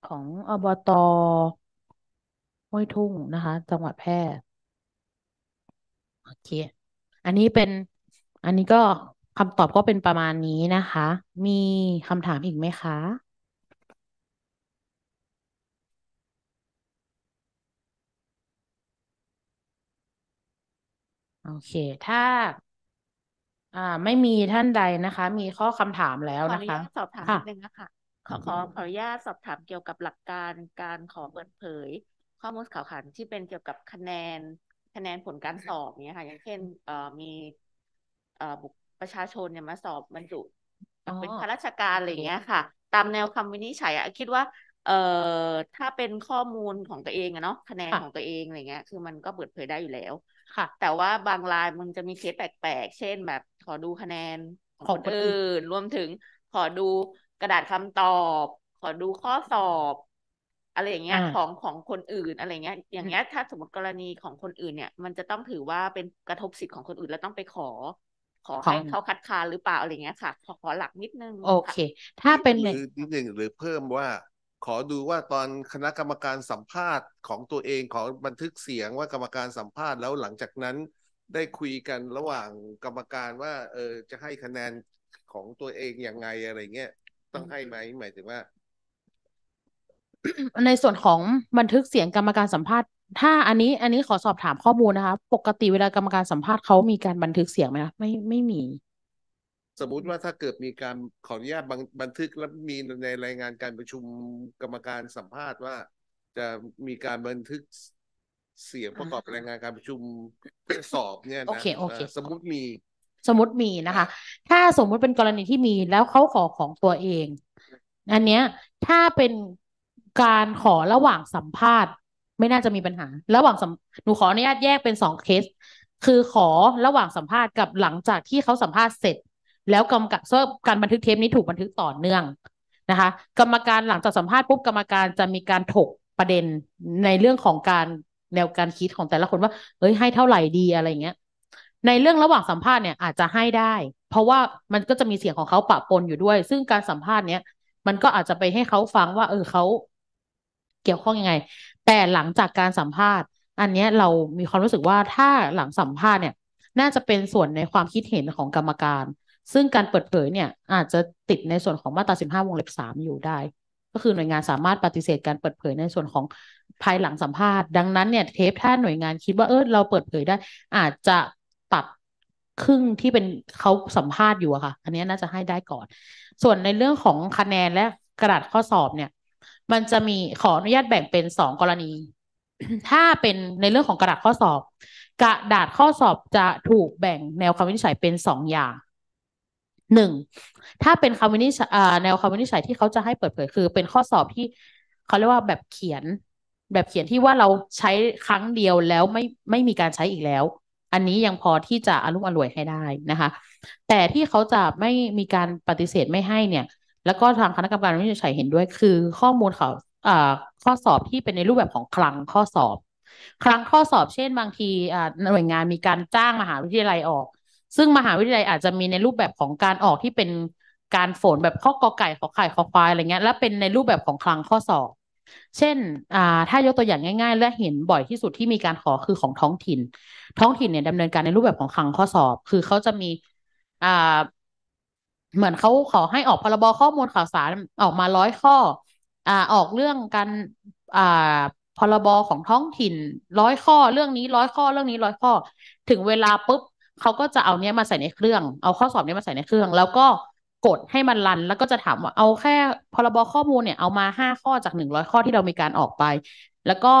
ของอบต ห้วยทุ่งนะคะ จังหวัดแพร่โอเคอันนี้เป็นอันนี้ก็คำตอบก็เป็นประมาณนี้นะคะ มีคำถามอีกไหมคะโอเคถ้า อ่าไม่มีท่านใดนะคะ มีข้อคำถามแล้วนะะคขออนุญาตสอบถามนิดนึงนะคะขอขอขออนุญาตสอบถามเกี่ยวกับหลักการการขอเปิดเผย ข้อมูลข่าวขันที่เป็นเกี่ยวกับคะแนนคะแนนผลการสอบเนี่ยค่ะ อย่างเช่นเอ่อมีเอ่อบุคประชาชนเนี่ยมาสอบบรรจุเป็นข้าราชการอะไรอย่างเงี้ยค่ะ ตามแนวคำวินิจฉัยอะคิดว่าเอ่อถ้าเป็นข้อมูลของตัวเองอะเนาะคะแนนของตัวเองอะไรเงี้ยคือ มันก็เปิดเผยได้อยู่แล้วค่ะแต่ว่าบางรายมันจะมีเคสแปลกๆเช่น แบบ ขอดูคะแนน ของคนอื่นรวมถึงขอดูกระดาษคำตอบ ขอดูข้อสอบ อะไรอย่างเงี้ยของของคนอื่นอะไรเงี้ยอย่างเงี้ยถ้าสมมติกรณีของคนอื่นเนี่ย มันจะต้องถือว่าเป็นกระทบสิทธิ์ของคนอื่นแล้วต้องไปขอ ขอให้เขาคัดค้านหรือเปล่าอะไรเงี้ยค่ะ ขอขอหลักนิดนึงโอเค ถ้าเป็นหือนิดนึงหรือเพิ่มว่าขอดูว่าตอนคณะกรรมการสัมภาษณ์ของตัวเองขอบันทึกเสียงว่ากรรมการสัมภาษณ์แล้วหลังจากนั้น ได้คุยกันระหว่างกรรมการว่า เออจะให้คะแนนของตัวเองอย่างไงอะไรเงี้ยต้องให้ไหมหมายถึงว่า ในส่วนของบันทึกเสียงกรรมการสัมภาษณ์ ถ้า อันนี้อันนี้ขอสอบถามข้อมูลนะคะปกติเวลากรรมการสัมภาษณ์เขามีการบันทึกเสียงไหมคะไม่ไม่มีสมมุติว่าถ้าเกิดมีการขออนุญาตบันทึกและมีในรายงานการประชุมกรรมการสัมภาษณ์ว่า จะมีการบันทึกเสียงประกอบรายงานการประชุมเพื่อสอบเนี่ยนะโอเคโอเคสมมุติมี สมมติมีนะคะ ถ้าสมมุติเป็นกรณีที่มีแล้วเขาขอของตัวเองอันเนี้ย ถ้าเป็นการขอระหว่างสัมภาษณ์ ไม่น่าจะมีปัญหา ระหว่างสัมหนูขออนุญาตแยกเป็นสองเคส คือขอระหว่างสัมภาษณ์กับหลังจากที่เขาสัมภาษณ์เสร็จแล้วกมการเซิร์ฟการบันทึกเทปนี้ถูกบันทึกต่อเนื่องนะคะ กรรมการหลังจากสัมภาษณ์ปุ๊บกรรมการจะมีการถกประเด็นในเรื่องของการแนวการคิดของแต่ละคนว่าเอ้ยให้เท่าไหร่ดีอะไรเงี้ย ในเรื่องระหว่างสัมภาษณ์เนี่ยอาจจะให้ได้ เพราะว่ามันก็จะมีเสียงของเขาปะปนอยู่ด้วย ซึ่งการสัมภาษณ์เนี่ยมันก็อาจจะไปให้เขาฟังว่าเออเขาเกี่ยวข้องยังไง แต่หลังจากการสัมภาษณ์ อันเนี้ยเรามีความรู้สึกว่าถ้าหลังสัมภาษณ์เนี่ยน่าจะเป็นส่วนในความคิดเห็นของกรรมการซึ่งการเปิดเผยเนี่ย อาจจะติดในส่วนของมาตราสิบห้าวงเล็บสามอยู่ได้ ก็คือหน่วยงานสามารถปฏิเสธการเปิดเผยในส่วนของภายหลังสัมภาษณ์ดังนั้นเนี่ย เทปถ้าหน่วยงานคิดว่าเออเราเปิดเผยได้ อาจจะตัดครึ่งที่เป็นเขาสัมภาษณ์อยู่อะค่ะ อันนี้น่าจะให้ได้ก่อน ส่วนในเรื่องของคะแนนและกระดาษข้อสอบเนี่ย มันจะมีขออนุญาตแบ่งเป็นสองกรณี ถ้าเป็นในเรื่องของกระดาษข้อสอบ กระดาษข้อสอบจะถูกแบ่งแนวคำวินิจฉัยเป็นสองอย่างหนึ่งถ้าเป็นคำวินิจฉัยแนวคำวินิจฉัยที่เขาจะให้เปิดเผยคือเป็นข้อสอบที่ เขาเรียกว่าแบบเขียน แบบเขียนที่ว่าเราใช้ครั้งเดียวแล้วไม่ไม่มีการใช้อีกแล้ว อันนี้ยังพอที่จะอารมุ่มอร่วยให้ได้นะคะ แต่ที่เขาจะไม่มีการปฏิเสธไม่ให้เนี่ย แล้วก็ทางคณะกรรมการวินิจฉัยเห็นด้วยคือข้อมูลเขาข้อสอบที่เป็นในรูปแบบของคลังข้อสอบคลังข้อสอบ เช่นบางทีหน่วยงานมีการจ้างมหาวิทยาลัยออกซึ่งมหาวิทยาลัยอาจจะมีในรูปแบบของการออกที่เป็นการฝนแบบข้อกอไก่ขอไข่ขอควายอะไรเงี้ย แล้วเป็นในรูปแบบของคลังข้อสอบ เช่นอ่าถ้ายกตัวอย่างง่ายๆ และเห็นบ่อยที่สุดที่มีการขอคือของท้องถิ่น ท้องถิ่นเนี่ยดำเนินการในรูปแบบของคลังข้อสอบ คือเขาจะมีอ่า เหมือนเขาขอให้ออกพรบข้อมูลข่าวสารออกมาร้อยข้อ อ่าออกเรื่องการอ่าพรบของท้องถิ่นร้อยข้อเรื่องนี้ร้อยข้อเรื่องนี้ร้อยข้อ ถึงเวลาปุ๊บเขาก็จะเอาเนี้ยมาใส่ในเครื่องเอาข้อสอบเนี้ยมาใส่ในเครื่อง แล้วก็กดให้มันรัน แล้วก็จะถามว่าเอาแค่พรบข้อมูลเนี่ย เอามาห้าข้อจากหนึ่งร้อยข้อที่เรามีการออกไป แล้วก็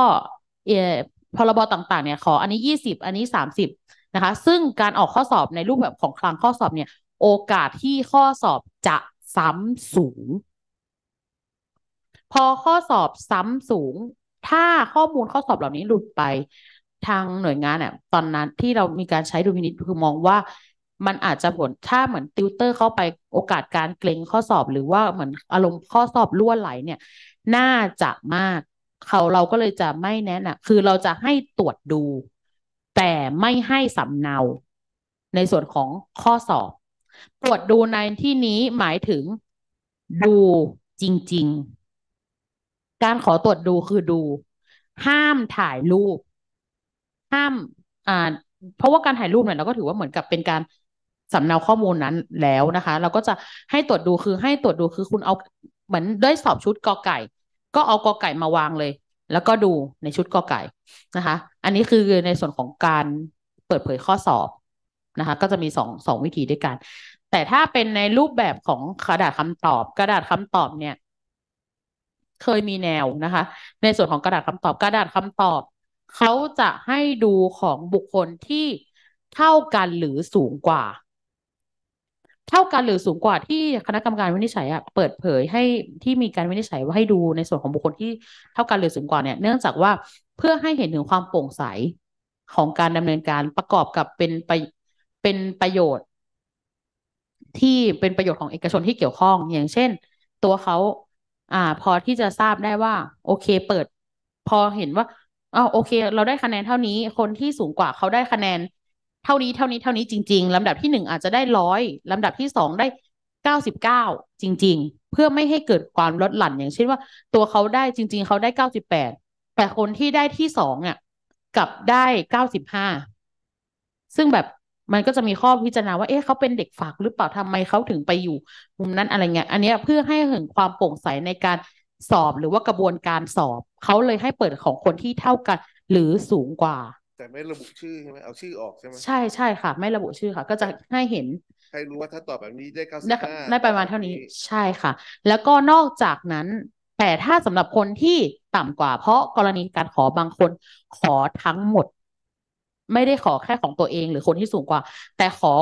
เอพรบต่างๆเนี่ย ขออันนี้ยี่สิบอันนี้สามสิบนะคะ ซึ่งการออกข้อสอบในรูปแบบของคลังข้อสอบเนี่ย โอกาสที่ข้อสอบจะซ้ำสูง พอข้อสอบซ้ำสูง ถ้าข้อมูลข้อสอบเหล่านี้หลุดไปทางหน่วยงานเนี่ยตอนนั้นที่เรามีการใช้ดูพินิจคือมองว่า มันอาจจะผล ถ้าเหมือนติวเตอร์เข้าไปโอกาสการเกรงข้อสอบหรือว่าเหมือนอารมณ์ข้อสอบล่วนไหลเนี่ย น่าจะมาก เขาเราก็เลยจะไม่แนะนำคือเราจะให้ตรวจดู แต่ไม่ให้สำเนา ในส่วนของข้อสอบ ตรวจดูในที่นี้หมายถึงดูจริงๆ การขอตรวจดูคือดู ห้ามถ่ายรูปห้ามอ่าเพราะว่าการถ่ายรูปเนี่ยเราก็ถือว่าเหมือนกับเป็นการสำเนาข้อมูลนั้นแล้วนะคะ เราก็จะให้ตรวจดูคือให้ตรวจดูคือคุณเอาเหมือนด้วยสอบชุดกอไก่ ก็เอากอไก่มาวางเลย แล้วก็ดูในชุดกอไก่นะคะ อันนี้คือในส่วนของการเปิดเผยข้อสอบนะคะ ก็จะมีสองสองวิธีด้วยกัน แต่ถ้าเป็นในรูปแบบของกระดาษคำตอบ กระดาษคำตอบเนี่ย เคยมีแนวนะคะ ในส่วนของกระดาษคำตอบกระดาษคำตอบเขาจะให้ดูของบุคคลที่เท่ากันหรือสูงกว่า เท่ากันหรือสูงกว่าที่คณะกรรมการวินิจฉัยอะเปิดเผยให้ที่มีการวินิจฉัยว่าให้ดูในส่วนของบุคคลที่เท่ากันหรือสูงกว่าเนี่ยเนื่องจากว่าเพื่อให้เห็นถึงความโปร่งใสของการดำเนินการประกอบกับเป็นไปเป็นประโยชน์ ที่เป็นประโยชน์ของเอกชนที่เกี่ยวข้อง อย่างเช่นตัวเขาอ่า พอที่จะทราบได้ว่า โอเค เปิดพอเห็นว่าอ๋อโอเค เราได้คะแนนเท่านี้คนที่สูงกว่าเขาได้คะแนน เท่านี้เท่านี้เท่านี้จริง ๆลำดับที่หนึ่งอาจจะได้ร้อยลำดับที่สองได้เก้าสิบเก้าจริง ๆ เพื่อไม่ให้เกิดความลดหลั่น อย่างเช่นว่า ตัวเขาได้จริง ๆ เขาได้เก้าสิบแปดแต่คนที่ได้ที่สองอ่ะกลับได้เก้าสิบห้าซึ่งแบบมันก็จะมีข้อพิจารณาว่าเอ๊ะเขาเป็นเด็กฝากหรือเปล่าทำไมเขาถึงไปอยู่ มุมนั้นอะไรเงี้ยอันนี้เพื่อให้เห็นความโปร่งใสในการสอบหรือว่ากระบวนการสอบเขาเลยให้เปิดของคนที่เท่ากัน หรือสูงกว่า แต่ไม่ระบุชื่อใช่ไหมเอาชื่อออกใช่ไหมใช่ใช่ค่ะ ไม่ระบุชื่อค่ะ ก็จะให้เห็นให้รู้ว่าถ้าตอบแบบนี้ได้เก้าสิบห้าได้ประมาณเท่านี้ใช่ค่ะ แล้วก็นอกจากนั้นแต่ถ้าสำหรับคนที่ต่ำกว่า เพราะกรณีการขอบางคนขอทั้งหมด ไม่ได้ขอแค่ของตัวเอง หรือคนที่สูงกว่า แต่ขอ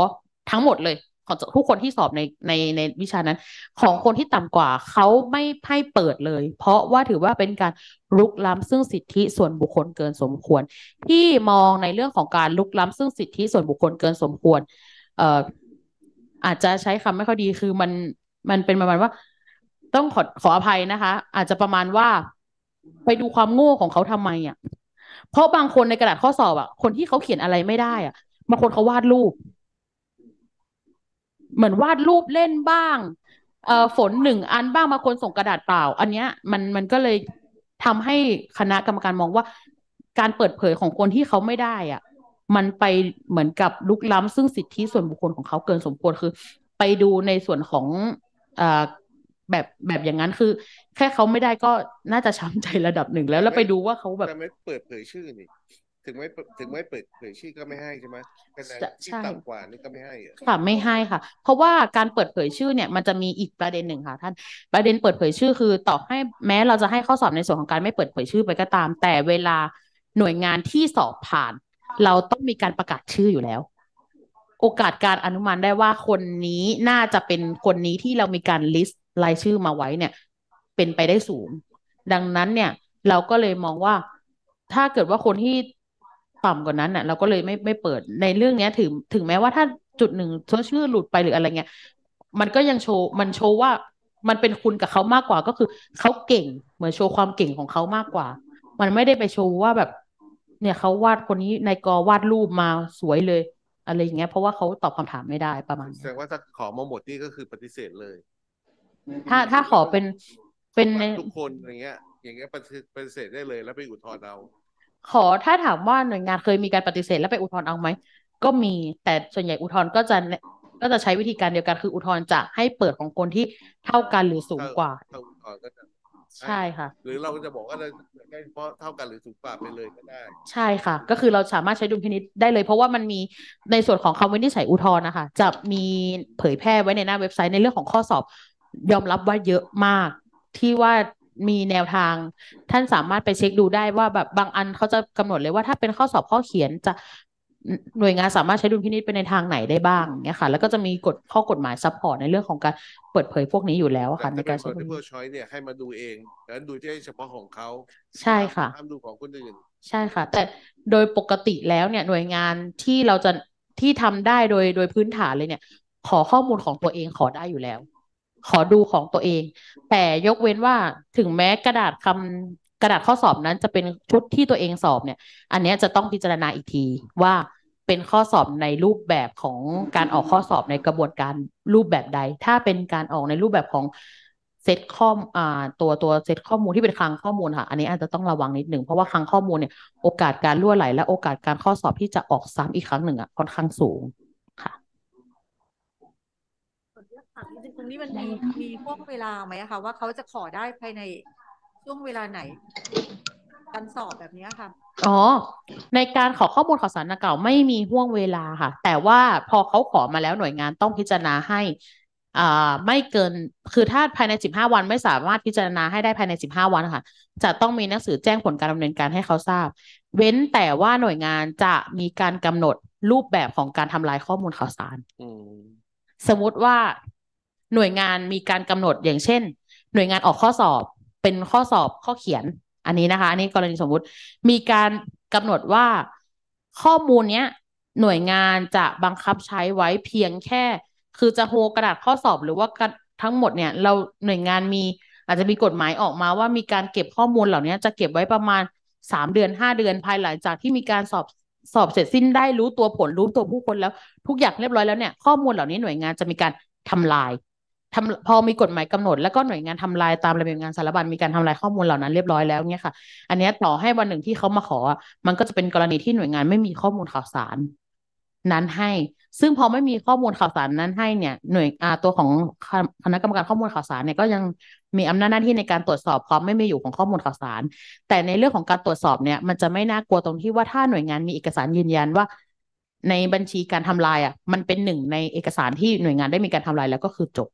ทั้งหมดเลยของทุกคนที่สอบในในในวิชานั้น ของคนที่ต่ำกว่า เขาไม่ให้เปิดเลย เพราะว่าถือว่าเป็นการลุกล้ำซึ่งสิทธิส่วนบุคคลเกินสมควร ที่มองในเรื่องของการลุกล้ำซึ่งสิทธิส่วนบุคคลเกินสมควร เอ่ออาจจะใช้คำไม่ค่อยดีคือมันมันเป็นประมาณว่า ต้องขอขออภัยนะคะ อาจจะประมาณว่าไปดูความโง่ของเขาทำไมอ่ะเพราะบางคนในกระดาษข้อสอบอ่ะ คนที่เขาเขียนอะไรไม่ได้อ่ะบางคนเขาวาดรูปเหมือนวาดรูปเล่นบ้างเอ่อฝนหนึ่งอันบ้างมาคนส่งกระดาษเปล่า อันเนี้ยมันมันก็เลยทำให้คณะกรรมการมองว่า การเปิดเผยของคนที่เขาไม่ได้อ่ะมันไปเหมือนกับลุกล้ำ ซึ่งสิทธิส่วนบุคคลของเขาเกินสมควรคือ ไปดูในส่วนของอแบบแบบอย่างนั้นคือ แค่เขาไม่ได้ก็น่าจะช้ำใจระดับหนึ่งแล้วแล้วไปดูว่าเขาแบบไม่เปิดเผยชื่อนี่ถึงไม่ถึงไม่เปิดเผยชื่อก็ไม่ให้ใช่ไหมขนาดที่ต่ำกว่านี่ก็ไม่ให้ค่ะไม่ให้ค่ะ เพราะว่าการเปิดเผยชื่อเนี่ยมันจะมีอีกประเด็นหนึ่งค่ะท่าน ประเด็นเปิดเผยชื่อ คือ ต่อให้แม้เราจะให้ข้อสอบในส่วนของการไม่เปิดเผยชื่อไปก็ตาม แต่เวลาหน่วยงานที่สอบผ่าน เราต้องมีการประกาศชื่ออยู่แล้ว โอกาสการอนุมานได้ว่าคนนี้น่าจะเป็นคนนี้ที่เรามีการลิสต์รายชื่อมาไว้เนี่ย เป็นไปได้สูง ดังนั้นเนี่ย เราก็เลยมองว่าถ้าเกิดว่าคนที่่ำกว่านั้นอ่ะเราก็เลยไม่ไม่เปิดในเรื่องเนี้ยถึง ถึงแม้ว่าถ้าจุดหนึ่งเซิชื่อหลุดไปหรืออะไรเงี้ย มันก็ยังโชว์มันโชว์ว่ามันเป็นคุณกับเขามากกว่าก็คือเขาเก่ง เหมือนโชว์ความเก่งของเขามากกว่า มันไม่ได้ไปโชว์ว่าแบบเนี่ยเขาวาดคนนี้นายกวาดรูปมาสวยเลย อะไรอย่างเงี้ย เพราะว่าเขาตอบคำถามไม่ได้ประมาณแสดงว่าถ้าขอมาหมดนี่ก็คือปฏิเสธเลย ถ้าถ้าขอเป็นเป็นทุกคนอย่างเงี้ย อย่างเงี้ยปฏิเสธได้เลย แล้วไปอุทธรณ์เราขอ ถ้าถามว่าหน่วยงานเคยมีการปฏิเสธแล้วไปอุทธรณ์เอาไหมก็มีแต่ส่วนใหญ่อุทธรณ์ก็จะก็จะใช้วิธีการเดียวกันคืออุทธรณ์จะให้เปิดของคนที่เท่ากันหรือสูงกว่า ใช่ค่ะ หรือเราจะบอกว่าเราได้เพราะเท่ากันหรือสูงกว่าไปเลยก็ได้ใช่ค่ะ ก็คือเราสามารถใช้ดุลพินิษได้เลย เพราะว่ามันมีในส่วนของคำวินิจฉัยอุทธรณ์นะคะจะมีเผยแพร่ไว้ในหน้าเว็บไซต์ในเรื่องของข้อสอบ ยอมรับว่าเยอะมากที่ว่ามีแนวทาง ท่านสามารถไปเช็คดูได้ว่าแบบบางอันเขาจะกำหนดเลยว่าถ้าเป็นข้อสอบข้อเขียนจะหน่วยงานสามารถใช้ดุลพินิจไปในทางไหนได้บ้างเนี่ยค่ะแล้วก็จะมีกฎข้อกฎหมายซัพพอร์ตในเรื่องของการเปิดเผยพวกนี้อยู่แล้วค่ะในการใช้ดุลพินิจเนี่ยให้มาดูเองแล้วดูที่เฉพาะของเขาใช่ค่ะห้ามดูของคนอื่นใช่ค่ะ แต่โดยปกติแล้วเนี่ยหน่วยงานที่เราจะที่ทำได้โดยโดยพื้นฐานเลยเนี่ย ขอข้อมูลของตัวเองขอได้อยู่แล้วขอดูของตัวเอง แต่ยกเว้นว่าถึงแม้กระดาษคำกระดาษข้อสอบนั้นจะเป็นชุดที่ตัวเองสอบเนี่ย อันนี้จะต้องพิจารณาอีกทีว่าเป็นข้อสอบในรูปแบบของการออกข้อสอบในกระบวนการรูปแบบใด ถ้าเป็นการออกในรูปแบบของเซตข้ออ่าตัวตัวเซตข้อมูลที่เป็นคลังข้อมูลค่ะ อันนี้อาจจะต้องระวังนิดหนึ่งเพราะว่าคลังข้อมูลเนี่ยโอกาสการรั่วไหลและโอกาสการข้อสอบที่จะออกซ้ำอีกครั้งหนึ่งอ่ะค่อนข้างสูงงนี้มันมีมีห่วงเวลาไหมคะว่าเขาจะขอได้ภายในช่วงเวลาไหน การสอบแบบนี้ค่ะอ๋อในการขอข้อมูลข่าวสารเก่าไม่มีห่วงเวลาค่ะ แต่ว่าพอเขาขอมาแล้วหน่วยงานต้องพิจารณาให้อ่าไม่เกิน คือถ้าภายในสิบห้าวันไม่สามารถพิจารณาให้ได้ภายในสิบห้าวันค่ะจะต้องมีหนังสือแจ้งผลการดำเนินการให้เขาทราบ เว้นแต่ว่าหน่วยงานจะมีการกำหนดรูปแบบของการทำลายข้อมูลข่าวสารสมมติว่าหน่วยงานมีการกำหนดอย่างเช่นหน่วยงานออกข้อสอบเป็นข้อสอบข้อเขียนอันนี้นะคะ อันนี้กรณีสมมุติ มีการกำหนดว่าข้อมูลเนี้ยหน่วยงานจะบังคับใช้ไว้เพียงแค่ คือจะโฮกระดาษข้อสอบ หรือว่าทั้งหมดเนี่ย เราหน่วยงานมีอาจจะมีกฎหมายออกมาว่ามีการเก็บข้อมูลเหล่านี้จะเก็บไว้ประมาณสามเดือนห้าเดือนภายหลังจากที่มีการสอบสอบเสร็จสิ้นได้รู้ตัวผลรู้ตัวผู้คนแล้วทุกอย่างเรียบร้อยแล้วเนี่ยข้อมูลเหล่านี้หน่วยงานจะมีการทำลายทำพอมีกฎหมายกำหนดแล้วก็หน่วยงานทำลายตามระเบียบงานสารบัญมีการทำลายข้อมูลเหล่านั้นเรียบร้อยแล้วเนี่ยค่ะอันนี้ต่อให้วันหนึ่งที่เขามาขอมันก็จะเป็นกรณีที่หน่วยงานไม่มีข้อมูลข่าวสาร นั้นให้ซึ่งพอไม่มีข้อมูลข่าวสารนั้นให้เนี่ย หน่วยอาตัวของคณะกรรมการข้อมูลข่าวสารเนี่ยก็ยังมีอำนาจหน้าที่ในการตรวจสอบความไม่มีอยู่ของข้อมูลข่าวสาร แต่ในเรื่องของการตรวจสอบเนี่ย มันจะไม่น่ากลัวตรงที่ว่าถ้าหน่วยงานมีเอกสารยืนยันว่า ในบัญชีการทำลายอ่ะ มันเป็นหนึ่งในเอกสารที่หน่วยงานได้มีการทำลายแล้วก็คือจบ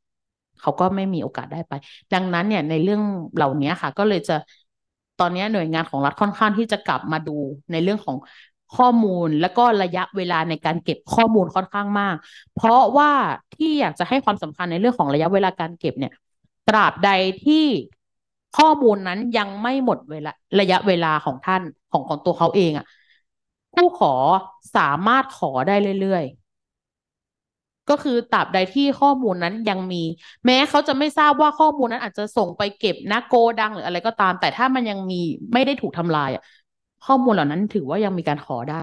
เขาก็ไม่มีโอกาสได้ไป ดังนั้นเนี่ยในเรื่องเหล่านี้ค่ะ ก็เลยจะตอนนี้หน่วยงานของรัฐค่อนข้างที่จะกลับมาดูในเรื่องของข้อมูลแล้วก็ระยะเวลาในการเก็บข้อมูลค่อนข้างมาก เพราะว่าที่อยากจะให้ความสำคัญในเรื่องของระยะเวลาการเก็บเนี่ย ตราบใดที่ข้อมูลนั้นยังไม่หมดเวลาระยะเวลาของท่านของของตัวเขาเองอะ่ะ ผู้ขอสามารถขอได้เรื่อยๆก็คือตราบใดที่ข้อมูลนั้นยังมี แม้เขาจะไม่ทราบว่าข้อมูลนั้นอาจจะส่งไปเก็บนะโกดังหรืออะไรก็ตาม แต่ถ้ามันยังมีไม่ได้ถูกทำลายอะข้อมูลเหล่านั้นถือว่ายังมีการขอได้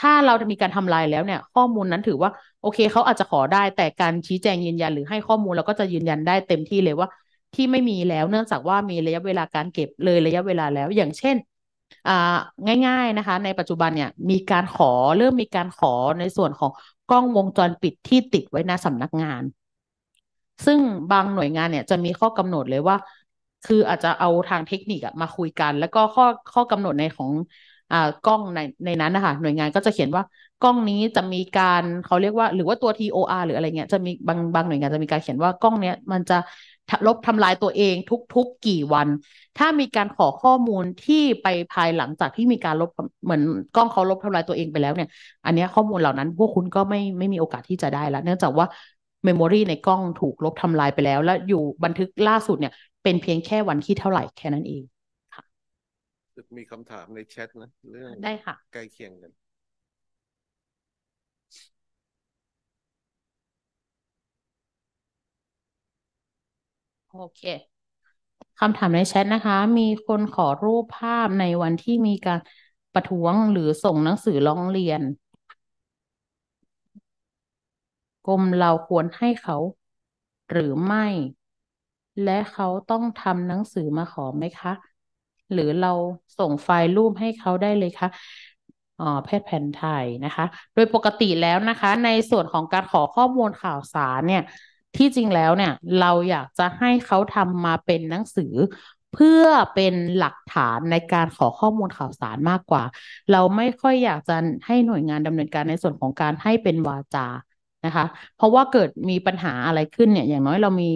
ถ้าเราจะมีการทำลายแล้วเนี่ย ข้อมูลนั้นถือว่า โอเคเขาอาจจะขอได้ แต่การชี้แจงยืนยันหรือให้ข้อมูลเราก็จะยืนยันได้เต็มที่เลยว่าที่ไม่มีแล้ว เนื่องจากว่ามีระยะเวลาการเก็บเลยระยะเวลาแล้ว อย่างเช่นง่าย ๆนะคะ ในปัจจุบันเนี่ย มีการขอเริ่มมีการขอในส่วนของกล้องวงจรปิดที่ติดไว้นสำนักงาน ซึ่งบางหน่วยงานเนี่ยจะมีข้อกำหนดเลยว่า คืออาจจะเอาทางเทคนิคมาคุยกัน แล้วก็ข้อข้อกำหนดในของอ่ากล้องในในนั้นนะคะ หน่วยงานก็จะเขียนว่ากล้องนี้จะมีการเขาเรียกว่าหรือว่าตัว TOR หรืออะไรเงี้ยจะมีบางบางหน่วยงานจะมีการเขียนว่ากล้องเนี้ยมันจะลบทำลายตัวเองทุก ๆ กี่วัน ถ้ามีการขอข้อมูลที่ไปภายหลังจากที่มีการลบเหมือนกล้องเขาลบทำลายตัวเองไปแล้วเนี่ย อันนี้ข้อมูลเหล่านั้นพวกคุณก็ไม่ไม่มีโอกาสที่จะได้แล้ว เนื่องจากว่าเมมโมรีในกล้องถูกลบทำลายไปแล้วและอยู่บันทึกล่าสุดเนี่ยเป็นเพียงแค่วันที่เท่าไหร่แค่นั้นเองค่ะมีคำถามในแชทนะเรื่องได้ค่ะใกล้เคียงกันโอเค คำถามในแชทนะคะ มีคนขอรูปภาพในวันที่มีการประท้วงหรือส่งหนังสือร้องเรียนกรมเราควรให้เขาหรือไม่ และเขาต้องทำหนังสือมาขอไหมคะ หรือเราส่งไฟล์รูปให้เขาได้เลย คะอ๋อแพทย์แผนไทยนะคะ โดยปกติแล้วนะคะ ในส่วนของการขอข้อมูลข่าวสารเนี่ยที่จริงแล้วเนี่ย เราอยากจะให้เขาทำมาเป็นหนังสือเพื่อเป็นหลักฐานในการขอข้อมูลข่าวสารมากกว่า เราไม่ค่อยอยากจะให้หน่วยงานดำเนินการในส่วนของการให้เป็นวาจานะคะ เพราะว่าเกิดมีปัญหาอะไรขึ้นเนี่ยอย่างน้อยเรามี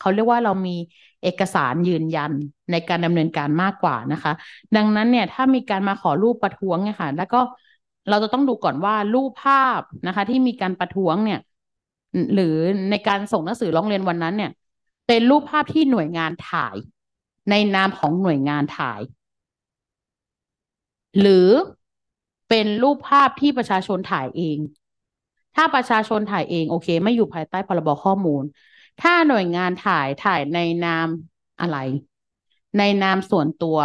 เขาเรียกว่าเรามีเอกสารยืนยันในการดำเนินการมากกว่านะคะ ดังนั้นเนี่ยถ้ามีการมาขอรูปประท้วงเนี่ยค่ะแล้วก็เราจะต้องดูก่อนว่ารูปภาพนะคะที่มีการประท้วงเนี่ยหรือในการส่งหนังสือร้องเรียนวันนั้นเนี่ย เป็นรูปภาพที่หน่วยงานถ่าย ในนามของหน่วยงานถ่าย หรือเป็นรูปภาพที่ประชาชนถ่ายเอง ถ้าประชาชนถ่ายเองโอเค ไม่อยู่ภายใต้พรบข้อมูล ถ้าหน่วยงานถ่ายถ่ายในนามอะไร ในนามส่วนตัว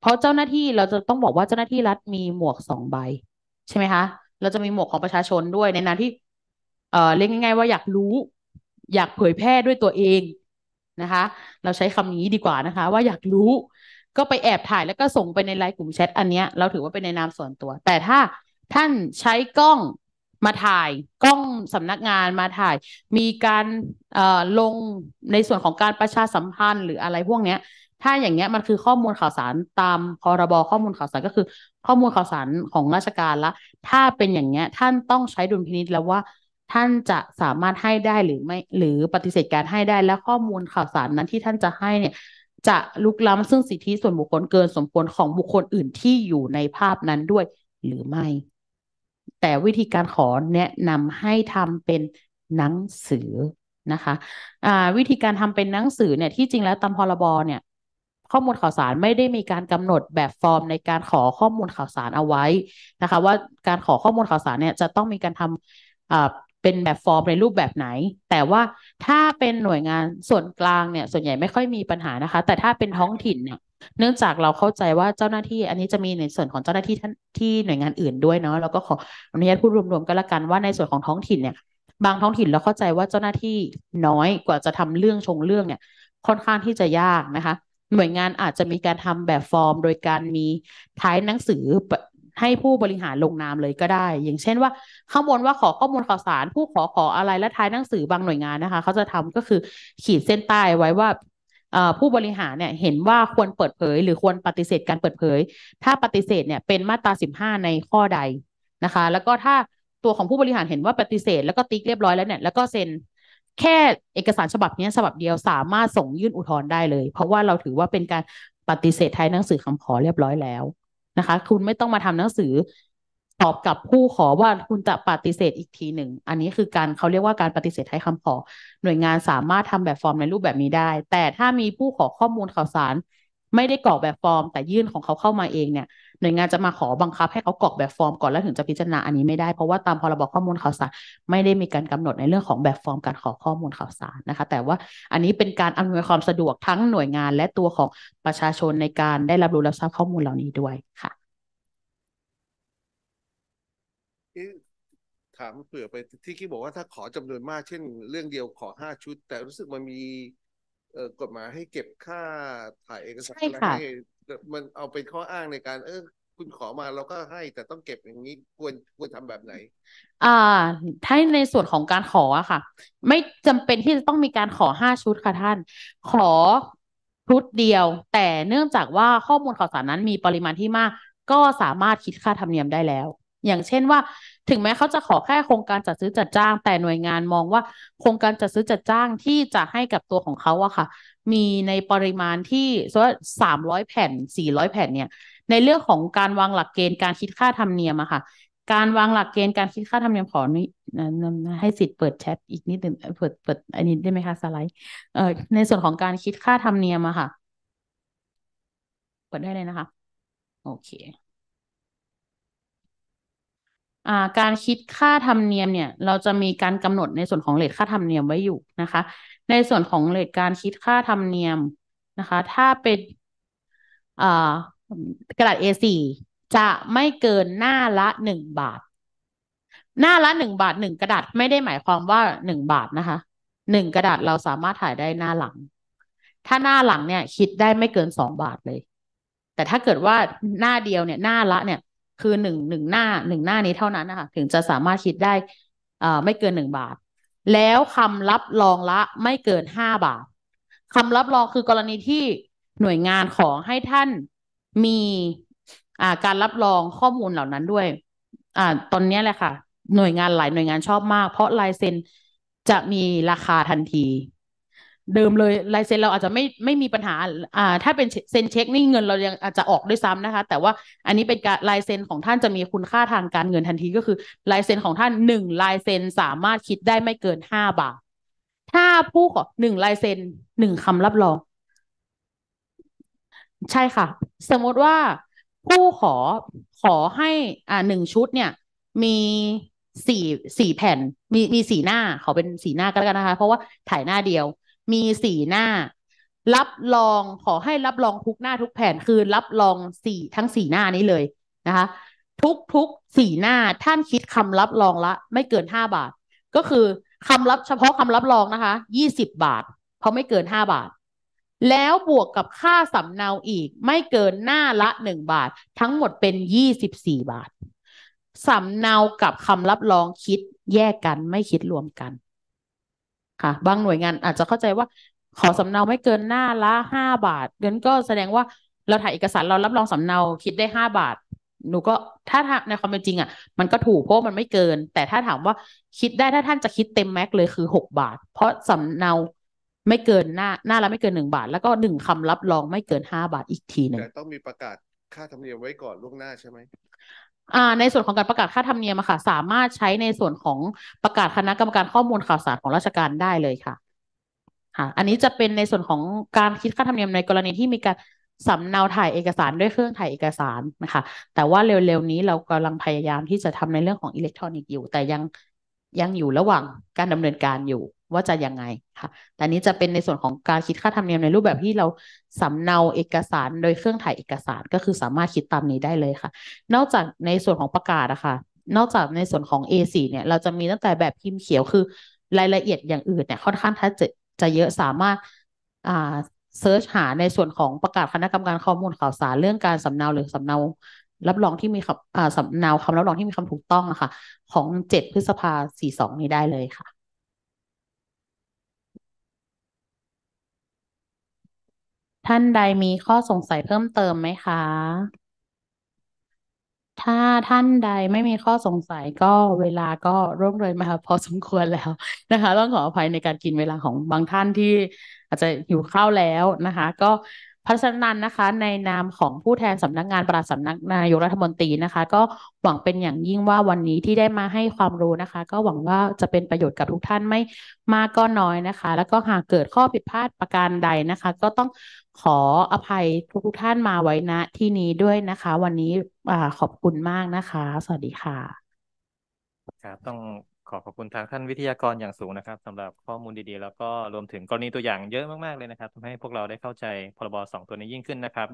เพราะเจ้าหน้าที่เราจะต้องบอกว่าเจ้าหน้าที่รัฐมีหมวกสองใบใช่ไหมคะ เราจะมีหมวกของประชาชนด้วยในนามที่เออเรียกง่ายๆว่าอยากรู้ อยากเผยแพร่ด้วยตัวเองนะคะ เราใช้คำนี้ดีกว่านะคะว่าอยากรู้ก็ไปแอบถ่ายแล้วก็ส่งไปในไลน์กลุ่มแชทอันเนี้ยเราถือว่าเป็นในนามส่วนตัว แต่ถ้าท่านใช้กล้องมาถ่าย กล้องสำนักงานมาถ่าย มีการลงในส่วนของการประชาสัมพันธ์หรืออะไรพวกเนี้ย ถ้าอย่างเงี้ยมันคือข้อมูลข่าวสารตามพรบข้อมูลข่าวสารก็คือ ข้อมูลข่าวสารของราชการละถ้าเป็นอย่างเงี้ยท่านต้องใช้ดุลพินิจแล้วว่าท่าน จะสามารถให้ได้หรือไม่หรือปฏิเสธการให้ได้ และข้อมูลข่าวสารนั้นที่ท่านจะให้เนี่ยจะลุกล้ำซึ่งสิทธิส่วนบุคคลเกินสมควรของบุคคลอื่นที่อยู่ในภาพนั้นด้วย หรือไม่ แต่วิธีการขอ แนะนำให้ทำเป็นหนังสือนะคะะวิธีการทำเป็นหนังสือเนี่ยที่จริงแล้วตามพรบเนี่ย ข้อมูลข่าวสารไม่ได้มีการกำหนดแบบฟอร์มในการขอข้อมูลข่าวสารเอาไว้นะคะ ว่าการขอข้อมูลข่าวสารเนี่ยจะต้องมีการทำเป็นแบบฟอร์มในรูปแบบไหน แต่ว่าถ้าเป็นหน่วยงานส่วนกลางเนี่ย ส่วนใหญ่ไม่ค่อยมีปัญหานะคะ แต่ถ้าเป็นท้องถิ่นเนี่ย เนื่องจากเราเข้าใจว่าเจ้าหน้าที่อันนี้จะมีในส่วนของเจ้าหน้าที่ท่านที่หน่วยงานอื่นด้วยเนาะ แล้วก็ขออนุญาตพูดรวมๆก็แล้วกันว่าในส่วนของท้องถิ่นเนี่ย บางท้องถิ่นเราเข้าใจว่าเจ้าหน้าที่น้อยกว่าจะทำเรื่องชงเรื่องเนี่ย ค่อนข้างที่จะยากนะคะ หน่วยงานอาจจะมีการทำแบบฟอร์ม โดยการมีท้ายหนังสือให้ผู้บริหารลงนามเลยก็ได้ อย่างเช่นว่าข้างบนว่าขอข้อมูลข่าวสารผู้ขอขออะไรและท้ายหนังสือบางหน่วยงานนะคะเขาจะทำก็คือขีดเส้นใต้ไว้ว่าผู้บริหารเนี่ยเห็นว่าควรเปิดเผย หรือควรปฏิเสธการเปิดเผย ถ้าปฏิเสธเนี่ยเป็นมาตราสิบห้าในข้อใดนะคะ แล้วก็ถ้าตัวของผู้บริหารเห็นว่าปฏิเสธ แล้วก็ติ๊กเรียบร้อยแล้วเนี่ยแล้วก็เซ็นแค่เอกสารฉบับนี้ฉบับเดียวสามารถส่งยื่นอุทธรณ์ได้เลย เพราะว่าเราถือว่าเป็นการปฏิเสธท้ายหนังสือคำขอเรียบร้อยแล้วนะคะคุณไม่ต้องมาทำหนังสือ ตอบกับผู้ขอว่าคุณจะปฏิเสธอีกทีหนึ่ง อันนี้คือการเขาเรียกว่าการปฏิเสธให้คำขอ หน่วยงานสามารถทำแบบฟอร์มในรูปแบบนี้ได้ แต่ถ้ามีผู้ขอข้อมูลข่าวสาร ไม่ได้กรอกแบบฟอร์มแต่ยื่นของเขาเข้ามาเองเนี่ยหน่วยงานจะมาขอบังคับให้เขากรอกแบบฟอร์มก่อนแล้วถึงจะพิจารณาอันนี้ไม่ได้เพราะว่าตามพรบข้อมูลข่าวสารไม่ได้มีการกำหนดในเรื่องของแบบฟอร์มการขอข้อมูลข่าวสารนะคะแต่ว่าอันนี้เป็นการอำนวยความสะดวกทั้งหน่วยงาน และตัวของประชาชนในการได้รับรู้รับทราบข้อมูลเหล่านี้ด้วยค่ะถามเผื่อไปที่กี้บอกว่าถ้าขอจำนวนมาก เช่น เรื่องเดียวขอห้าชุด แต่รู้สึกมันมีกฎหมายให้เก็บค่าถ่ายเอกสารใช่ค่ะมันเอาเป็นข้ออ้างในการ เออ คุณขอมาเราก็ให้ แต่ต้องเก็บอย่างนี้ควรควรทำแบบไหน อ่าถ้าในส่วนของการขออะค่ะ ไม่จำเป็นที่จะต้องมีการขอห้าชุดค่ะท่าน ขอชุดเดียว แต่เนื่องจากว่าข้อมูลข่าวสารนั้นมีปริมาณที่มาก ก็สามารถคิดค่าธรรมเนียมได้แล้วอย่างเช่นว่าถึงแม้เขาจะขอแค่โครงการจัดซื้อจัดจ้าง แต่หน่วยงานมองว่า โครงการจัดซื้อจัดจ้างที่จะให้กับตัวของเขาอะค่ะ มีในปริมาณที่สสามร้อยแผ่นสี่ร้อยแผ่นเนี่ย ในเรื่องของการวางหลักเกณฑ์การคิดค่าธรรมเนียมอะค่ะ การวางหลักเกณฑ์การคิดค่าธรรมเนียมขอนี้ให้สิทธิ์เปิดแชทอีกนิดหนึ่งเปิดเปิดอันนี้ได้ไหมคะสไลด์ในส่วนของการคิดค่าธรรมเนียมอะค่ะเปิดได้เลยนะคะ โอเคอ่าการคิดค่าธรรมเนียมเนี่ย เราจะมีการกำหนดในส่วนของเลทค่าธรรมเนียมไว้อยู่นะคะ ในส่วนของเลทการคิดค่าธรรมเนียมนะคะ ถ้าเป็นอ่ากระดาษ A4 จะไม่เกินหน้าละหนึ่งบาท หน้าละหนึ่งบาทหนึ่งกระดาษไม่ได้หมายความว่าหนึ่งบาทนะคะหนึ่งกระดาษเราสามารถถ่ายได้หน้าหลัง ถ้าหน้าหลังเนี่ยคิดได้ไม่เกินสองบาทเลย แต่ถ้าเกิดว่าหน้าเดียวเนี่ยหน้าละเนี่ยคือหนึ่งหนึ่งหน้าหนึ่งหน้านี้เท่านั้นนะคะถึงจะสามารถคิดได้อ่าไม่เกินหนึ่งบาท แล้วคำรับรองละไม่เกินห้าบาทคำรับรองคือกรณีที่หน่วยงานขอให้ท่านมีอ่า การรับรองข้อมูลเหล่านั้นด้วยอ่า ตอนนี้แหละค่ะ หน่วยงานหลายหน่วยงานชอบมาก เพราะลายเซ็นจะมีราคาทันทีเดิมเลยลายเซ็นเราอาจจะไม่ไม่มีปัญหาอ่า ถ้าเป็นเซ็นเช็คนี่เงินเรายังอาจจะออกด้วยซ้ำนะคะ แต่ว่าอันนี้เป็นการลายเซ็นของท่านจะมีคุณค่าทางการเงินทันทีก็คือ ลายเซ็นของท่านหนึ่งลายเซ็นสามารถคิดได้ไม่เกินห้าบาทถ้าผู้ขอหนึ่งลายเซ็นหนึ่งคำรับรอง ใช่ค่ะ สมมติว่าผู้ขอขอให้อ่าหนึ่งชุดเนี่ย มีสี่สี่แผ่นมีมีสีหน้าขอเป็นสีหน้าก็แล้วกันนะคะ เพราะว่าถ่ายหน้าเดียวมีสี่หน้า รับรองขอให้รับรองทุกหน้าทุกแผ่นคือรับรองสี่ทั้งสี่หน้านี้เลยนะคะ ทุกทุกสี่หน้าท่านคิดคำรับรองละ ไม่เกินห้าบาท ก็คือคำรับเฉพาะคำรับรองนะคะยี่สิบบาท เพราะไม่เกินห้าบาท แล้วบวกกับค่าสำเนาอีกไม่เกินหน้าละหนึ่งบาททั้งหมดเป็นยี่สิบสี่บาทสำเนากับคำรับรองคิดแยกกันไม่คิดรวมกันค่ะบางหน่วยงานอาจจะเข้าใจว่าขอสำเนาไม่เกินหน้าละห้าบาทงั้นก็แสดงว่าเราถ่ายเอกสารเรารับรองสำเนาคิดได้ห้าบาท หนูก็ถ้าในความเป็นจริงอะ่ะ มันก็ถูกเพราะมันไม่เกิน แต่ถ้าถามว่าคิดได้ถ้าท่านจะคิดเต็มแม็กเลยคือหกบาท เพราะสำเนาไม่เกินหน้าหน้าละไม่เกินหนึ่งบาท แล้วก็หนึ่งคำรับรองไม่เกินห้าบาทอีกทีหนึ่งต้องมีประกาศค่าธรรมเนียมไว้ก่อนล่วงหน้าใช่ไหมในส่วนของการประกาศค่าธรรมเนียมค่ะ สามารถใช้ในส่วนของประกาศคณะกรรมการข้อมูลข่าวสารของราชการได้เลยค่ะ ค่ะ อันนี้จะเป็นในส่วนของการคิดค่าธรรมเนียมในกรณีที่มีการสำเนาถ่ายเอกสารด้วยเครื่องถ่ายเอกสารนะคะ แต่ว่าเร็วๆนี้เรากำลังพยายามที่จะทำในเรื่องของอิเล็กทรอนิกส์อยู่แต่ยังยังอยู่ระหว่างการดำเนินการอยู่ว่าจะยังไงค่ะแต่นี้จะเป็นในส่วนของการคิดค่าธรรมเนียมในรูปแบบที่เราสำเนาเอกสารโดยเครื่องถ่ายเอกสารก็คือสามารถคิดตามนี้ได้เลยค่ะ นอกจากในส่วนของประกาศนะคะ นอกจากในส่วนของ A4 เนี่ย เราจะมีตั้งแต่แบบพิมพ์เขียวคือรายละเอียดอย่างอื่นเนี่ยค่อนข้างาจะจะเยอะสามารถอ่าเซิร์ชหาในส่วนของประกาศคณะกรรมการข้อมูลข่าวสารเรื่องการสำเนาหรือสำเนารับรองที่มีคำสำเนาคำรับรองที่มีคำถูกต้องอะค่ะของเจ็ดพฤษภาสี่สองนี้ได้เลยค่ะท่านใดมีข้อสงสัยเพิ่มเติมไหมคะ ถ้าท่านใดไม่มีข้อสงสัยก็เวลาก็ร่วงเลยมา พอสมควรแล้วนะคะ ต้องขออภัยในการกินเวลาของบางท่านที่อาจจะอยู่ข้าวแล้วนะคะ ก็พัฒนันนะคะ ในนามของผู้แทนสำนักงานประหลัดสำนักนายกรัฐมนตรีนะคะ ก็หวังเป็นอย่างยิ่งว่าวันนี้ที่ได้มาให้ความรู้นะคะ ก็หวังว่าจะเป็นประโยชน์กับทุกท่านไม่มากก็น้อยนะคะแล้วก็หากเกิดข้อผิดพลาดประการใดนะคะ ก็ต้องขออภัยทุกท่านมาไว้ณที่นี้ด้วยนะคะ วันนี้ขอบคุณมากนะคะ สวัสดีค่ะครับต้องขอขอบคุณทางท่านวิทยากรอย่างสูงนะครับ สำหรับข้อมูลดีๆ แล้วก็รวมถึงกรณีตัวอย่างเยอะมาก ๆเลยนะครับทำให้พวกเราได้เข้าใจพรบสองตัวนี้ยิ่งขึ้นนะครับ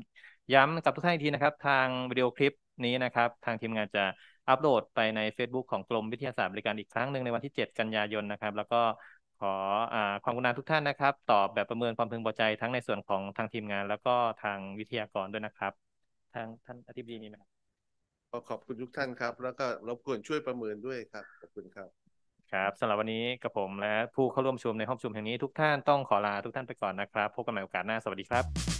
ย้ำกับทุกท่านอีกทีนะครับ ทางวิดีโอคลิปนี้นะครับ ทางทีมงานจะอัปโหลดไปใน Facebook ของกรมวิทยาศาสตร์บริการอีกครั้งหนึ่งในวันที่ 7 กันยายนนะครับ แล้วก็ขอความกรุณาทุกท่านนะครับตอบแบบประเมินความพึงพอใจทั้งในส่วนของทางทีมงาน แล้วก็ทางวิทยากรด้วยนะครับ ทางท่านอธิบดีมีไหมครับขอขอบคุณทุกท่านครับแล้วก็รบกวนช่วยประเมินด้วยครับขอบคุณครับครับสำหรับวันนี้กับผมและผู้เข้าร่วมชมในห้องชมแห่งนี้ทุกท่านต้องขอลาทุกท่านไปก่อนนะครับพบกันใหม่โอกาสหน้าสวัสดีครับ